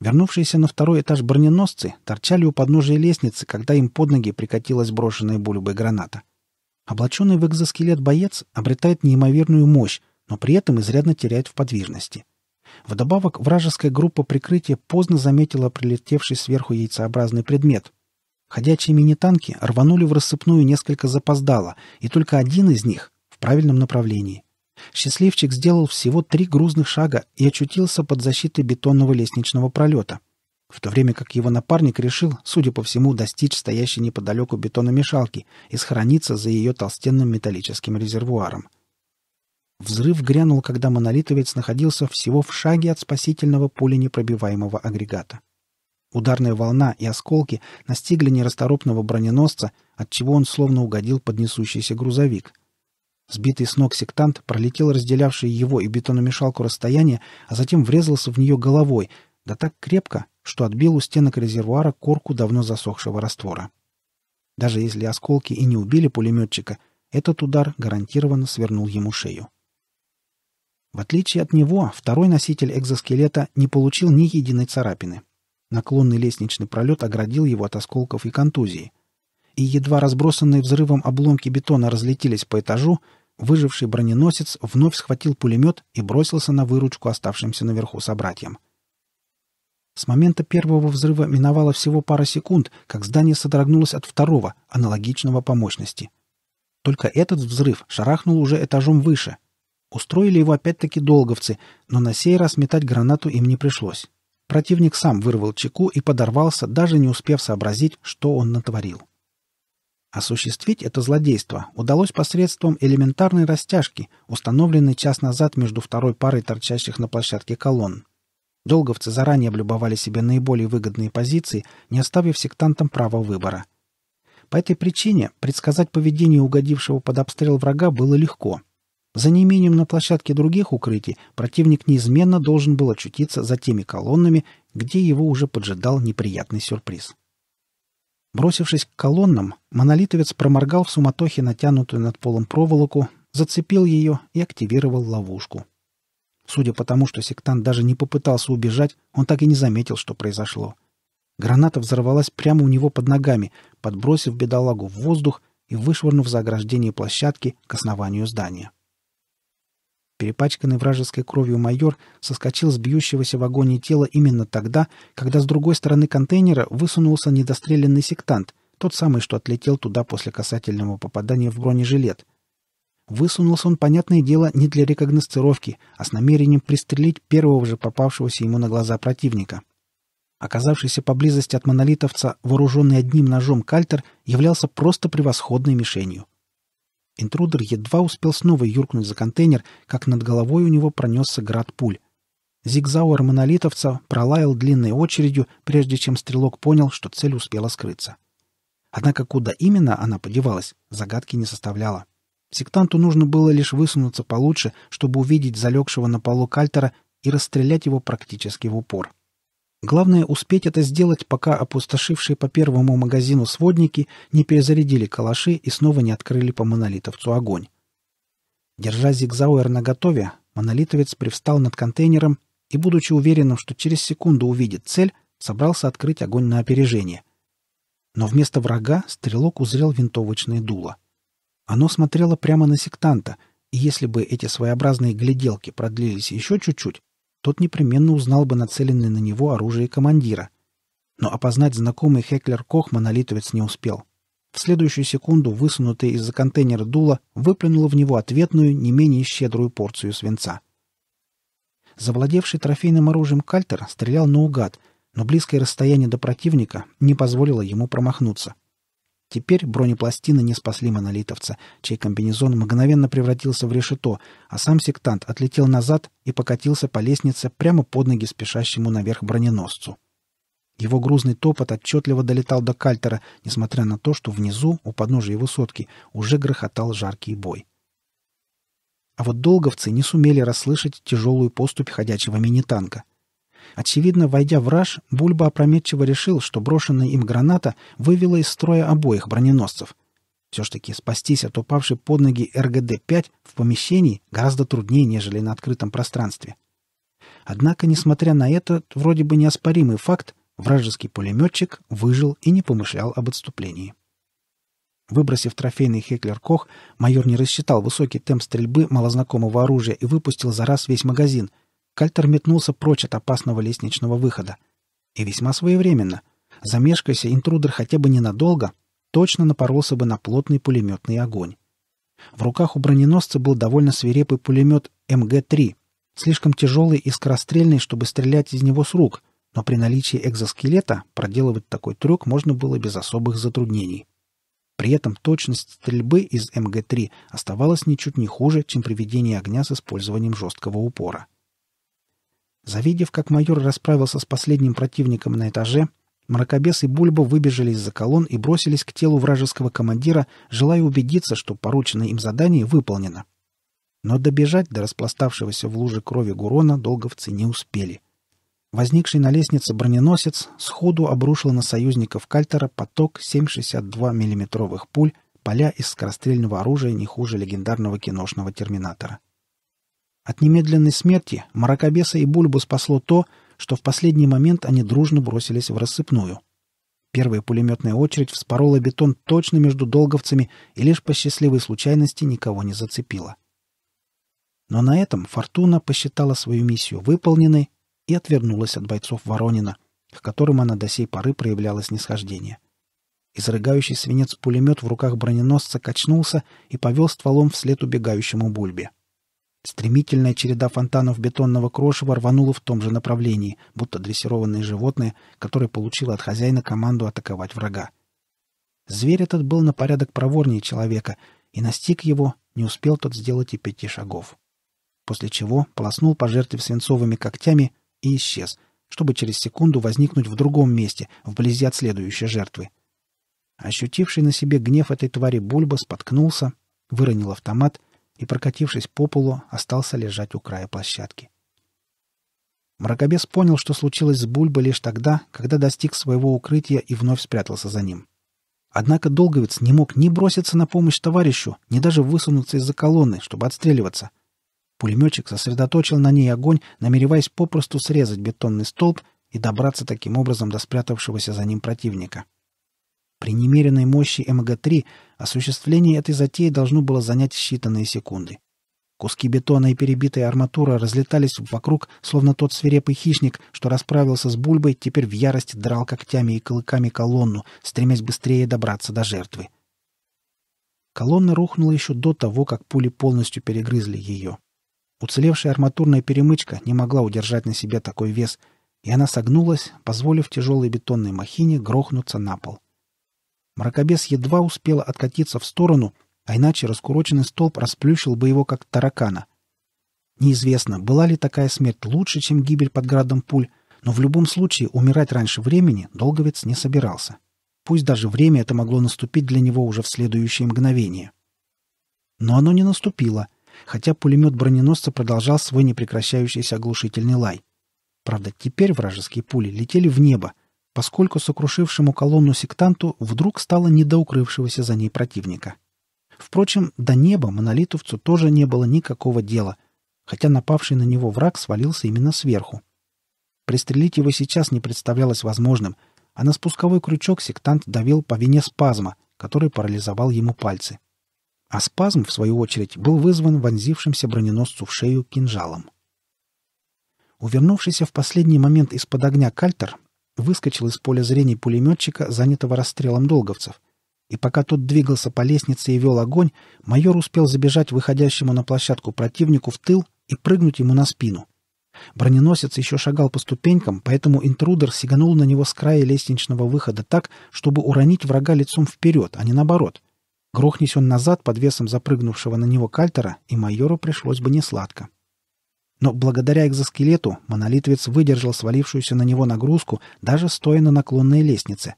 Вернувшиеся на второй этаж броненосцы торчали у подножия лестницы, когда им под ноги прикатилась брошенная бульбой граната. Облаченный в экзоскелет боец обретает неимоверную мощь, но при этом изрядно теряет в подвижности. Вдобавок, вражеская группа прикрытия поздно заметила прилетевший сверху яйцеобразный предмет, Ходячие мини-танки рванули в рассыпную несколько запоздало, и только один из них в правильном направлении. Счастливчик сделал всего три грузных шага и очутился под защитой бетонного лестничного пролета, в то время как его напарник решил, судя по всему, достичь стоящей неподалеку бетономешалки и схорониться за ее толстенным металлическим резервуаром. Взрыв грянул, когда монолитовец находился всего в шаге от спасительного пуленепробиваемого агрегата. Ударная волна и осколки настигли нерасторопного броненосца, отчего он словно угодил под несущийся грузовик. Сбитый с ног сектант пролетел разделявший его и бетономешалку расстояние, а затем врезался в нее головой, да так крепко, что отбил у стенок резервуара корку давно засохшего раствора. Даже если осколки и не убили пулеметчика, этот удар гарантированно свернул ему шею. В отличие от него, второй носитель экзоскелета не получил ни единой царапины — Наклонный лестничный пролет оградил его от осколков и контузии. И едва разбросанные взрывом обломки бетона разлетелись по этажу, выживший броненосец вновь схватил пулемет и бросился на выручку оставшимся наверху собратьям. С момента первого взрыва миновало всего пара секунд, как здание содрогнулось от второго, аналогичного по мощности. Только этот взрыв шарахнул уже этажом выше. Устроили его опять-таки долговцы, но на сей раз метать гранату им не пришлось. Противник сам вырвал чеку и подорвался, даже не успев сообразить, что он натворил. Осуществить это злодейство удалось посредством элементарной растяжки, установленной час назад между второй парой торчащих на площадке колонн. Долговцы заранее облюбовали себе наиболее выгодные позиции, не оставив сектантам права выбора. По этой причине предсказать поведение угодившего под обстрел врага было легко – за неимением на площадке других укрытий противник неизменно должен был очутиться за теми колоннами, где его уже поджидал неприятный сюрприз. Бросившись к колоннам, монолитовец проморгал в суматохе натянутую над полом проволоку, зацепил ее и активировал ловушку. Судя по тому, что сектант даже не попытался убежать, он так и не заметил, что произошло. Граната взорвалась прямо у него под ногами, подбросив бедолагу в воздух и вышвырнув за ограждение площадки к основанию здания. Перепачканный вражеской кровью майор соскочил с бьющегося в агоне тела именно тогда, когда с другой стороны контейнера высунулся недостреленный сектант, тот самый, что отлетел туда после касательного попадания в бронежилет. Высунулся он, понятное дело, не для рекогносцировки, а с намерением пристрелить первого же попавшегося ему на глаза противника. Оказавшийся поблизости от монолитовца, вооруженный одним ножом кальтер, являлся просто превосходной мишенью. Интрудер едва успел снова юркнуть за контейнер, как над головой у него пронесся град пуль. Зигзауэр монолитовца пролаял длинной очередью, прежде чем стрелок понял, что цель успела скрыться. Однако куда именно она подевалась, загадки не составляло. Сектанту нужно было лишь высунуться получше, чтобы увидеть залегшего на полу кальтера и расстрелять его практически в упор. — Главное успеть это сделать, пока опустошившие по первому магазину сводники не перезарядили калаши и снова не открыли по монолитовцу огонь. Держа зигзауэр готове, монолитовец привстал над контейнером и, будучи уверенным, что через секунду увидит цель, собрался открыть огонь на опережение. Но вместо врага стрелок узрел винтовочное дуло. Оно смотрело прямо на сектанта, и если бы эти своеобразные гляделки продлились еще чуть-чуть, тот непременно узнал бы нацеленное на него оружие командира. Но опознать знакомый Хеклер Кох монолитовец не успел. В следующую секунду высунутое из-за контейнера дула выплюнула в него ответную, не менее щедрую порцию свинца. Завладевший трофейным оружием Кальтер стрелял наугад, но близкое расстояние до противника не позволило ему промахнуться — Теперь бронепластины не спасли монолитовца, чей комбинезон мгновенно превратился в решето, а сам сектант отлетел назад и покатился по лестнице прямо под ноги спешащему наверх броненосцу. Его грузный топот отчетливо долетал до кальтера, несмотря на то, что внизу, у подножия высотки, уже грохотал жаркий бой. А вот долговцы не сумели расслышать тяжелую поступь ходячего мини-танка. Очевидно, войдя в раж, Бульба опрометчиво решил, что брошенная им граната вывела из строя обоих броненосцев. Все ж таки спастись от упавшей под ноги РГД-5 в помещении гораздо труднее, нежели на открытом пространстве. Однако, несмотря на этот вроде бы неоспоримый факт, вражеский пулеметчик выжил и не помышлял об отступлении. Выбросив трофейный Хеклер-Кох, майор не рассчитал высокий темп стрельбы малознакомого оружия и выпустил за раз весь магазин — Кальтер метнулся прочь от опасного лестничного выхода. И весьма своевременно. Замешкайся интрудер хотя бы ненадолго, точно напоролся бы на плотный пулеметный огонь. В руках у броненосца был довольно свирепый пулемет МГ-3, слишком тяжелый и скорострельный, чтобы стрелять из него с рук, но при наличии экзоскелета проделывать такой трюк можно было без особых затруднений. При этом точность стрельбы из МГ-3 оставалась ничуть не хуже, чем при ведении огня с использованием жесткого упора. — Завидев, как майор расправился с последним противником на этаже, мракобес и Бульба выбежали из-за колонн и бросились к телу вражеского командира, желая убедиться, что порученное им задание выполнено. Но добежать до распластавшегося в луже крови Гурона долговцы не успели. Возникший на лестнице броненосец сходу обрушил на союзников Кальтера поток 7,62 миллиметровых пуль, поля из скорострельного оружия не хуже легендарного киношного «Терминатора». От немедленной смерти Маракобеса и Бульбу спасло то, что в последний момент они дружно бросились в рассыпную. Первая пулеметная очередь вспорола бетон точно между долговцами и лишь по счастливой случайности никого не зацепила. Но на этом Фортуна посчитала свою миссию выполненной и отвернулась от бойцов Воронина, к которым она до сей поры проявляла снисхождение. Изрыгающий свинец пулемет в руках броненосца качнулся и повел стволом вслед убегающему Бульбе. — Стремительная череда фонтанов бетонного крошева рванула в том же направлении, будто дрессированное животное, которое получило от хозяина команду атаковать врага. Зверь этот был на порядок проворнее человека, и настиг его, не успел тот сделать и пяти шагов. После чего полоснул по жертве свинцовыми когтями и исчез, чтобы через секунду возникнуть в другом месте, вблизи от следующей жертвы. Ощутивший на себе гнев этой твари Бульба споткнулся, выронил автомат — и, прокатившись по полу, остался лежать у края площадки. Мракобес понял, что случилось с Бульбой лишь тогда, когда достиг своего укрытия и вновь спрятался за ним. Однако Долговец не мог ни броситься на помощь товарищу, ни даже высунуться из-за колонны, чтобы отстреливаться. Пулеметчик сосредоточил на ней огонь, намереваясь попросту срезать бетонный столб и добраться таким образом до спрятавшегося за ним противника. — при немеренной мощи МГ-3 осуществление этой затеи должно было занять считанные секунды. Куски бетона и перебитая арматура разлетались вокруг, словно тот свирепый хищник, что расправился с бульбой, теперь в ярости драл когтями и клыками колонну, стремясь быстрее добраться до жертвы. Колонна рухнула еще до того, как пули полностью перегрызли ее. Уцелевшая арматурная перемычка не могла удержать на себе такой вес, и она согнулась, позволив тяжелой бетонной махине грохнуться на пол. — Мракобес едва успел откатиться в сторону, а иначе раскуроченный столб расплющил бы его, как таракана. Неизвестно, была ли такая смерть лучше, чем гибель под градом пуль, но в любом случае умирать раньше времени Долговец не собирался. Пусть даже время это могло наступить для него уже в следующее мгновение. Но оно не наступило, хотя пулемет броненосца продолжал свой непрекращающийся оглушительный лай. Правда, теперь вражеские пули летели в небо, поскольку сокрушившему колонну сектанту вдруг стало не до укрывшегося за ней противника. Впрочем, до неба монолитовцу тоже не было никакого дела, хотя напавший на него враг свалился именно сверху. Пристрелить его сейчас не представлялось возможным, а на спусковой крючок сектант давил по вине спазма, который парализовал ему пальцы. А спазм, в свою очередь, был вызван вонзившимся броненосцу в шею кинжалом. Увернувшийся в последний момент из-под огня кальтер выскочил из поля зрения пулеметчика, занятого расстрелом долговцев. И пока тот двигался по лестнице и вел огонь, майор успел забежать выходящему на площадку противнику в тыл и прыгнуть ему на спину. Броненосец еще шагал по ступенькам, поэтому интрудер сиганул на него с края лестничного выхода так, чтобы уронить врага лицом вперед, а не наоборот. Грохнись он назад под весом запрыгнувшего на него кальтера, и майору пришлось бы несладко. Но благодаря экзоскелету монолитвец выдержал свалившуюся на него нагрузку, даже стоя на наклонной лестнице.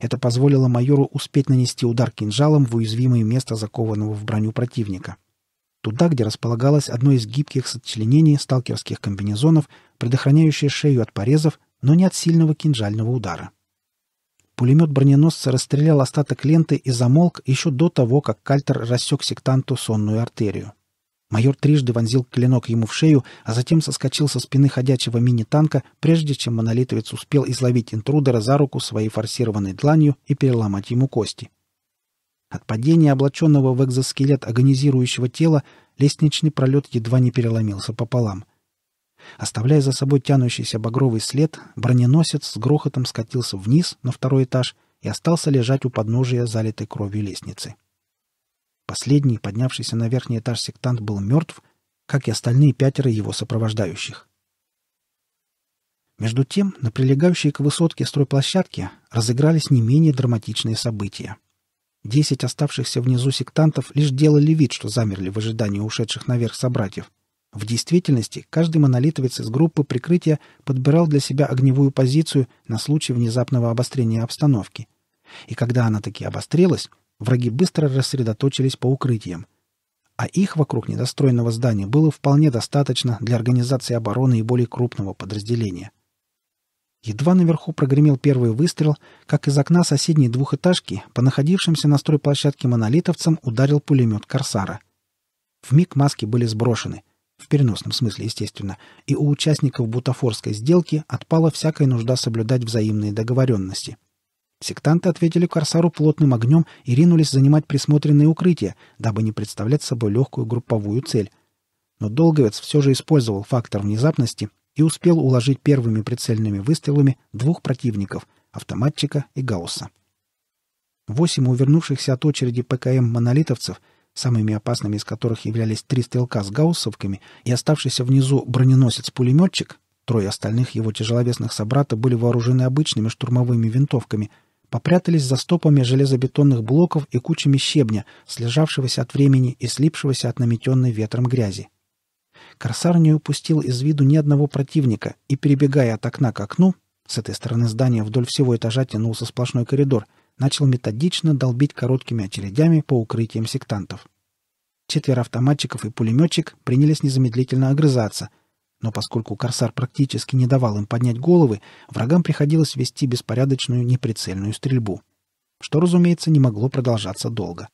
Это позволило майору успеть нанести удар кинжалом в уязвимое место закованного в броню противника. Туда, где располагалось одно из гибких сочленений сталкерских комбинезонов, предохраняющее шею от порезов, но не от сильного кинжального удара. Пулемет броненосца расстрелял остаток ленты и замолк еще до того, как Кальтер рассек сектанту сонную артерию. Майор трижды вонзил клинок ему в шею, а затем соскочил со спины ходячего мини-танка, прежде чем монолитовец успел изловить интрудера за руку своей форсированной дланью и переломать ему кости. От падения облаченного в экзоскелет агонизирующего тела лестничный пролет едва не переломился пополам. Оставляя за собой тянущийся багровый след, броненосец с грохотом скатился вниз на второй этаж и остался лежать у подножия залитой кровью лестницы. — Последний, поднявшийся на верхний этаж сектант, был мертв, как и остальные пятеро его сопровождающих. Между тем, на прилегающей к высотке стройплощадке разыгрались не менее драматичные события. Десять оставшихся внизу сектантов лишь делали вид, что замерли в ожидании ушедших наверх собратьев. В действительности каждый монолитовец из группы прикрытия подбирал для себя огневую позицию на случай внезапного обострения обстановки. И когда она таки обострилась, враги быстро рассредоточились по укрытиям. А их вокруг недостроенного здания было вполне достаточно для организации обороны и более крупного подразделения. Едва наверху прогремел первый выстрел, как из окна соседней двухэтажки по находившимся на стройплощадке монолитовцам ударил пулемет «Корсара». Вмиг маски были сброшены, в переносном смысле, естественно, и у участников бутафорской сделки отпала всякая нужда соблюдать взаимные договоренности. Сектанты ответили «Корсару» плотным огнем и ринулись занимать присмотренные укрытия, дабы не представлять собой легкую групповую цель. Но Долговец все же использовал фактор внезапности и успел уложить первыми прицельными выстрелами двух противников — автоматчика и Гаусса. Восемь увернувшихся от очереди ПКМ монолитовцев, самыми опасными из которых являлись три стрелка с гауссовками и оставшийся внизу броненосец-пулеметчик, трое остальных его тяжеловесных собрата были вооружены обычными штурмовыми винтовками — попрятались за стопами железобетонных блоков и кучами щебня, слежавшегося от времени и слипшегося от наметенной ветром грязи. Корсар не упустил из виду ни одного противника и, перебегая от окна к окну, с этой стороны здания вдоль всего этажа тянулся сплошной коридор, начал методично долбить короткими очередями по укрытиям сектантов. Четверо автоматчиков и пулеметчик принялись незамедлительно огрызаться — но поскольку «Корсар» практически не давал им поднять головы, врагам приходилось вести беспорядочную неприцельную стрельбу, что, разумеется, не могло продолжаться долго.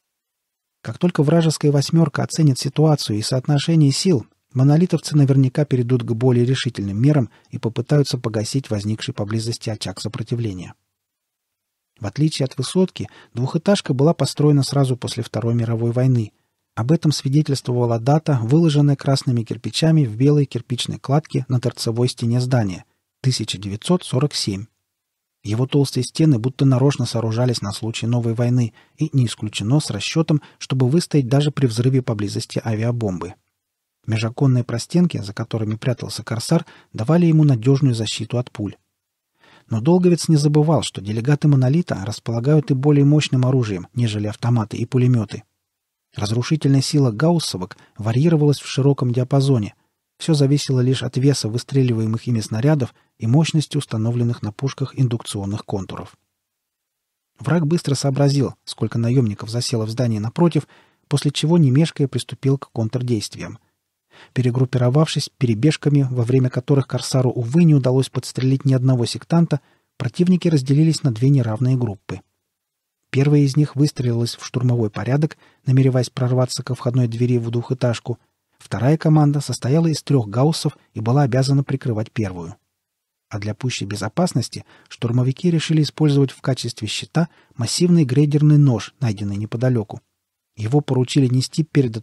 Как только вражеская «восьмерка» оценит ситуацию и соотношение сил, монолитовцы наверняка перейдут к более решительным мерам и попытаются погасить возникший поблизости очаг сопротивления. В отличие от высотки, двухэтажка была построена сразу после Второй мировой войны, об этом свидетельствовала дата, выложенная красными кирпичами в белой кирпичной кладке на торцевой стене здания – 1947. Его толстые стены будто нарочно сооружались на случай новой войны и не исключено с расчетом, чтобы выстоять даже при взрыве поблизости авиабомбы. Межоконные простенки, за которыми прятался «Корсар», давали ему надежную защиту от пуль. Но Долговец не забывал, что делегаты «Монолита» располагают и более мощным оружием, нежели автоматы и пулеметы – Разрушительная сила гауссовок варьировалась в широком диапазоне. Все зависело лишь от веса выстреливаемых ими снарядов и мощности установленных на пушках индукционных контуров. Враг быстро сообразил, сколько наемников засело в здании напротив, после чего немешкая приступил к контрдействиям. Перегруппировавшись перебежками, во время которых Корсару, увы, не удалось подстрелить ни одного сектанта, противники разделились на две неравные группы — Первая из них выстрелилась в штурмовой порядок, намереваясь прорваться ко входной двери в двухэтажку. Вторая команда состояла из трех гауссов и была обязана прикрывать первую. А для пущей безопасности штурмовики решили использовать в качестве щита массивный грейдерный нож, найденный неподалеку. Его поручили нести перед